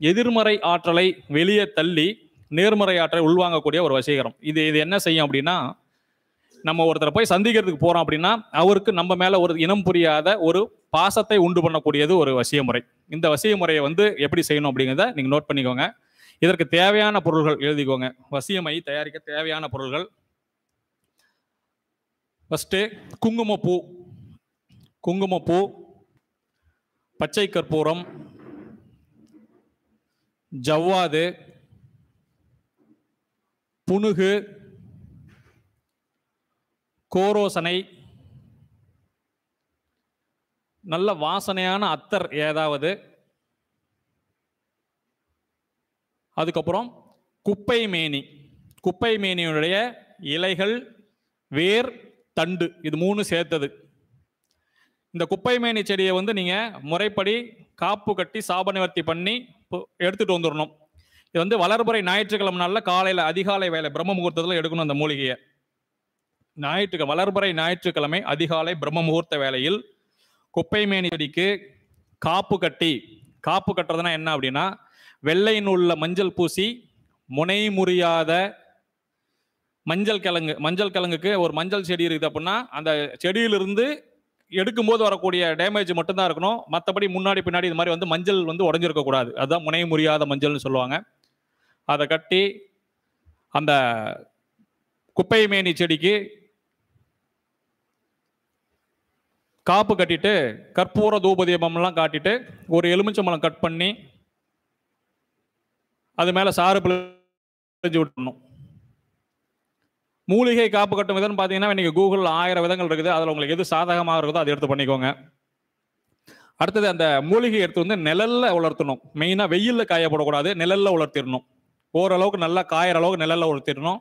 எதிர்மறை ஆற்றலை வெளியே தள்ளி நேர்மறை ஆற்றலை உள்வாங்கக்கூடிய ஒரு வசீகரம் இது இது என்ன செய்யும் அப்படின்னா நம்ம ஒருத்தரை போய் சந்திக்கிறதுக்கு போகிறோம் அப்படின்னா அவருக்கு நம்ம மேலே ஒரு இனம் புரியாத ஒரு பாசத்தை உண்டு பண்ணக்கூடியது ஒரு வசிய முறை இந்த வசிய முறையை வந்து எப்படி செய்யணும் அப்படிங்கிறத நீங்கள் நோட் பண்ணிக்கோங்க இதற்கு தேவையான பொருள்கள் எழுதிக்கோங்க வசியமை தயாரிக்க தேவையான பொருள்கள் ஃபஸ்ட்டு குங்குமப்பூ குங்குமப்பூ பச்சை கற்பூரம் ஜவ்வாது புனுகு கோரோசனை நல்ல வாசனையான அத்தர் ஏதாவது அதுக்கப்புறம் குப்பை மேனி குப்பை மேனியுடைய இலைகள் வேர் தண்டு இது மூணு சேர்த்தது இந்த குப்பை மேனி செடியை வந்து நீங்கள் முறைப்படி காப்பு கட்டி சாப நிவர்த்தி பண்ணி எடுத்துகிட்டு வந்துடணும் இது வந்து வளர்புறை ஞாயிற்றுக்கிழமை நாளில் காலையில் அதிகாலை வேலை பிரம்ம முகூர்த்தத்தில் எடுக்கணும் அந்த மூலிகையை ஞாயிற்று வளர்புறை ஞாயிற்றுக்கிழமை அதிகாலை பிரம்ம முகூர்த்த வேலையில் குப்பை மேனி செடிக்கு காப்பு கட்டி காப்பு கட்டுறதுனா என்ன அப்படின்னா வெள்ளை நூலில் மஞ்சள் பூசி முனை முறியாத மஞ்சள் கிழங்கு மஞ்சள் கிழங்குக்கு ஒரு மஞ்சள் செடி இருக்குது அப்படின்னா அந்த செடியிலிருந்து எடுக்கும்போது வரக்கூடிய டேமேஜ் மட்டும்தான் இருக்கணும் மற்றபடி முன்னாடி பின்னாடி இது மாதிரி வந்து மஞ்சள் வந்து உடஞ்சிருக்கக்கூடாது அதுதான் முனை முறியாத மஞ்சள்னு சொல்லுவாங்க அதை கட்டி அந்த குப்பை மேனி செடிக்கு காப்பு கட்டிட்டு கற்பூர தூபதீபம்லாம் காட்டிட்டு ஒரு எலுமிச்சம்பழம் கட் பண்ணி அது மேலே சாறு பிழைஞ்சு விட்டுணும் மூலிகை காப்பு கட்டும் விதம்னு பார்த்தீங்கன்னா நீங்கள் கூகுளில் ஆயிரம் விதங்கள் இருக்குது அதில் உங்களுக்கு எது சாதகமாக இருக்குதோ அதை எடுத்து பண்ணிக்கோங்க அடுத்தது அந்த மூலிகை எடுத்து வந்து நிழலில் உலர்த்தணும் மெயினாக வெயிலில் காயப்படக்கூடாது நிழலில் உலர்த்திடணும் ஓரளவுக்கு நல்லா காயிற அளவுக்கு நிழலில் உலர்த்திடணும்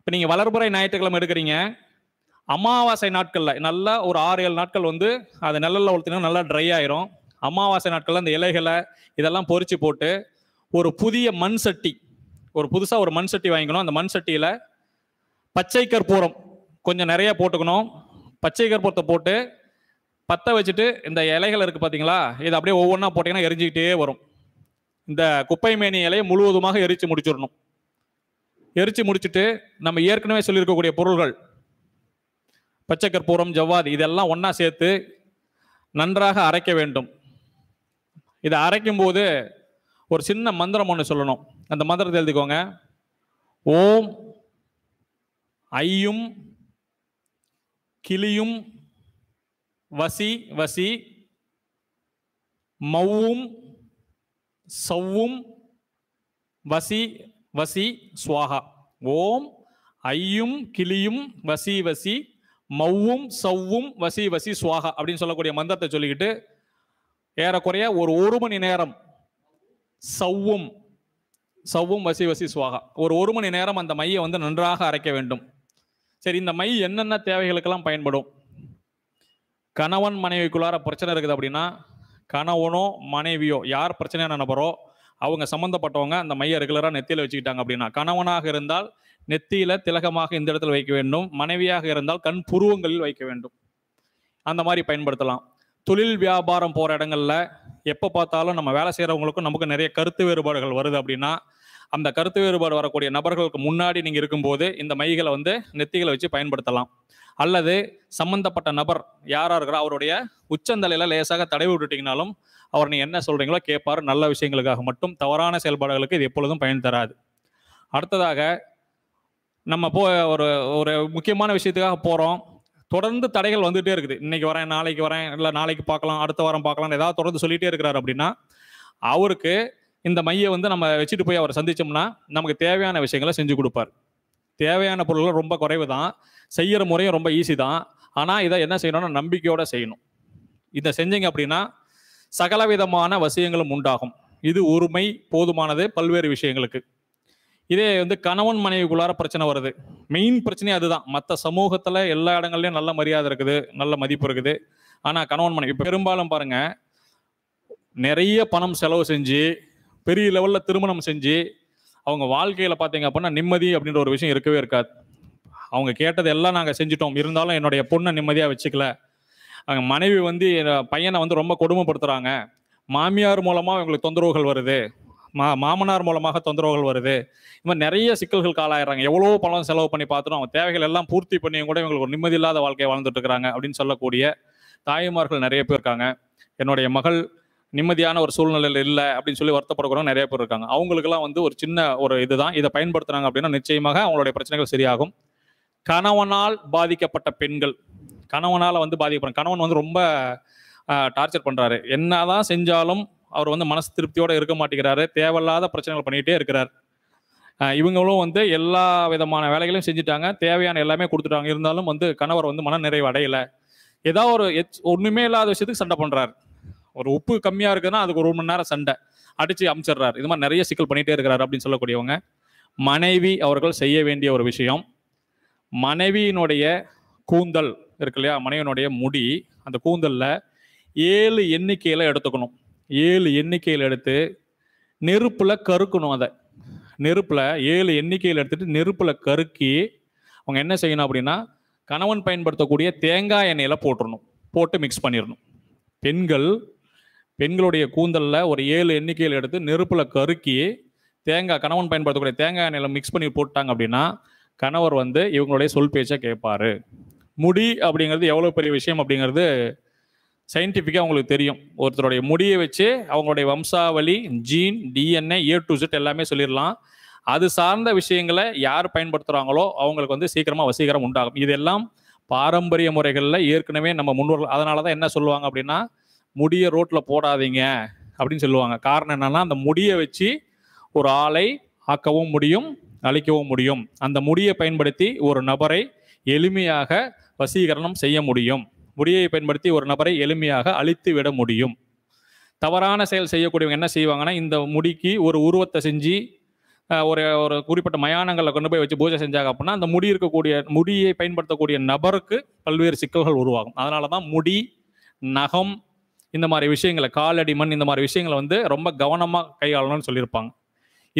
இப்போ நீங்கள் வளர்ப்புறை ஞாயிற்றுக்கிழமை எடுக்கிறீங்க அமாவாசை நாட்களில் நல்லா ஒரு ஆறு ஏழு நாட்கள் வந்து அது நிழலில் உலர்த்தினா நல்லா ட்ரை ஆயிரும் அமாவாசை நாட்களில் அந்த இலைகளை இதெல்லாம் பொறிச்சு போட்டு ஒரு புதிய மண் சட்டி ஒரு புதுசாக ஒரு மண் சட்டி வாங்கிக்கணும் அந்த மண் சட்டியில் பச்சை கற்பூரம் கொஞ்சம் நிறைய போட்டுக்கணும் பச்சை கற்பூரத்தை போட்டு பற்ற வச்சுட்டு இந்த இலைகள் இருக்குது பார்த்தீங்களா இது அப்படியே ஒவ்வொன்றா போட்டிங்கன்னா எரிஞ்சிக்கிட்டே வரும் இந்த குப்பை மேனி இலையை முழுவதுமாக எரித்து முடிச்சிடணும் எரித்து முடிச்சுட்டு நம்ம ஏற்கனவே சொல்லியிருக்கக்கூடிய பொருள்கள் பச்சை கற்பூரம் ஜவ்வாது இதெல்லாம் ஒன்றா சேர்த்து நன்றாக அரைக்க வேண்டும் இதை அரைக்கும் போது ஒரு சின்ன மந்திரம் ஒன்று சொல்லணும் அந்த மந்திரத்தை எழுதிக்கோங்க ஓம் ஐயும் கிளியும் வசி வசி மவும் சவ்வும் வசி வசி சுவாகா ஓம் ஐயும் கிளியும் வசி வசி மவ்வும் சவ்வும் வசி வசி சுவாகா அப்படின்னு சொல்லக்கூடிய மந்திரத்தை சொல்லிக்கிட்டு ஏறக்குறைய ஒரு ஒரு மணி நேரம் சவ்வும் சவ்வும் வசி வசி சுவாகா ஒரு ஒரு மணி நேரம் அந்த மையை வந்து நன்றாக அரைக்க வேண்டும் சரி இந்த மை என்னென்ன தேவைகளுக்கெல்லாம் பயன்படும் கணவன் மனைவிக்குள்ளார பிரச்சனை இருக்குது அப்படின்னா கணவனோ மனைவியோ யார் பிரச்சனையான நபரோ அவங்க சம்மந்தப்பட்டவங்க அந்த மையை ரெகுலராக நெத்தியில் வச்சுக்கிட்டாங்க அப்படின்னா கணவனாக இருந்தால் நெத்தியில் திலகமாக இந்த இடத்துல வைக்க வேண்டும் மனைவியாக இருந்தால் கண் புருவங்களில் வைக்க வேண்டும் அந்த மாதிரி பயன்படுத்தலாம் தொழில் வியாபாரம் போகிற இடங்களில் எப்போ பார்த்தாலும் நம்ம வேலை செய்கிறவங்களுக்கும் நமக்கு நிறைய கருத்து வேறுபாடுகள் வருது அப்படின்னா அந்த கருத்து வேறுபாடு வரக்கூடிய நபர்களுக்கு முன்னாடி நீங்கள் இருக்கும்போது இந்த மைகளை வந்து நெத்திகளை வச்சு பயன்படுத்தலாம் அல்லது சம்மந்தப்பட்ட நபர் யாராக இருக்கிறோ அவருடைய உச்சந்தலையில் லேசாக தடை விட்டுட்டிங்கனாலும் அவர் நீ என்ன சொல்கிறீங்களோ கேட்பார் நல்ல விஷயங்களுக்காக மட்டும் தவறான செயல்பாடுகளுக்கு இது எப்பொழுதும் பயன் தராது அடுத்ததாக நம்ம போ ஒரு ஒரு முக்கியமான விஷயத்துக்காக போகிறோம் தொடர்ந்து தடைகள் வந்துகிட்டே இருக்குது இன்னைக்கு வரேன் நாளைக்கு வரேன் இல்லை நாளைக்கு பார்க்கலாம் அடுத்த வாரம் பார்க்கலாம் ஏதாவது தொடர்ந்து சொல்லிகிட்டே இருக்கிறார் அப்படின்னா அவருக்கு இந்த மையை வந்து நம்ம வச்சுட்டு போய் அவரை சந்திச்சோம்னா நமக்கு தேவையான விஷயங்களை செஞ்சு கொடுப்பார் தேவையான பொருள்கள் ரொம்ப குறைவு தான் செய்கிற முறையும் ரொம்ப ஈஸி தான் ஆனால் இதை என்ன செய்யணும்னா நம்பிக்கையோடு செய்யணும் இதை செஞ்சீங்க அப்படின்னா சகலவிதமான வசியங்களும் உண்டாகும் இது ஒருமை போதுமானது பல்வேறு விஷயங்களுக்கு இதே வந்து கணவன் மனைவிக்குள்ளார பிரச்சனை வருது மெயின் பிரச்சனையே அதுதான் மற்ற சமூகத்தில் எல்லா இடங்கள்லையும் நல்ல மரியாதை இருக்குது நல்ல மதிப்பு இருக்குது ஆனால் கணவன் மனைவி பெரும்பாலும் பாருங்க நிறைய பணம் செலவு செஞ்சு பெரிய லெவலில் திருமணம் செஞ்சு அவங்க வாழ்க்கையில் பார்த்தீங்க அப்படின்னா நிம்மதி அப்படின்ற ஒரு விஷயம் இருக்கவே இருக்காது அவங்க கேட்டது எல்லாம் நாங்கள் செஞ்சுட்டோம் இருந்தாலும் என்னுடைய பொண்ணை நிம்மதியாக வச்சுக்கல அவங்க மனைவி வந்து பையனை வந்து ரொம்ப கொடுமைப்படுத்துகிறாங்க மாமியார் மூலமாக அவங்களுக்கு தொந்தரவுகள் வருது மா மாமனார் மூலமாக தொந்தரவுகள் வருது இந்த மாதிரி நிறைய சிக்கல்கள் காலாயிடுறாங்க எவ்வளோ பணம் செலவு பண்ணி பார்த்துட்டு அவங்க தேவைகள் எல்லாம் பூர்த்தி பண்ணியும் கூட இவங்களுக்கு ஒரு நிம்மதி இல்லாத வாழ்க்கையை வாழ்ந்துட்டு இருக்கிறாங்க அப்படின்னு சொல்லக்கூடிய தாய்மார்கள் நிறைய பேர் இருக்காங்க என்னுடைய மகள் நிம்மதியான ஒரு சூழ்நிலையில் இல்லை அப்படின்னு சொல்லி வருத்தப்படக்கூடாது நிறைய பேர் இருக்காங்க அவங்களுக்குலாம் வந்து ஒரு சின்ன ஒரு இதுதான் இதை பயன்படுத்துகிறாங்க அப்படின்னா நிச்சயமாக அவங்களுடைய பிரச்சனைகள் சரியாகும் கணவனால் பாதிக்கப்பட்ட பெண்கள் கணவனால் வந்து பாதிக்கப்படுறாங்க கணவன் வந்து ரொம்ப டார்ச்சர் பண்ணுறாரு என்னதான் செஞ்சாலும் அவர் வந்து மனசு திருப்தியோடு இருக்க மாட்டேங்கிறாரு தேவையில்லாத பிரச்சனைகள் பண்ணிகிட்டே இருக்கிறார் இவங்களும் வந்து எல்லா விதமான வேலைகளையும் செஞ்சுட்டாங்க தேவையான எல்லாமே கொடுத்துட்டாங்க இருந்தாலும் வந்து கணவர் வந்து மன நிறைவு அடையலை ஏதாவது ஒரு எச் ஒன்றுமே இல்லாத விஷயத்துக்கு சண்டை பண்ணுறாரு ஒரு உப்பு கம்மியாக இருக்குதுன்னா அதுக்கு ஒரு மணி நேரம் சண்டை அடித்து அமிச்சிடுறாரு இது மாதிரி நிறைய சிக்கல் பண்ணிகிட்டே இருக்கிறாரு அப்படின்னு சொல்லக்கூடியவங்க மனைவி அவர்கள் செய்ய வேண்டிய ஒரு விஷயம் மனைவியினுடைய கூந்தல் இருக்கு இல்லையா மனைவியினுடைய முடி அந்த கூந்தலில் ஏழு எண்ணிக்கையில் எடுத்துக்கணும் ஏழு எண்ணிக்கையில் எடுத்து நெருப்பில் கருக்கணும் அதை நெருப்பில் ஏழு எண்ணிக்கையில் எடுத்துகிட்டு நெருப்பில் கருக்கி அவங்க என்ன செய்யணும் அப்படின்னா கணவன் பயன்படுத்தக்கூடிய தேங்காய் எண்ணெயில் போட்டுடணும் போட்டு மிக்ஸ் பண்ணிடணும் பெண்கள் பெண்களுடைய கூந்தலில் ஒரு ஏழு எண்ணிக்கையில் எடுத்து நெருப்பில் கருக்கி தேங்காய் கணவன் பயன்படுத்தக்கூடிய தேங்காய் எண்ணெயில் மிக்ஸ் பண்ணி போட்டாங்க அப்படின்னா கணவர் வந்து இவங்களுடைய சொல் பேச்சை கேட்பார் முடி அப்படிங்கிறது எவ்வளோ பெரிய விஷயம் அப்படிங்கிறது சயின்டிஃபிக்காக உங்களுக்கு தெரியும் ஒருத்தருடைய முடியை வச்சு அவங்களுடைய வம்சாவளி gene DNA A to Z எல்லாமே சொல்லிடலாம் அது சார்ந்த விஷயங்களை யார் பயன்படுத்துகிறாங்களோ அவங்களுக்கு வந்து சீக்கிரமாக வசீகரம் உண்டாகும் இதெல்லாம் பாரம்பரிய முறைகளில் ஏற்கனவே நம்ம முன்னோர்கள் அதனால தான் என்ன சொல்லுவாங்க அப்படின்னா முடியை ரோட்டில் போடாதீங்க அப்படின்னு சொல்லுவாங்க காரணம் என்னென்னா அந்த முடியை வச்சு ஒரு ஆளை ஆக்கவும் முடியும் அழிக்கவும் முடியும் அந்த முடியை பயன்படுத்தி ஒரு நபரை எளிமையாக வசீகரணம் செய்ய முடியும் முடியை பயன்படுத்தி ஒரு நபரை எளிமையாக அழித்து விட முடியும் தவறான செயல் செய்யக்கூடியவங்க என்ன செய்வாங்கன்னா இந்த முடிக்கு ஒரு உருவத்தை செஞ்சு ஒரு ஒரு குறிப்பிட்ட மயானங்களில் கொண்டு போய் வச்சு பூஜை செஞ்சாங்க அப்படின்னா அந்த முடி இருக்கக்கூடிய முடியை பயன்படுத்தக்கூடிய நபருக்கு பல்வேறு சிக்கல்கள் உருவாகும் அதனால தான் முடி நகம் இந்த மாதிரி விஷயங்களை காலடி மண் இந்த மாதிரி விஷயங்களை வந்து ரொம்ப கவனமாக கையாளணும்னு சொல்லியிருப்பாங்க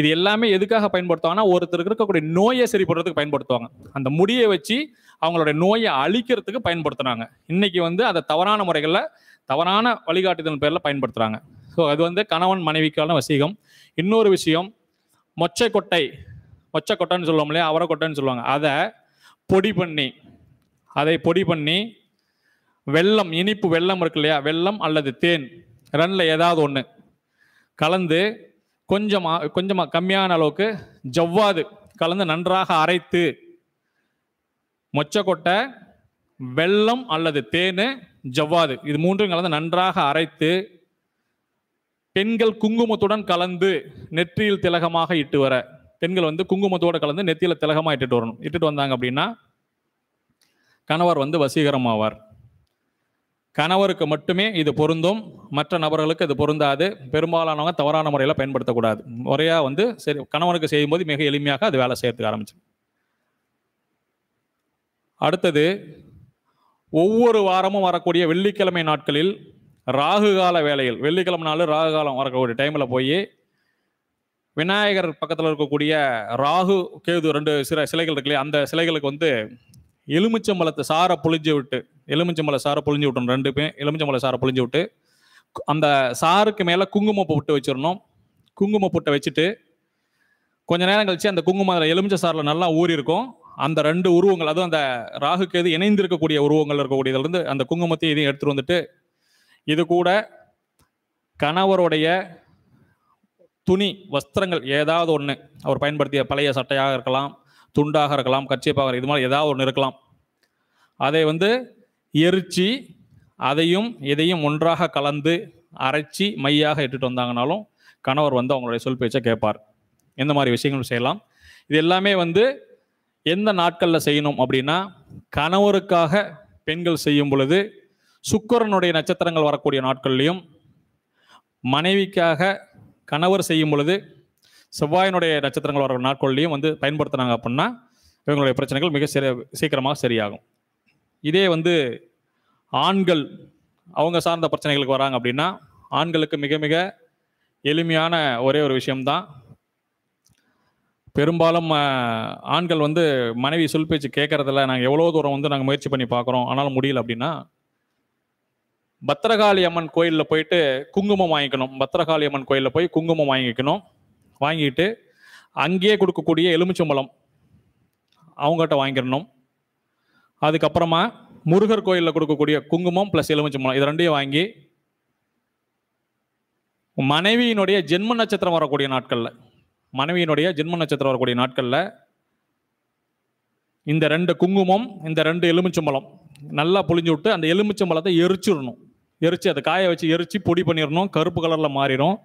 இது எல்லாமே எதுக்காக பயன்படுத்துவாங்கன்னா ஒருத்தருக்கு இருக்கக்கூடிய நோயை சரிப்படுறதுக்கு பயன்படுத்துவாங்க அந்த முடியை வச்சு அவங்களுடைய நோயை அழிக்கிறதுக்கு பயன்படுத்துனாங்க இன்னைக்கு வந்து அதை தவறான முறைகளில் தவறான வழிகாட்டுதல் பேரில் பயன்படுத்துகிறாங்க ஸோ அது வந்து கணவன் மனைவிக்கான வசீகம் இன்னொரு விஷயம் மொச்சை கொட்டை மொச்சை கொட்டைன்னு சொல்லுவோம் இல்லையா அவரை கொட்டைன்னு சொல்லுவாங்க அதை பொடி பண்ணி அதை பொடி பண்ணி வெள்ளம் இனிப்பு வெள்ளம் இருக்கு இல்லையா வெள்ளம் அல்லது தேன் ரெண்டில் ஏதாவது ஒன்று கலந்து கொஞ்சமாக கொஞ்சமாக கம்மியான அளவுக்கு ஜவ்வாது கலந்து நன்றாக அரைத்து மொச்சக்கொட்டை வெள்ளம் அல்லது தேனு ஜவ்வாது இது மூன்றும் கலந்து நன்றாக அரைத்து பெண்கள் குங்குமத்துடன் கலந்து நெற்றியில் திலகமாக இட்டு வர பெண்கள் வந்து குங்குமத்தோடு கலந்து நெத்தியில் திலகமாக இட்டுட்டு வரணும் இட்டுட்டு வந்தாங்க அப்படின்னா கணவர் வந்து வசீகரம் ஆவார் கணவருக்கு மட்டுமே இது பொருந்தும் மற்ற நபர்களுக்கு இது பொருந்தாது பெரும்பாலானவங்க தவறான முறையில் பயன்படுத்தக்கூடாது முறையாக வந்து சரி கணவனுக்கு செய்யும்போது மிக எளிமையாக அது வேலை செய்யறதுக்கு ஆரம்பிச்சிடும் அடுத்தது ஒவ்வொரு வாரமும் வரக்கூடிய வெள்ளிக்கிழமை நாட்களில் ராகு கால வேலையில் வெள்ளிக்கிழமை நாள் ராகு காலம் வரக்கூடிய டைமில் போய் விநாயகர் பக்கத்தில் இருக்கக்கூடிய ராகு கேது ரெண்டு சில சிலைகள் இருக்குல்லையா அந்த சிலைகளுக்கு வந்து எலுமிச்சம்பழத்தை சாரை புழிஞ்சு விட்டு எலுமிச்சம்பழ சாரை புழிஞ்சு விட்டணும் ரெண்டு பேரும் எலுமிச்சம்பழ சாரை புழிஞ்சு விட்டு அந்த சாருக்கு மேலே குங்குமம் புட்டு வச்சிடணும் குங்கும புட்டை வச்சுட்டு கொஞ்ச நேரம் கழிச்சு அந்த குங்குமம் அதில் எலுமிச்ச சாரில் நல்லா ஊறி இருக்கும் அந்த ரெண்டு உருவங்கள் அதுவும் அந்த ராகுக்கு எது இணைந்திருக்கக்கூடிய உருவங்கள் இருக்கக்கூடியதுலேருந்து அந்த குங்குமத்தையும் இதையும் எடுத்துகிட்டு வந்துட்டு இது கூட கணவருடைய துணி வஸ்திரங்கள் ஏதாவது ஒன்று அவர் பயன்படுத்திய பழைய சட்டையாக இருக்கலாம் துண்டாக இருக்கலாம் கச்சிப்பாக இது மாதிரி ஏதாவது ஒன்று இருக்கலாம் அதை வந்து எரிச்சு அதையும் இதையும் ஒன்றாக கலந்து அரைச்சி மையாக இட்டுட்டு வந்தாங்கனாலும் கணவர் வந்து அவங்களுடைய சொல் பேச்சை கேட்பார் இந்த மாதிரி விஷயங்கள் செய்யலாம் இது எல்லாமே வந்து எந்த நாட்களில் செய்யணும் அப்படின்னா கணவருக்காக பெண்கள் செய்யும் பொழுது சுக்கரனுடைய நட்சத்திரங்கள் வரக்கூடிய நாட்கள்லையும் மனைவிக்காக கணவர் செய்யும் பொழுது செவ்வாயினுடைய நட்சத்திரங்கள் வர நாட்கள்லையும் வந்து பயன்படுத்தினாங்க அப்படின்னா இவங்களுடைய பிரச்சனைகள் மிக சிற சீக்கிரமாக சரியாகும் இதே வந்து ஆண்கள் அவங்க சார்ந்த பிரச்சனைகளுக்கு வராங்க அப்படின்னா ஆண்களுக்கு மிக மிக எளிமையான ஒரே ஒரு விஷயம்தான் பெரும்பாலும் ஆண்கள் வந்து மனைவி சொல் பேச்சு கேட்கறதில்ல நாங்கள் எவ்வளோ தூரம் வந்து நாங்கள் முயற்சி பண்ணி பார்க்குறோம் ஆனாலும் முடியல அப்படின்னா பத்திரகாளி அம்மன் கோயிலில் போயிட்டு குங்குமம் வாங்கிக்கணும் பத்திரகாளி அம்மன் கோயிலில் போய் குங்குமம் வாங்கிக்கணும் வாங்கிட்டு அங்கேயே கொடுக்கக்கூடிய எலுமிச்சம்பழம் அவங்ககிட்ட வாங்கிடணும் அதுக்கப்புறமா முருகர் கோயிலில் கொடுக்கக்கூடிய குங்குமம் ப்ளஸ் எலுமிச்சம்பழம் இது ரெண்டையும் வாங்கி மனைவியினுடைய ஜென்ம நட்சத்திரம் வரக்கூடிய நாட்களில் மனைவியினுடைய ஜென்ம நட்சத்திரம் வரக்கூடிய நாட்களில் இந்த ரெண்டு குங்குமம் இந்த ரெண்டு எலுமிச்சம்பழம் நல்லா புளிஞ்சு விட்டு அந்த எலுமிச்சம்பழத்தை எரிச்சிடணும் எரிச்சு அதை காய வச்சு எரிச்சு பொடி பண்ணிடணும் கருப்பு கலரில் மாறிடும்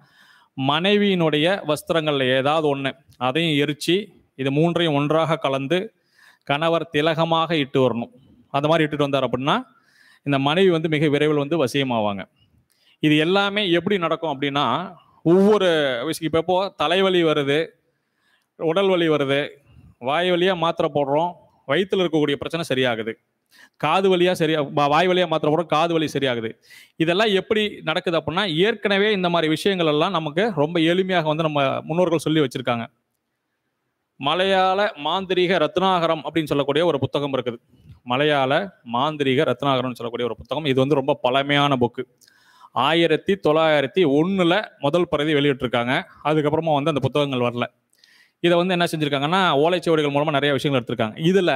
மனைவியினுடைய வஸ்திரங்களில் ஏதாவது ஒன்று அதையும் எரிச்சு இது மூன்றையும் ஒன்றாக கலந்து கணவர் திலகமாக இட்டு வரணும் அந்த மாதிரி இட்டுட்டு வந்தார் அப்படின்னா இந்த மனைவி வந்து மிக விரைவில் வந்து வசியமாவாங்க இது எல்லாமே எப்படி நடக்கும் அப்படின்னா ஒவ்வொரு விஷயம் இப்போ எப்போ தலைவலி வருது உடல் வலி வருது வாய் வழியாக மாத்திரை போடுறோம் வயிற்றில் இருக்கக்கூடிய பிரச்சனை சரியாகுது காது வழியாக சரியா வாய் வழியாக மாத்திரை போடுறோம் காது வலி சரியாகுது இதெல்லாம் எப்படி நடக்குது அப்படின்னா ஏற்கனவே இந்த மாதிரி விஷயங்கள் எல்லாம் நமக்கு ரொம்ப எளிமையாக வந்து நம்ம முன்னோர்கள் சொல்லி வச்சுருக்காங்க மலையாள மாந்திரீக ரத்னாகரம் அப்படின்னு சொல்லக்கூடிய ஒரு புத்தகம் இருக்குது மலையாள மாந்திரீக ரத்னாகரம்னு சொல்லக்கூடிய ஒரு புத்தகம் இது வந்து ரொம்ப பழமையான புக்கு ஆயிரத்தி தொள்ளாயிரத்தி ஒன்றில் முதல் பிரதி வெளியிட்டிருக்காங்க அதுக்கப்புறமா வந்து அந்த புத்தகங்கள் வரல இதை வந்து என்ன செஞ்சுருக்காங்கன்னா ஓலைச்சுவடிகள் மூலமாக நிறைய விஷயங்கள் எடுத்திருக்காங்க இதில்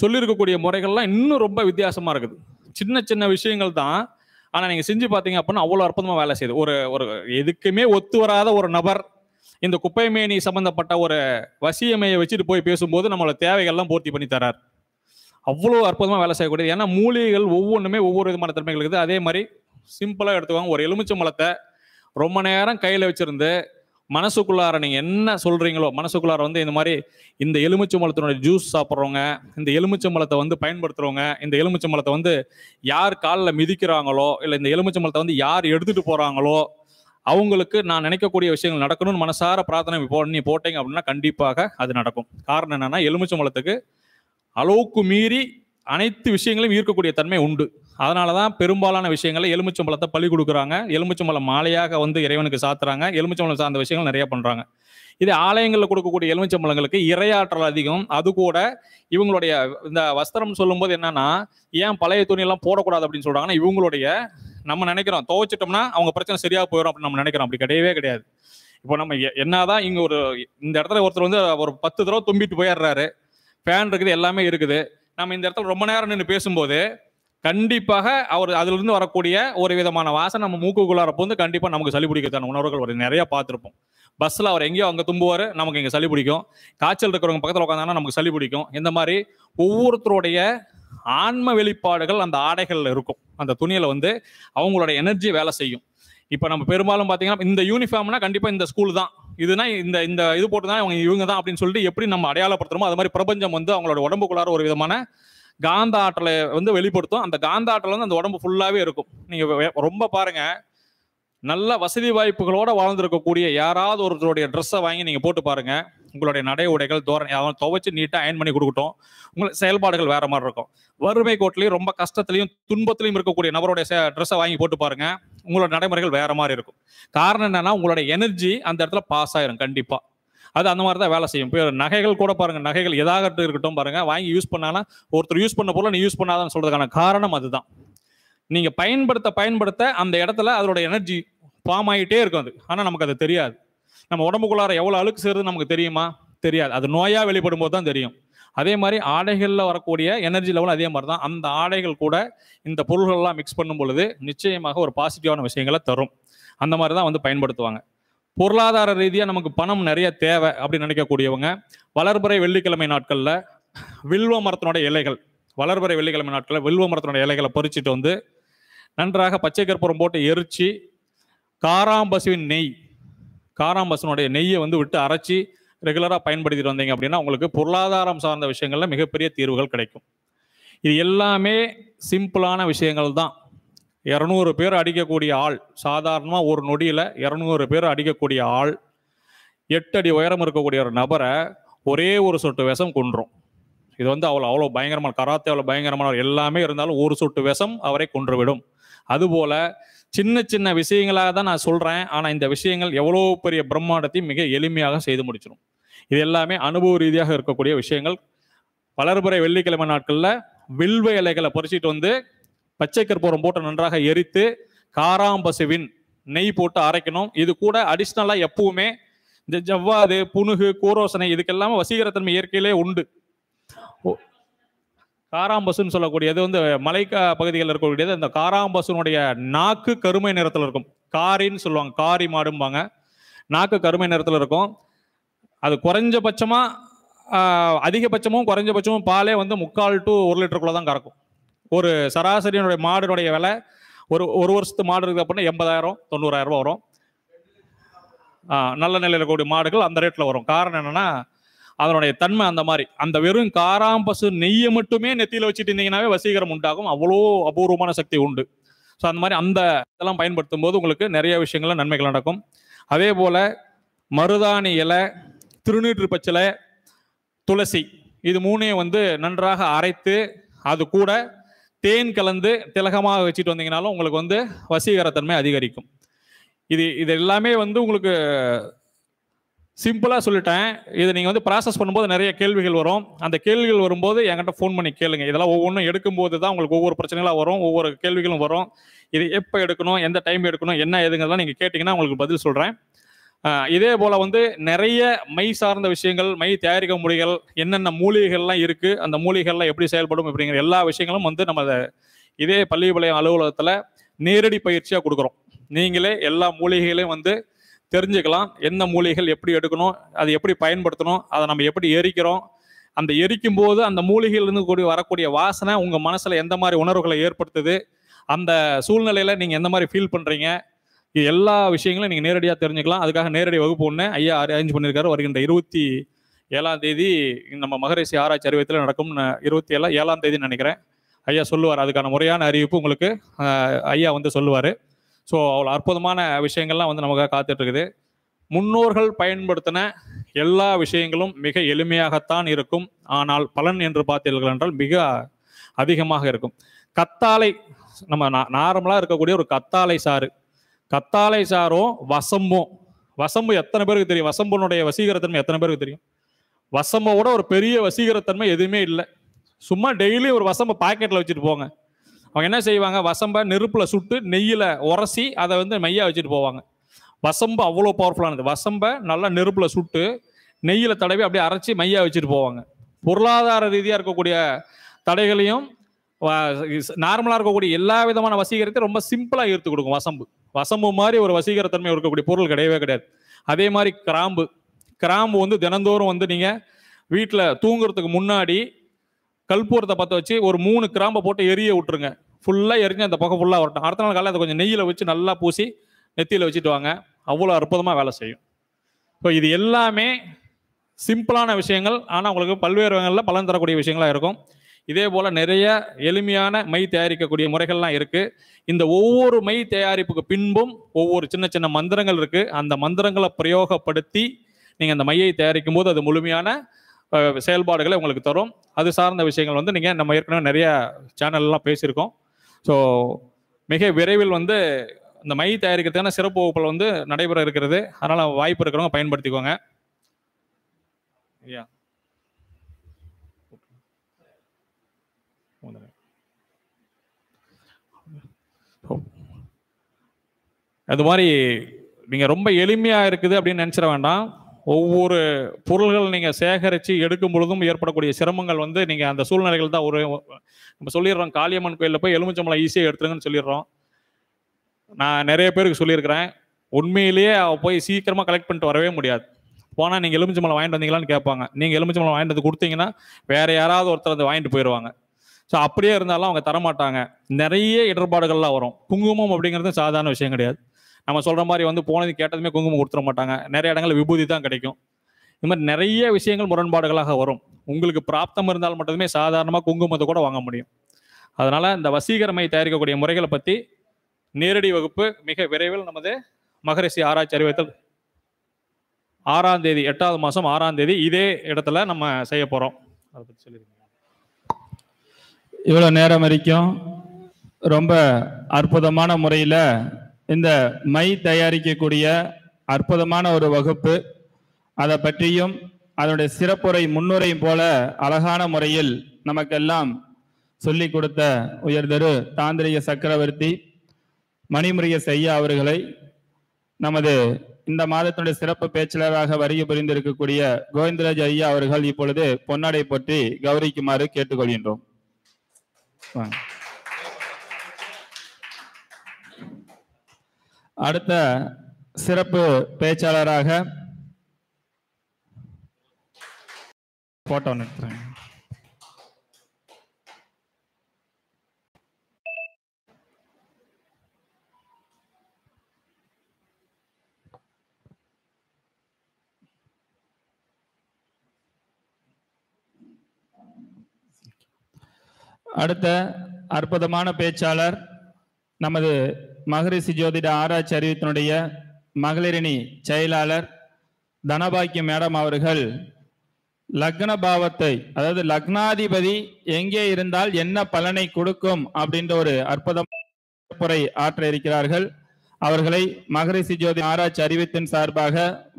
சொல்லியிருக்கக்கூடிய முறைகள்லாம் இன்னும் ரொம்ப வித்தியாசமாக இருக்குது சின்ன சின்ன விஷயங்கள் தான் ஆனால் நீங்கள் செஞ்சு பார்த்தீங்க அப்படின்னா அவ்வளோ அற்புதமாக வேலை செய்யுது ஒரு ஒரு எதுக்குமே ஒத்து வராத ஒரு நபர் இந்த குப்பைமேனி சம்மந்தப்பட்ட ஒரு வசியமையை வச்சுட்டு போய் பேசும்போது நம்மளோட தேவைகள்லாம் பூர்த்தி பண்ணி தரார் அவ்வளோ அற்புதமாக வேலை செய்யக்கூடியது ஏன்னா மூலிகைகள் ஒவ்வொன்றுமே ஒவ்வொரு விதமான திறமைகள் இருக்குது அதே மாதிரி சிம்பிளாக எடுத்துக்கோங்க ஒரு எலுமிச்சை மலத்தை ரொம்ப நேரம் கையில் வச்சுருந்து மனசுக்குள்ளார நீங்கள் என்ன சொல்கிறீங்களோ மனசுக்குள்ளார வந்து இந்த மாதிரி இந்த எலுமிச்சை மலத்தினுடைய ஜூஸ் சாப்பிட்றவங்க இந்த எலுமிச்சை மலத்தை வந்து பயன்படுத்துகிறவங்க இந்த எலுமிச்சை மலத்தை வந்து யார் காலில் மிதிக்கிறாங்களோ இல்லை இந்த எலுமிச்சை மலத்தை வந்து யார் எடுத்துகிட்டு போகிறாங்களோ அவங்களுக்கு நான் நினைக்கக்கூடிய விஷயங்கள் நடக்கணும்னு மனசார பிரார்த்தனை போ நீ போட்டீங்க அப்படின்னா கண்டிப்பாக அது நடக்கும் காரணம் என்னென்னா எலுமிச்சை மலத்துக்கு அளவுக்கு மீறி அனைத்து விஷயங்களையும் ஈர்க்கக்கூடிய தன்மை உண்டு அதனால தான் பெரும்பாலான விஷயங்களை எலுமிச்சம்பழத்தை பழி கொடுக்குறாங்க எலுமிச்சம்பழம் மாலையாக வந்து இறைவனுக்கு சாத்துறாங்க எலுமிச்சம்பழம் சார்ந்த விஷயங்கள் நிறைய பண்ணுறாங்க இதே ஆலயங்களில் கொடுக்கக்கூடிய எலுமிச்சம்பழங்களுக்கு இரையாற்றல் அதிகம் அது கூட இவங்களுடைய இந்த வஸ்திரம் சொல்லும்போது என்னன்னா ஏன் பழைய துணியெல்லாம் போடக்கூடாது அப்படின்னு சொல்கிறாங்கன்னா இவங்களுடைய நம்ம நினைக்கிறோம் துவைச்சிட்டோம்னா அவங்க பிரச்சனை சரியாக போயிடும் அப்படின்னு நம்ம நினைக்கிறோம் அப்படி கிடையவே கிடையாது இப்போ நம்ம என்னதான் இங்கே ஒரு இந்த இடத்துல ஒருத்தர் வந்து ஒரு பத்து தடவை தும்பிட்டு போயிடுறாரு ஃபேன் இருக்குது எல்லாமே இருக்குது நம்ம இந்த இடத்துல ரொம்ப நேரம் நின்று பேசும்போது கண்டிப்பாக அவர் இருந்து வரக்கூடிய ஒரு விதமான வாசனை நம்ம மூக்குக்குள்ளார போது கண்டிப்பாக நமக்கு சளி பிடிக்கிறதான உணர்வுகள் ஒரு நிறைய பார்த்துருப்போம் பஸ்ஸில் அவர் எங்கேயோ அங்கே தும்புவார் நமக்கு இங்கே சளி பிடிக்கும் காய்ச்சல் இருக்கிறவங்க பக்கத்தில் உட்காந்தாங்கன்னா நமக்கு சளி பிடிக்கும் இந்த மாதிரி ஒவ்வொருத்தருடைய ஆன்ம வெளிப்பாடுகள் அந்த ஆடைகளில் இருக்கும் அந்த துணியில் வந்து அவங்களோட எனர்ஜி வேலை செய்யும் இப்போ நம்ம பெரும்பாலும் பார்த்தீங்கன்னா இந்த யூனிஃபார்ம்னா கண்டிப்பாக இந்த ஸ்கூல் தான் இதுனா இந்த இந்த இது போட்டு தான் இவங்க இவங்க தான் அப்படின்னு சொல்லிட்டு எப்படி நம்ம அடையாளப்படுத்துறோமோ அது மாதிரி பிரபஞ்சம் வந்து அவங்களோட உடம்புக்குள்ளார ஒரு விதமான காந்த ஆற்றலை வந்து வெளிப்படுத்தும் அந்த காந்த ஆற்றல் வந்து அந்த உடம்பு ஃபுல்லாகவே இருக்கும் நீங்கள் ரொம்ப பாருங்க நல்ல வசதி வாய்ப்புகளோடு வாழ்ந்துருக்கக்கூடிய யாராவது ஒருத்தருடைய ட்ரெஸ்ஸை வாங்கி நீங்கள் போட்டு பாருங்கள் உங்களுடைய நடை உடைகள் தோரணை அவன் துவைச்சு நீட்டாக அயன் பண்ணி கொடுக்கட்டும் உங்களுக்கு செயல்பாடுகள் வேறு மாதிரி இருக்கும் வறுமை கோட்டிலையும் ரொம்ப கஷ்டத்துலையும் துன்பத்திலையும் இருக்கக்கூடிய நபருடைய ட்ரெஸ்ஸை வாங்கி போட்டு பாருங்கள் உங்களோட நடைமுறைகள் வேறு மாதிரி இருக்கும் காரணம் என்னென்னா உங்களுடைய எனர்ஜி அந்த இடத்துல பாஸ் ஆயிரும் கண்டிப்பாக அது அந்த மாதிரி தான் வேலை செய்யும் இப்போ நகைகள் கூட பாருங்கள் நகைகள் எதாகட்டும் இருக்கட்டும் பாருங்கள் வாங்கி யூஸ் பண்ணாலும் ஒருத்தர் யூஸ் பண்ண பொருள் நீ யூஸ் பண்ணாதான்னு சொல்கிறதுக்கான காரணம் அதுதான் நீங்கள் பயன்படுத்த பயன்படுத்த அந்த இடத்துல அதோட எனர்ஜி ஃபார்ம் ஆகிட்டே இருக்கும் அது ஆனால் நமக்கு அது தெரியாது நம்ம உடம்புக்குள்ளார எவ்வளோ அழுக்கு சேருது நமக்கு தெரியுமா தெரியாது அது நோயாக வெளிப்படும் போது தான் தெரியும் அதே மாதிரி ஆடைகளில் வரக்கூடிய எனர்ஜி லெவல் அதே மாதிரி தான் அந்த ஆடைகள் கூட இந்த பொருள்கள்லாம் மிக்ஸ் பண்ணும் பொழுது நிச்சயமாக ஒரு பாசிட்டிவான விஷயங்களை தரும் அந்த மாதிரி தான் வந்து பயன்படுத்துவாங்க பொருளாதார ரீதியாக நமக்கு பணம் நிறைய தேவை அப்படின்னு நினைக்கக்கூடியவங்க வளர்பறை வெள்ளிக்கிழமை நாட்களில் வில்வ மரத்தினோட இலைகள் வளர்புறை வெள்ளிக்கிழமை நாட்களில் வில்வ மரத்தினோட இலைகளை பறிச்சுட்டு வந்து நன்றாக பச்சை கற்பூரம் போட்டு எரித்து காராம்பசுவின் நெய் காராம்பசுனுடைய நெய்யை வந்து விட்டு அரைச்சி ரெகுலராக பயன்படுத்திட்டு வந்தீங்க அப்படின்னா உங்களுக்கு பொருளாதாரம் சார்ந்த விஷயங்களில் மிகப்பெரிய தீர்வுகள் கிடைக்கும் இது எல்லாமே சிம்பிளான விஷயங்கள் தான் இரநூறு பேர் அடிக்கக்கூடிய ஆள் சாதாரணமாக ஒரு நொடியில் இரநூறு பேர் அடிக்கக்கூடிய ஆள் எட்டு அடி உயரம் இருக்கக்கூடிய ஒரு நபரை ஒரே ஒரு சொட்டு விஷம் கொன்றும் இது வந்து அவ்வளோ அவ்வளோ பயங்கரமான கராத்தே அவ்வளோ பயங்கரமான எல்லாமே இருந்தாலும் ஒரு சொட்டு விஷம் அவரை கொன்றுவிடும் அதுபோல் சின்ன சின்ன விஷயங்களாக தான் நான் சொல்கிறேன் ஆனால் இந்த விஷயங்கள் எவ்வளோ பெரிய பிரம்மாண்டத்தையும் மிக எளிமையாக செய்து முடிச்சிடும் இது எல்லாமே அனுபவ ரீதியாக இருக்கக்கூடிய விஷயங்கள் வளர்புரை வெள்ளிக்கிழமை நாட்களில் வில்வ இலைகளை பறிச்சிட்டு வந்து பச்சை கற்பூரம் போட்டு நன்றாக எரித்து காராம்பசுவின் நெய் போட்டு அரைக்கணும் இது கூட அடிஷ்னலாக எப்பவுமே இந்த ஜவ்வாது புணுகு கூரோசனை இதுக்கெல்லாம் வசீகரத்தன்மை இயற்கையிலே உண்டு காராம்பசுன்னு சொல்லக்கூடியது வந்து மலை பகுதிகளில் இருக்கக்கூடியது அந்த காராம்பசுனுடைய நாக்கு கருமை நிறத்தில் இருக்கும் காரின்னு சொல்லுவாங்க காரி மாடும்பாங்க நாக்கு கருமை நிறத்தில் இருக்கும் அது குறைஞ்சபட்சமாக அதிகபட்சமும் குறைஞ்சபட்சமும் பாலே வந்து முக்கால் டு ஒரு லிட்டருக்குள்ளே தான் கறக்கும் ஒரு சராசரியினுடைய மாடினுடைய விலை ஒரு ஒரு வருஷத்து மாடு இருக்குது அப்படின்னா எண்பதாயிரம் தொண்ணூறாயிரம் ரூபா வரும் நல்ல நிலையில் கூடிய மாடுகள் அந்த ரேட்டில் வரும் காரணம் என்னென்னா அதனுடைய தன்மை அந்த மாதிரி அந்த வெறும் காராம்பசு நெய்யை மட்டுமே நெத்தியில் வச்சுட்டு இருந்தீங்கன்னாவே வசீகரம் உண்டாகும் அவ்வளோ அபூர்வமான சக்தி உண்டு ஸோ அந்த மாதிரி அந்த இதெல்லாம் பயன்படுத்தும் போது உங்களுக்கு நிறைய விஷயங்கள்ல நன்மைகள் நடக்கும் அதே போல் மருதாணி இலை திருநீற்று பச்சிலை துளசி இது மூணையும் வந்து நன்றாக அரைத்து அது கூட தேன் கலந்து திலகமாக வச்சுட்டு வந்தீங்கனாலும் உங்களுக்கு வந்து வசீகரத்தன்மை அதிகரிக்கும் இது இது எல்லாமே வந்து உங்களுக்கு சிம்பிளாக சொல்லிட்டேன் இதை நீங்கள் வந்து ப்ராசஸ் பண்ணும்போது நிறைய கேள்விகள் வரும் அந்த கேள்விகள் வரும்போது என்கிட்ட ஃபோன் பண்ணி கேளுங்க இதெல்லாம் ஒவ்வொன்றும் எடுக்கும்போது தான் உங்களுக்கு ஒவ்வொரு பிரச்சனைகளாக வரும் ஒவ்வொரு கேள்விகளும் வரும் இது எப்போ எடுக்கணும் எந்த டைம் எடுக்கணும் என்ன எதுங்கிறதெல்லாம் நீங்கள் கேட்டிங்கன்னா உங்களுக்கு பதில் சொல்கிறேன் இதே போல வந்து நிறைய மை சார்ந்த விஷயங்கள் மை தயாரிக்க முறைகள் என்னென்ன மூலிகைகள்லாம் இருக்கு அந்த மூலிகைகள்லாம் எப்படி செயல்படும் அப்படிங்கிற எல்லா விஷயங்களும் வந்து நம்ம இதே பள்ளிப்பாளையம் அலுவலகத்தில் நேரடி பயிற்சியாக கொடுக்குறோம் நீங்களே எல்லா மூலிகைகளையும் வந்து தெரிஞ்சுக்கலாம் எந்த மூலிகைகள் எப்படி எடுக்கணும் அது எப்படி பயன்படுத்தணும் அதை நம்ம எப்படி எரிக்கிறோம் அந்த எரிக்கும் போது அந்த மூலிகையிலிருந்து கூடிய வரக்கூடிய வாசனை உங்கள் மனசில் எந்த மாதிரி உணர்வுகளை ஏற்படுத்துது அந்த சூழ்நிலையில் நீங்கள் எந்த மாதிரி ஃபீல் பண்ணுறீங்க இது எல்லா விஷயங்களும் நீங்கள் நேரடியாக தெரிஞ்சுக்கலாம் அதுக்காக நேரடி வகுப்பு ஒன்று ஐயா அரேஞ்ச் பண்ணியிருக்காரு வருகின்ற இருபத்தி ஏழாம் தேதி நம்ம மகரிஷி ஆராய்ச்சி அறிவியத்தில் நடக்கும்னு இருபத்தி ஏழாம் ஏழாம் தேதி நினைக்கிறேன் ஐயா சொல்லுவார் அதுக்கான முறையான அறிவிப்பு உங்களுக்கு ஐயா வந்து சொல்லுவார் ஸோ அவ்வளோ அற்புதமான விஷயங்கள்லாம் வந்து நமக்காக காத்துட்ருக்குது முன்னோர்கள் பயன்படுத்தின எல்லா விஷயங்களும் மிக எளிமையாகத்தான் இருக்கும் ஆனால் பலன் என்று பார்த்தீர்கள் என்றால் மிக அதிகமாக இருக்கும் கத்தாழை நம்ம நார்மலாக இருக்கக்கூடிய ஒரு கத்தாழை சாறு கத்தாலை சாரோ வசம்பும் வசம்பு எத்தனை பேருக்கு தெரியும் வசம்பனுடைய வசீகரத்தன்மை எத்தனை பேருக்கு தெரியும் வசம்போட ஒரு பெரிய வசீகரத்தன்மை எதுவுமே இல்லை சும்மா டெய்லி ஒரு வசம்பை பாக்கெட்டில் வச்சுட்டு போங்க அவங்க என்ன செய்வாங்க வசம்பை நெருப்பில் சுட்டு நெய்யில் உரசி அதை வந்து மையாக வச்சுட்டு போவாங்க வசம்பு அவ்வளோ பவர்ஃபுல்லானது வசம்ப நல்லா நெருப்பில் சுட்டு நெய்யில் தடவி அப்படியே அரைச்சி மையாக வச்சுட்டு போவாங்க பொருளாதார ரீதியாக இருக்கக்கூடிய தடைகளையும் நார்மலாக இருக்கக்கூடிய எல்லா விதமான வசீகரத்தையும் ரொம்ப சிம்பிளாக ஈர்த்து கொடுக்கும் வசம்பு வசம்பு மாதிரி ஒரு வசீகரத்தன்மை இருக்கக்கூடிய பொருள் கிடையவே கிடையாது அதே மாதிரி கிராம்பு கிராம்பு வந்து தினந்தோறும் வந்து நீங்கள் வீட்டில் தூங்குறதுக்கு முன்னாடி கல்பூரத்தை பற்ற வச்சு ஒரு மூணு கிராம்பை போட்டு எரிய விட்டுருங்க ஃபுல்லாக எரிஞ்சு அந்த பக்கம் ஃபுல்லாக வரட்டும் அடுத்த நாள் காலையில் அதை கொஞ்சம் நெய்யில் வச்சு நல்லா பூசி நெத்தியில் வச்சுட்டு வாங்க அவ்வளோ அற்புதமாக வேலை செய்யும் இப்போ இது எல்லாமே சிம்பிளான விஷயங்கள் ஆனால் உங்களுக்கு பல்வேறு வகையில் பலன் தரக்கூடிய விஷயங்களாக இருக்கும் இதே போல் நிறைய எளிமையான மை தயாரிக்கக்கூடிய முறைகள்லாம் இருக்குது இந்த ஒவ்வொரு மை தயாரிப்புக்கு பின்பும் ஒவ்வொரு சின்ன சின்ன மந்திரங்கள் இருக்குது அந்த மந்திரங்களை பிரயோகப்படுத்தி நீங்கள் அந்த மையை தயாரிக்கும் போது அது முழுமையான செயல்பாடுகளை உங்களுக்கு தரும் அது சார்ந்த விஷயங்கள் வந்து நீங்கள் நம்ம ஏற்கனவே நிறைய சேனல்லாம் பேசியிருக்கோம் ஸோ மிக விரைவில் வந்து இந்த மை தயாரிக்கிறதுக்கான சிறப்பு வகுப்புகள் வந்து நடைபெற இருக்கிறது அதனால் வாய்ப்பு இருக்கிறவங்க பயன்படுத்திக்கோங்க ஐயா அது மாதிரி நீங்கள் ரொம்ப எளிமையாக இருக்குது அப்படின்னு நினச்சிட வேண்டாம் ஒவ்வொரு பொருள்கள் நீங்கள் சேகரித்து எடுக்கும் பொழுதும் ஏற்படக்கூடிய சிரமங்கள் வந்து நீங்கள் அந்த சூழ்நிலைகள் தான் ஒரு நம்ம சொல்லிடுறோம் காளியம்மன் கோயிலில் போய் எலுமிச்சம்பளம் ஈஸியாக எடுத்துருங்கன்னு சொல்லிடுறோம் நான் நிறைய பேருக்கு சொல்லியிருக்கிறேன் உண்மையிலேயே அவள் போய் சீக்கிரமாக கலெக்ட் பண்ணிட்டு வரவே முடியாது போனால் நீங்கள் எலுமிச்சம்பளம் வாங்கிட்டு வந்தீங்களான்னு கேட்பாங்க நீங்கள் எலுமிச்சம்பளம் வாங்கிட்டு வந்து கொடுத்தீங்கன்னா வேறு யாராவது ஒருத்தர் அதை வாங்கிட்டு போயிடுவாங்க ஸோ அப்படியே இருந்தாலும் அவங்க தரமாட்டாங்க நிறைய இடர்பாடுகள்லாம் வரும் குங்குமம் அப்படிங்கிறது சாதாரண விஷயம் கிடையாது நம்ம சொல்கிற மாதிரி வந்து போனது கேட்டதுமே குங்குமம் கொடுத்துட மாட்டாங்க நிறைய இடங்களில் விபூதி தான் கிடைக்கும் இது மாதிரி நிறைய விஷயங்கள் முரண்பாடுகளாக வரும் உங்களுக்கு பிராப்தம் இருந்தால் மட்டுமே சாதாரணமாக குங்குமத்தை கூட வாங்க முடியும் அதனால் இந்த வசீகரமை தயாரிக்கக்கூடிய முறைகளை பற்றி நேரடி வகுப்பு மிக விரைவில் நமது மகரிஷி ஆராய்ச்சி அறிவித்தல் ஆறாம் தேதி எட்டாவது மாதம் ஆறாம் தேதி இதே இடத்துல நம்ம செய்ய போகிறோம் அதை பற்றி சொல்லியிருக்கீங்க இவ்வளோ நேரம் வரைக்கும் ரொம்ப அற்புதமான முறையில் இந்த மை தயாரிக்கக்கூடிய அற்புதமான ஒரு வகுப்பு அதை பற்றியும் அதனுடைய சிறப்புரை முன்னுரையும் போல அழகான முறையில் நமக்கெல்லாம் சொல்லி கொடுத்த உயர்தரு தாந்திரிக சக்கரவர்த்தி மணிமுரிய செய்யா அவர்களை நமது இந்த மாதத்தினுடைய சிறப்பு பேச்சாளராக வருகை புரிந்திருக்கக்கூடிய கோவிந்தராஜ் ஐயா அவர்கள் இப்பொழுது பொன்னாடை பற்றி கௌரிக்குமாறு கேட்டுக்கொள்கின்றோம் வாங்க அடுத்த சிறப்பு பேச்சாளராக போட்டோ நிறுத்துறேன் அடுத்த அற்புதமான பேச்சாளர் நமது மகரிஷி ஜோதிட ஆராய்ச்சி அறிவித்தினுடைய மகளிரணி செயலாளர் தனபாக்கியம் மேடம் அவர்கள் லக்ன பாவத்தை அதாவது லக்னாதிபதி எங்கே இருந்தால் என்ன பலனை கொடுக்கும் அப்படின்ற ஒரு அற்புதமான ஆற்ற இருக்கிறார்கள் அவர்களை மகரிஷி ஜோதி ஆராய்ச்சி அறிவித்தின் சார்பாக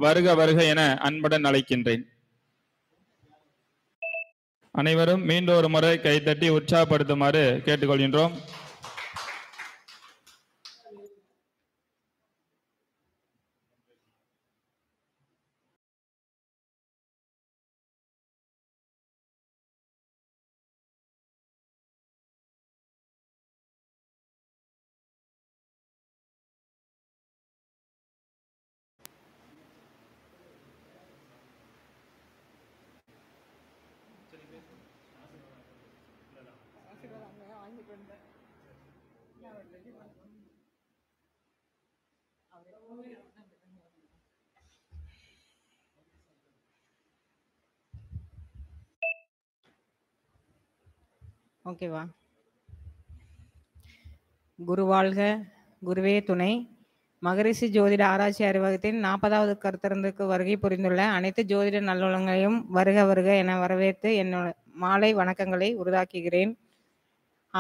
வருக வருக என அன்புடன் அழைக்கின்றேன் அனைவரும் மீண்டும் ஒரு முறை கைத்தட்டி உற்சாகப்படுத்துமாறு கேட்டுக்கொள்கின்றோம் ஓகேவா குரு வாழ்க குருவே துணை மகரிஷி ஜோதிட ஆராய்ச்சி அறிவகத்தின் நாற்பதாவது கருத்தரந்துக்கு வருகை புரிந்துள்ள அனைத்து ஜோதிட நல்லுள்ளங்களையும் வருக வருக என வரவேற்று என்னோட மாலை வணக்கங்களை உருவாக்குகிறேன்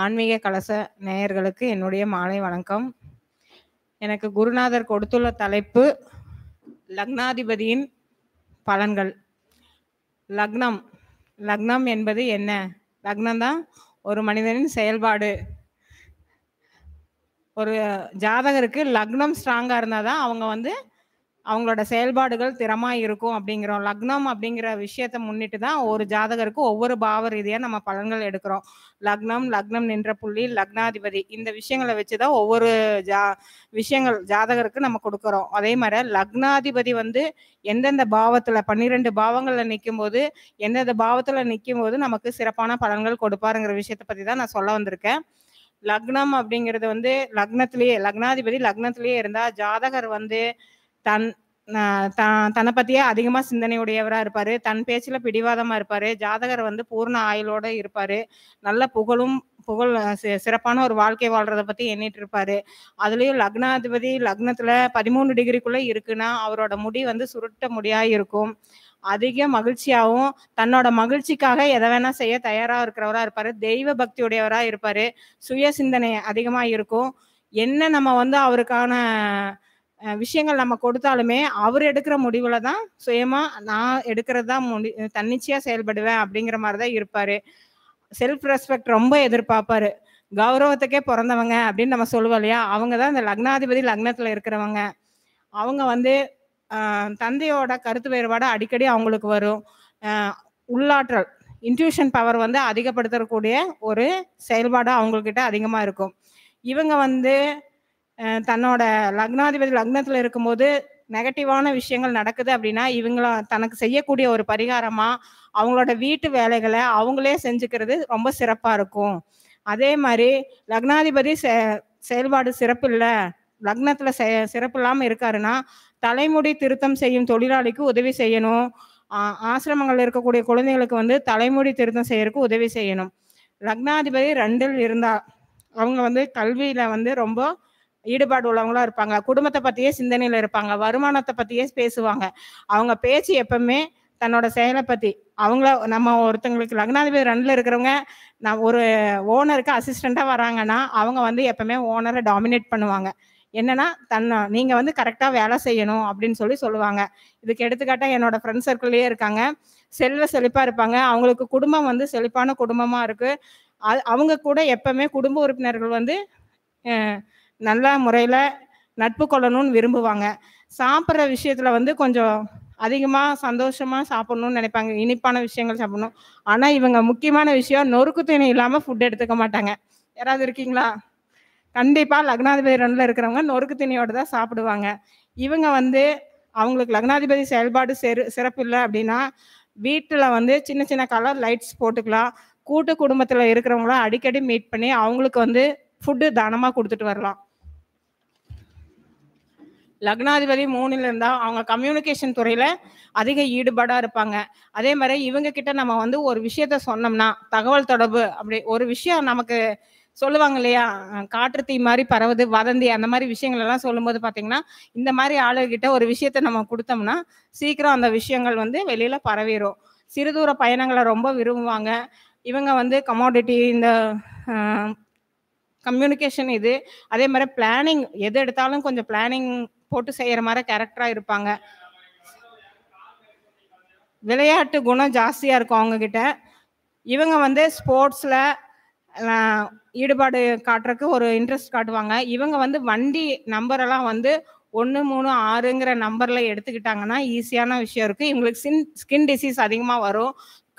ஆன்மீக கலச நேயர்களுக்கு என்னுடைய மாலை வணக்கம் எனக்கு குருநாதர் கொடுத்துள்ள தலைப்பு லக்னாதிபதியின் பலன்கள் லக்னம் லக்னம் என்பது என்ன லக்னம் தான் ஒரு மனிதனின் செயல்பாடு ஒரு ஜாதகருக்கு லக்னம் ஸ்ட்ராங்காக இருந்தால் தான் அவங்க வந்து அவங்களோட செயல்பாடுகள் திறமா இருக்கும் அப்படிங்கிறோம் லக்னம் அப்படிங்கிற விஷயத்த முன்னிட்டு தான் ஒரு ஜாதகருக்கு ஒவ்வொரு பாவ ரீதியா நம்ம பலன்கள் எடுக்கிறோம் லக்னம் லக்னம் நின்ற புள்ளி லக்னாதிபதி இந்த விஷயங்களை வச்சுதான் ஒவ்வொரு ஜா விஷயங்கள் ஜாதகருக்கு நம்ம கொடுக்குறோம் அதே மாதிரி லக்னாதிபதி வந்து எந்தெந்த பாவத்துல பன்னிரெண்டு பாவங்கள்ல நிற்கும் போது எந்தெந்த பாவத்துல நிற்கும் போது நமக்கு சிறப்பான பலன்கள் கொடுப்பாருங்கிற விஷயத்த பத்தி தான் நான் சொல்ல வந்திருக்கேன் லக்னம் அப்படிங்கிறது வந்து லக்னத்திலேயே லக்னாதிபதி லக்னத்திலேயே இருந்தா ஜாதகர் வந்து தன் தன்னை பத்தியே அதிகமா சிந்தனையுடையவரா இருப்பாரு தன் பேச்சுல பிடிவாதமா இருப்பாரு ஜாதகர் வந்து பூர்ண ஆயுளோட இருப்பாரு நல்ல புகழும் புகழ் சிறப்பான ஒரு வாழ்க்கை வாழ்றத பத்தி எண்ணிட்டு இருப்பாரு அதுலயும் லக்னாதிபதி லக்னத்துல பதிமூணு டிகிரிக்குள்ள இருக்குன்னா அவரோட முடி வந்து சுருட்ட முடியா இருக்கும் அதிக மகிழ்ச்சியாகவும் தன்னோட மகிழ்ச்சிக்காக எதை வேணா செய்ய தயாரா இருக்கிறவரா இருப்பாரு தெய்வ பக்தியுடையவரா இருப்பாரு சுய சிந்தனை அதிகமா இருக்கும் என்ன நம்ம வந்து அவருக்கான விஷயங்கள் நம்ம கொடுத்தாலுமே அவர் எடுக்கிற முடிவுல தான் சுயமா நான் எடுக்கிறதா முடி தன்னிச்சையா செயல்படுவேன் அப்படிங்கிற மாதிரி தான் இருப்பாரு செல்ஃப் ரெஸ்பெக்ட் ரொம்ப எதிர்பார்ப்பாரு கௌரவத்துக்கே பிறந்தவங்க அப்படின்னு நம்ம சொல்லுவோம் இல்லையா அவங்க தான் இந்த லக்னாதிபதி லக்னத்துல இருக்கிறவங்க அவங்க வந்து தந்தையோட கருத்து வேறுபாடு அடிக்கடி அவங்களுக்கு வரும் உள்ளாற்றல் இன்ட்யூஷன் பவர் வந்து அதிகப்படுத்தக்கூடிய ஒரு செயல்பாடு அவங்கக்கிட்ட அதிகமாக இருக்கும் இவங்க வந்து தன்னோட லக்னாதிபதி லக்னத்தில் இருக்கும்போது நெகட்டிவான விஷயங்கள் நடக்குது அப்படின்னா இவங்கள தனக்கு செய்யக்கூடிய ஒரு பரிகாரமா அவங்களோட வீட்டு வேலைகளை அவங்களே செஞ்சுக்கிறது ரொம்ப சிறப்பா இருக்கும் அதே மாதிரி லக்னாதிபதி செயல்பாடு சிறப்பு இல்லை லக்னத்துல சிறப்பு இல்லாம இருக்காருன்னா தலைமுடி திருத்தம் செய்யும் தொழிலாளிக்கு உதவி செய்யணும் ஆசிரமங்கள் இருக்கக்கூடிய குழந்தைகளுக்கு வந்து தலைமுடி திருத்தம் செய்யறதுக்கு உதவி செய்யணும் லக்னாதிபதி ரெண்டில் இருந்தா அவங்க வந்து கல்வியில வந்து ரொம்ப ஈடுபாடு உள்ளவங்களா இருப்பாங்க குடும்பத்தை பத்தியே சிந்தனையில இருப்பாங்க வருமானத்தை பத்தியே பேசுவாங்க அவங்க பேச்சு எப்பவுமே தன்னோட செயலை பத்தி அவங்கள நம்ம ஒருத்தங்களுக்கு லக்னாதிபதி ரெண்டுல இருக்கிறவங்க நான் ஒரு ஓனருக்கு அசிஸ்டண்டா வராங்கன்னா அவங்க வந்து எப்பவுமே ஓனரை டாமினேட் பண்ணுவாங்க என்னன்னா தன்னை நீங்க வந்து கரெக்டா வேலை செய்யணும் அப்படின்னு சொல்லி சொல்லுவாங்க இதுக்கு எடுத்துக்காட்டா என்னோட ஃப்ரெண்ட் சர்க்கிள்லயே இருக்காங்க செல்வ செழிப்பா இருப்பாங்க அவங்களுக்கு குடும்பம் வந்து செழிப்பான குடும்பமா இருக்கு அவங்க கூட எப்பவுமே குடும்ப உறுப்பினர்கள் வந்து நல்ல முறையில் நட்பு கொள்ளணும்னு விரும்புவாங்க சாப்பிட்ற விஷயத்தில் வந்து கொஞ்சம் அதிகமாக சந்தோஷமாக சாப்பிட்ணுன்னு நினைப்பாங்க இனிப்பான விஷயங்கள் சாப்பிடணும் ஆனால் இவங்க முக்கியமான விஷயம் நொறுக்கு துணி இல்லாமல் ஃபுட் எடுத்துக்க மாட்டாங்க யாராவது இருக்கீங்களா கண்டிப்பாக லக்னாதிபதி ரெண்டில் இருக்கிறவங்க நொறுக்கு துணியோடு தான் சாப்பிடுவாங்க இவங்க வந்து அவங்களுக்கு லக்னாதிபதி செயல்பாடு செரு சிறப்பு இல்லை அப்படின்னா வீட்டில் வந்து சின்ன சின்ன கலர் லைட்ஸ் போட்டுக்கலாம் கூட்டு குடும்பத்தில் இருக்கிறவங்களாம் அடிக்கடி மீட் பண்ணி அவங்களுக்கு வந்து ஃபுட்டு தானமாக கொடுத்துட்டு வரலாம் லக்னாதிபதி மூணுல இருந்தால் அவங்க கம்யூனிகேஷன் துறையில் அதிக ஈடுபாடாக இருப்பாங்க அதே மாதிரி இவங்க கிட்ட நம்ம வந்து ஒரு விஷயத்த சொன்னோம்னா தகவல் தொடர்பு அப்படி ஒரு விஷயம் நமக்கு சொல்லுவாங்க இல்லையா காற்று தீ மாதிரி பரவுது வதந்தி அந்த மாதிரி விஷயங்கள் எல்லாம் சொல்லும்போது பார்த்தீங்கன்னா இந்த மாதிரி ஆளுகிட்ட ஒரு விஷயத்த நம்ம கொடுத்தோம்னா சீக்கிரம் அந்த விஷயங்கள் வந்து வெளியில பரவிடும் சிறுதூர பயணங்களை ரொம்ப விரும்புவாங்க இவங்க வந்து கமாடிட்டி இந்த கம்யூனிகேஷன் இது அதே மாதிரி பிளானிங் எது எடுத்தாலும் கொஞ்சம் பிளானிங் போட்டு செய்கிற மாதிரி கேரக்டராக இருப்பாங்க விளையாட்டு குணம் ஜாஸ்தியாக இருக்கும் அவங்கக்கிட்ட இவங்க வந்து ஸ்போர்ட்ஸில் ஈடுபாடு காட்டுறக்கு ஒரு இன்ட்ரெஸ்ட் காட்டுவாங்க இவங்க வந்து வண்டி நம்பரெல்லாம் வந்து ஒன்று மூணு ஆறுங்கிற நம்பரில் எடுத்துக்கிட்டாங்கன்னா ஈஸியான விஷயம் இருக்குது இவங்களுக்கு ஸ்கின் ஸ்கின் டிசீஸ் அதிகமாக வரும்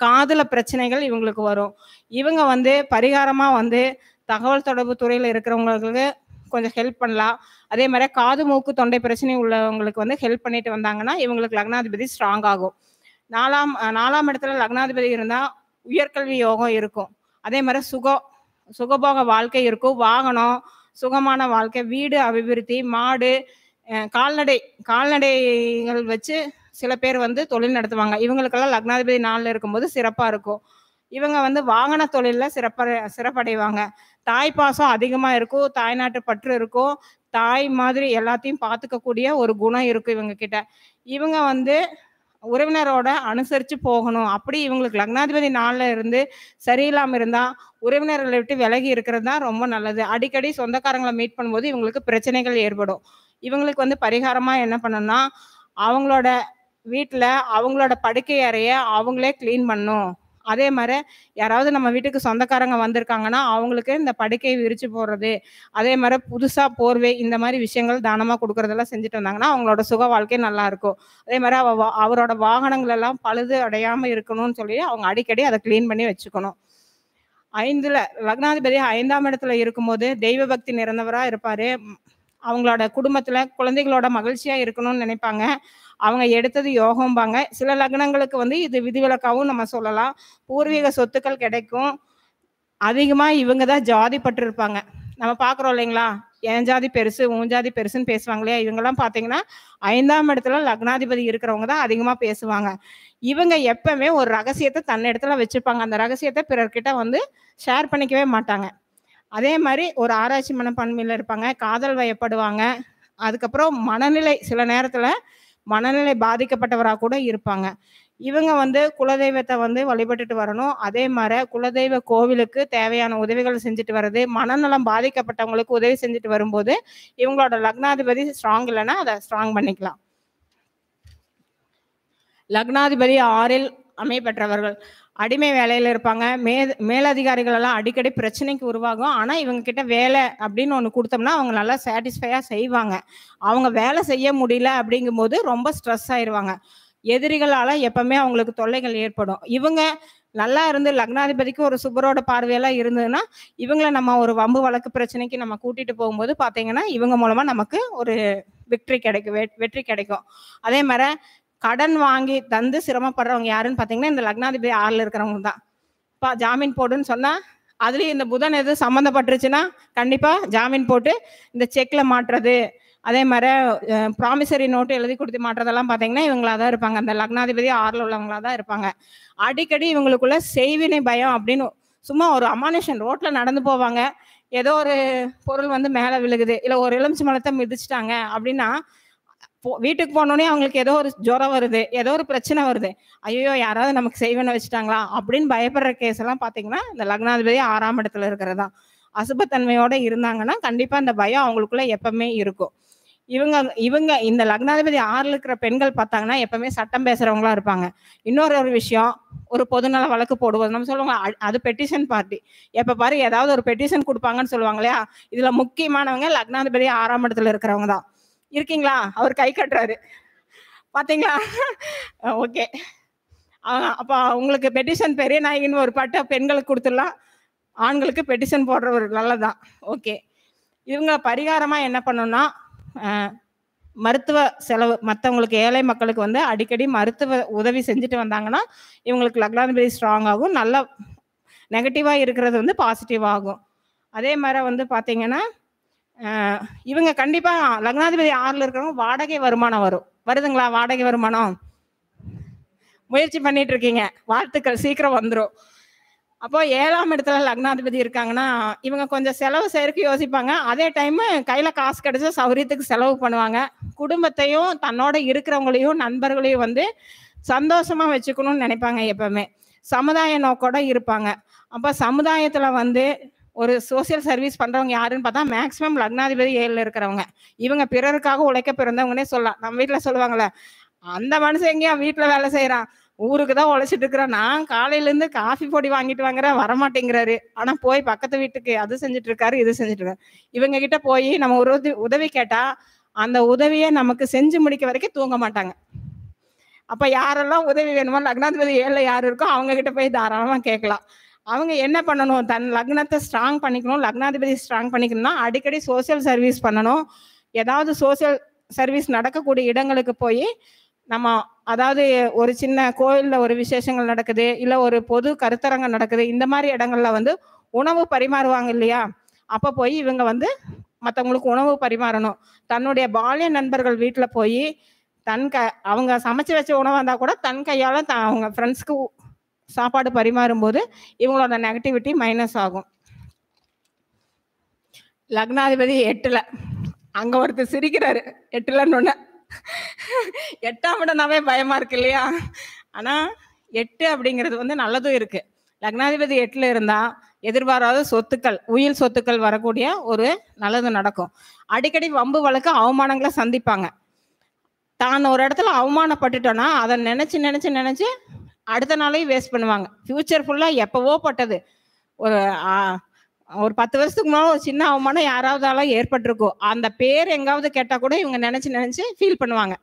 காதில் பிரச்சனைகள் இவங்களுக்கு வரும் இவங்க வந்து பரிகாரமாக வந்து தகவல் தொடர்பு துறையில் இருக்கிறவங்களுக்கு கொஞ்சம் ஹெல்ப் பண்ணலாம் அதே மாதிரி காது மூக்கு தொண்டை பிரச்சனை உள்ளவங்களுக்கு வந்து ஹெல்ப் பண்ணிட்டு வந்தாங்கன்னா இவங்களுக்கு லக்னாதிபதி ஸ்ட்ராங் ஆகும் நாலாம் நாலாம் இடத்துல லக்னாதிபதி இருந்தால் உயர்கல்வி யோகம் இருக்கும் அதே மாதிரி சுக சுகபோக வாழ்க்கை இருக்கும் வாகனம் சுகமான வாழ்க்கை வீடு அபிவிருத்தி மாடு கால்நடை கால்நடைகள் வச்சு சில பேர் வந்து தொழில் நடத்துவாங்க இவங்களுக்கெல்லாம் லக்னாதிபதி நாளில் இருக்கும்போது சிறப்பாக இருக்கும் இவங்க வந்து வாகன தொழிலில் சிறப்ப சிறப்படைவாங்க தாய் பாசம் அதிகமாக இருக்கும் தாய்நாட்டு பற்று இருக்கும் தாய் மாதிரி எல்லாத்தையும் பார்த்துக்கக்கூடிய ஒரு குணம் இருக்கும் இவங்க கிட்ட இவங்க வந்து உறவினரோட அனுசரித்து போகணும் அப்படி இவங்களுக்கு லக்னாதிபதி நாளில் இருந்து சரியில்லாமல் இருந்தால் உறவினர்களை விட்டு விலகி இருக்கிறது தான் ரொம்ப நல்லது அடிக்கடி சொந்தக்காரங்களை மீட் பண்ணும்போது இவங்களுக்கு பிரச்சனைகள் ஏற்படும் இவங்களுக்கு வந்து பரிகாரமாக என்ன பண்ணணும்னா அவங்களோட வீட்டில் அவங்களோட படுக்கை அறையை அவங்களே க்ளீன் பண்ணும் அதே மாதிரி யாராவது நம்ம வீட்டுக்கு சொந்தக்காரங்க வந்திருக்காங்கன்னா அவங்களுக்கு இந்த படுக்கையை விரிச்சு போடுறது அதே மாதிரி புதுசாக போர்வை இந்த மாதிரி விஷயங்கள் தானமாக கொடுக்குறதெல்லாம் செஞ்சுட்டு வந்தாங்கன்னா அவங்களோட சுக வாழ்க்கை நல்லா இருக்கும் அதே மாதிரி அவ அவரோட வாகனங்கள் எல்லாம் பழுது அடையாமல் இருக்கணும்னு சொல்லி அவங்க அடிக்கடி அதை க்ளீன் பண்ணி வச்சுக்கணும் ஐந்துல லக்னாதிபதி ஐந்தாம் இடத்துல இருக்கும்போது தெய்வ பக்தி நிறந்தவராக இருப்பாரு அவங்களோட குடும்பத்துல குழந்தைகளோட மகிழ்ச்சியா இருக்கணும்னு நினைப்பாங்க அவங்க எடுத்தது யோகம்பாங்க சில லக்னங்களுக்கு வந்து இது விதிவிலக்காகவும் நம்ம சொல்லலாம் பூர்வீக சொத்துக்கள் கிடைக்கும் அதிகமாக இவங்க தான் ஜாதி பட்டிருப்பாங்க நம்ம பார்க்குறோம் இல்லைங்களா என் ஜாதி பெருசு உன் ஜாதி பெருசுன்னு பேசுவாங்க இல்லையா இவங்கெல்லாம் பார்த்தீங்கன்னா ஐந்தாம் இடத்துல லக்னாதிபதி இருக்கிறவங்க தான் அதிகமாக பேசுவாங்க இவங்க எப்பவுமே ஒரு ரகசியத்தை தன்ன இடத்துல வச்சுருப்பாங்க அந்த ரகசியத்தை பிறர்கிட்ட வந்து ஷேர் பண்ணிக்கவே மாட்டாங்க அதே மாதிரி ஒரு ஆராய்ச்சி மனப்பான்மையில் இருப்பாங்க காதல் வயப்படுவாங்க அதுக்கப்புறம் மனநிலை சில நேரத்தில் மனநிலை பாதிக்கப்பட்டவராக கூட இருப்பாங்க இவங்க வந்து குலதெய்வத்தை வந்து வழிபட்டுட்டு வரணும் அதே மாதிரி குலதெய்வ கோவிலுக்கு தேவையான உதவிகள் செஞ்சுட்டு வர்றது மனநலம் பாதிக்கப்பட்டவங்களுக்கு உதவி செஞ்சுட்டு வரும்போது இவங்களோட லக்னாதிபதி ஸ்ட்ராங் இல்லைன்னா அதை ஸ்ட்ராங் பண்ணிக்கலாம் லக்னாதிபதி ஆறில் அமைப்பெற்றவர்கள் அடிமை வேலையில் இருப்பாங்க மே மேலதிகாரிகளெல்லாம் அடிக்கடி பிரச்சனைக்கு உருவாகும் ஆனால் இவங்க கிட்ட வேலை அப்படின்னு ஒன்று கொடுத்தோம்னா அவங்க நல்லா சாட்டிஸ்ஃபையாக செய்வாங்க அவங்க வேலை செய்ய முடியல அப்படிங்கும்போது ரொம்ப ஸ்ட்ரெஸ் ஆயிடுவாங்க எதிரிகளால் எப்பவுமே அவங்களுக்கு தொல்லைகள் ஏற்படும் இவங்க நல்லா இருந்து லக்னாதிபதிக்கு ஒரு சுபரோட பார்வையெல்லாம் இருந்ததுன்னா இவங்கள நம்ம ஒரு வம்பு வழக்கு பிரச்சனைக்கு நம்ம கூட்டிட்டு போகும்போது பார்த்தீங்கன்னா இவங்க மூலமா நமக்கு ஒரு விக்ட்ரி கிடைக்கும் வெற்றி கிடைக்கும் அதே மாதிரி கடன் வாங்கி தந்து சிரமப்படுறவங்க யாருன்னு பார்த்தீங்கன்னா இந்த லக்னாதிபதி ஆறில் இருக்கிறவங்க தான் இப்போ ஜாமீன் போடுன்னு சொன்னால் அதுலேயும் இந்த புதன் எது சம்மந்தப்பட்டுருச்சுன்னா கண்டிப்பாக ஜாமீன் போட்டு இந்த செக்கில் மாட்டுறது அதே மாதிரி ப்ராமிசரி நோட்டு எழுதி கொடுத்து மாட்டுறதெல்லாம் பார்த்தீங்கன்னா இவங்களா தான் இருப்பாங்க அந்த லக்னாதிபதி ஆறில் உள்ளவங்களா தான் இருப்பாங்க அடிக்கடி இவங்களுக்குள்ள செய்வினை பயம் அப்படின்னு சும்மா ஒரு அமானுஷன் ரோட்டில் நடந்து போவாங்க ஏதோ ஒரு பொருள் வந்து மேலே விழுகுது இல்லை ஒரு எலுமிச்சி மலத்தை மிதிச்சிட்டாங்க அப்படின்னா வீட்டுக்கு போனோடனே அவங்களுக்கு ஏதோ ஒரு ஜுரம் வருது ஏதோ ஒரு பிரச்சனை வருது ஐயோ யாராவது நமக்கு செய்வன வச்சுட்டாங்களா அப்படின்னு பயப்படுற கேஸ் எல்லாம் பார்த்தீங்கன்னா இந்த லக்னாதிபதி ஆறாம் இடத்துல இருக்கிறதா அசுபத்தன்மையோட இருந்தாங்கன்னா கண்டிப்பாக அந்த பயம் அவங்களுக்குள்ள எப்பவுமே இருக்கும் இவங்க இவங்க இந்த லக்னாதிபதி ஆறில் இருக்கிற பெண்கள் பார்த்தாங்கன்னா எப்பவுமே சட்டம் பேசுறவங்களா இருப்பாங்க இன்னொரு ஒரு விஷயம் ஒரு பொதுநல வழக்கு போடுவோம் நம்ம சொல்லுவாங்க அது பெட்டிஷன் பார்ட்டி எப்ப பாரு ஏதாவது ஒரு பெட்டிஷன் கொடுப்பாங்கன்னு சொல்லுவாங்க இல்லையா இதுல முக்கியமானவங்க லக்னாதிபதி ஆறாம் இடத்துல இருக்கிறவங்க தான் இருக்கீங்களா அவர் கை கட்டுறாரு பார்த்தீங்களா ஓகே அப்போ உங்களுக்கு பெட்டிஷன் பெரிய நாயகின்னு ஒரு பாட்டை பெண்களுக்கு கொடுத்துடலாம் ஆண்களுக்கு பெட்டிஷன் போடுற ஒரு நல்லதான் ஓகே இவங்க பரிகாரமாக என்ன பண்ணணும்னா மருத்துவ செலவு மற்றவங்களுக்கு ஏழை மக்களுக்கு வந்து அடிக்கடி மருத்துவ உதவி செஞ்சுட்டு வந்தாங்கன்னா இவங்களுக்கு லக்னாதிபதி ஸ்ட்ராங் ஆகும் நல்ல நெகட்டிவாக இருக்கிறது வந்து பாசிட்டிவ் ஆகும் அதே மாதிரி வந்து பார்த்தீங்கன்னா இவங்க கண்டிப்பா லக்னாதிபதி ஆறுல இருக்கிறவங்க வாடகை வருமானம் வரும் வருதுங்களா வாடகை வருமானம் முயற்சி பண்ணிட்டு இருக்கீங்க வாழ்த்துக்கள் சீக்கிரம் வந்துடும் அப்போ ஏழாம் இடத்துல லக்னாதிபதி இருக்காங்கன்னா இவங்க கொஞ்சம் செலவு செய்யறதுக்கு யோசிப்பாங்க அதே டைம் கையில காசு கிடைச்சா சௌரியத்துக்கு செலவு பண்ணுவாங்க குடும்பத்தையும் தன்னோட இருக்கிறவங்களையும் நண்பர்களையும் வந்து சந்தோஷமா வச்சுக்கணும்னு நினைப்பாங்க எப்பவுமே சமுதாய நோக்கோட இருப்பாங்க அப்போ சமுதாயத்துல வந்து ஒரு சோசியல் சர்வீஸ் பண்றவங்க யாருன்னு பார்த்தா மேக்சிமம் லக்னாதிபதி ஏழில் இருக்கிறவங்க இவங்க பிறருக்காக உழைக்க பிறந்தவங்கன்னே சொல்லலாம் நம்ம வீட்டில் சொல்லுவாங்களே அந்த மனுஷன் எங்கேயும் வீட்டில் வேலை செய்கிறான் ஊருக்கு தான் உழைச்சிட்டு இருக்கிறேன் நான் காலையிலேருந்து காஃபி பொடி வாங்கிட்டு வாங்குறேன் வரமாட்டேங்கிறாரு ஆனால் போய் பக்கத்து வீட்டுக்கு அது செஞ்சுட்டு இருக்காரு இது செஞ்சுட்டு இருக்காரு இவங்க கிட்ட போய் நம்ம உதவி உதவி கேட்டால் அந்த உதவியை நமக்கு செஞ்சு முடிக்க வரைக்கும் தூங்க மாட்டாங்க அப்போ யாரெல்லாம் உதவி வேணுமோ லக்னாதிபதி ஏழில் யார் இருக்கோ அவங்க கிட்ட போய் தாராளமாக கேட்கலாம் அவங்க என்ன பண்ணணும் தன் லக்னத்தை ஸ்ட்ராங் பண்ணிக்கணும் லக்னாதிபதி ஸ்ட்ராங் பண்ணிக்கணும்னா அடிக்கடி சோசியல் சர்வீஸ் பண்ணணும் ஏதாவது சோசியல் சர்வீஸ் நடக்கக்கூடிய இடங்களுக்கு போய் நம்ம அதாவது ஒரு சின்ன கோயிலில் ஒரு விசேஷங்கள் நடக்குது இல்லை ஒரு பொது கருத்தரங்கம் நடக்குது இந்த மாதிரி இடங்கள்ல வந்து உணவு பரிமாறுவாங்க இல்லையா அப்போ போய் இவங்க வந்து மற்றவங்களுக்கு உணவு பரிமாறணும் தன்னுடைய பாலிய நண்பர்கள் வீட்டில் போய் தன் க அவங்க சமைச்சு வச்ச உணவாக இருந்தால் கூட தன் கையால் த அவங்க ஃப்ரெண்ட்ஸ்க்கு சாப்பாடு பரிமாறும்போது இவங்களோட நெகட்டிவிட்டி மைனஸ் ஆகும் லக்னாதிபதி எட்டில் அங்கே ஒருத்தர் சிரிக்கிறாரு எட்டுலன்னு ஒன்று எட்டாம் இடம்னாவே பயமாக இருக்கு இல்லையா ஆனால் எட்டு அப்படிங்கிறது வந்து நல்லதும் இருக்குது லக்னாதிபதி எட்டில் இருந்தால் எதிர்பாராத சொத்துக்கள் உயிர் சொத்துக்கள் வரக்கூடிய ஒரு நல்லது நடக்கும் அடிக்கடி வம்பு வழக்கு அவமானங்களை சந்திப்பாங்க தான் ஒரு இடத்துல அவமானப்பட்டுட்டோன்னா அதை நினச்சி நினச்சி நினச்சி அடுத்த நாளையும் வேஸ்ட் பண்ணுவாங்க ஃபியூச்சர் ஃபுல்லாக எப்போவோ பட்டது ஒரு ஒரு பத்து வருஷத்துக்கு முன்னால் ஒரு சின்ன அவமானம் யாராவது ஆளாக ஏற்பட்டிருக்கோ அந்த பேர் எங்காவது கேட்டால் கூட இவங்க நினச்சி நினச்சி ஃபீல் பண்ணுவாங்க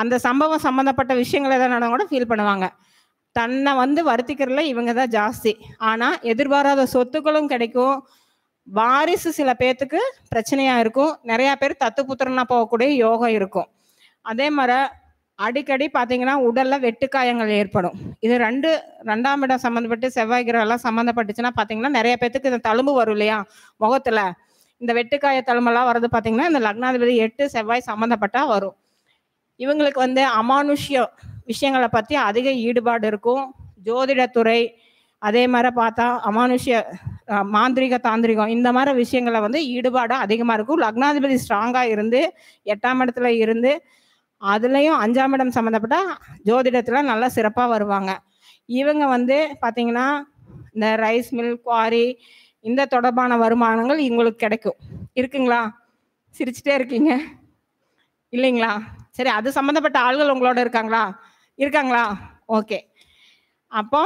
அந்த சம்பவம் சம்மந்தப்பட்ட விஷயங்கள் எதாவது நடந்தால் கூட ஃபீல் பண்ணுவாங்க தன்னை வந்து வருத்திக்கிறதுல இவங்க தான் ஜாஸ்தி ஆனால் எதிர்பாராத சொத்துக்களும் கிடைக்கும் வாரிசு சில பேர்த்துக்கு பிரச்சனையாக இருக்கும் நிறையா பேர் தத்து புத்திரனா போகக்கூடிய யோகம் இருக்கும் அதே மாதிரி அடிக்கடி பார்த்தீங்கன்னா உடலில் வெட்டுக்காயங்கள் ஏற்படும் இது ரெண்டு ரெண்டாம் இடம் சம்மந்தப்பட்டு செவ்வாய் கிரகம்லாம் சம்மந்தப்பட்டுச்சுன்னா பார்த்தீங்கன்னா நிறைய பேத்துக்கு இந்த தழும்பு வரும் இல்லையா முகத்தில் இந்த வெட்டுக்காய தழும்பெல்லாம் வர்றது பார்த்தீங்கன்னா இந்த லக்னாதிபதி எட்டு செவ்வாய் சம்மந்தப்பட்டா வரும் இவங்களுக்கு வந்து அமானுஷ்ய விஷயங்களை பற்றி அதிக ஈடுபாடு இருக்கும் ஜோதிடத்துறை அதே மாதிரி பார்த்தா அமானுஷ்ய மாந்திரிக தாந்திரிகம் இந்த மாதிரி விஷயங்களை வந்து ஈடுபாடாக அதிகமாக இருக்கும் லக்னாதிபதி ஸ்ட்ராங்காக இருந்து எட்டாம் இடத்துல இருந்து அதுலேயும் அஞ்சாம் இடம் சம்மந்தப்பட்ட ஜோதிடத்தில் நல்லா சிறப்பாக வருவாங்க இவங்க வந்து பார்த்தீங்கன்னா இந்த ரைஸ் மில் குவாரி இந்த தொடர்பான வருமானங்கள் இவங்களுக்கு கிடைக்கும் இருக்குங்களா சிரிச்சுட்டே இருக்கீங்க இல்லைங்களா சரி அது சம்மந்தப்பட்ட ஆள்கள் உங்களோட இருக்காங்களா இருக்காங்களா ஓகே அப்போ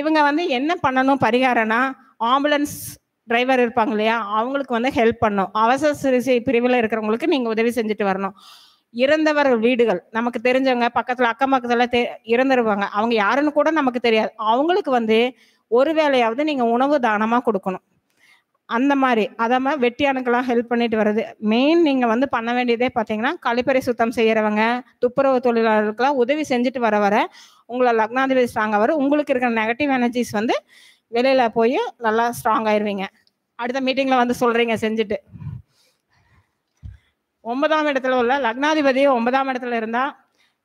இவங்க வந்து என்ன பண்ணணும் பரிகாரம்னா ஆம்புலன்ஸ் டிரைவர் இருப்பாங்க இல்லையா அவங்களுக்கு வந்து ஹெல்ப் பண்ணும் அவசர சிகிச்சை பிரிவில் இருக்கிறவங்களுக்கு நீங்கள் உதவி செஞ்சுட்டு வரணும் இறந்தவர் வீடுகள் நமக்கு தெரிஞ்சவங்க பக்கத்துல அக்கம் பக்கத்துல தெ இறந்துருவாங்க அவங்க யாருன்னு கூட நமக்கு தெரியாது அவங்களுக்கு வந்து ஒரு வேலையாவது நீங்க உணவு தானமா கொடுக்கணும் அந்த மாதிரி அதாம வெட்டியானுக்கெல்லாம் ஹெல்ப் பண்ணிட்டு வருது மெயின் நீங்க வந்து பண்ண வேண்டியதே பார்த்தீங்கன்னா கழிப்பறை சுத்தம் செய்யறவங்க துப்புரவு தொழிலாளர்களுக்கெல்லாம் உதவி செஞ்சுட்டு வர வர உங்களை லக்னாதிபதி ஸ்ட்ராங் வர உங்களுக்கு இருக்கிற நெகட்டிவ் எனர்ஜிஸ் வந்து வெளியில போய் நல்லா ஸ்ட்ராங் ஆயிடுவீங்க அடுத்த மீட்டிங்ல வந்து சொல்றீங்க செஞ்சுட்டு ஒன்பதாம் இடத்துல உள்ள லக்னாதிபதி ஒன்பதாம் இடத்துல இருந்தால்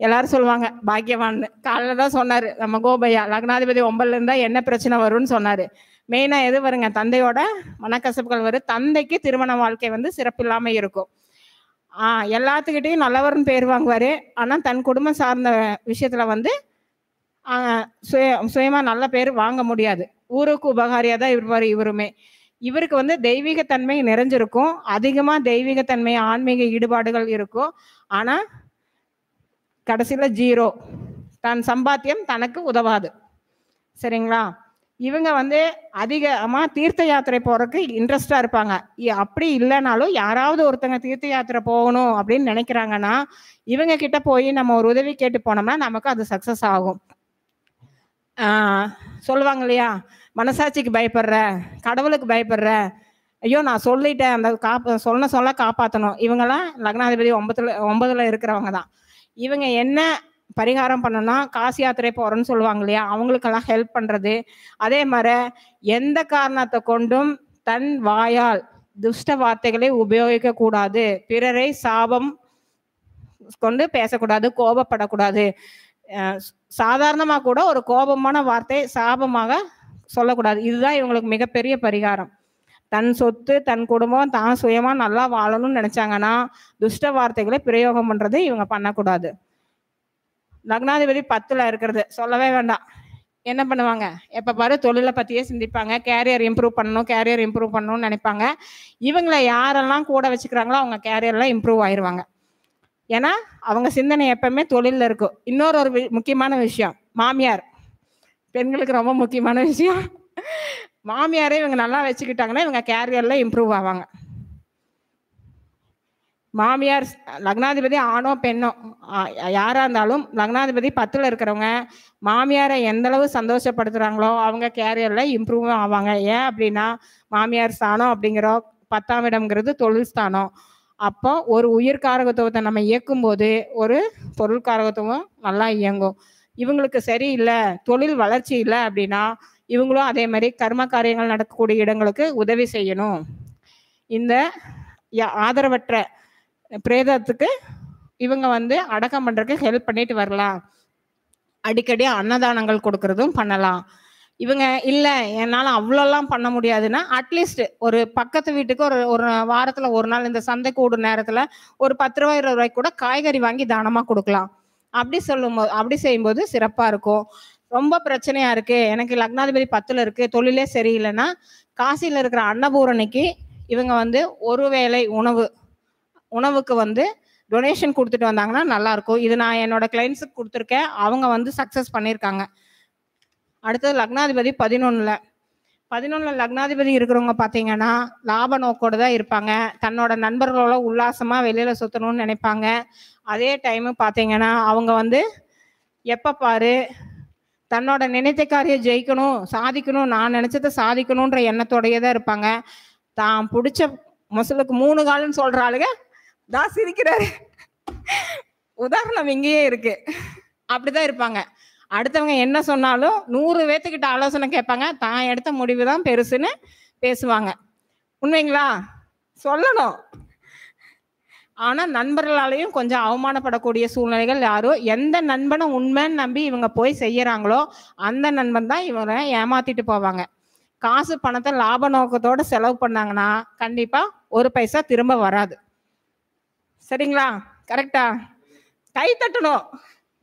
எல்லாரும் சொல்லுவாங்க பாக்கியவான் காலைல தான் சொன்னார் நம்ம கோபையா லக்னாதிபதி ஒம்பதுல இருந்தா என்ன பிரச்சனை வரும்னு சொன்னார் மெயினாக எது வருங்க தந்தையோட மனக்கசப்புகள் வரும் தந்தைக்கு திருமண வாழ்க்கை வந்து சிறப்பில்லாமல் இருக்கும் ஆஹ் எல்லாத்துக்கிட்டையும் நல்லவர்னு பேர் வாங்குவார் ஆனால் தன் குடும்பம் சார்ந்த விஷயத்தில் வந்து சுய சுயமாக நல்ல பேர் வாங்க முடியாது ஊருக்கு உபகாரியாக தான் இருப்பாரு இவருமே இவருக்கு வந்து தெய்வீக தன்மை நிறைஞ்சிருக்கும் அதிகமா தெய்வீக தன்மை ஆன்மீக ஈடுபாடுகள் இருக்கும் ஆனா கடைசியில ஜீரோ தன் சம்பாத்தியம் தனக்கு உதவாது சரிங்களா இவங்க வந்து அதிகமாக தீர்த்த யாத்திரை போகிறதுக்கு இன்ட்ரெஸ்டாக இருப்பாங்க அப்படி இல்லைனாலும் யாராவது ஒருத்தங்க தீர்த்த யாத்திரை போகணும் அப்படின்னு நினைக்கிறாங்கன்னா இவங்க கிட்ட போய் நம்ம ஒரு உதவி கேட்டு போனோம்னா நமக்கு அது சக்ஸஸ் ஆகும் சொல்லுவாங்க இல்லையா மனசாட்சிக்கு பயப்படுற கடவுளுக்கு பயப்படுற ஐயோ நான் சொல்லிட்டேன் அந்த காப்ப சொல்ல சொல்ல காப்பாற்றணும் இவங்கெல்லாம் லக்னாதிபதி ஒன்பதுல ஒன்பதுல இருக்கிறவங்க தான் இவங்க என்ன பரிகாரம் பண்ணனா காசி யாத்திரை போகிறோன்னு சொல்லுவாங்க இல்லையா அவங்களுக்கெல்லாம் ஹெல்ப் பண்ணுறது அதே மாதிரி எந்த காரணத்தை கொண்டும் தன் வாயால் துஷ்ட வார்த்தைகளை உபயோகிக்கக்கூடாது பிறரை சாபம் கொண்டு பேசக்கூடாது கோபப்படக்கூடாது சாதாரணமாக கூட ஒரு கோபமான வார்த்தை சாபமாக சொல்லக்கூடாது இதுதான் இவங்களுக்கு மிகப்பெரிய பரிகாரம் தன் சொத்து தன் குடும்பம் தான் சுயமா நல்லா வாழணும்னு நினைச்சாங்கன்னா துஷ்ட வார்த்தைகளை பிரயோகம் பண்றது இவங்க பண்ணக்கூடாது லக்னாதிபதி பத்துல இருக்கிறது சொல்லவே வேண்டாம் என்ன பண்ணுவாங்க எப்போ பாரு தொழிலை பற்றியே சிந்திப்பாங்க கேரியர் இம்ப்ரூவ் பண்ணணும் கேரியர் இம்ப்ரூவ் பண்ணணும்னு நினைப்பாங்க இவங்களை யாரெல்லாம் கூட வச்சுக்கிறாங்களோ அவங்க கேரியர்லாம் இம்ப்ரூவ் ஆயிடுவாங்க ஏன்னா அவங்க சிந்தனை எப்பவுமே தொழிலில் இருக்கும் இன்னொரு ஒரு முக்கியமான விஷயம் மாமியார் பெண்களுக்கு ரொம்ப முக்கியமான விஷயம் மாமியாரே இவங்க நல்லா வச்சுக்கிட்டாங்கன்னா இவங்க கேரியர்ல இம்ப்ரூவ் ஆவாங்க மாமியார் லக்னாதிபதி ஆணோ பெண்ணோ யாராக இருந்தாலும் லக்னாதிபதி பத்தில் இருக்கிறவங்க மாமியாரை எந்தளவு சந்தோஷப்படுத்துகிறாங்களோ அவங்க கேரியரில் இம்ப்ரூவ் ஆவாங்க ஏன் அப்படின்னா மாமியார் ஸ்தானம் அப்படிங்கிறோம் பத்தாம் இடம்ங்கிறது தொழில் ஸ்தானம் அப்போ ஒரு உயிர் காரகத்துவத்தை நம்ம போது ஒரு பொருள் காரகத்துவம் நல்லா இயங்கும் இவங்களுக்கு சரியில்லை தொழில் வளர்ச்சி இல்லை அப்படின்னா இவங்களும் அதே மாதிரி கர்ம காரியங்கள் நடக்கக்கூடிய இடங்களுக்கு உதவி செய்யணும் இந்த ஆதரவற்ற பிரேதத்துக்கு இவங்க வந்து அடக்கம் பண்ணுறதுக்கு ஹெல்ப் பண்ணிட்டு வரலாம் அடிக்கடி அன்னதானங்கள் கொடுக்கறதும் பண்ணலாம் இவங்க இல்லை என்னால் அவ்வளோலாம் பண்ண முடியாதுன்னா அட்லீஸ்ட் ஒரு பக்கத்து வீட்டுக்கு ஒரு ஒரு வாரத்தில் ஒரு நாள் இந்த சந்தைக்கு கூடு நேரத்தில் ஒரு பத்து ரூபாய் இருபது ரூபாய்க்கு கூட காய்கறி வாங்கி தானமாக கொடுக்கலாம் அப்படி சொல்லும் போது அப்படி செய்யும்போது சிறப்பாக இருக்கும் ரொம்ப பிரச்சனையா இருக்கு எனக்கு லக்னாதிபதி பத்துல இருக்கு தொழிலே சரியில்லைன்னா காசியில் இருக்கிற அன்னபூரணிக்கு இவங்க வந்து ஒருவேளை உணவு உணவுக்கு வந்து டொனேஷன் கொடுத்துட்டு வந்தாங்கன்னா நல்லா இருக்கும் இது நான் என்னோட கிளைண்ட்ஸுக்கு கொடுத்துருக்கேன் அவங்க வந்து சக்ஸஸ் பண்ணியிருக்காங்க அடுத்தது லக்னாதிபதி பதினொன்னுல பதினொன்று லக்னாதிபதி இருக்கிறவங்க பார்த்தீங்கன்னா லாப நோக்கோடு தான் இருப்பாங்க தன்னோட நண்பர்களோட உல்லாசமாக வெளியில் சுற்றணும்னு நினைப்பாங்க அதே டைமு பார்த்தீங்கன்னா அவங்க வந்து எப்போ பாரு தன்னோட நினைத்த காரியம் ஜெயிக்கணும் சாதிக்கணும் நான் நினச்சத சாதிக்கணுன்ற எண்ணத்தோடையே தான் இருப்பாங்க தான் பிடிச்ச முசலுக்கு மூணு காலம்னு சொல்கிற ஆளுங்க தான் சிரிக்கிறாரு உதாரணம் இங்கேயே இருக்குது அப்படி தான் இருப்பாங்க அடுத்தவங்க என்ன சொன்னாலும் நூறு பேர்த்துக்கிட்ட ஆலோசனை கேட்பாங்க தான் எடுத்த முடிவு தான் பெருசுன்னு பேசுவாங்க உண்மைங்களா சொல்லணும் ஆனால் நண்பர்களாலையும் கொஞ்சம் அவமானப்படக்கூடிய சூழ்நிலைகள் யாரோ எந்த நண்பனை உண்மைன்னு நம்பி இவங்க போய் செய்யறாங்களோ அந்த நண்பன் தான் இவரை ஏமாத்திட்டு போவாங்க காசு பணத்தை லாப நோக்கத்தோட செலவு பண்ணாங்கன்னா கண்டிப்பா ஒரு பைசா திரும்ப வராது சரிங்களா கரெக்டா கை தட்டணும்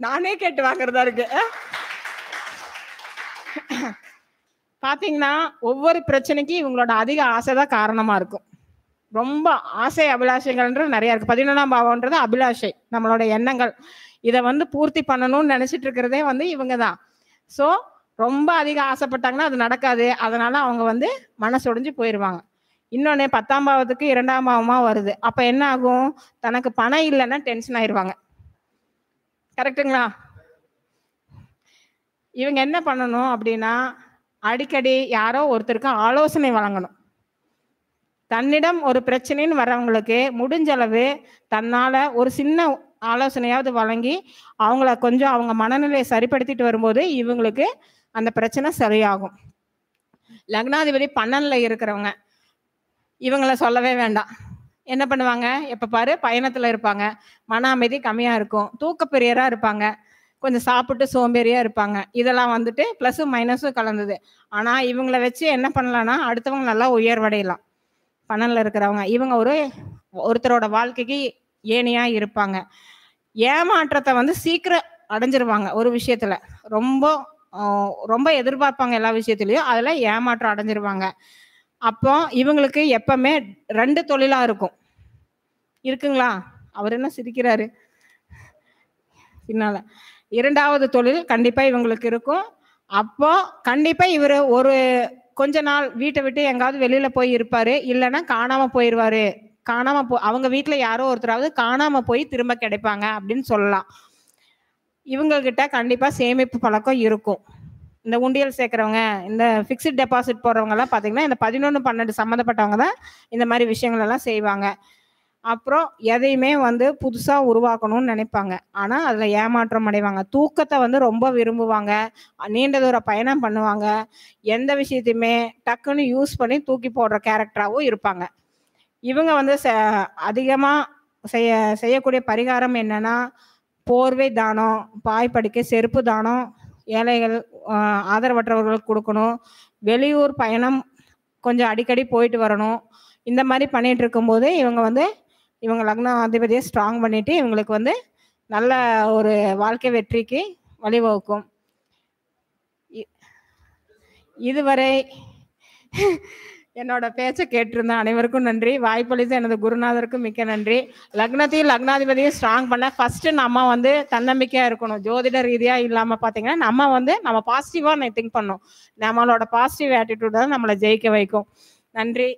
நானே கேட்டு வாங்குறதா இருக்கு பார்த்தீங்கன்னா ஒவ்வொரு பிரச்சனைக்கும் இவங்களோட அதிக ஆசை தான் காரணமாக இருக்கும் ரொம்ப ஆசை அபிலாஷைகள்ன்றது நிறையா இருக்குது பதினொன்றாம் பாவம்ன்றது அபிலாஷை நம்மளோட எண்ணங்கள் இதை வந்து பூர்த்தி பண்ணணும்னு நினைச்சிட்டு இருக்கிறதே வந்து இவங்க தான் ஸோ ரொம்ப அதிக ஆசைப்பட்டாங்கன்னா அது நடக்காது அதனால அவங்க வந்து மனசொடிஞ்சு போயிடுவாங்க இன்னொன்று பத்தாம் பாவத்துக்கு இரண்டாம் பாவமாக வருது அப்போ என்ன ஆகும் தனக்கு பணம் இல்லைன்னா டென்ஷன் ஆயிடுவாங்க கரெக்டுங்களா இவங்க என்ன பண்ணணும் அப்படின்னா அடிக்கடி யாரோ ஒருத்தருக்கு ஆலோசனை வழங்கணும் தன்னிடம் ஒரு பிரச்சனைன்னு வரவங்களுக்கு முடிஞ்சளவு தன்னால் ஒரு சின்ன ஆலோசனையாவது வழங்கி அவங்கள கொஞ்சம் அவங்க மனநிலையை சரிப்படுத்திட்டு வரும்போது இவங்களுக்கு அந்த பிரச்சனை சரியாகும் லக்னாதிபதி பன்னனில் இருக்கிறவங்க இவங்கள சொல்லவே வேண்டாம் என்ன பண்ணுவாங்க எப்ப பாரு பயணத்துல இருப்பாங்க மன அமைதி கம்மியா இருக்கும் தூக்க பெரியரா இருப்பாங்க கொஞ்சம் சாப்பிட்டு சோம்பேறியா இருப்பாங்க இதெல்லாம் வந்துட்டு பிளஸும் மைனஸும் கலந்தது ஆனா இவங்களை வச்சு என்ன பண்ணலான்னா அடுத்தவங்க நல்லா உயர்வடையலாம் பணம்ல இருக்கிறவங்க இவங்க ஒரு ஒருத்தரோட வாழ்க்கைக்கு ஏனையா இருப்பாங்க ஏமாற்றத்தை வந்து சீக்கிரம் அடைஞ்சிருவாங்க ஒரு விஷயத்துல ரொம்ப ரொம்ப எதிர்பார்ப்பாங்க எல்லா விஷயத்துலையும் அதுல ஏமாற்றம் அடைஞ்சிருவாங்க அப்போ இவங்களுக்கு எப்பவுமே ரெண்டு தொழிலா இருக்கும் இருக்குங்களா அவர் என்ன சிரிக்கிறாரு பின்னால இரண்டாவது தொழில் கண்டிப்பா இவங்களுக்கு இருக்கும் அப்போ கண்டிப்பா இவர் ஒரு கொஞ்ச நாள் வீட்டை விட்டு எங்காவது வெளியில போய் இருப்பாரு இல்லைன்னா காணாம போயிடுவாரு காணாம போ அவங்க வீட்டுல யாரோ ஒருத்தராவது காணாம போய் திரும்ப கிடைப்பாங்க அப்படின்னு சொல்லலாம் கிட்ட கண்டிப்பா சேமிப்பு பழக்கம் இருக்கும் இந்த உண்டியல் சேர்க்குறவங்க இந்த ஃபிக்ஸ்ட் டெபாசிட் போடுறவங்கலாம் பார்த்தீங்கன்னா இந்த பதினொன்று பன்னெண்டு சம்மந்தப்பட்டவங்க தான் இந்த மாதிரி விஷயங்களெல்லாம் செய்வாங்க அப்புறம் எதையுமே வந்து புதுசாக உருவாக்கணும்னு நினைப்பாங்க ஆனால் அதில் ஏமாற்றம் அடைவாங்க தூக்கத்தை வந்து ரொம்ப விரும்புவாங்க நீண்ட தூர பயணம் பண்ணுவாங்க எந்த விஷயத்தையுமே டக்குன்னு யூஸ் பண்ணி தூக்கி போடுற கேரக்டராகவும் இருப்பாங்க இவங்க வந்து ச அதிகமாக செய்ய செய்யக்கூடிய பரிகாரம் என்னன்னா போர்வை தானம் பாய் படிக்க செருப்பு தானம் ஏழைகள் ஆதரவற்றவர்களுக்கு கொடுக்கணும் வெளியூர் பயணம் கொஞ்சம் அடிக்கடி போயிட்டு வரணும் இந்த மாதிரி பண்ணிட்டு இருக்கும்போது இவங்க வந்து இவங்க லக்ன அதிபதியை ஸ்ட்ராங் பண்ணிட்டு இவங்களுக்கு வந்து நல்ல ஒரு வாழ்க்கை வெற்றிக்கு வழிவகுக்கும் இதுவரை என்னோட பேச்சை கேட்டிருந்த அனைவருக்கும் நன்றி வாய்ப்பளித்த எனது குருநாதருக்கும் மிக்க நன்றி லக்னத்தையும் லக்னாதிபதியும் ஸ்ட்ராங் பண்ண ஃபர்ஸ்ட் நம்ம வந்து தன்னம்பிக்கையாக இருக்கணும் ஜோதிட ரீதியாக இல்லாமல் பார்த்தீங்கன்னா நம்ம வந்து நம்ம நான் திங்க் பண்ணணும் நம்மளோட பாசிட்டிவ் ஆட்டிடியூட் தான் நம்மளை ஜெயிக்க வைக்கும் நன்றி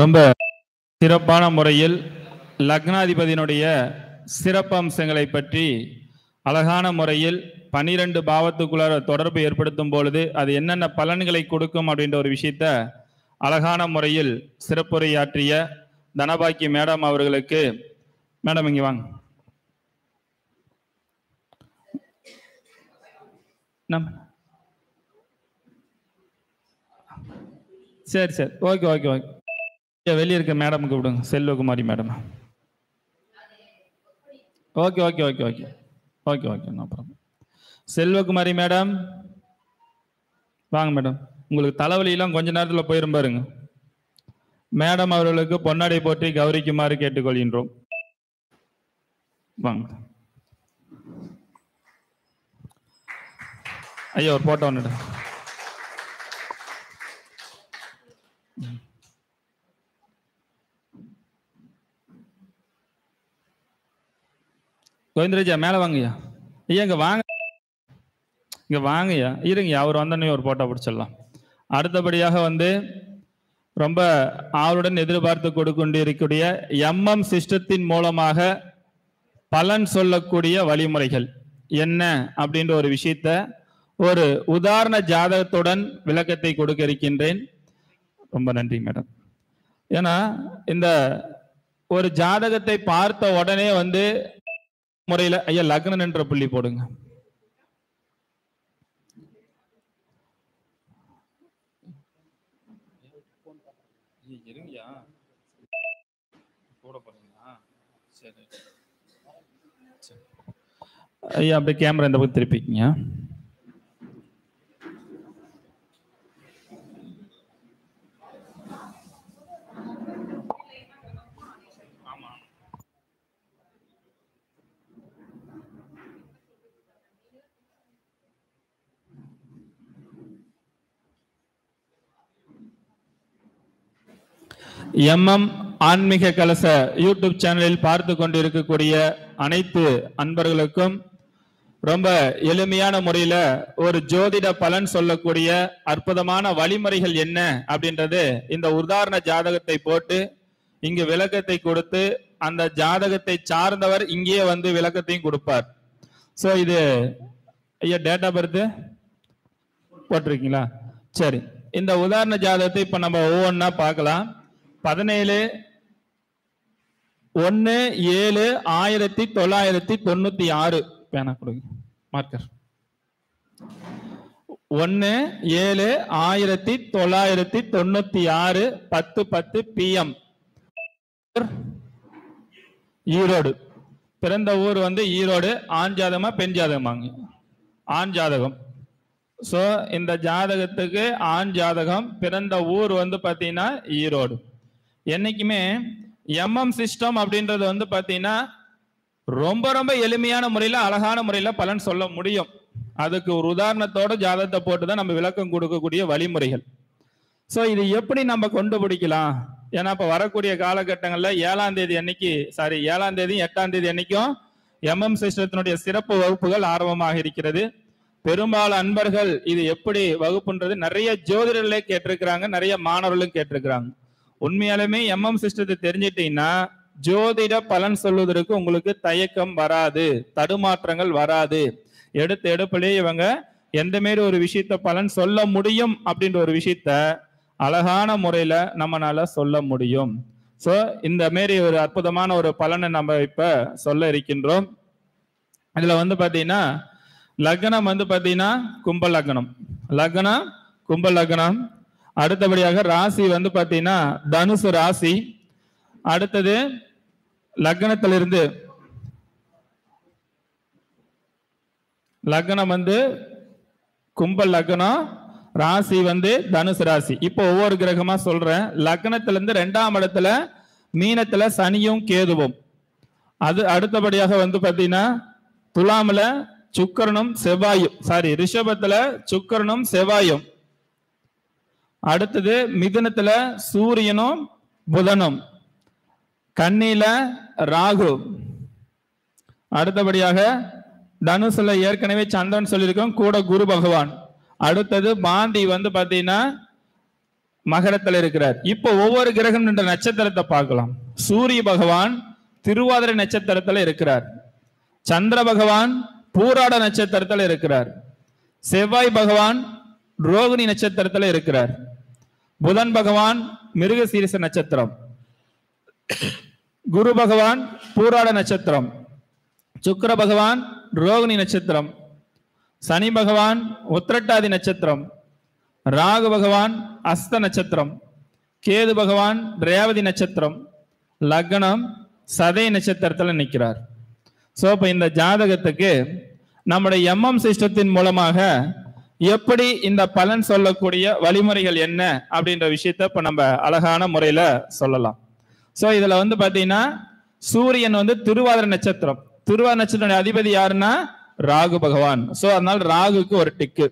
ரொம்ப சிறப்பான முறையில் லக்னாதிபதியினுடைய சிறப்பம்சங்களை பற்றி அழகான முறையில் பனிரெண்டு பாவத்துக்குள்ளார தொடர்பு ஏற்படுத்தும் பொழுது அது என்னென்ன பலன்களை கொடுக்கும் அப்படின்ற ஒரு விஷயத்த அழகான முறையில் சிறப்புரையாற்றிய தனபாக்கி மேடம் அவர்களுக்கு மேடம் இங்கே வாங்க சரி சரி ஓகே ஓகே ஓகே வெளியே இருக்க மேடமுக்கு விடுங்க Selvakumari madam okay okay okay okay okay okay no Selvakumari madam வாங்க மேடம் உங்களுக்கு தலைவலியெல்லாம் கொஞ்ச நேரத்தில் போயிரும் பாருங்க மேடம் அவர்களுக்கு பொன்னாடை போற்றி கௌரிக்குமாறு கேட்டுக்கொள்கின்றோம் வாங்க ஐயோ ஒரு போட்டோ ஒன்று கோவிந்தராஜா மேலே வாங்கய்யா ஐயா இங்கே வாங்க இங்கே வாங்கய்யா இருங்கய்யா அவர் வந்தோடனே ஒரு போட்டோ பிடிச்சிடலாம் அடுத்தபடியாக வந்து ரொம்ப ஆவலுடன் எதிர்பார்த்து கொடுக்கொண்டு இருக்கக்கூடிய எம்எம் சிஸ்டத்தின் மூலமாக பலன் சொல்லக்கூடிய வழிமுறைகள் என்ன அப்படின்ற ஒரு விஷயத்த ஒரு உதாரண ஜாதகத்துடன் விளக்கத்தை கொடுக்க இருக்கின்றேன் ரொம்ப நன்றி மேடம் ஏன்னா இந்த ஒரு ஜாதகத்தை பார்த்த உடனே வந்து முறையில் ஐயா லக்னன் என்ற புள்ளி போடுங்க ஐயா அப்படியே கேமரா இந்த பக்கம் திருப்பிக்கிங்க எம்எம் ஆன்மீக கலச யூடியூப் சேனலில் பார்த்து கொண்டிருக்கக்கூடிய அனைத்து அன்பர்களுக்கும் ரொம்ப எளிமையான முறையில ஒரு ஜோதிட பலன் சொல்லக்கூடிய அற்புதமான வழிமுறைகள் என்ன அப்படின்றது இந்த உதாரண ஜாதகத்தை போட்டு இங்கு விளக்கத்தை கொடுத்து அந்த ஜாதகத்தை சார்ந்தவர் இங்கேயே வந்து விளக்கத்தையும் கொடுப்பார் ஸோ இது ஐயா டேட் ஆஃப் பர்த் போட்டிருக்கீங்களா சரி இந்த உதாரண ஜாதகத்தை இப்போ நம்ம ஒவ்வொன்றா பார்க்கலாம் பதினேழு ஒன்று ஏழு ஆயிரத்தி தொள்ளாயிரத்தி தொண்ணூற்றி ஆறு பேனா கொடுங்க மார்க்கர் ஒன்று ஏழு ஆயிரத்தி தொள்ளாயிரத்தி தொண்ணூற்றி ஆறு பத்து பத்து பிஎம் ஈரோடு பிறந்த ஊர் வந்து ஈரோடு ஆண் ஜாதகமா பெண் ஜாதகமாங்க ஆண் ஜாதகம் ஸோ இந்த ஜாதகத்துக்கு ஆண் ஜாதகம் பிறந்த ஊர் வந்து பார்த்தீங்கன்னா ஈரோடு என்னைக்குமே எம்எம் சிஸ்டம் அப்படின்றது வந்து பார்த்தீங்கன்னா ரொம்ப ரொம்ப எளிமையான முறையில் அழகான முறையில் பலன் சொல்ல முடியும் அதுக்கு ஒரு உதாரணத்தோட ஜாதகத்தை போட்டு தான் நம்ம விளக்கம் கொடுக்கக்கூடிய வழிமுறைகள் ஸோ இது எப்படி நம்ம கொண்டு பிடிக்கலாம் ஏன்னா இப்போ வரக்கூடிய காலகட்டங்களில் ஏழாம் தேதி அன்னைக்கு சாரி ஏழாம் தேதி எட்டாம் தேதி அன்னைக்கும் எம்எம் சிஸ்டத்தினுடைய சிறப்பு வகுப்புகள் ஆர்வமாக இருக்கிறது பெரும்பாலும் அன்பர்கள் இது எப்படி வகுப்புன்றது நிறைய ஜோதிடர்களே கேட்டிருக்கிறாங்க நிறைய மாணவர்களும் கேட்டிருக்கிறாங்க உண்மையாலுமே எம்எம் சிஸ்டத்தை தெரிஞ்சிட்டீங்கன்னா ஜோதிட பலன் சொல்வதற்கு உங்களுக்கு தயக்கம் வராது தடுமாற்றங்கள் வராது எடுத்த எடுப்பிலே இவங்க எந்த மாரி ஒரு விஷயத்த பலன் சொல்ல முடியும் அப்படின்ற ஒரு விஷயத்த அழகான முறையில நம்மளால சொல்ல முடியும் ஸோ இந்த மாரி ஒரு அற்புதமான ஒரு பலனை நம்ம இப்ப சொல்ல இருக்கின்றோம் இதுல வந்து பாத்தீங்கன்னா லக்னம் வந்து பாத்தீங்கன்னா கும்ப லக்னம் லக்னம் கும்ப லக்னம் அடுத்தபடியாக ராசி வந்து பார்த்தீங்கன்னா தனுசு ராசி அடுத்தது லக்னத்திலிருந்து லக்னம் வந்து கும்பல் லக்னம் ராசி வந்து தனுசு ராசி இப்போ ஒவ்வொரு கிரகமா சொல்றேன் லக்னத்திலேருந்து ரெண்டாம் இடத்துல மீனத்துல சனியும் கேதுவும் அது அடுத்தபடியாக வந்து பார்த்தீங்கன்னா துலாமில் சுக்கரனும் செவ்வாயும் சாரி ரிஷபத்தில் சுக்கரனும் செவ்வாயும் அடுத்தது மிதுனத்துல சூரியனும் புதனும் கண்ணில ராகு அடுத்தபடியாக தனுசுல ஏற்கனவே சந்திரன் சொல்லியிருக்கோம் கூட குரு பகவான் அடுத்தது பாந்தி வந்து பாத்தீங்கன்னா மகரத்தில் இருக்கிறார் இப்போ ஒவ்வொரு கிரகம் என்ற நட்சத்திரத்தை பார்க்கலாம் சூரிய பகவான் திருவாதிரை நட்சத்திரத்தில் இருக்கிறார் சந்திர பகவான் பூராட நட்சத்திரத்தில் இருக்கிறார் செவ்வாய் பகவான் ரோகிணி நட்சத்திரத்தில் இருக்கிறார் புதன் பகவான் மிருகசீரிச நட்சத்திரம் குரு பகவான் பூராட நட்சத்திரம் சுக்கர பகவான் ரோகிணி நட்சத்திரம் சனி பகவான் உத்திரட்டாதி நட்சத்திரம் ராகு பகவான் அஸ்த நட்சத்திரம் கேது பகவான் ரேவதி நட்சத்திரம் லக்னம் சதை நட்சத்திரத்தில் நிற்கிறார் ஸோ இப்போ இந்த ஜாதகத்துக்கு நம்முடைய எம்எம் சிஸ்டத்தின் மூலமாக எப்படி இந்த பலன் சொல்லக்கூடிய வழிமுறைகள் என்ன அப்படின்ற விஷயத்த இப்போ நம்ம அழகான முறையில் சொல்லலாம் ஸோ இதில் வந்து பாத்தீங்கன்னா சூரியன் வந்து திருவாதிர நட்சத்திரம் திருவாதிர நட்சத்திரம் அதிபதி யாருன்னா ராகு பகவான் ஸோ அதனால் ராகுக்கு ஒரு டிக்கு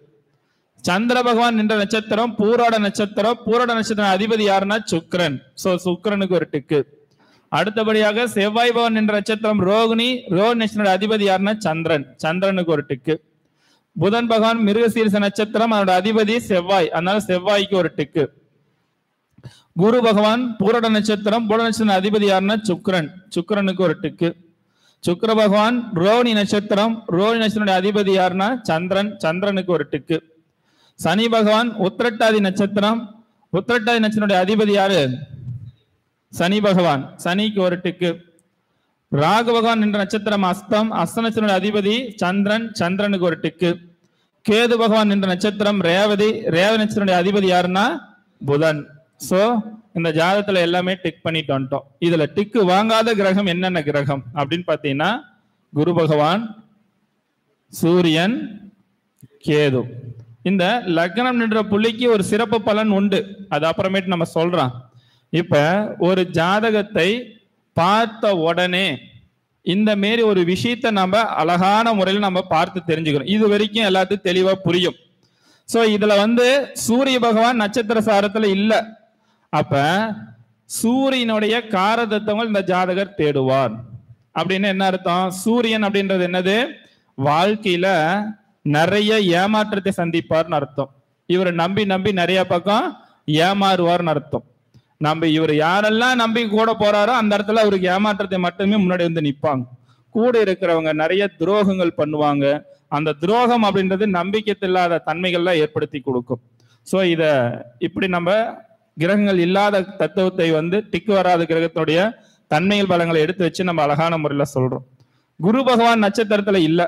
சந்திர பகவான் என்ற நட்சத்திரம் பூரோட நட்சத்திரம் பூரோட நட்சத்திரம் அதிபதி யாருன்னா சுக்ரன் ஸோ சுக்ரனுக்கு ஒரு டிக்கு அடுத்தபடியாக செவ்வாய் பவன் என்ற நட்சத்திரம் ரோகிணி ரோ நட்சத்திர அதிபதி யாருன்னா சந்திரன் சந்திரனுக்கு ஒரு டிக்கு புதன் பகவான் மிருகசீரிச நட்சத்திரம் அதனோட அதிபதி செவ்வாய் அதனால செவ்வாய்க்கு ஒரு டிக்கு குரு பகவான் பூரட நட்சத்திரம் பூர நட்சத்திரம் அதிபதி யாருன்னா சுக்கரன் சுக்கரனுக்கு ஒரு டிக்கு சுக்கர பகவான் ரோஹிணி நட்சத்திரம் ரோஹிணி நட்சத்திரம் அதிபதி யாருன்னா சந்திரன் சந்திரனுக்கு ஒரு டிக்கு சனி பகவான் உத்திரட்டாதி நட்சத்திரம் உத்திரட்டாதி நட்சத்திரம் அதிபதி யாரு சனி பகவான் சனிக்கு ஒரு டிக்கு ராகவகான் என்ற நட்சத்திரம் அஸ்தம் அஸ்தநட்சத்தினுடைய அதிபதி சந்திரன் சந்திரனுக்கு ஒரு டிக்கு கேது பகவான் என்ற நட்சத்திரம் ரேவதி ரேவதி நட்சத்திரனுடைய அதிபதி யாருன்னா புதன் சோ இந்த ஜாதத்துல எல்லாமே டிக் பண்ணிட்டு வந்துட்டோம் இதுல டிக்கு வாங்காத கிரகம் என்னென்ன கிரகம் அப்படின்னு பாத்தீங்கன்னா குரு பகவான் சூரியன் கேது இந்த லக்னம் நின்ற புள்ளிக்கு ஒரு சிறப்பு பலன் உண்டு அது அப்புறமேட்டு நம்ம சொல்றோம் இப்ப ஒரு ஜாதகத்தை பார்த்த உடனே இந்த மாரி ஒரு விஷயத்த நம்ம அழகான முறையில் நம்ம பார்த்து தெரிஞ்சுக்கணும் இது வரைக்கும் எல்லாத்தையும் தெளிவாக புரியும் ஸோ இதில் வந்து சூரிய பகவான் நட்சத்திர சாரத்தில் இல்லை அப்ப சூரியனுடைய காரதத்துவங்கள் இந்த ஜாதகர் தேடுவார் அப்படின்னு என்ன அர்த்தம் சூரியன் அப்படின்றது என்னது வாழ்க்கையில நிறைய ஏமாற்றத்தை சந்திப்பார்னு அர்த்தம் இவர் நம்பி நம்பி நிறைய பக்கம் ஏமாறுவார்னு அர்த்தம் நம்ம இவர் யாரெல்லாம் நம்பி கூட போறாரோ அந்த இடத்துல அவருக்கு ஏமாற்றத்தை மட்டுமே முன்னாடி வந்து நிற்பாங்க கூட இருக்கிறவங்க நிறைய துரோகங்கள் பண்ணுவாங்க அந்த துரோகம் அப்படின்றது நம்பிக்கை இல்லாத தன்மைகள்லாம் ஏற்படுத்தி கொடுக்கும் ஸோ இத இப்படி நம்ம கிரகங்கள் இல்லாத தத்துவத்தை வந்து டிக்கு வராத கிரகத்தினுடைய தன்மைகள் பலங்களை எடுத்து வச்சு நம்ம அழகான முறையில சொல்றோம் குரு பகவான் நட்சத்திரத்துல இல்ல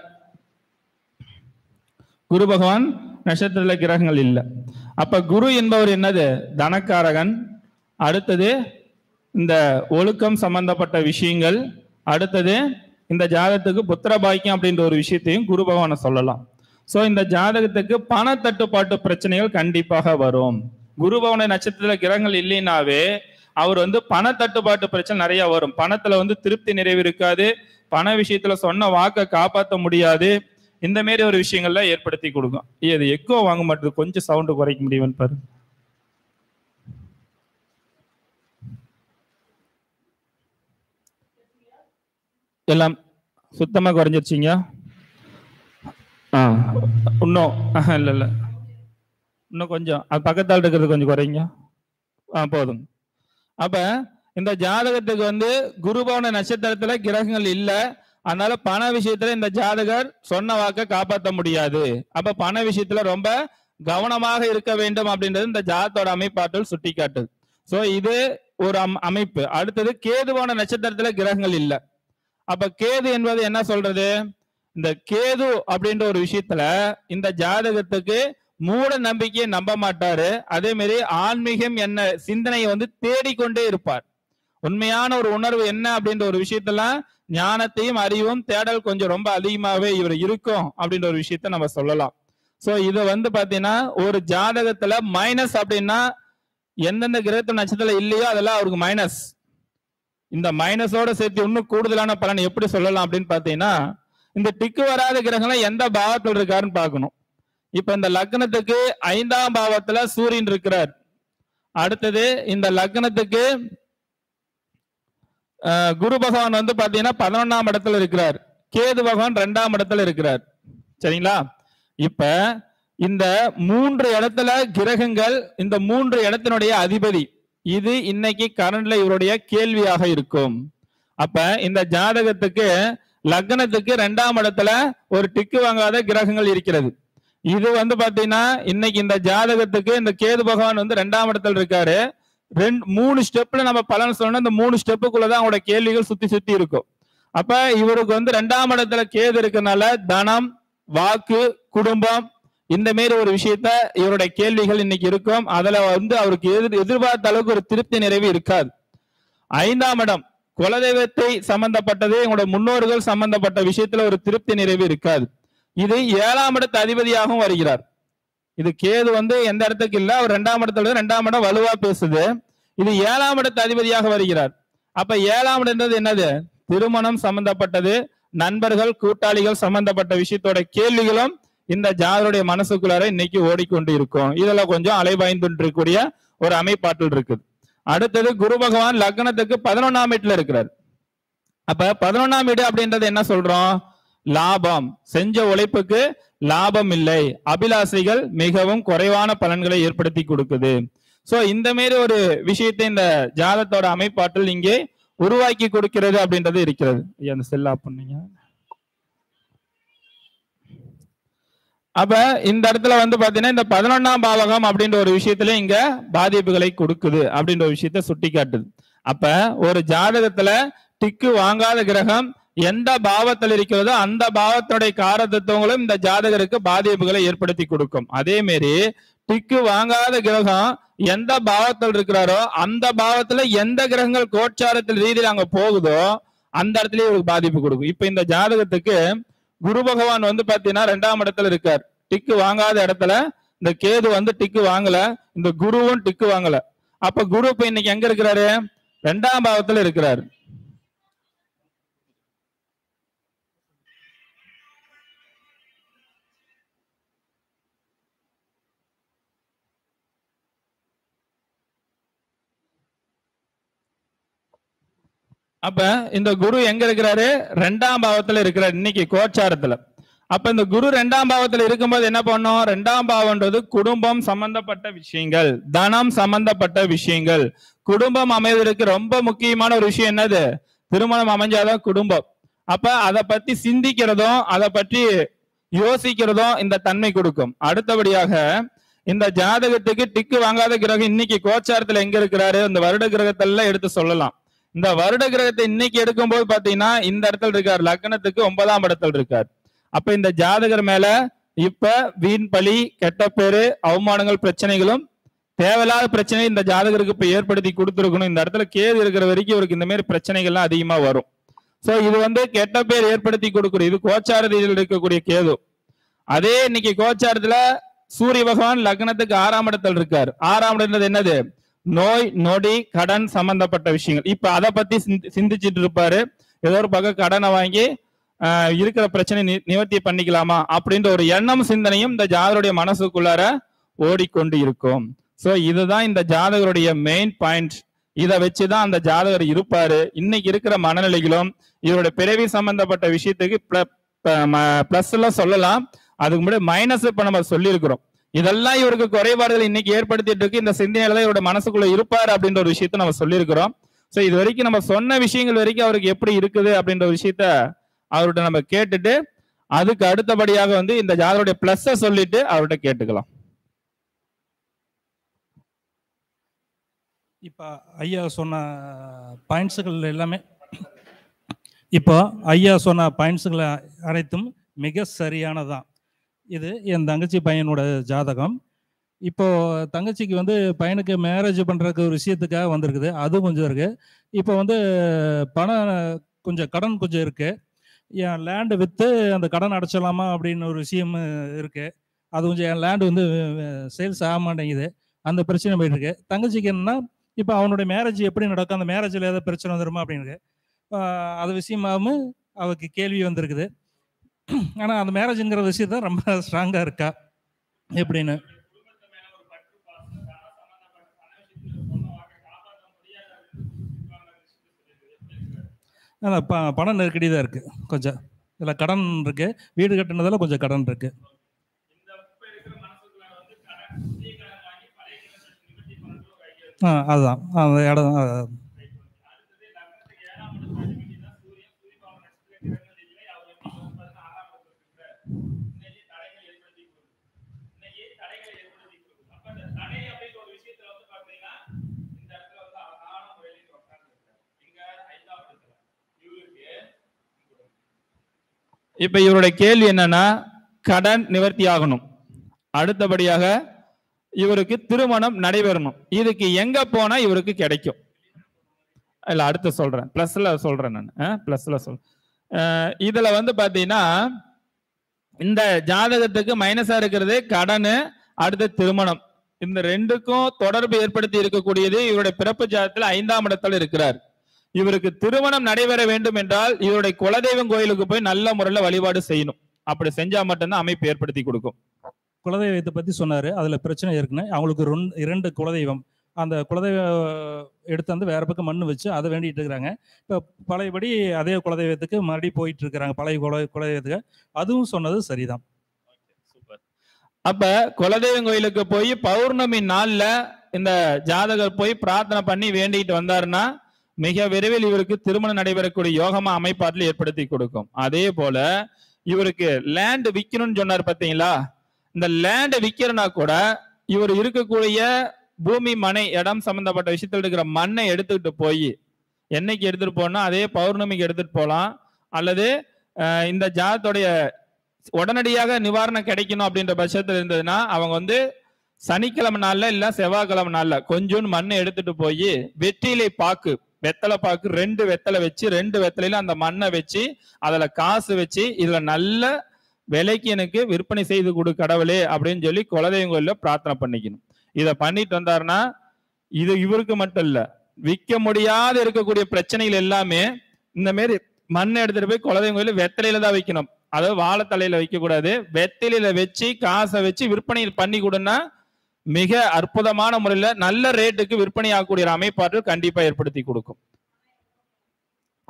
குரு பகவான் நட்சத்திரத்துல கிரகங்கள் இல்லை அப்ப குரு என்பவர் என்னது தனக்காரகன் அடுத்தது இந்த ஒழுக்கம் சம்பந்தப்பட்ட விஷயங்கள் அடுத்தது இந்த ஜாதகத்துக்கு புத்திர பாக்கியம் அப்படின்ற ஒரு விஷயத்தையும் குரு பகவானை சொல்லலாம் ஸோ இந்த ஜாதகத்துக்கு பண தட்டுப்பாட்டு பிரச்சனைகள் கண்டிப்பாக வரும் குரு பவனை நட்சத்திரத்தில் கிரகங்கள் இல்லைனாவே அவர் வந்து பண தட்டுப்பாட்டு பிரச்சனை நிறைய வரும் பணத்துல வந்து திருப்தி நிறைவு இருக்காது பண விஷயத்துல சொன்ன வாக்கை காப்பாற்ற முடியாது இந்த மாரி ஒரு விஷயங்கள்லாம் ஏற்படுத்தி கொடுக்கும் இது எக்கோ வாங்க மாட்டேது கொஞ்சம் சவுண்டு குறைக்க முடியும்னு பாரு எல்லாம் சுத்தமாக குறைஞ்சிருச்சிங்க ஆ இன்னும் இல்லை இல்லை இன்னும் கொஞ்சம் அது பக்கத்தால் இருக்கிறது கொஞ்சம் குறைங்க ஆ போதும் அப்போ இந்த ஜாதகத்துக்கு வந்து குருபவன நட்சத்திரத்தில் கிரகங்கள் இல்லை அதனால பண விஷயத்துல இந்த ஜாதகர் சொன்ன வாக்க காப்பாற்ற முடியாது அப்ப பண விஷயத்துல ரொம்ப கவனமாக இருக்க வேண்டும் அப்படின்றது இந்த ஜாதத்தோட அமைப்பாற்றல் சுட்டி காட்டுது சோ இது ஒரு அமைப்பு அடுத்தது கேதுவான நட்சத்திரத்துல கிரகங்கள் இல்லை அப்ப கேது என்பது என்ன சொல்றது இந்த கேது அப்படின்ற ஒரு விஷயத்துல இந்த ஜாதகத்துக்கு மூட நம்பிக்கையை நம்ப மாட்டாரு அதே மாதிரி ஆன்மீகம் என்ன சிந்தனையை வந்து தேடிக்கொண்டே இருப்பார் உண்மையான ஒரு உணர்வு என்ன அப்படின்ற ஒரு விஷயத்தெல்லாம் ஞானத்தையும் அறிவும் தேடல் கொஞ்சம் ரொம்ப அதிகமாவே இவர் இருக்கும் அப்படின்ற ஒரு விஷயத்த நம்ம சொல்லலாம் சோ இது வந்து பாத்தீங்கன்னா ஒரு ஜாதகத்துல மைனஸ் அப்படின்னா எந்தெந்த கிரகத்து நட்சத்திரம் இல்லையோ அதெல்லாம் அவருக்கு மைனஸ் இந்த மைனஸோட சேர்த்து இன்னும் கூடுதலான பலன் எப்படி சொல்லலாம் அப்படின்னு பார்த்தீங்கன்னா இந்த டிக்கு வராத கிரகங்கள் எந்த பாவத்தில் இருக்காருன்னு பார்க்கணும் இப்ப இந்த லக்னத்துக்கு ஐந்தாம் பாவத்துல சூரியன் இருக்கிறார் அடுத்தது இந்த லக்னத்துக்கு குரு பகவான் வந்து பாத்தீங்கன்னா பதினொன்னாம் இடத்துல இருக்கிறார் கேது பகவான் ரெண்டாம் இடத்துல இருக்கிறார் சரிங்களா இப்ப இந்த மூன்று இடத்துல கிரகங்கள் இந்த மூன்று இடத்தினுடைய அதிபதி இது இன்னைக்கு கரண்ட்ல இவருடைய கேள்வியாக இருக்கும் அப்ப இந்த ஜாதகத்துக்கு லக்னத்துக்கு ரெண்டாம் இடத்துல ஒரு டிக்கு வாங்காத கிரகங்கள் இருக்கிறது இது வந்து பாத்தீங்கன்னா இன்னைக்கு இந்த ஜாதகத்துக்கு இந்த கேது பகவான் வந்து ரெண்டாம் இடத்துல இருக்காரு ரெண்டு மூணு ஸ்டெப்ல நம்ம பலன் சொல்லணும் இந்த மூணு ஸ்டெப்புக்குள்ளதான் அவங்களோட கேள்விகள் சுத்தி சுத்தி இருக்கும் அப்ப இவருக்கு வந்து ரெண்டாம் இடத்துல கேது இருக்கனால தனம் வாக்கு குடும்பம் இந்த மாரி ஒரு விஷயத்த இவருடைய கேள்விகள் இன்னைக்கு இருக்கும் அதுல வந்து அவருக்கு எதிர் எதிர்பார்த்த அளவுக்கு ஒரு திருப்தி நிறைவு இருக்காது ஐந்தாம் இடம் குலதெய்வத்தை சம்பந்தப்பட்டது எங்களுடைய முன்னோர்கள் சம்பந்தப்பட்ட விஷயத்துல ஒரு திருப்தி நிறைவு இருக்காது இது ஏழாம் இடத்து அதிபதியாகவும் வருகிறார் இது கேது வந்து எந்த இடத்துக்கு இல்ல அவர் ரெண்டாம் இடத்துல ரெண்டாம் இடம் வலுவா பேசுது இது ஏழாம் இடத்து அதிபதியாக வருகிறார் அப்ப ஏழாம் இடம்ன்றது என்னது திருமணம் சம்பந்தப்பட்டது நண்பர்கள் கூட்டாளிகள் சம்பந்தப்பட்ட விஷயத்தோட கேள்விகளும் இந்த ஜாதருடைய மனசுக்குள்ளார இன்னைக்கு ஓடிக்கொண்டு இருக்கும் இதுல கொஞ்சம் இருக்கக்கூடிய ஒரு அமைப்பாட்டில் இருக்குது அடுத்தது குரு பகவான் லக்னத்துக்கு பதினொன்னாம் வீட்டுல இருக்கிறார் அப்ப பதினொன்னாம் வீடு அப்படின்றது என்ன சொல்றோம் லாபம் செஞ்ச உழைப்புக்கு லாபம் இல்லை அபிலாசைகள் மிகவும் குறைவான பலன்களை ஏற்படுத்தி கொடுக்குது சோ இந்த மாதிரி ஒரு விஷயத்தை இந்த ஜாதத்தோட அமைப்பாட்டில் இங்கே உருவாக்கி கொடுக்கிறது அப்படின்றது இருக்கிறது செல்லா பண்ணீங்க அப்ப இந்த இடத்துல வந்து பாத்தீங்கன்னா இந்த பதினொன்னாம் பாவகம் அப்படின்ற ஒரு விஷயத்துல இங்க பாதிப்புகளை கொடுக்குது அப்படின்ற ஒரு விஷயத்த சுட்டி காட்டுது அப்ப ஒரு ஜாதகத்துல டிக்கு வாங்காத கிரகம் எந்த பாவத்தில் இருக்கிறதோ அந்த பாவத்துடைய காரதத்துவங்களும் இந்த ஜாதகருக்கு பாதிப்புகளை ஏற்படுத்தி கொடுக்கும் அதே மாரி டிக்கு வாங்காத கிரகம் எந்த பாவத்தில் இருக்கிறாரோ அந்த பாவத்துல எந்த கிரகங்கள் கோட்சாரத்தில் ரீதியில் அங்க போகுதோ அந்த இடத்துலயே பாதிப்பு கொடுக்கும் இப்ப இந்த ஜாதகத்துக்கு குரு பகவான் வந்து பாத்தீங்கன்னா ரெண்டாம் இடத்துல இருக்கார் டிக்கு வாங்காத இடத்துல இந்த கேது வந்து டிக்கு வாங்கல இந்த குருவும் டிக்கு வாங்கல அப்ப குரு இப்ப இன்னைக்கு எங்க இருக்கிறாரு ரெண்டாம் பாவத்துல இருக்கிறாரு அப்ப இந்த குரு எங்க இருக்கிறாரு ரெண்டாம் பாவத்துல இருக்கிறார் இன்னைக்கு கோச்சாரத்துல அப்ப இந்த குரு ரெண்டாம் பாவத்துல இருக்கும்போது என்ன பண்ணும் ரெண்டாம் பாவம்ன்றது குடும்பம் சம்பந்தப்பட்ட விஷயங்கள் தனம் சம்பந்தப்பட்ட விஷயங்கள் குடும்பம் அமைவதற்கு ரொம்ப முக்கியமான ஒரு விஷயம் என்னது திருமணம் அமைஞ்சாதான் குடும்பம் அப்ப அதை பத்தி சிந்திக்கிறதும் அதை பற்றி யோசிக்கிறதும் இந்த தன்மை கொடுக்கும் அடுத்தபடியாக இந்த ஜாதகத்துக்கு டிக்கு வாங்காத கிரகம் இன்னைக்கு கோச்சாரத்துல எங்க இருக்கிறாரு இந்த வருட கிரகத்தெல்லாம் எடுத்து சொல்லலாம் இந்த வருட கிரகத்தை இன்னைக்கு எடுக்கும் போது பாத்தீங்கன்னா இந்த இடத்துல இருக்கார் லக்னத்துக்கு ஒன்பதாம் இடத்துல இருக்கார் அப்ப இந்த ஜாதகர் மேல இப்ப வீண் பலி கெட்ட பேரு அவமானங்கள் பிரச்சனைகளும் தேவையில்லாத பிரச்சனை இந்த ஜாதகருக்கு இப்ப ஏற்படுத்தி கொடுத்துருக்கணும் இந்த இடத்துல கேது இருக்கிற வரைக்கும் இவருக்கு இந்த மாதிரி பிரச்சனைகள்லாம் அதிகமா வரும் சோ இது வந்து கெட்ட பேர் ஏற்படுத்தி கொடுக்குற இது கோச்சார ரீதியில் இருக்கக்கூடிய கேது அதே இன்னைக்கு கோச்சாரத்துல சூரிய பகவான் லக்னத்துக்கு ஆறாம் இடத்துல இருக்கார் ஆறாம் இடம் என்னது நோய் நொடி கடன் சம்பந்தப்பட்ட விஷயங்கள் இப்ப அதை பத்தி சிந்திச்சுட்டு இருப்பாரு ஏதோ ஒரு பக்கம் கடனை வாங்கி இருக்கிற பிரச்சனை நிவர்த்தி பண்ணிக்கலாமா அப்படின்ற ஒரு எண்ணம் சிந்தனையும் இந்த ஜாதகருடைய மனசுக்குள்ளார ஓடிக்கொண்டு இருக்கும் ஸோ இதுதான் இந்த ஜாதகருடைய மெயின் பாயிண்ட் இதை வச்சுதான் அந்த ஜாதகர் இருப்பாரு இன்னைக்கு இருக்கிற மனநிலைகளும் இவருடைய பிறவி சம்பந்தப்பட்ட விஷயத்துக்கு எல்லாம் சொல்லலாம் அதுக்கு முன்னாடி மைனஸ் இப்ப நம்ம சொல்லியிருக்கிறோம் இதெல்லாம் இவருக்கு குறைபாடுகள் இன்னைக்கு ஏற்படுத்திட்டு இருக்கு இந்த சிந்தனையில தான் இவருடைய மனசுக்குள்ள இருப்பார் அப்படின்ற ஒரு விஷயத்த நம்ம சொல்லியிருக்கிறோம் ஸோ இது வரைக்கும் நம்ம சொன்ன விஷயங்கள் வரைக்கும் அவருக்கு எப்படி இருக்குது அப்படின்ற விஷயத்த அவர்கிட்ட நம்ம கேட்டுட்டு அதுக்கு அடுத்தபடியாக வந்து இந்த ஜாதருடைய பிளஸ் சொல்லிட்டு அவர்கிட்ட கேட்டுக்கலாம் இப்போ ஐயா சொன்ன பாயிண்ட்ஸுகள் எல்லாமே இப்போ ஐயா சொன்ன பாயிண்ட்ஸுகளை அனைத்தும் மிக சரியானதான் இது என் தங்கச்சி பையனோட ஜாதகம் இப்போ தங்கச்சிக்கு வந்து பையனுக்கு மேரேஜ் பண்ணுறக்கு ஒரு விஷயத்துக்காக வந்திருக்குது அது கொஞ்சம் இருக்குது இப்போ வந்து பணம் கொஞ்சம் கடன் கொஞ்சம் இருக்குது என் லேண்டு விற்று அந்த கடன் அடைச்சிடலாமா அப்படின்னு ஒரு விஷயம் இருக்குது அது கொஞ்சம் என் லேண்டு வந்து சேல்ஸ் ஆக மாட்டேங்குது அந்த பிரச்சனை போயிட்டு இருக்கு தங்கச்சிக்கு என்னன்னா இப்போ அவனுடைய மேரேஜ் எப்படி நடக்கும் அந்த மேரேஜில் ஏதாவது பிரச்சனை வந்துருமா அப்படின்னு அது விஷயமாகவும் அவருக்கு கேள்வி வந்திருக்குது ஆனால் அந்த மேரேஜுங்கிற விஷயம் தான் ரொம்ப ஸ்ட்ராங்காக இருக்கா எப்படின்னு அதான் ப பணம் நெருக்கடி தான் இருக்குது கொஞ்சம் இதில் கடன் இருக்குது வீடு கட்டினதில் கொஞ்சம் கடன் இருக்குது ஆ அதுதான் அந்த இடம் இப்போ இவருடைய கேள்வி என்னன்னா கடன் நிவர்த்தி ஆகணும் அடுத்தபடியாக இவருக்கு திருமணம் நடைபெறணும் இதுக்கு எங்க போனா இவருக்கு கிடைக்கும் இல்ல அடுத்து சொல்றேன் பிளஸ்ல சொல்றேன் நான் பிளஸ்ல சொல் இதுல வந்து பாத்தீங்கன்னா இந்த ஜாதகத்துக்கு மைனஸா இருக்கிறது கடன் அடுத்த திருமணம் இந்த ரெண்டுக்கும் தொடர்பு ஏற்படுத்தி இருக்கக்கூடியது இவருடைய பிறப்பு ஜாதகத்தில் ஐந்தாம் இடத்துல இருக்கிறார் இவருக்கு திருமணம் நடைபெற வேண்டும் என்றால் இவருடைய குலதெய்வம் கோயிலுக்கு போய் நல்ல முறையில வழிபாடு செய்யணும் அப்படி செஞ்சா மட்டும்தான் அமைப்பு ஏற்படுத்தி கொடுக்கும் குலதெய்வத்தை பத்தி சொன்னாரு அதுல பிரச்சனை இருக்குன்னு அவங்களுக்கு இரண்டு குலதெய்வம் அந்த குலதெய்வ எடுத்து வந்து வேற பக்கம் மண் வச்சு அதை வேண்டிட்டு இருக்கிறாங்க இப்போ பழையபடி அதே குலதெய்வத்துக்கு மறுபடியும் போயிட்டு இருக்கிறாங்க பழைய குல குலதெய்வத்துக்கு அதுவும் சொன்னது சரிதான் அப்ப குலதெய்வம் கோயிலுக்கு போய் பௌர்ணமி நாள்ல இந்த ஜாதகர் போய் பிரார்த்தனை பண்ணி வேண்டிட்டு வந்தாருன்னா மிக விரைவில் இவருக்கு திருமணம் நடைபெறக்கூடிய யோகமா அமைப்பாட்டில் ஏற்படுத்தி கொடுக்கும் அதே போல இவருக்கு லேண்ட் விற்கணும்னு சொன்னார் பார்த்தீங்களா இந்த லேண்டை விற்கிறனா கூட இவர் இருக்கக்கூடிய பூமி மனை இடம் சம்பந்தப்பட்ட விஷயத்தில் இருக்கிற மண்ணை எடுத்துக்கிட்டு போய் என்னைக்கு எடுத்துகிட்டு போனா அதே பௌர்ணமிக்கு எடுத்துகிட்டு போகலாம் அல்லது இந்த ஜாதத்துடைய உடனடியாக நிவாரணம் கிடைக்கணும் அப்படின்ற பட்சத்தில் இருந்ததுன்னா அவங்க வந்து சனிக்கிழமை நாளில் இல்லை செவ்வாய்க்கிழமை நாளில் கொஞ்சோண்டு மண்ணை எடுத்துகிட்டு போய் வெற்றிலை பாக்கு வெத்தலை பாக்கு ரெண்டு வெத்தலை வச்சு ரெண்டு வெத்தலையில அந்த மண்ணை வச்சு அதுல காசு வச்சு இதுல நல்ல விலைக்கு எனக்கு விற்பனை செய்து கொடு கடவுளே அப்படின்னு சொல்லி குலதெய்வம் கோயில பிரார்த்தனை பண்ணிக்கணும் இதை பண்ணிட்டு வந்தாருன்னா இது இவருக்கு மட்டும் இல்ல விற்க முடியாத இருக்கக்கூடிய பிரச்சனைகள் எல்லாமே இந்த மாரி மண்ணை எடுத்துட்டு போய் குலதெய்வம் கோயில வெத்தலையில தான் வைக்கணும் அதாவது வாழைத்தலையில வைக்க கூடாது வெத்தலையில வச்சு காசை வச்சு விற்பனை பண்ணி கொடுன்னா மிக அற்புதமான முறையில நல்ல ரேட்டுக்கு விற்பனை ஆகக்கூடிய அமைப்பாற்றல் கண்டிப்பா ஏற்படுத்தி கொடுக்கும்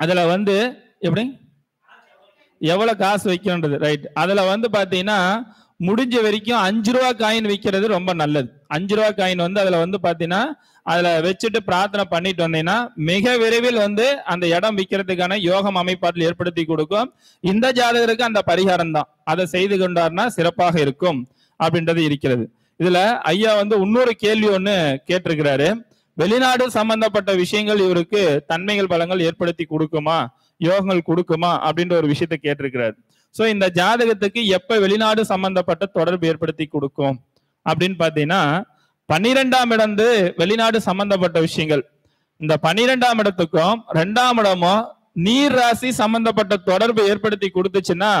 அதுல வந்து எப்படி எவ்வளவு காசு வைக்கணுன்றது ரைட் அதுல வந்து பாத்தீங்கன்னா முடிஞ்ச வரைக்கும் அஞ்சு ரூபா காயின் விற்கிறது ரொம்ப நல்லது அஞ்சு ரூபா காயின் வந்து அதுல வந்து பாத்தீங்கன்னா அதுல வச்சுட்டு பிரார்த்தனை பண்ணிட்டு வந்தீங்கன்னா மிக விரைவில் வந்து அந்த இடம் விற்கிறதுக்கான யோகம் அமைப்பாட்டில் ஏற்படுத்தி கொடுக்கும் இந்த ஜாதகருக்கு அந்த பரிகாரம் தான் அதை செய்து கொண்டார்னா சிறப்பாக இருக்கும் அப்படின்றது இருக்கிறது இதுல ஐயா வந்து இன்னொரு கேள்வி ஒண்ணு கேட்டிருக்கிறாரு வெளிநாடு சம்பந்தப்பட்ட விஷயங்கள் இவருக்கு தன்மைகள் பலங்கள் ஏற்படுத்தி கொடுக்குமா யோகங்கள் கொடுக்குமா அப்படின்ற ஒரு விஷயத்த கேட்டிருக்கிறாரு சோ இந்த ஜாதகத்துக்கு எப்ப வெளிநாடு சம்பந்தப்பட்ட தொடர்பு ஏற்படுத்தி கொடுக்கும் அப்படின்னு பாத்தீங்கன்னா பன்னிரெண்டாம் இடந்து வெளிநாடு சம்பந்தப்பட்ட விஷயங்கள் இந்த பன்னிரெண்டாம் இடத்துக்கும் ரெண்டாம் இடமும் நீர் ராசி சம்பந்தப்பட்ட தொடர்பு ஏற்படுத்தி கொடுத்துச்சுன்னா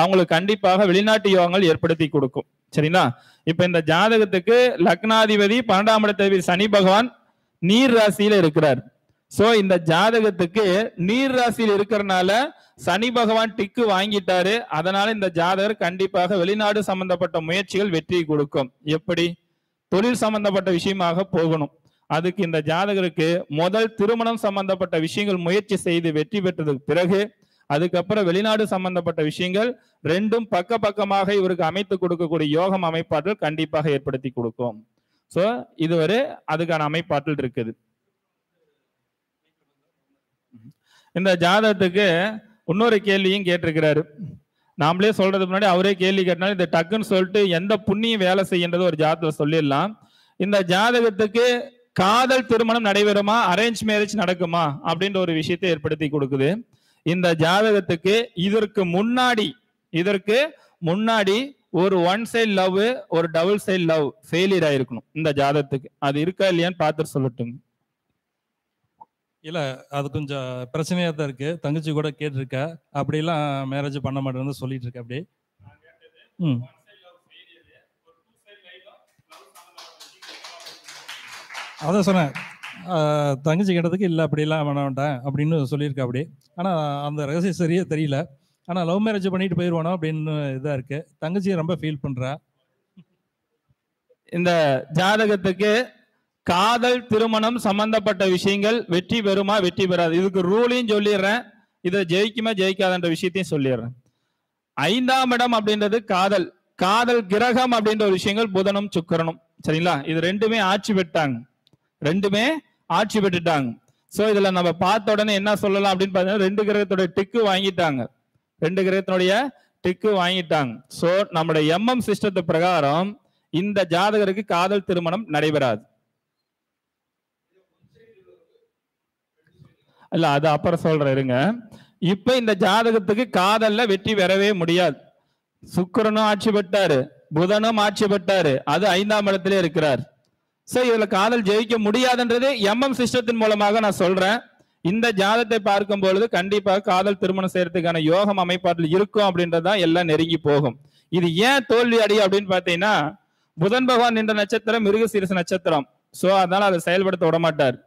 அவங்களுக்கு கண்டிப்பாக வெளிநாட்டு யோகங்கள் ஏற்படுத்தி கொடுக்கும் சரிங்களா இப்ப இந்த ஜாதகத்துக்கு லக்னாதிபதி பன்னெண்டாம் இடத்ததிபதி சனி பகவான் நீர் ராசியில இருக்கிறார் சோ இந்த ஜாதகத்துக்கு நீர் ராசியில் இருக்கிறனால சனி பகவான் டிக்கு வாங்கிட்டாரு அதனால இந்த ஜாதகர் கண்டிப்பாக வெளிநாடு சம்பந்தப்பட்ட முயற்சிகள் வெற்றி கொடுக்கும் எப்படி தொழில் சம்பந்தப்பட்ட விஷயமாக போகணும் அதுக்கு இந்த ஜாதகருக்கு முதல் திருமணம் சம்பந்தப்பட்ட விஷயங்கள் முயற்சி செய்து வெற்றி பெற்றதுக்கு பிறகு அதுக்கப்புறம் வெளிநாடு சம்பந்தப்பட்ட விஷயங்கள் ரெண்டும் பக்க பக்கமாக இவருக்கு அமைத்து கொடுக்கக்கூடிய யோகம் அமைப்பாற்றல் கண்டிப்பாக ஏற்படுத்தி கொடுக்கும் ஸோ இது ஒரு அதுக்கான அமைப்பாற்றல் இருக்குது இந்த ஜாதகத்துக்கு இன்னொரு கேள்வியும் கேட்டிருக்கிறாரு நாமளே சொல்றதுக்கு முன்னாடி அவரே கேள்வி கேட்டாலும் இந்த டக்குன்னு சொல்லிட்டு எந்த புண்ணியம் வேலை செய்யன்றது ஒரு ஜாதகத்தை சொல்லிடலாம் இந்த ஜாதகத்துக்கு காதல் திருமணம் நடைபெறுமா அரேஞ்ச் மேரேஜ் நடக்குமா அப்படின்ற ஒரு விஷயத்தை ஏற்படுத்தி கொடுக்குது இந்த ஜாதகத்துக்கு இதற்கு முன்னாடி இதற்கு முன்னாடி ஒரு ஒன் சைடு லவ் ஒரு டபுள் சைடு லவ் ஃபெயிலியர் ஆயிருக்கணும் இந்த ஜாதகத்துக்கு அது இருக்கா இல்லையான்னு பார்த்து சொல்லட்டுங்க இல்லை அது கொஞ்சம் பிரச்சனையாக தான் இருக்கு தங்கச்சி கூட கேட்டிருக்க அப்படிலாம் மேரேஜ் பண்ண மாட்டேன்னு சொல்லிட்டு இருக்க அப்படி ம் அதான் சொன்னேன் தங்கச்சி கேட்டதுக்கு இல்லை அப்படிலாம் வேணாம்ட்டேன் அப்படின்னு சொல்லியிருக்கா அப்படி ஆனால் அந்த ரகசியம் சரியே தெரியல ஆனால் லவ் மேரேஜ் பண்ணிட்டு போயிடுவானோ அப்படின்னு இதாக இருக்கு தங்கச்சியை ரொம்ப ஃபீல் பண்ணுறா இந்த ஜாதகத்துக்கு காதல் திருமணம் சம்பந்தப்பட்ட விஷயங்கள் வெற்றி பெறுமா வெற்றி பெறாது இதுக்கு ரூலையும் சொல்லிடுறேன் இதை ஜெயிக்குமா ஜெயிக்காதன்ற விஷயத்தையும் சொல்லிடுறேன் ஐந்தாம் இடம் அப்படின்றது காதல் காதல் கிரகம் அப்படின்ற ஒரு விஷயங்கள் புதனும் சுக்கரனும் சரிங்களா இது ரெண்டுமே ஆட்சி பெற்றாங்க ரெண்டுமே ஆட்சி பெற்றுட்டாங்க ஸோ இதில் நம்ம பார்த்த உடனே என்ன சொல்லலாம் அப்படின்னு பார்த்தீங்கன்னா ரெண்டு கிரகத்துடைய டிக்கு வாங்கிட்டாங்க ரெண்டு கிரகத்தினுடைய டிக்கு வாங்கிட்டாங்க ஸோ நம்முடைய எம்எம் சிஸ்டத்து பிரகாரம் இந்த ஜாதகருக்கு காதல் திருமணம் நடைபெறாது இல்ல அது அப்புறம் சொல்ற இருங்க இப்ப இந்த ஜாதகத்துக்கு காதல்ல வெற்றி பெறவே முடியாது சுக்கரனும் ஆட்சி பெற்றாரு புதனும் ஆட்சி பெற்றாரு அது ஐந்தாம் இடத்திலே இருக்கிறார் சோ இதுல காதல் ஜெயிக்க முடியாதுன்றது எம்எம் சிஸ்டத்தின் மூலமாக நான் சொல்றேன் இந்த ஜாதத்தை பார்க்கும் பொழுது கண்டிப்பாக காதல் திருமணம் செய்யறதுக்கான யோகம் அமைப்பாட்டில் இருக்கும் அப்படின்றதான் எல்லாம் நெருங்கி போகும் இது ஏன் தோல்வி அடி அப்படின்னு பாத்தீங்கன்னா புதன் பகவான் என்ற நட்சத்திரம் மிருக சீரச நட்சத்திரம் சோ அதனால அதை செயல்படுத்த விட மாட்டார்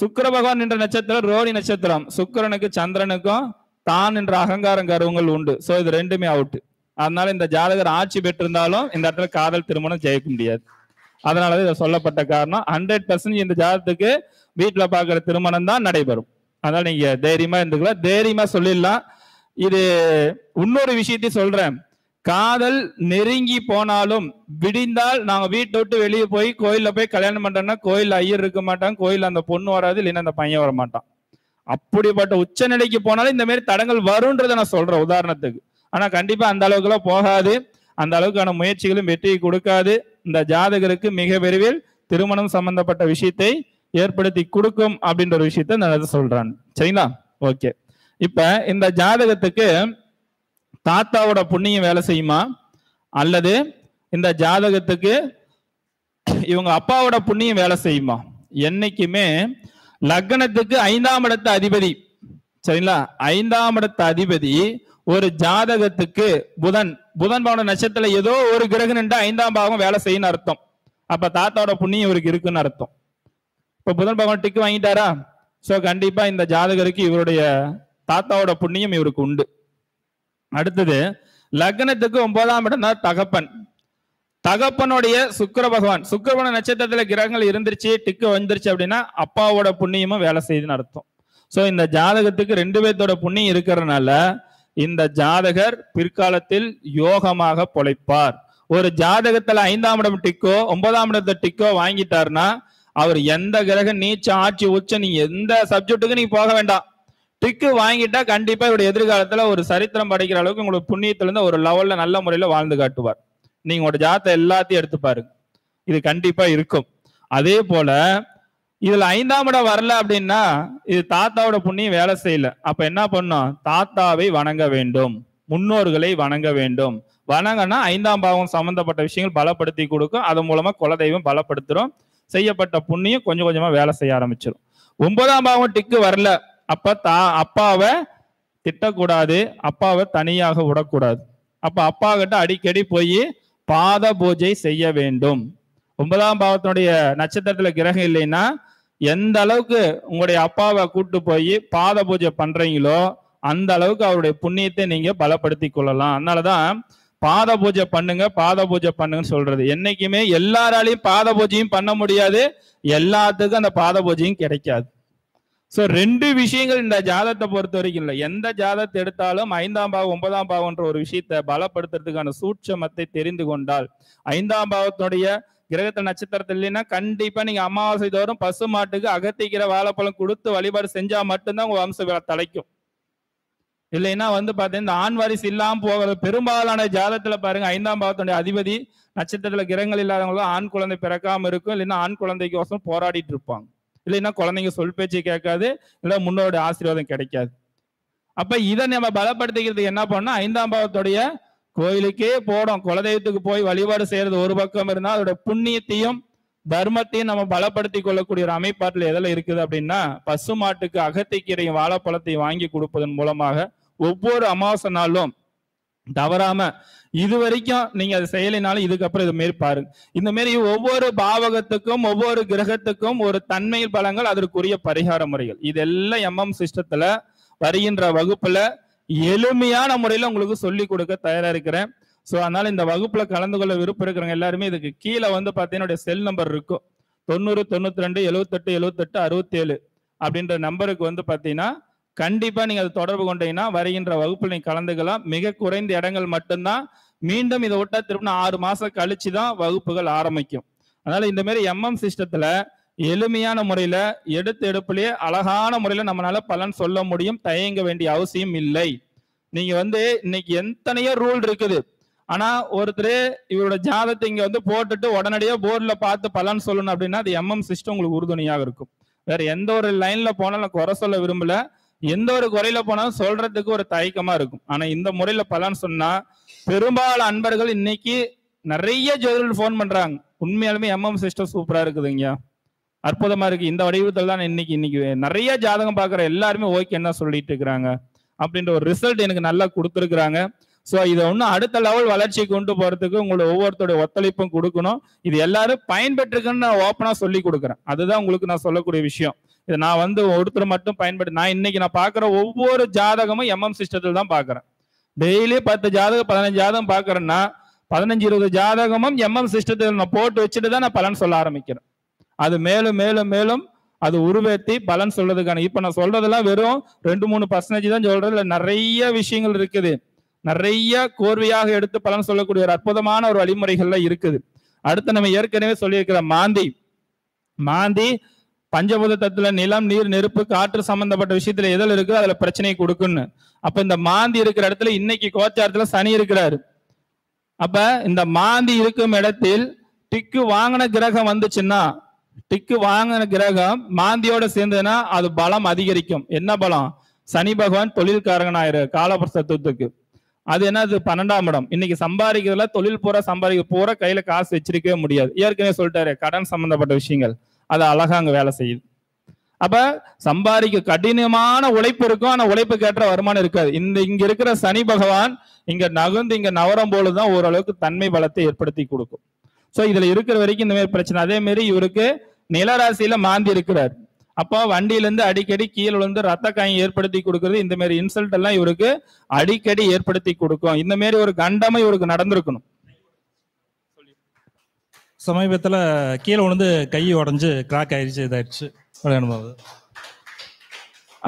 சுக்கர பகவான் என்ற நட்சத்திரம் ரோனி நட்சத்திரம் சுக்கரனுக்கு சந்திரனுக்கும் தான் என்ற அகங்காரம் கருவங்கள் உண்டு சோ இது ரெண்டுமே அவுட் அதனால இந்த ஜாதகர் ஆட்சி பெற்றிருந்தாலும் இந்த இடத்துல காதல் திருமணம் ஜெயிக்க முடியாது அதனாலதான் இதை சொல்லப்பட்ட காரணம் ஹண்ட்ரட் பர்சன்ட் இந்த ஜாதத்துக்கு வீட்டில் பார்க்குற திருமணம் தான் நடைபெறும் அதனால நீங்க தைரியமா இருந்துக்கலாம் தைரியமா சொல்லிடலாம் இது இன்னொரு விஷயத்தையும் சொல்றேன் காதல் நெருங்கி போனாலும் விடிந்தால் நாங்க வீட்டை விட்டு வெளியே போய் கோயில்ல போய் கல்யாணம் பண்றோம்னா கோயில் ஐயர் இருக்க மாட்டான் கோயில் அந்த பொண்ணு வராது இல்லைன்னா அந்த பையன் வர மாட்டான் அப்படிப்பட்ட உச்சநிலைக்கு போனாலும் இந்த மாதிரி தடங்கள் வரும்ன்றதை நான் சொல்றேன் உதாரணத்துக்கு ஆனா கண்டிப்பா அந்த அளவுக்கு எல்லாம் போகாது அந்த அளவுக்கான முயற்சிகளும் வெற்றியை கொடுக்காது இந்த ஜாதகருக்கு மிக விரைவில் திருமணம் சம்பந்தப்பட்ட விஷயத்தை ஏற்படுத்தி கொடுக்கும் அப்படின்ற ஒரு விஷயத்த நான் சொல்றான் சரிங்களா ஓகே இப்ப இந்த ஜாதகத்துக்கு தாத்தாவோட புண்ணியம் வேலை செய்யுமா அல்லது இந்த ஜாதகத்துக்கு இவங்க அப்பாவோட புண்ணியம் வேலை செய்யுமா என்னைக்குமே லக்னத்துக்கு ஐந்தாம் இடத்த அதிபதி சரிங்களா ஐந்தாம் இடத்த அதிபதி ஒரு ஜாதகத்துக்கு புதன் புதன் பவன நட்சத்திரம் ஏதோ ஒரு கிரகம் நின்று ஐந்தாம் பாவம் வேலை செய்யணும் அர்த்தம் அப்ப தாத்தாவோட புண்ணியம் இவருக்கு இருக்குன்னு அர்த்தம் இப்ப புதன் பகவான் டிக்கு வாங்கிட்டாரா சோ கண்டிப்பா இந்த ஜாதகருக்கு இவருடைய தாத்தாவோட புண்ணியம் இவருக்கு உண்டு அடுத்தது லக்னத்துக்கு ஒன்பதாம் இடம் தான் தகப்பன் தகப்பனுடைய சுக்கர பகவான் சுக்கரபன நட்சத்திரத்துல கிரகங்கள் இருந்துருச்சு டிக்கு வந்துருச்சு அப்படின்னா அப்பாவோட புண்ணியமும் வேலை செய்யுதுன்னு அர்த்தம் சோ இந்த ஜாதகத்துக்கு ரெண்டு பேர்த்தோட புண்ணியம் இருக்கிறதுனால இந்த ஜாதகர் பிற்காலத்தில் யோகமாக பொழைப்பார் ஒரு ஜாதகத்துல ஐந்தாம் இடம் டிக்கோ ஒன்பதாம் இடத்த டிக்கோ வாங்கிட்டார்னா அவர் எந்த கிரகம் நீச்ச ஆட்சி உச்ச நீ எந்த சப்ஜெக்ட்டுக்கு நீ போக வேண்டாம் டிக்கு வாங்கிட்டா கண்டிப்பா இவருடைய எதிர்காலத்துல ஒரு சரித்திரம் படைக்கிற அளவுக்கு உங்களுக்கு புண்ணியத்திலிருந்து ஒரு லெவல்ல நல்ல முறையில வாழ்ந்து காட்டுவார் நீங்க உங்களோட ஜாதகம் எல்லாத்தையும் எடுத்து பாருங்க இது கண்டிப்பா இருக்கும் அதே போல இதுல ஐந்தாம் இடம் வரல அப்படின்னா இது தாத்தாவோட புண்ணியம் வேலை செய்யல அப்ப என்ன பண்ணும் தாத்தாவை வணங்க வேண்டும் முன்னோர்களை வணங்க வேண்டும் வணங்கன்னா ஐந்தாம் பாவம் சம்பந்தப்பட்ட விஷயங்கள் பலப்படுத்தி கொடுக்கும் அதன் மூலமா குலதெய்வம் பலப்படுத்துறோம் செய்யப்பட்ட புண்ணியம் கொஞ்சம் கொஞ்சமா வேலை செய்ய ஆரம்பிச்சிடும் ஒன்பதாம் பாவம் டிக்கு வரல அப்ப தா அப்பாவை திட்டக்கூடாது அப்பாவை தனியாக விடக்கூடாது அப்ப அப்பா கிட்ட அடிக்கடி போய் பாத பூஜை செய்ய வேண்டும் ஒன்பதாம் பாவத்தினுடைய நட்சத்திரத்துல கிரகம் இல்லைன்னா எந்த அளவுக்கு உங்களுடைய அப்பாவை கூட்டு போய் பாத பூஜை பண்றீங்களோ அந்த அளவுக்கு அவருடைய புண்ணியத்தை நீங்க பலப்படுத்தி கொள்ளலாம் அதனாலதான் பாத பூஜை பண்ணுங்க பாத பூஜை பண்ணுங்கன்னு சொல்றது என்னைக்குமே எல்லாராலையும் பாத பூஜையும் பண்ண முடியாது எல்லாத்துக்கும் அந்த பாத பூஜையும் கிடைக்காது ஸோ ரெண்டு விஷயங்கள் இந்த ஜாதத்தை பொறுத்த வரைக்கும் இல்லை எந்த ஜாதத்தை எடுத்தாலும் ஐந்தாம் பாவம் ஒன்பதாம் பாவம்ன்ற ஒரு விஷயத்தை பலப்படுத்துறதுக்கான சூட்சமத்தை தெரிந்து கொண்டால் ஐந்தாம் பாவத்தினுடைய கிரகத்தில் நட்சத்திரத்தில் இல்லைன்னா கண்டிப்பா நீங்க அமாவாசை தோறும் பசு மாட்டுக்கு அகத்திக்கிற வாழைப்பழம் கொடுத்து வழிபாடு செஞ்சா மட்டும்தான் உங்க வம்ச தலைக்கும் இல்லைன்னா வந்து பாத்தீங்கன்னா இந்த ஆண் வாரிசு இல்லாம போகிற பெரும்பாலான ஜாதத்துல பாருங்க ஐந்தாம் பாவத்துடைய அதிபதி நட்சத்திரத்துல கிரகங்கள் இல்லாதவங்களும் ஆண் குழந்தை பிறக்காம இருக்கும் இல்லைன்னா ஆண் குழந்தைக்கு ஒசரம் போராடிட்டு இருப்பாங்க இல்லைன்னா குழந்தைங்க சொல் பேச்சு கேட்காது இல்லை முன்னோட ஆசீர்வாதம் கிடைக்காது அப்ப இதை நம்ம பலப்படுத்திக்கிறதுக்கு என்ன பண்ணோம் ஐந்தாம் பாவத்துடைய கோயிலுக்கே போடும் குலதெய்வத்துக்கு போய் வழிபாடு செய்யறது ஒரு பக்கம் இருந்தா அதோட புண்ணியத்தையும் தர்மத்தையும் நம்ம பலப்படுத்தி கொள்ளக்கூடிய ஒரு அமைப்பாட்டில் எதில் இருக்குது அப்படின்னா பசு மாட்டுக்கு அகத்திக்கீரையும் வாழைப்பழத்தையும் வாங்கி கொடுப்பதன் மூலமாக ஒவ்வொரு அமாவாசை நாளும் தவறாம இது வரைக்கும் நீங்க அதை செய்யலைனாலும் இதுக்கப்புறம் இது மாரி பாருங்க இந்த மாரி ஒவ்வொரு பாவகத்துக்கும் ஒவ்வொரு கிரகத்துக்கும் ஒரு தன்மை பலங்கள் அதற்குரிய பரிகார முறைகள் இதெல்லாம் எம்எம் சிஸ்டத்துல வருகின்ற வகுப்புல எளிமையான முறையில் உங்களுக்கு சொல்லி கொடுக்க தயாரா இருக்கிறேன் ஸோ அதனால இந்த வகுப்புல கலந்து கொள்ள விருப்பம் இருக்கிறவங்க எல்லாருமே இதுக்கு கீழே வந்து பார்த்தீங்கன்னா செல் நம்பர் இருக்கும் தொண்ணூறு தொண்ணூத்தி ரெண்டு எழுவத்தெட்டு எழுவத்தெட்டு அறுபத்தேழு அப்படின்ற நம்பருக்கு வந்து பார்த்தீங்கன்னா கண்டிப்பா நீங்க அது தொடர்பு கொண்டீங்கன்னா வருகின்ற வகுப்பில் நீங்க கலந்துக்கலாம் மிக குறைந்த இடங்கள் மட்டும்தான் மீண்டும் இதை விட்டா திரும்ப ஆறு மாசம் கழித்து தான் வகுப்புகள் ஆரம்பிக்கும் அதனால இந்த மாதிரி எம்எம் சிஸ்டத்துல எளிமையான முறையில எடுத்து எடுப்புலயே அழகான முறையில நம்மளால பலன் சொல்ல முடியும் தயங்க வேண்டிய அவசியம் இல்லை நீங்க வந்து இன்னைக்கு எத்தனையோ ரூல் இருக்குது ஆனா ஒருத்தர் இவரோட ஜாதத்தை இங்க வந்து போட்டுட்டு உடனடியே போர்டில் பார்த்து பலன் சொல்லணும் அப்படின்னா அது எம்எம் சிஸ்டம் உங்களுக்கு உறுதுணையாக இருக்கும் வேற எந்த ஒரு லைன்ல போனாலும் நான் குறை சொல்ல விரும்பல எந்த ஒரு குறையில போனாலும் சொல்றதுக்கு ஒரு தயக்கமா இருக்கும் ஆனா இந்த முறையில பலன் சொன்னா பெரும்பாலும் அன்பர்கள் இன்னைக்கு நிறைய ஜோதிடர்கள் ஃபோன் பண்றாங்க உண்மையாலுமே எம்எம் சிஸ்டம் சூப்பரா இருக்குதுங்கய்யா அற்புதமா இருக்கு இந்த வடிவத்தில் தான் இன்னைக்கு இன்னைக்கு நிறைய ஜாதகம் பார்க்குற எல்லாருமே ஓகேன்னு என்ன சொல்லிட்டு இருக்கிறாங்க அப்படின்ற ஒரு ரிசல்ட் எனக்கு நல்லா கொடுத்துருக்குறாங்க ஸோ இதை ஒன்றும் அடுத்த லெவல் வளர்ச்சி கொண்டு போகிறதுக்கு உங்களோட ஒவ்வொருத்தருடைய ஒத்துழைப்பும் கொடுக்கணும் இது எல்லாரும் பயன்பெற்றுக்குன்னு நான் ஓப்பனாக சொல்லி கொடுக்குறேன் அதுதான் உங்களுக்கு நான் சொல்லக்கூடிய விஷயம் இதை நான் வந்து ஒருத்தர் மட்டும் பயன்படுத்தி நான் இன்னைக்கு நான் பார்க்குற ஒவ்வொரு ஜாதகமும் எம்எம் சிஸ்டத்தில் தான் பார்க்குறேன் டெய்லி பத்து ஜாதகம் பதினஞ்சு ஜாதகம் பார்க்குறேன்னா பதினஞ்சு இருபது ஜாதகமும் எம்எம் சிஸ்டத்தில் நான் போட்டு வச்சுட்டு தான் நான் பலன் சொல்ல ஆரம்பிக்கிறேன் அது மேலும் மேலும் மேலும் அது உருவேற்றி பலன் சொல்றதுக்கான இப்போ நான் சொல்றதெல்லாம் வெறும் ரெண்டு மூணு பர்சன்டேஜ் தான் சொல்றது இல்லை நிறைய விஷயங்கள் இருக்குது நிறைய கோர்வையாக எடுத்து பலன் சொல்லக்கூடிய ஒரு அற்புதமான ஒரு வழிமுறைகள்லாம் இருக்குது அடுத்து நம்ம ஏற்கனவே சொல்லியிருக்கிற மாந்தி மாந்தி பஞ்சபூத நிலம் நீர் நெருப்பு காற்று சம்பந்தப்பட்ட விஷயத்துல எதில் இருக்கோ அதுல பிரச்சனை கொடுக்குன்னு அப்ப இந்த மாந்தி இருக்கிற இடத்துல இன்னைக்கு கோச்சாரத்துல சனி இருக்கிறாரு அப்ப இந்த மாந்தி இருக்கும் இடத்தில் டிக்கு வாங்கின கிரகம் வந்துச்சுன்னா டிக்கு வாங்கின கிரகம் மாந்தியோட சேர்ந்ததுன்னா அது பலம் அதிகரிக்கும் என்ன பலம் சனி பகவான் தொழில்காரகனாயிரு காலபுரச தத்துவத்துக்கு அது அது பன்னெண்டாம் இடம் இன்னைக்கு சம்பாதிக்கிறதுல தொழில் பூரா சம்பாதிக்க பூரா கையில காசு வச்சிருக்கவே முடியாது ஏற்கனவே சொல்லிட்டாரு கடன் சம்பந்தப்பட்ட விஷயங்கள் அது அழகா அங்க வேலை செய்யுது அப்ப சம்பாதிக்க கடினமான உழைப்பு இருக்கும் ஆனா உழைப்பு கேட்ட வருமானம் இருக்காது இந்த இங்க இருக்கிற சனி பகவான் இங்க நகுந்து இங்க நவரம் போலதான் ஓரளவுக்கு தன்மை பலத்தை ஏற்படுத்தி கொடுக்கும் ஸோ இதுல இருக்கிற வரைக்கும் இந்த மாதிரி பிரச்சனை அதே மாதிரி இவருக்கு நிலராசியில மாந்தி இருக்கிறார் அப்போ வண்டியில இருந்து அடிக்கடி கீழே விழுந்து ரத்த காயம் ஏற்படுத்தி கொடுக்கறது இந்த மாதிரி இன்சல்ட் எல்லாம் இவருக்கு அடிக்கடி ஏற்படுத்தி கொடுக்கும் இந்த மாதிரி ஒரு கண்டமை இவருக்கு நடந்திருக்கணும் சமீபத்துல கீழே விழுந்து கை உடஞ்சு கிராக் ஆயிடுச்சு இதாயிடுச்சு அனுபவம்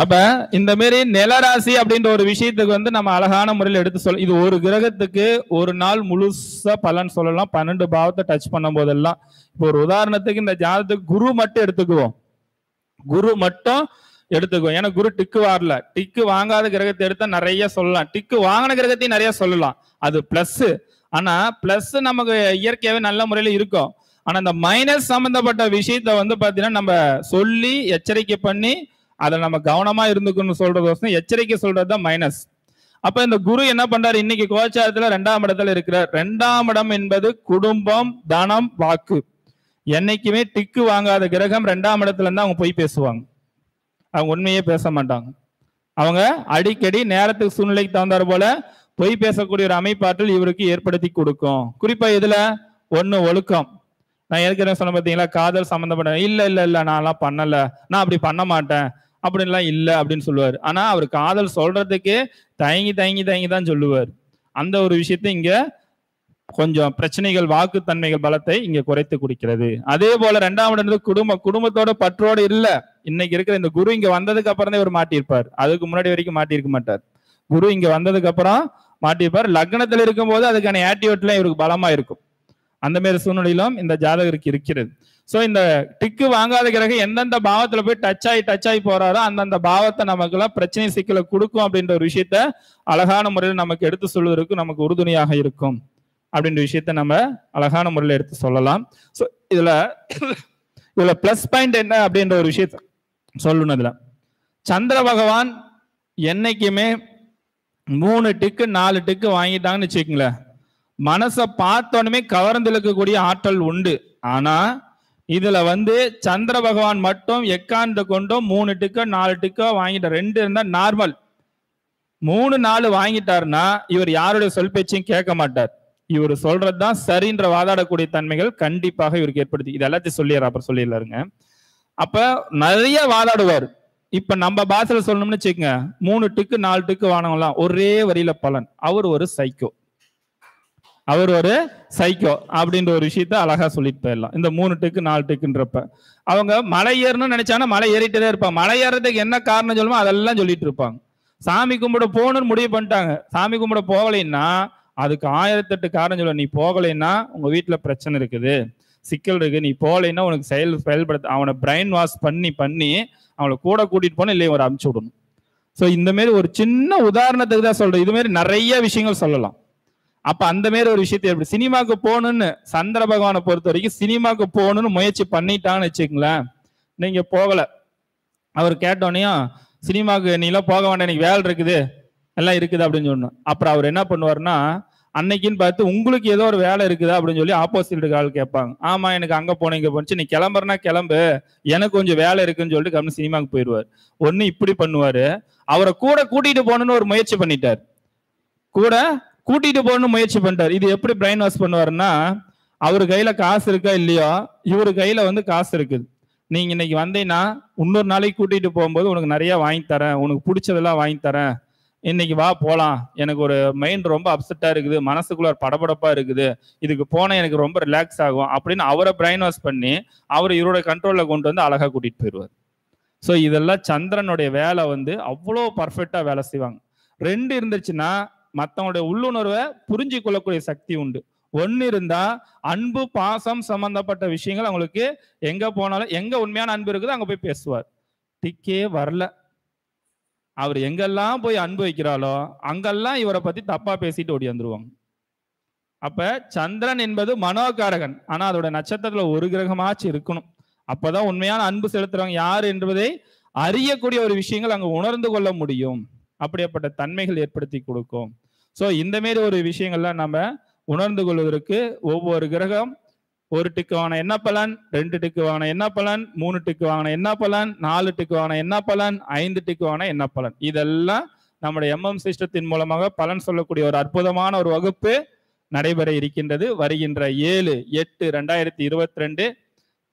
அப்ப இந்த மாதிரி நிலராசி அப்படின்ற ஒரு விஷயத்துக்கு வந்து நம்ம அழகான முறையில் எடுத்து சொல்ல இது ஒரு கிரகத்துக்கு ஒரு நாள் முழுசா பலன் சொல்லலாம் பன்னெண்டு பாவத்தை டச் பண்ணும் போதெல்லாம் இப்போ ஒரு உதாரணத்துக்கு இந்த ஜாதத்துக்கு குரு மட்டும் எடுத்துக்குவோம் குரு மட்டும் எடுத்துக்குவோம் ஏன்னா குரு டிக்கு வரல டிக்கு வாங்காத கிரகத்தை எடுத்தா நிறைய சொல்லலாம் டிக்கு வாங்கின கிரகத்தையும் நிறைய சொல்லலாம் அது பிளஸ் ஆனா பிளஸ் நமக்கு இயற்கையாவே நல்ல முறையில இருக்கும் ஆனா இந்த மைனஸ் சம்பந்தப்பட்ட விஷயத்த வந்து பாத்தீங்கன்னா நம்ம சொல்லி எச்சரிக்கை பண்ணி அதை நம்ம கவனமா இருந்துக்கணும் சொல்றது எச்சரிக்கை சொல்றது தான் மைனஸ் அப்ப இந்த குரு என்ன பண்றாரு இன்னைக்கு கோச்சாரத்துல ரெண்டாம் இடத்துல இருக்கிறார் ரெண்டாம் இடம் என்பது குடும்பம் தனம் வாக்கு என்னைக்குமே டிக்கு வாங்காத கிரகம் ரெண்டாம் இடத்துல இருந்தா அவங்க போய் பேசுவாங்க அவங்க உண்மையே பேச மாட்டாங்க அவங்க அடிக்கடி நேரத்துக்கு சூழ்நிலைக்கு தகுந்தார் போல பொய் பேசக்கூடிய ஒரு அமைப்பாற்றல் இவருக்கு ஏற்படுத்தி கொடுக்கும் குறிப்பா இதுல ஒண்ணு ஒழுக்கம் நான் ஏற்கனவே சொன்ன பார்த்தீங்களா காதல் சம்மந்தப்பட்ட இல்லை இல்லை இல்லை எல்லாம் பண்ணலை நான் அப்படி பண்ண மாட்டேன் அப்படின்லாம் இல்லை அப்படின்னு சொல்லுவார் ஆனா அவர் காதல் சொல்கிறதுக்கே தயங்கி தயங்கி தயங்கி தான் சொல்லுவார் அந்த ஒரு விஷயத்த இங்க கொஞ்சம் பிரச்சனைகள் வாக்குத்தன்மைகள் பலத்தை இங்க குறைத்து குடிக்கிறது அதே போல ரெண்டாவது குடும்ப குடும்பத்தோட பற்றோடு இல்ல இன்னைக்கு இருக்கிற இந்த குரு இங்க வந்ததுக்கு அப்புறம் தான் இவர் மாட்டியிருப்பார் அதுக்கு முன்னாடி வரைக்கும் மாட்டியிருக்க மாட்டார் குரு இங்க வந்ததுக்கு அப்புறம் மாட்டியிருப்பார் லக்னத்தில் இருக்கும்போது அதுக்கான ஆட்டிடியூட்லாம் இவருக்கு பலமா இருக்கும் அந்த மாதிரி சூழ்நிலையிலும் இந்த ஜாதகருக்கு இருக்கிறது ஸோ இந்த டிக்கு வாங்காத கிரகம் எந்தெந்த பாவத்துல போய் டச் ஆகி டச் ஆகி போறாரோ அந்தந்த பாவத்தை நமக்கு எல்லாம் பிரச்சனை சிக்கலை கொடுக்கும் அப்படின்ற ஒரு விஷயத்த அழகான முறையில் நமக்கு எடுத்து சொல்வதற்கு நமக்கு உறுதுணையாக இருக்கும் அப்படின்ற விஷயத்த நம்ம அழகான முறையில் எடுத்து சொல்லலாம் ஸோ இதுல இதுல பிளஸ் பாயிண்ட் என்ன அப்படின்ற ஒரு விஷயத்த சொல்லணும் இதுல சந்திர பகவான் என்னைக்குமே மூணு டிக்கு நாலு டிக்கு வாங்கிட்டாங்கன்னு வச்சுக்கோங்களேன் மனசை பார்த்தோன்னுமே கவர்ந்து இழுக்கக்கூடிய ஆற்றல் உண்டு ஆனா இதுல வந்து சந்திர பகவான் மட்டும் எக்காந்து கொண்டும் மூணு டிக்கோ நாலு டிக்கோ வாங்கிட்டார் ரெண்டு இருந்தா நார்மல் மூணு நாலு வாங்கிட்டார்னா இவர் யாருடைய சொல் பேச்சையும் கேட்க மாட்டார் இவர் சொல்றதுதான் சரின்ற வாதாடக்கூடிய தன்மைகள் கண்டிப்பாக இவருக்கு ஏற்படுத்தி இது எல்லாத்தையும் சொல்லிடுற அப்புறம் சொல்லிடலாருங்க அப்ப நிறைய வாதாடுவார் இப்ப நம்ம பாசல சொல்லணும்னு வச்சுக்கோங்க மூணு டிக்கு நாலு டிக்கு வானவங்களாம் ஒரே வரியில பலன் அவர் ஒரு சைக்கோ அவர் ஒரு சைக்கோ அப்படின்ற ஒரு விஷயத்த அழகா சொல்லிட்டு போயிடலாம் இந்த மூணு டிக்கு நாலு டிக்குன்றப்ப அவங்க மலை ஏறணும்னு நினைச்சானா மலை தான் இருப்பாங்க மலை ஏறதுக்கு என்ன காரணம் சொல்லுமோ அதெல்லாம் சொல்லிட்டு இருப்பாங்க சாமி கும்பிட போகணும்னு முடிவு பண்ணிட்டாங்க சாமி கும்பிட போகலைன்னா அதுக்கு ஆயிரத்தெட்டு காரணம் சொல்ல நீ போகலைன்னா உங்க வீட்டுல பிரச்சனை இருக்குது சிக்கல் இருக்கு நீ போகலைன்னா உனக்கு செயல் செயல்படுத்த அவனை பிரைன் வாஷ் பண்ணி பண்ணி அவனை கூட கூட்டிட்டு போன இல்லையே ஒரு அமுச்சு விடணும் ஸோ இந்த மாதிரி ஒரு சின்ன உதாரணத்துக்கு தான் சொல்றேன் இது மாதிரி நிறைய விஷயங்கள் சொல்லலாம் அப்ப அந்த மாதிரி ஒரு விஷயத்த எப்படி சினிமாவுக்கு போகணும்னு சந்திர பகவானை பொறுத்த வரைக்கும் சினிமாவுக்கு போகணும்னு முயற்சி பண்ணிட்டான்னு வச்சுக்கங்களேன் நீங்க போகல அவர் கேட்டோன்னே சினிமாவுக்கு நீலாம் போக வேண்டாம் எனக்கு வேலை இருக்குது எல்லாம் இருக்குது அப்படின்னு சொன்னோம் அப்புறம் அவர் என்ன பண்ணுவார்னா அன்னைக்குன்னு பார்த்து உங்களுக்கு ஏதோ ஒரு வேலை இருக்குதா அப்படின்னு சொல்லி ஆப்போசிட் கால் கேட்பாங்க ஆமா எனக்கு அங்க போன இங்க போனிச்சு நீ கிளம்புறனா கிளம்பு எனக்கு கொஞ்சம் வேலை இருக்குன்னு சொல்லிட்டு கம்மி சினிமாவுக்கு போயிடுவார் ஒன்னு இப்படி பண்ணுவாரு அவரை கூட கூட்டிட்டு போகணும்னு ஒரு முயற்சி பண்ணிட்டார் கூட கூட்டிட்டு போகணும்னு முயற்சி பண்ணிட்டார் இது எப்படி பிரெயின் வாஷ் பண்ணுவாருன்னா அவர் கையில காசு இருக்கா இல்லையோ இவர் கையில வந்து காசு இருக்குது நீங்க இன்னைக்கு வந்தீங்கன்னா இன்னொரு நாளைக்கு கூட்டிட்டு போகும்போது உனக்கு நிறைய வாங்கி தரேன் உனக்கு பிடிச்சதெல்லாம் வாங்கி தரேன் இன்னைக்கு வா போலாம் எனக்கு ஒரு மைண்ட் ரொம்ப அப்செட்டா இருக்குது மனசுக்குள்ள படபடப்பா இருக்குது இதுக்கு போனா எனக்கு ரொம்ப ரிலாக்ஸ் ஆகும் அப்படின்னு அவரை பிரெயின் வாஷ் பண்ணி அவர் இவரோட கண்ட்ரோல்ல கொண்டு வந்து அழகா கூட்டிட்டு போயிடுவார் ஸோ இதெல்லாம் சந்திரனுடைய வேலை வந்து அவ்வளோ பர்ஃபெக்டா வேலை செய்வாங்க ரெண்டு இருந்துச்சுன்னா மற்றவங்களுடைய உள்ளுணர்வை புரிஞ்சு கொள்ளக்கூடிய சக்தி உண்டு ஒன்று இருந்தா அன்பு பாசம் சம்பந்தப்பட்ட விஷயங்கள் அவங்களுக்கு எங்க போனாலும் எங்க உண்மையான அன்பு இருக்குதோ அங்க போய் பேசுவார் திக்கே வரல அவர் எங்கெல்லாம் போய் அன்பு வைக்கிறாளோ அங்கெல்லாம் இவரை பத்தி தப்பா பேசிட்டு ஓடி வந்துருவாங்க அப்ப சந்திரன் என்பது மனோகாரகன் ஆனா அதோட நட்சத்திரத்துல ஒரு கிரகமாச்சும் இருக்கணும் அப்பதான் உண்மையான அன்பு செலுத்துறவங்க யார் என்பதை அறியக்கூடிய ஒரு விஷயங்கள் அங்க உணர்ந்து கொள்ள முடியும் அப்படியேப்பட்ட தன்மைகள் ஏற்படுத்தி கொடுக்கும் ஸோ இந்த மாரி ஒரு விஷயங்கள்லாம் நம்ம உணர்ந்து கொள்வதற்கு ஒவ்வொரு கிரகம் ஒரு டிக்கு வாங்கின என்ன பலன் ரெண்டு டிக்கு வாங்கின என்ன பலன் மூணு டிக்கு வாங்கின என்ன பலன் நாலு டிக்கு வாங்கின என்ன பலன் ஐந்து டிக்கு வாங்கின என்ன பலன் இதெல்லாம் நம்முடைய எம்எம் சிஸ்டத்தின் மூலமாக பலன் சொல்லக்கூடிய ஒரு அற்புதமான ஒரு வகுப்பு நடைபெற இருக்கின்றது வருகின்ற ஏழு எட்டு ரெண்டாயிரத்தி இருபத்தி ரெண்டு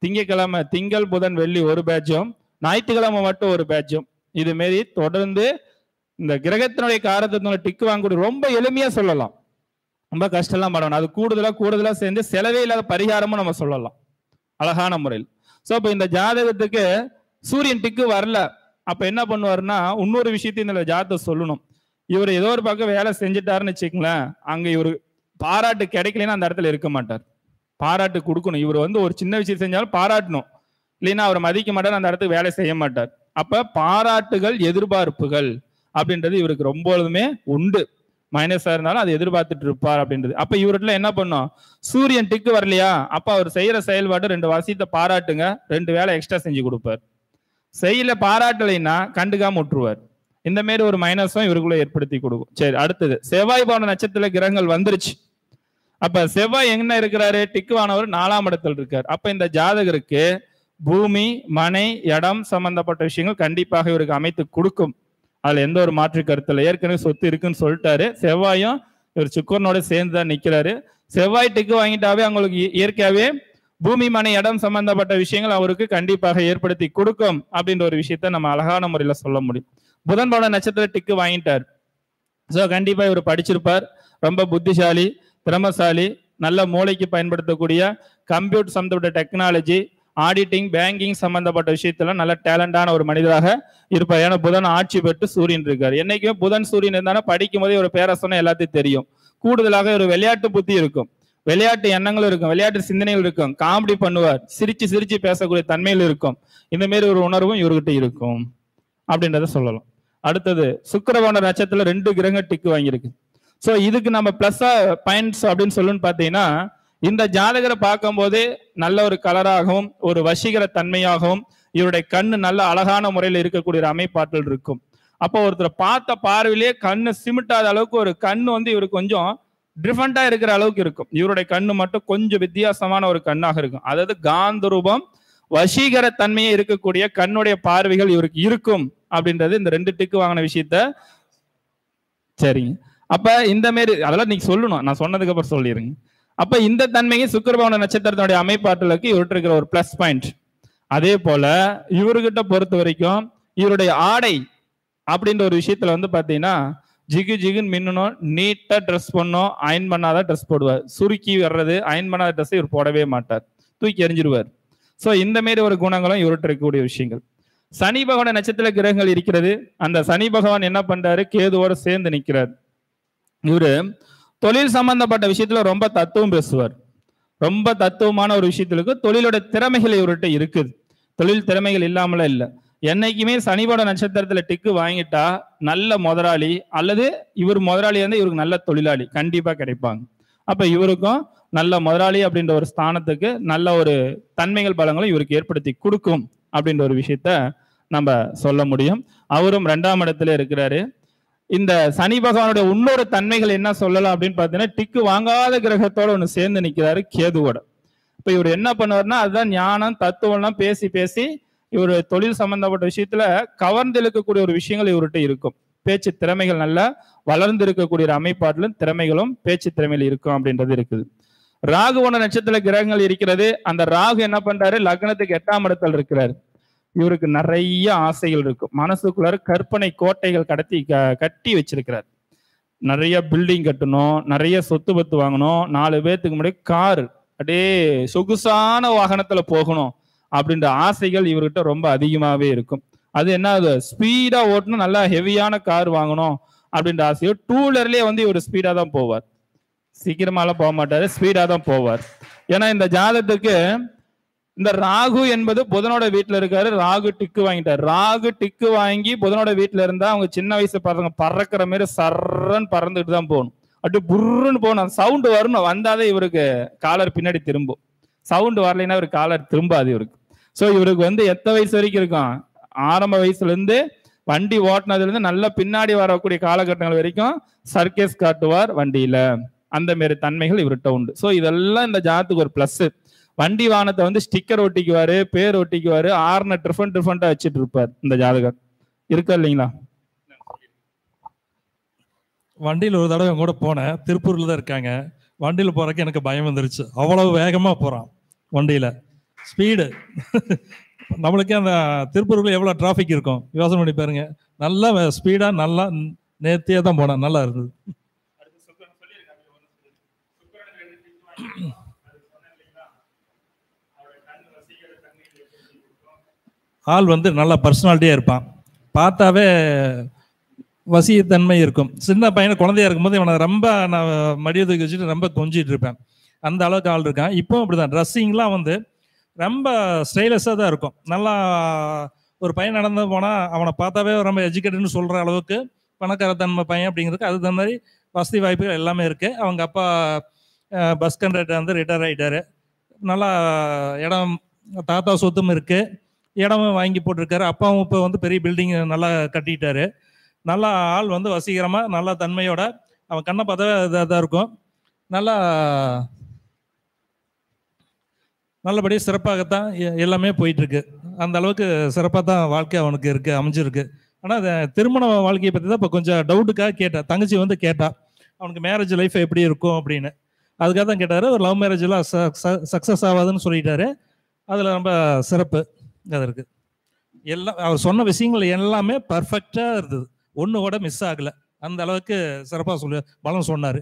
திங்கக்கிழமை திங்கள் புதன் வெள்ளி ஒரு பேட்சும் ஞாயிற்றுக்கிழமை மட்டும் ஒரு பேட்சும் இதுமாரி தொடர்ந்து இந்த கிரகத்தினுடைய டிக்கு வாங்க வாங்கக்கூடிய ரொம்ப எளிமையா சொல்லலாம் ரொம்ப கஷ்டம்லாம் பண்ணணும் அது கூடுதலா கூடுதலா சேர்ந்து செலவே இல்லாத பரிகாரமும் நம்ம சொல்லலாம் அழகான முறையில் ஸோ இப்ப இந்த ஜாதகத்துக்கு சூரியன் டிக்கு வரல அப்ப என்ன பண்ணுவார்னா இன்னொரு விஷயத்தையும் இந்த ஜாதத்தை சொல்லணும் இவர் ஏதோ ஒரு பக்கம் வேலை செஞ்சுட்டாருன்னு வச்சுக்கங்களேன் அங்க இவரு பாராட்டு கிடைக்கலன்னா அந்த இடத்துல இருக்க மாட்டார் பாராட்டு கொடுக்கணும் இவர் வந்து ஒரு சின்ன விஷயம் செஞ்சாலும் பாராட்டணும் இல்லைன்னா அவர் மதிக்க மாட்டார் அந்த இடத்துக்கு வேலை செய்ய மாட்டார் அப்ப பாராட்டுகள் எதிர்பார்ப்புகள் அப்படின்றது இவருக்கு ரொம்பவுமே உண்டு மைனஸா இருந்தாலும் அதை எதிர்பார்த்துட்டு இருப்பார் அப்படின்றது அப்ப இவர்கிட்ட என்ன பண்ணும் சூரியன் டிக்கு வரலையா அப்ப அவர் செய்யற செயல்பாடு ரெண்டு வருஷத்தை பாராட்டுங்க ரெண்டு வேலை எக்ஸ்ட்ரா செஞ்சு கொடுப்பார் செய்யல பாராட்டலைன்னா கண்டுக்காம விட்டுருவார் இந்த மாதிரி ஒரு மைனஸும் இவருக்குள்ள ஏற்படுத்தி கொடுக்கும் சரி அடுத்தது செவ்வாய் போன நட்சத்திர கிரகங்கள் வந்துருச்சு அப்ப செவ்வாய் எங்க இருக்கிறாரு டிக்குவானவர் நாலாம் இடத்துல இருக்கார் அப்ப இந்த ஜாதகருக்கு பூமி மனை இடம் சம்பந்தப்பட்ட விஷயங்கள் கண்டிப்பாக இவருக்கு அமைத்து கொடுக்கும் அதுல எந்த ஒரு மாற்று கருத்துல ஏற்கனவே சொத்து இருக்குன்னு சொல்லிட்டாரு செவ்வாயும் இவர் சுக்கரனோட சேர்ந்து தான் நிக்கிறாரு செவ்வாய் டிக்கு வாங்கிட்டாவே அவங்களுக்கு இயற்கையாவே பூமி மனை இடம் சம்பந்தப்பட்ட விஷயங்கள் அவருக்கு கண்டிப்பாக ஏற்படுத்தி கொடுக்கும் அப்படின்ற ஒரு விஷயத்த நம்ம அழகான முறையில சொல்ல முடியும் புதன்போட நட்சத்திர டிக்கு வாங்கிட்டார் ஸோ கண்டிப்பா இவர் படிச்சிருப்பார் ரொம்ப புத்திசாலி திறமசாலி நல்ல மூளைக்கு பயன்படுத்தக்கூடிய கம்ப்யூட்டர் சம்பந்தப்பட்ட டெக்னாலஜி ஆடிட்டிங் பேங்கிங் சம்பந்தப்பட்ட விஷயத்துல நல்ல டேலண்டான ஒரு மனிதராக இருப்பார் ஏன்னா புதன் ஆட்சி பெற்று சூரியன் இருக்கார் என்னைக்குமே புதன் சூரியன் இருந்தாலும் படிக்கும் போதே ஒரு பேரசனம் எல்லாத்தையும் தெரியும் கூடுதலாக ஒரு விளையாட்டு புத்தி இருக்கும் விளையாட்டு எண்ணங்களும் இருக்கும் விளையாட்டு சிந்தனைகள் இருக்கும் காமெடி பண்ணுவார் சிரிச்சு சிரிச்சு பேசக்கூடிய தன்மையில் இருக்கும் இந்த மாதிரி ஒரு உணர்வும் இவர்கிட்ட இருக்கும் அப்படின்றத சொல்லலாம் அடுத்தது சுக்கரவான நட்சத்திரத்துல ரெண்டு கிரகங்கள் டிக்கு வாங்கியிருக்கு ஸோ இதுக்கு நம்ம பிளஸ் பாயிண்ட்ஸ் அப்படின்னு சொல்லுன்னு பார்த்தீங்கன்னா இந்த ஜாதகரை பார்க்கும்போது நல்ல ஒரு கலராகவும் ஒரு வசீகர தன்மையாகவும் இவருடைய கண்ணு நல்ல அழகான முறையில் இருக்கக்கூடிய ஒரு அமைப்பாற்றல் இருக்கும் அப்போ ஒருத்தர் பார்த்த பார்வையிலே கண்ணு சிமிட்டாத அளவுக்கு ஒரு கண் வந்து இவருக்கு கொஞ்சம் டிஃப்ரெண்டா இருக்கிற அளவுக்கு இருக்கும் இவருடைய கண்ணு மட்டும் கொஞ்சம் வித்தியாசமான ஒரு கண்ணாக இருக்கும் அதாவது காந்தரூபம் வசீகர தன்மையை இருக்கக்கூடிய கண்ணுடைய பார்வைகள் இவருக்கு இருக்கும் அப்படின்றது இந்த ரெண்டு டிக்கு வாங்கின விஷயத்த சரிங்க அப்ப இந்த மாரி அதெல்லாம் நீங்க சொல்லணும் நான் சொன்னதுக்கு அப்புறம் சொல்லிடுங்க அப்ப இந்த தன்மையும் சுக்கரபவன நட்சத்திரத்தினுடைய அமைப்பாற்றலுக்கு இவர்கிட்ட இருக்கிற ஒரு பிளஸ் பாயிண்ட் அதே போல இவர்கிட்ட பொறுத்த வரைக்கும் இவருடைய ஆடை அப்படின்ற ஒரு விஷயத்துல வந்து பாத்தீங்கன்னா ஜிகு ஜிகுன்னு மின்னணும் நீட்டா ட்ரெஸ் பண்ணும் அயன் பண்ணாத ட்ரெஸ் போடுவார் சுருக்கி வர்றது அயன் பண்ணாத ட்ரெஸ் இவர் போடவே மாட்டார் தூக்கி எறிஞ்சிருவார் ஸோ இந்த மாரி ஒரு குணங்களும் இவர்கிட்ட இருக்கக்கூடிய விஷயங்கள் சனி பகவான நட்சத்திர கிரகங்கள் இருக்கிறது அந்த சனி பகவான் என்ன பண்றாரு கேதுவோட சேர்ந்து நிற்கிறார் இவரு தொழில் சம்பந்தப்பட்ட விஷயத்துல ரொம்ப தத்துவம் பேசுவார் ரொம்ப தத்துவமான ஒரு விஷயத்துக்கு தொழிலோட திறமைகள் இவர்கிட்ட இருக்குது தொழில் திறமைகள் இல்லாமல இல்லை என்னைக்குமே சனிபோட நட்சத்திரத்துல டிக்கு வாங்கிட்டா நல்ல முதலாளி அல்லது இவர் முதலாளி வந்து இவருக்கு நல்ல தொழிலாளி கண்டிப்பா கிடைப்பாங்க அப்ப இவருக்கும் நல்ல முதலாளி அப்படின்ற ஒரு ஸ்தானத்துக்கு நல்ல ஒரு தன்மைகள் பலங்களும் இவருக்கு ஏற்படுத்தி கொடுக்கும் அப்படின்ற ஒரு விஷயத்த நம்ம சொல்ல முடியும் அவரும் ரெண்டாம் இடத்துல இருக்கிறாரு இந்த சனி பகவானுடைய இன்னொரு தன்மைகள் என்ன சொல்லலாம் அப்படின்னு பார்த்தீங்கன்னா டிக்கு வாங்காத கிரகத்தோட ஒன்று சேர்ந்து நிற்கிறாரு கேதுவோட இப்போ இவர் என்ன பண்ணுவார்னா அதுதான் ஞானம் தத்துவம்லாம் பேசி பேசி இவர் தொழில் சம்பந்தப்பட்ட விஷயத்துல கவர்ந்து இருக்கக்கூடிய ஒரு விஷயங்கள் இவர்கிட்ட இருக்கும் பேச்சு திறமைகள் நல்லா வளர்ந்து இருக்கக்கூடிய அமைப்பாட்டிலும் திறமைகளும் பேச்சு திறமையில் இருக்கும் அப்படின்றது இருக்குது ராகு ஒன்று நட்சத்திர கிரகங்கள் இருக்கிறது அந்த ராகு என்ன பண்றாரு லக்னத்துக்கு எட்டாம் இடத்தில் இருக்கிறாரு இவருக்கு நிறைய ஆசைகள் இருக்கும் மனசுக்குள்ளார கற்பனை கோட்டைகள் கடத்தி கட்டி வச்சிருக்கிறார் நிறைய பில்டிங் கட்டணும் நிறைய சொத்து பத்து வாங்கணும் நாலு பேர்த்துக்கு முன்னாடி கார் அப்படியே சொகுசான வாகனத்துல போகணும் அப்படின்ற ஆசைகள் இவர்கிட்ட ரொம்ப அதிகமாவே இருக்கும் அது என்ன அது ஸ்பீடா ஓட்டணும் நல்லா ஹெவியான கார் வாங்கணும் அப்படின்ற ஆசையோ டூ வீலர்லயே வந்து இவர் ஸ்பீடா தான் போவார் சீக்கிரமாலாம் போக மாட்டாரு ஸ்பீடா தான் போவார் ஏன்னா இந்த ஜாதத்துக்கு இந்த ராகு என்பது புதனோட வீட்டுல இருக்காரு ராகு டிக்கு வாங்கிட்டாரு ராகு டிக்கு வாங்கி புதனோட வீட்டுல இருந்தா அவங்க சின்ன வயசு பறங்க பறக்கிற மாதிரி சர்றன்னு பறந்துட்டு தான் போகணும் அப்படி புர்ருன்னு போகணும் சவுண்டு வரணும் வந்தாதே இவருக்கு காலர் பின்னாடி திரும்பும் சவுண்டு வரலைன்னா இவருக்கு காலர் திரும்பாது இவருக்கு ஸோ இவருக்கு வந்து எத்த வயசு வரைக்கும் இருக்கும் ஆரம்ப வயசுல இருந்து வண்டி ஓட்டினதுலேருந்து நல்ல பின்னாடி வரக்கூடிய காலகட்டங்கள் வரைக்கும் சர்க்கேஸ் காட்டுவார் வண்டியில் அந்த மாரி தன்மைகள் இவர்கிட்ட உண்டு ஸோ இதெல்லாம் இந்த ஜாத்துக்கு ஒரு ப்ளஸ்ஸு வண்டி வாகனத்தை வந்து ஸ்டிக்கர் ஒட்டிக்குவாரு பேர் ஒட்டிக்குவாரு ஆர்ன டிஃபரெண்ட் டிஃபரெண்டா வச்சுட்டு இருப்பார் இந்த ஜாதகர் இருக்கா இல்லைங்களா வண்டியில் ஒரு தடவை கூட போனேன் திருப்பூர்ல தான் இருக்காங்க வண்டியில் போறதுக்கு எனக்கு பயம் வந்துருச்சு அவ்வளவு வேகமா போறான் வண்டியில ஸ்பீடு நம்மளுக்கே அந்த திருப்பூருக்குள்ள எவ்வளோ டிராஃபிக் இருக்கும் யோசனை பண்ணி பாருங்க நல்லா ஸ்பீடாக நல்லா நேர்த்தியா தான் போனேன் நல்லா இருந்தது ஆள் வந்து நல்லா பர்சனாலிட்டியாக இருப்பான் பார்த்தாவே வசியத்தன்மை இருக்கும் சின்ன பையனை குழந்தையா இருக்கும்போது இவனை ரொம்ப நான் மடியத்துக்கு வச்சுட்டு ரொம்ப கொஞ்சிட்டு இருப்பேன் அந்த அளவுக்கு ஆள் இருக்கான் இப்போ அப்படிதான் ட்ரெஸ்ஸிங்லாம் வந்து ரொம்ப ஸ்டைலஸாக தான் இருக்கும் நல்லா ஒரு பையன் நடந்து போனால் அவனை பார்த்தாவே ரொம்ப எஜுகேட்டட்னு சொல்கிற அளவுக்கு பணக்காரத்தன்மை பையன் அப்படிங்கிறதுக்கு அது மாதிரி வசதி வாய்ப்புகள் எல்லாமே இருக்குது அவங்க அப்பா பஸ் கண்டக்டர் வந்து ரிட்டையர் ஆகிட்டார் நல்லா இடம் தாத்தா சொத்தும் இருக்குது இடமும் வாங்கி போட்டிருக்காரு அப்பாவும் இப்போ வந்து பெரிய பில்டிங் நல்லா கட்டிட்டாரு நல்லா ஆள் வந்து வசீகரமாக நல்லா தன்மையோட அவன் கண்ணை பார்த்தா இதாக தான் இருக்கும் நல்லா நல்லபடியாக சிறப்பாகத்தான் எல்லாமே போயிட்டுருக்கு அந்த அளவுக்கு சிறப்பாக தான் வாழ்க்கை அவனுக்கு இருக்குது அமைஞ்சிருக்கு ஆனால் திருமண வாழ்க்கையை பற்றி தான் இப்போ கொஞ்சம் டவுட்டுக்காக கேட்டான் தங்கச்சி வந்து கேட்டா அவனுக்கு மேரேஜ் லைஃப் எப்படி இருக்கும் அப்படின்னு அதுக்காக தான் கேட்டார் லவ் மேரேஜெலாம் சக்ஸஸ் ஆகாதுன்னு சொல்லிட்டாரு அதில் ரொம்ப சிறப்பு அதற்கு எல்லாம் அவர் சொன்ன விஷயங்கள் எல்லாமே பர்ஃபெக்டாக இருந்தது ஒன்று கூட மிஸ் ஆகலை அந்த அளவுக்கு சிறப்பாக சொல்லு பலம் சொன்னார்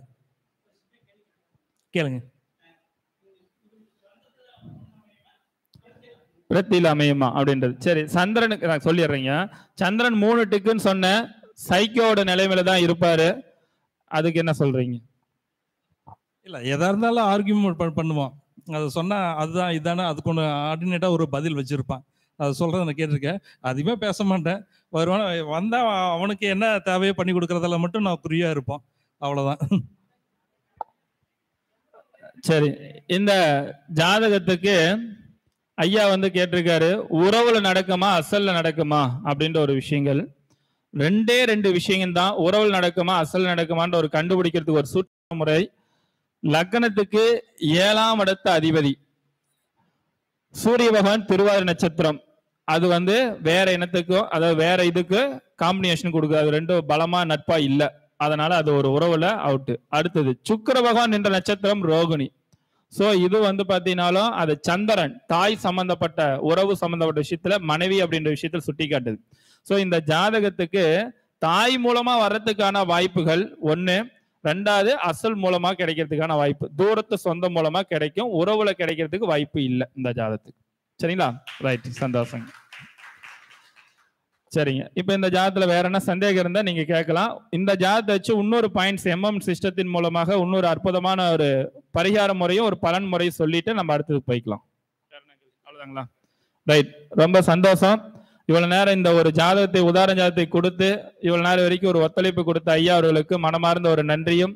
கேளுங்க பிரத்தியில் அமையுமா அப்படின்றது சரி சந்திரனுக்கு நான் சொல்லிடுறீங்க சந்திரன் மூணு டிக்குன்னு சொன்ன சைக்கோட நிலைமையில தான் இருப்பாரு அதுக்கு என்ன சொல்றீங்க இல்லை எதா இருந்தாலும் ஆர்கியூமெண்ட் பண்ணுவான் அது சொன்னால் அதுதான் இதானே அதுக்கு ஒன்று ஆர்டினேட்டாக ஒரு பதில் வச்சுருப்பான் அதை சொல்கிறத நான் கேட்டிருக்கேன் அதிகமாக பேச மாட்டேன் வருவான வந்தால் அவனுக்கு என்ன தேவையோ பண்ணி கொடுக்குறதில் மட்டும் நான் ஃப்ரீயாக இருப்போம் அவ்வளோதான் சரி இந்த ஜாதகத்துக்கு ஐயா வந்து கேட்டிருக்காரு உறவுல நடக்குமா அசல்ல நடக்குமா அப்படின்ற ஒரு விஷயங்கள் ரெண்டே ரெண்டு விஷயங்கள் தான் உறவுல நடக்குமா அசல் நடக்குமான்ற ஒரு கண்டுபிடிக்கிறதுக்கு ஒரு முறை லக்னத்துக்கு ஏழாம் இடத்த அதிபதி சூரிய பகவான் திருவாரி நட்சத்திரம் அது வந்து வேற இனத்துக்கும் அதாவது வேற இதுக்கு காம்பினேஷன் கொடுக்காது ரெண்டும் பலமா நட்பா இல்லை அதனால அது ஒரு உறவுல அவுட்டு அடுத்தது சுக்கர பகவான் என்ற நட்சத்திரம் ரோகிணி ஸோ இது வந்து பார்த்தீங்கன்னாலும் அது சந்திரன் தாய் சம்பந்தப்பட்ட உறவு சம்பந்தப்பட்ட விஷயத்துல மனைவி அப்படின்ற விஷயத்தில் சுட்டி காட்டுது ஸோ இந்த ஜாதகத்துக்கு தாய் மூலமா வர்றதுக்கான வாய்ப்புகள் ஒன்று ரெண்டாவது அசல் மூலமா கிடைக்கிறதுக்கான வாய்ப்பு தூரத்து சொந்தம் மூலமா கிடைக்கும் உறவுல கிடைக்கிறதுக்கு வாய்ப்பு இல்லை இந்த ஜாதத்துக்கு சரிங்களா ரைட் சந்தோஷங்க சரிங்க இப்போ இந்த ஜாதத்தில் வேற என்ன சந்தேகம் இருந்தால் நீங்கள் கேட்கலாம் இந்த ஜாதத்தை வச்சு இன்னொரு பாயிண்ட்ஸ் எம்எம் சிஸ்டத்தின் மூலமாக இன்னொரு அற்புதமான ஒரு பரிகார முறையும் ஒரு பலன் முறையும் சொல்லிட்டு நம்ம அடுத்தது போய்க்கலாம் அவ்வளோதாங்களா ரைட் ரொம்ப சந்தோஷம் இவ்வளவு நேரம் இந்த ஒரு ஜாதகத்தை உதாரண ஜாதகத்தை கொடுத்து இவ்வளவு நேரம் வரைக்கும் ஒரு ஒத்துழைப்பு கொடுத்த ஐயா அவர்களுக்கு மனமார்ந்த ஒரு நன்றியும்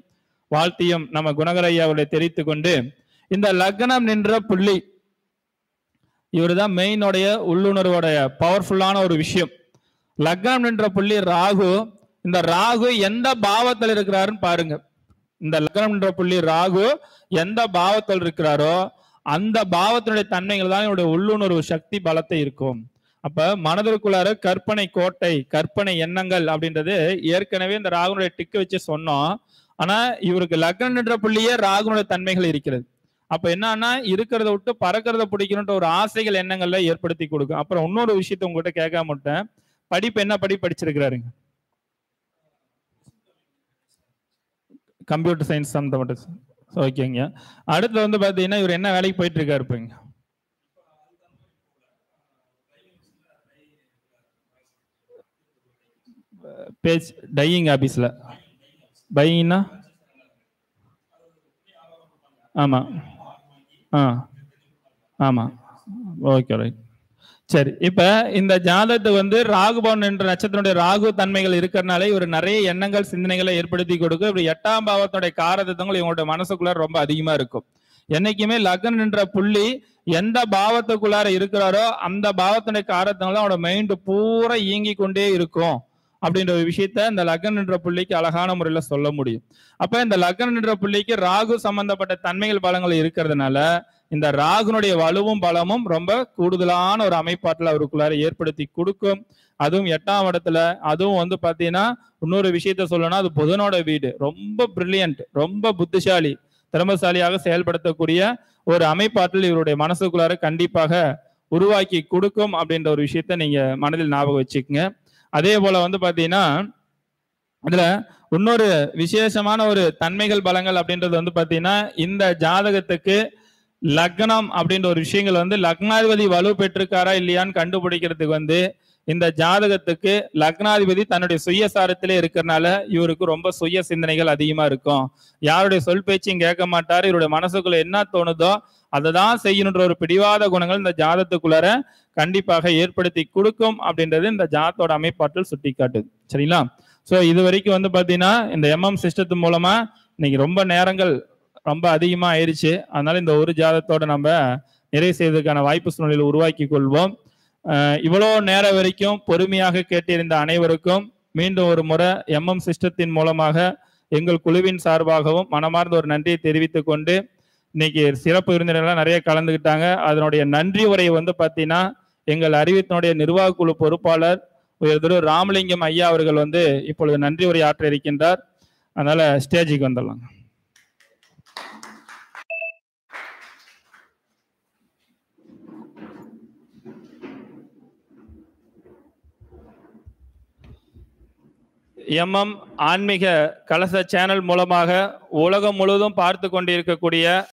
வாழ்த்தியும் நம்ம குணகர ஐயா அவர்களை தெரிவித்து கொண்டு இந்த லக்னம் நின்ற புள்ளி இவர் தான் மெயினுடைய உள்ளுணர்வோடைய பவர்ஃபுல்லான ஒரு விஷயம் லக்னம் நின்ற புள்ளி ராகு இந்த ராகு எந்த பாவத்தில் இருக்கிறாருன்னு பாருங்க இந்த லக்னம் நின்ற புள்ளி ராகு எந்த பாவத்தில் இருக்கிறாரோ அந்த பாவத்தினுடைய தன்மைகள் தான் இவருடைய உள்ளுணர்வு சக்தி பலத்தை இருக்கும் அப்ப மனதிற்குள்ளார கற்பனை கோட்டை கற்பனை எண்ணங்கள் அப்படின்றது ஏற்கனவே இந்த ராகுனுடைய டிக்கு வச்சு சொன்னோம் ஆனா இவருக்கு லக்னன்ற புள்ளியே ராகுனுடைய தன்மைகள் இருக்கிறது அப்ப என்னன்னா இருக்கிறத விட்டு பறக்கிறத பிடிக்கணுன்ற ஒரு ஆசைகள் எண்ணங்கள்ல ஏற்படுத்தி கொடுக்கும் அப்புறம் இன்னொரு விஷயத்த உங்ககிட்ட கேட்காம மாட்டேன் படிப்பு என்ன படி படிச்சிருக்கிறாருங்க கம்ப்யூட்டர் சயின்ஸ் சம்மந்தப்பட்ட ஓகேங்க அடுத்து வந்து பார்த்தீங்கன்னா இவர் என்ன வேலைக்கு போயிட்டு இருக்காருப்பீங்க பேஜ் டையிங் ஆபீஸில் பையிங்னா ஆமாம் ஆ ஆமாம் ஓகே ரைட் சரி இப்போ இந்த ஜாதகத்தை வந்து ராகுபவன் என்ற நட்சத்திரனுடைய ராகு தன்மைகள் இருக்கிறனால இவர் நிறைய எண்ணங்கள் சிந்தனைகளை ஏற்படுத்தி கொடுக்கும் இப்படி எட்டாம் பாவத்தினுடைய காரதத்துவங்கள் இவங்களுடைய மனசுக்குள்ளார ரொம்ப அதிகமாக இருக்கும் என்னைக்குமே லக்னம் என்ற புள்ளி எந்த பாவத்துக்குள்ளார இருக்கிறாரோ அந்த பாவத்தினுடைய காரத்தங்களும் அவனோட மைண்டு பூரா இயங்கி கொண்டே இருக்கும் அப்படின்ற ஒரு விஷயத்த இந்த என்ற புள்ளிக்கு அழகான முறையில் சொல்ல முடியும் அப்ப இந்த என்ற புள்ளிக்கு ராகு சம்பந்தப்பட்ட தன்மைகள் பலங்கள் இருக்கிறதுனால இந்த ராகுனுடைய வலுவும் பலமும் ரொம்ப கூடுதலான ஒரு அமைப்பாட்டில் அவருக்குள்ளார ஏற்படுத்தி கொடுக்கும் அதுவும் எட்டாம் இடத்துல அதுவும் வந்து பார்த்தீங்கன்னா இன்னொரு விஷயத்த சொல்லணும்னா அது புதனோட வீடு ரொம்ப பிரில்லியன்ட் ரொம்ப புத்திசாலி திறமசாலியாக செயல்படுத்தக்கூடிய ஒரு அமைப்பாட்டில் இவருடைய மனசுக்குள்ளார கண்டிப்பாக உருவாக்கி கொடுக்கும் அப்படின்ற ஒரு விஷயத்த நீங்க மனதில் ஞாபகம் வச்சுக்கோங்க அதே போல் வந்து பாத்தீங்கன்னா அதில் இன்னொரு விசேஷமான ஒரு தன்மைகள் பலங்கள் அப்படின்றது வந்து பாத்தீங்கன்னா இந்த ஜாதகத்துக்கு லக்னம் அப்படின்ற ஒரு விஷயங்கள் வந்து லக்னாதிபதி வலு பெற்றிருக்காரா இல்லையான்னு கண்டுபிடிக்கிறதுக்கு வந்து இந்த ஜாதகத்துக்கு லக்னாதிபதி தன்னுடைய சுயசாரத்திலே இருக்கிறனால இவருக்கு ரொம்ப சுய சிந்தனைகள் அதிகமா இருக்கும் யாருடைய சொல் பேச்சையும் கேட்க மாட்டாரு இவருடைய மனசுக்குள்ள என்ன தோணுதோ அதை தான் செய்யணுன்ற ஒரு பிடிவாத குணங்கள் இந்த ஜாதத்துக்குள்ளார கண்டிப்பாக ஏற்படுத்தி கொடுக்கும் அப்படின்றது இந்த ஜாதத்தோட அமைப்பாற்றல் சுட்டி காட்டுது சரிங்களா ஸோ இது வரைக்கும் வந்து பார்த்தீங்கன்னா இந்த எம்எம் சிஸ்டத்து மூலமா இன்னைக்கு ரொம்ப நேரங்கள் ரொம்ப அதிகமாக ஆயிடுச்சு அதனால இந்த ஒரு ஜாதத்தோட நம்ம நிறைவு செய்வதற்கான வாய்ப்பு சூழ்நிலையில் உருவாக்கி கொள்வோம் இவ்வளோ நேரம் வரைக்கும் பொறுமையாக கேட்டிருந்த அனைவருக்கும் மீண்டும் ஒரு முறை எம்எம் சிஸ்டத்தின் மூலமாக எங்கள் குழுவின் சார்பாகவும் மனமார்ந்த ஒரு நன்றியை தெரிவித்துக் கொண்டு இன்னைக்கு சிறப்பு விருந்தினர்கள் நிறைய கலந்துக்கிட்டாங்க அதனுடைய நன்றி உரையை வந்து பார்த்தீங்கன்னா எங்கள் அறிவித்தினுடைய நிர்வாக குழு பொறுப்பாளர் திரு ராமலிங்கம் ஐயா அவர்கள் வந்து இப்பொழுது நன்றி உரை ஆற்ற இருக்கின்றார் அதனால ஸ்டேஜுக்கு வந்துடலாம் எம்எம் ஆன்மீக கலச சேனல் மூலமாக உலகம் முழுவதும் பார்த்து கொண்டிருக்கக்கூடிய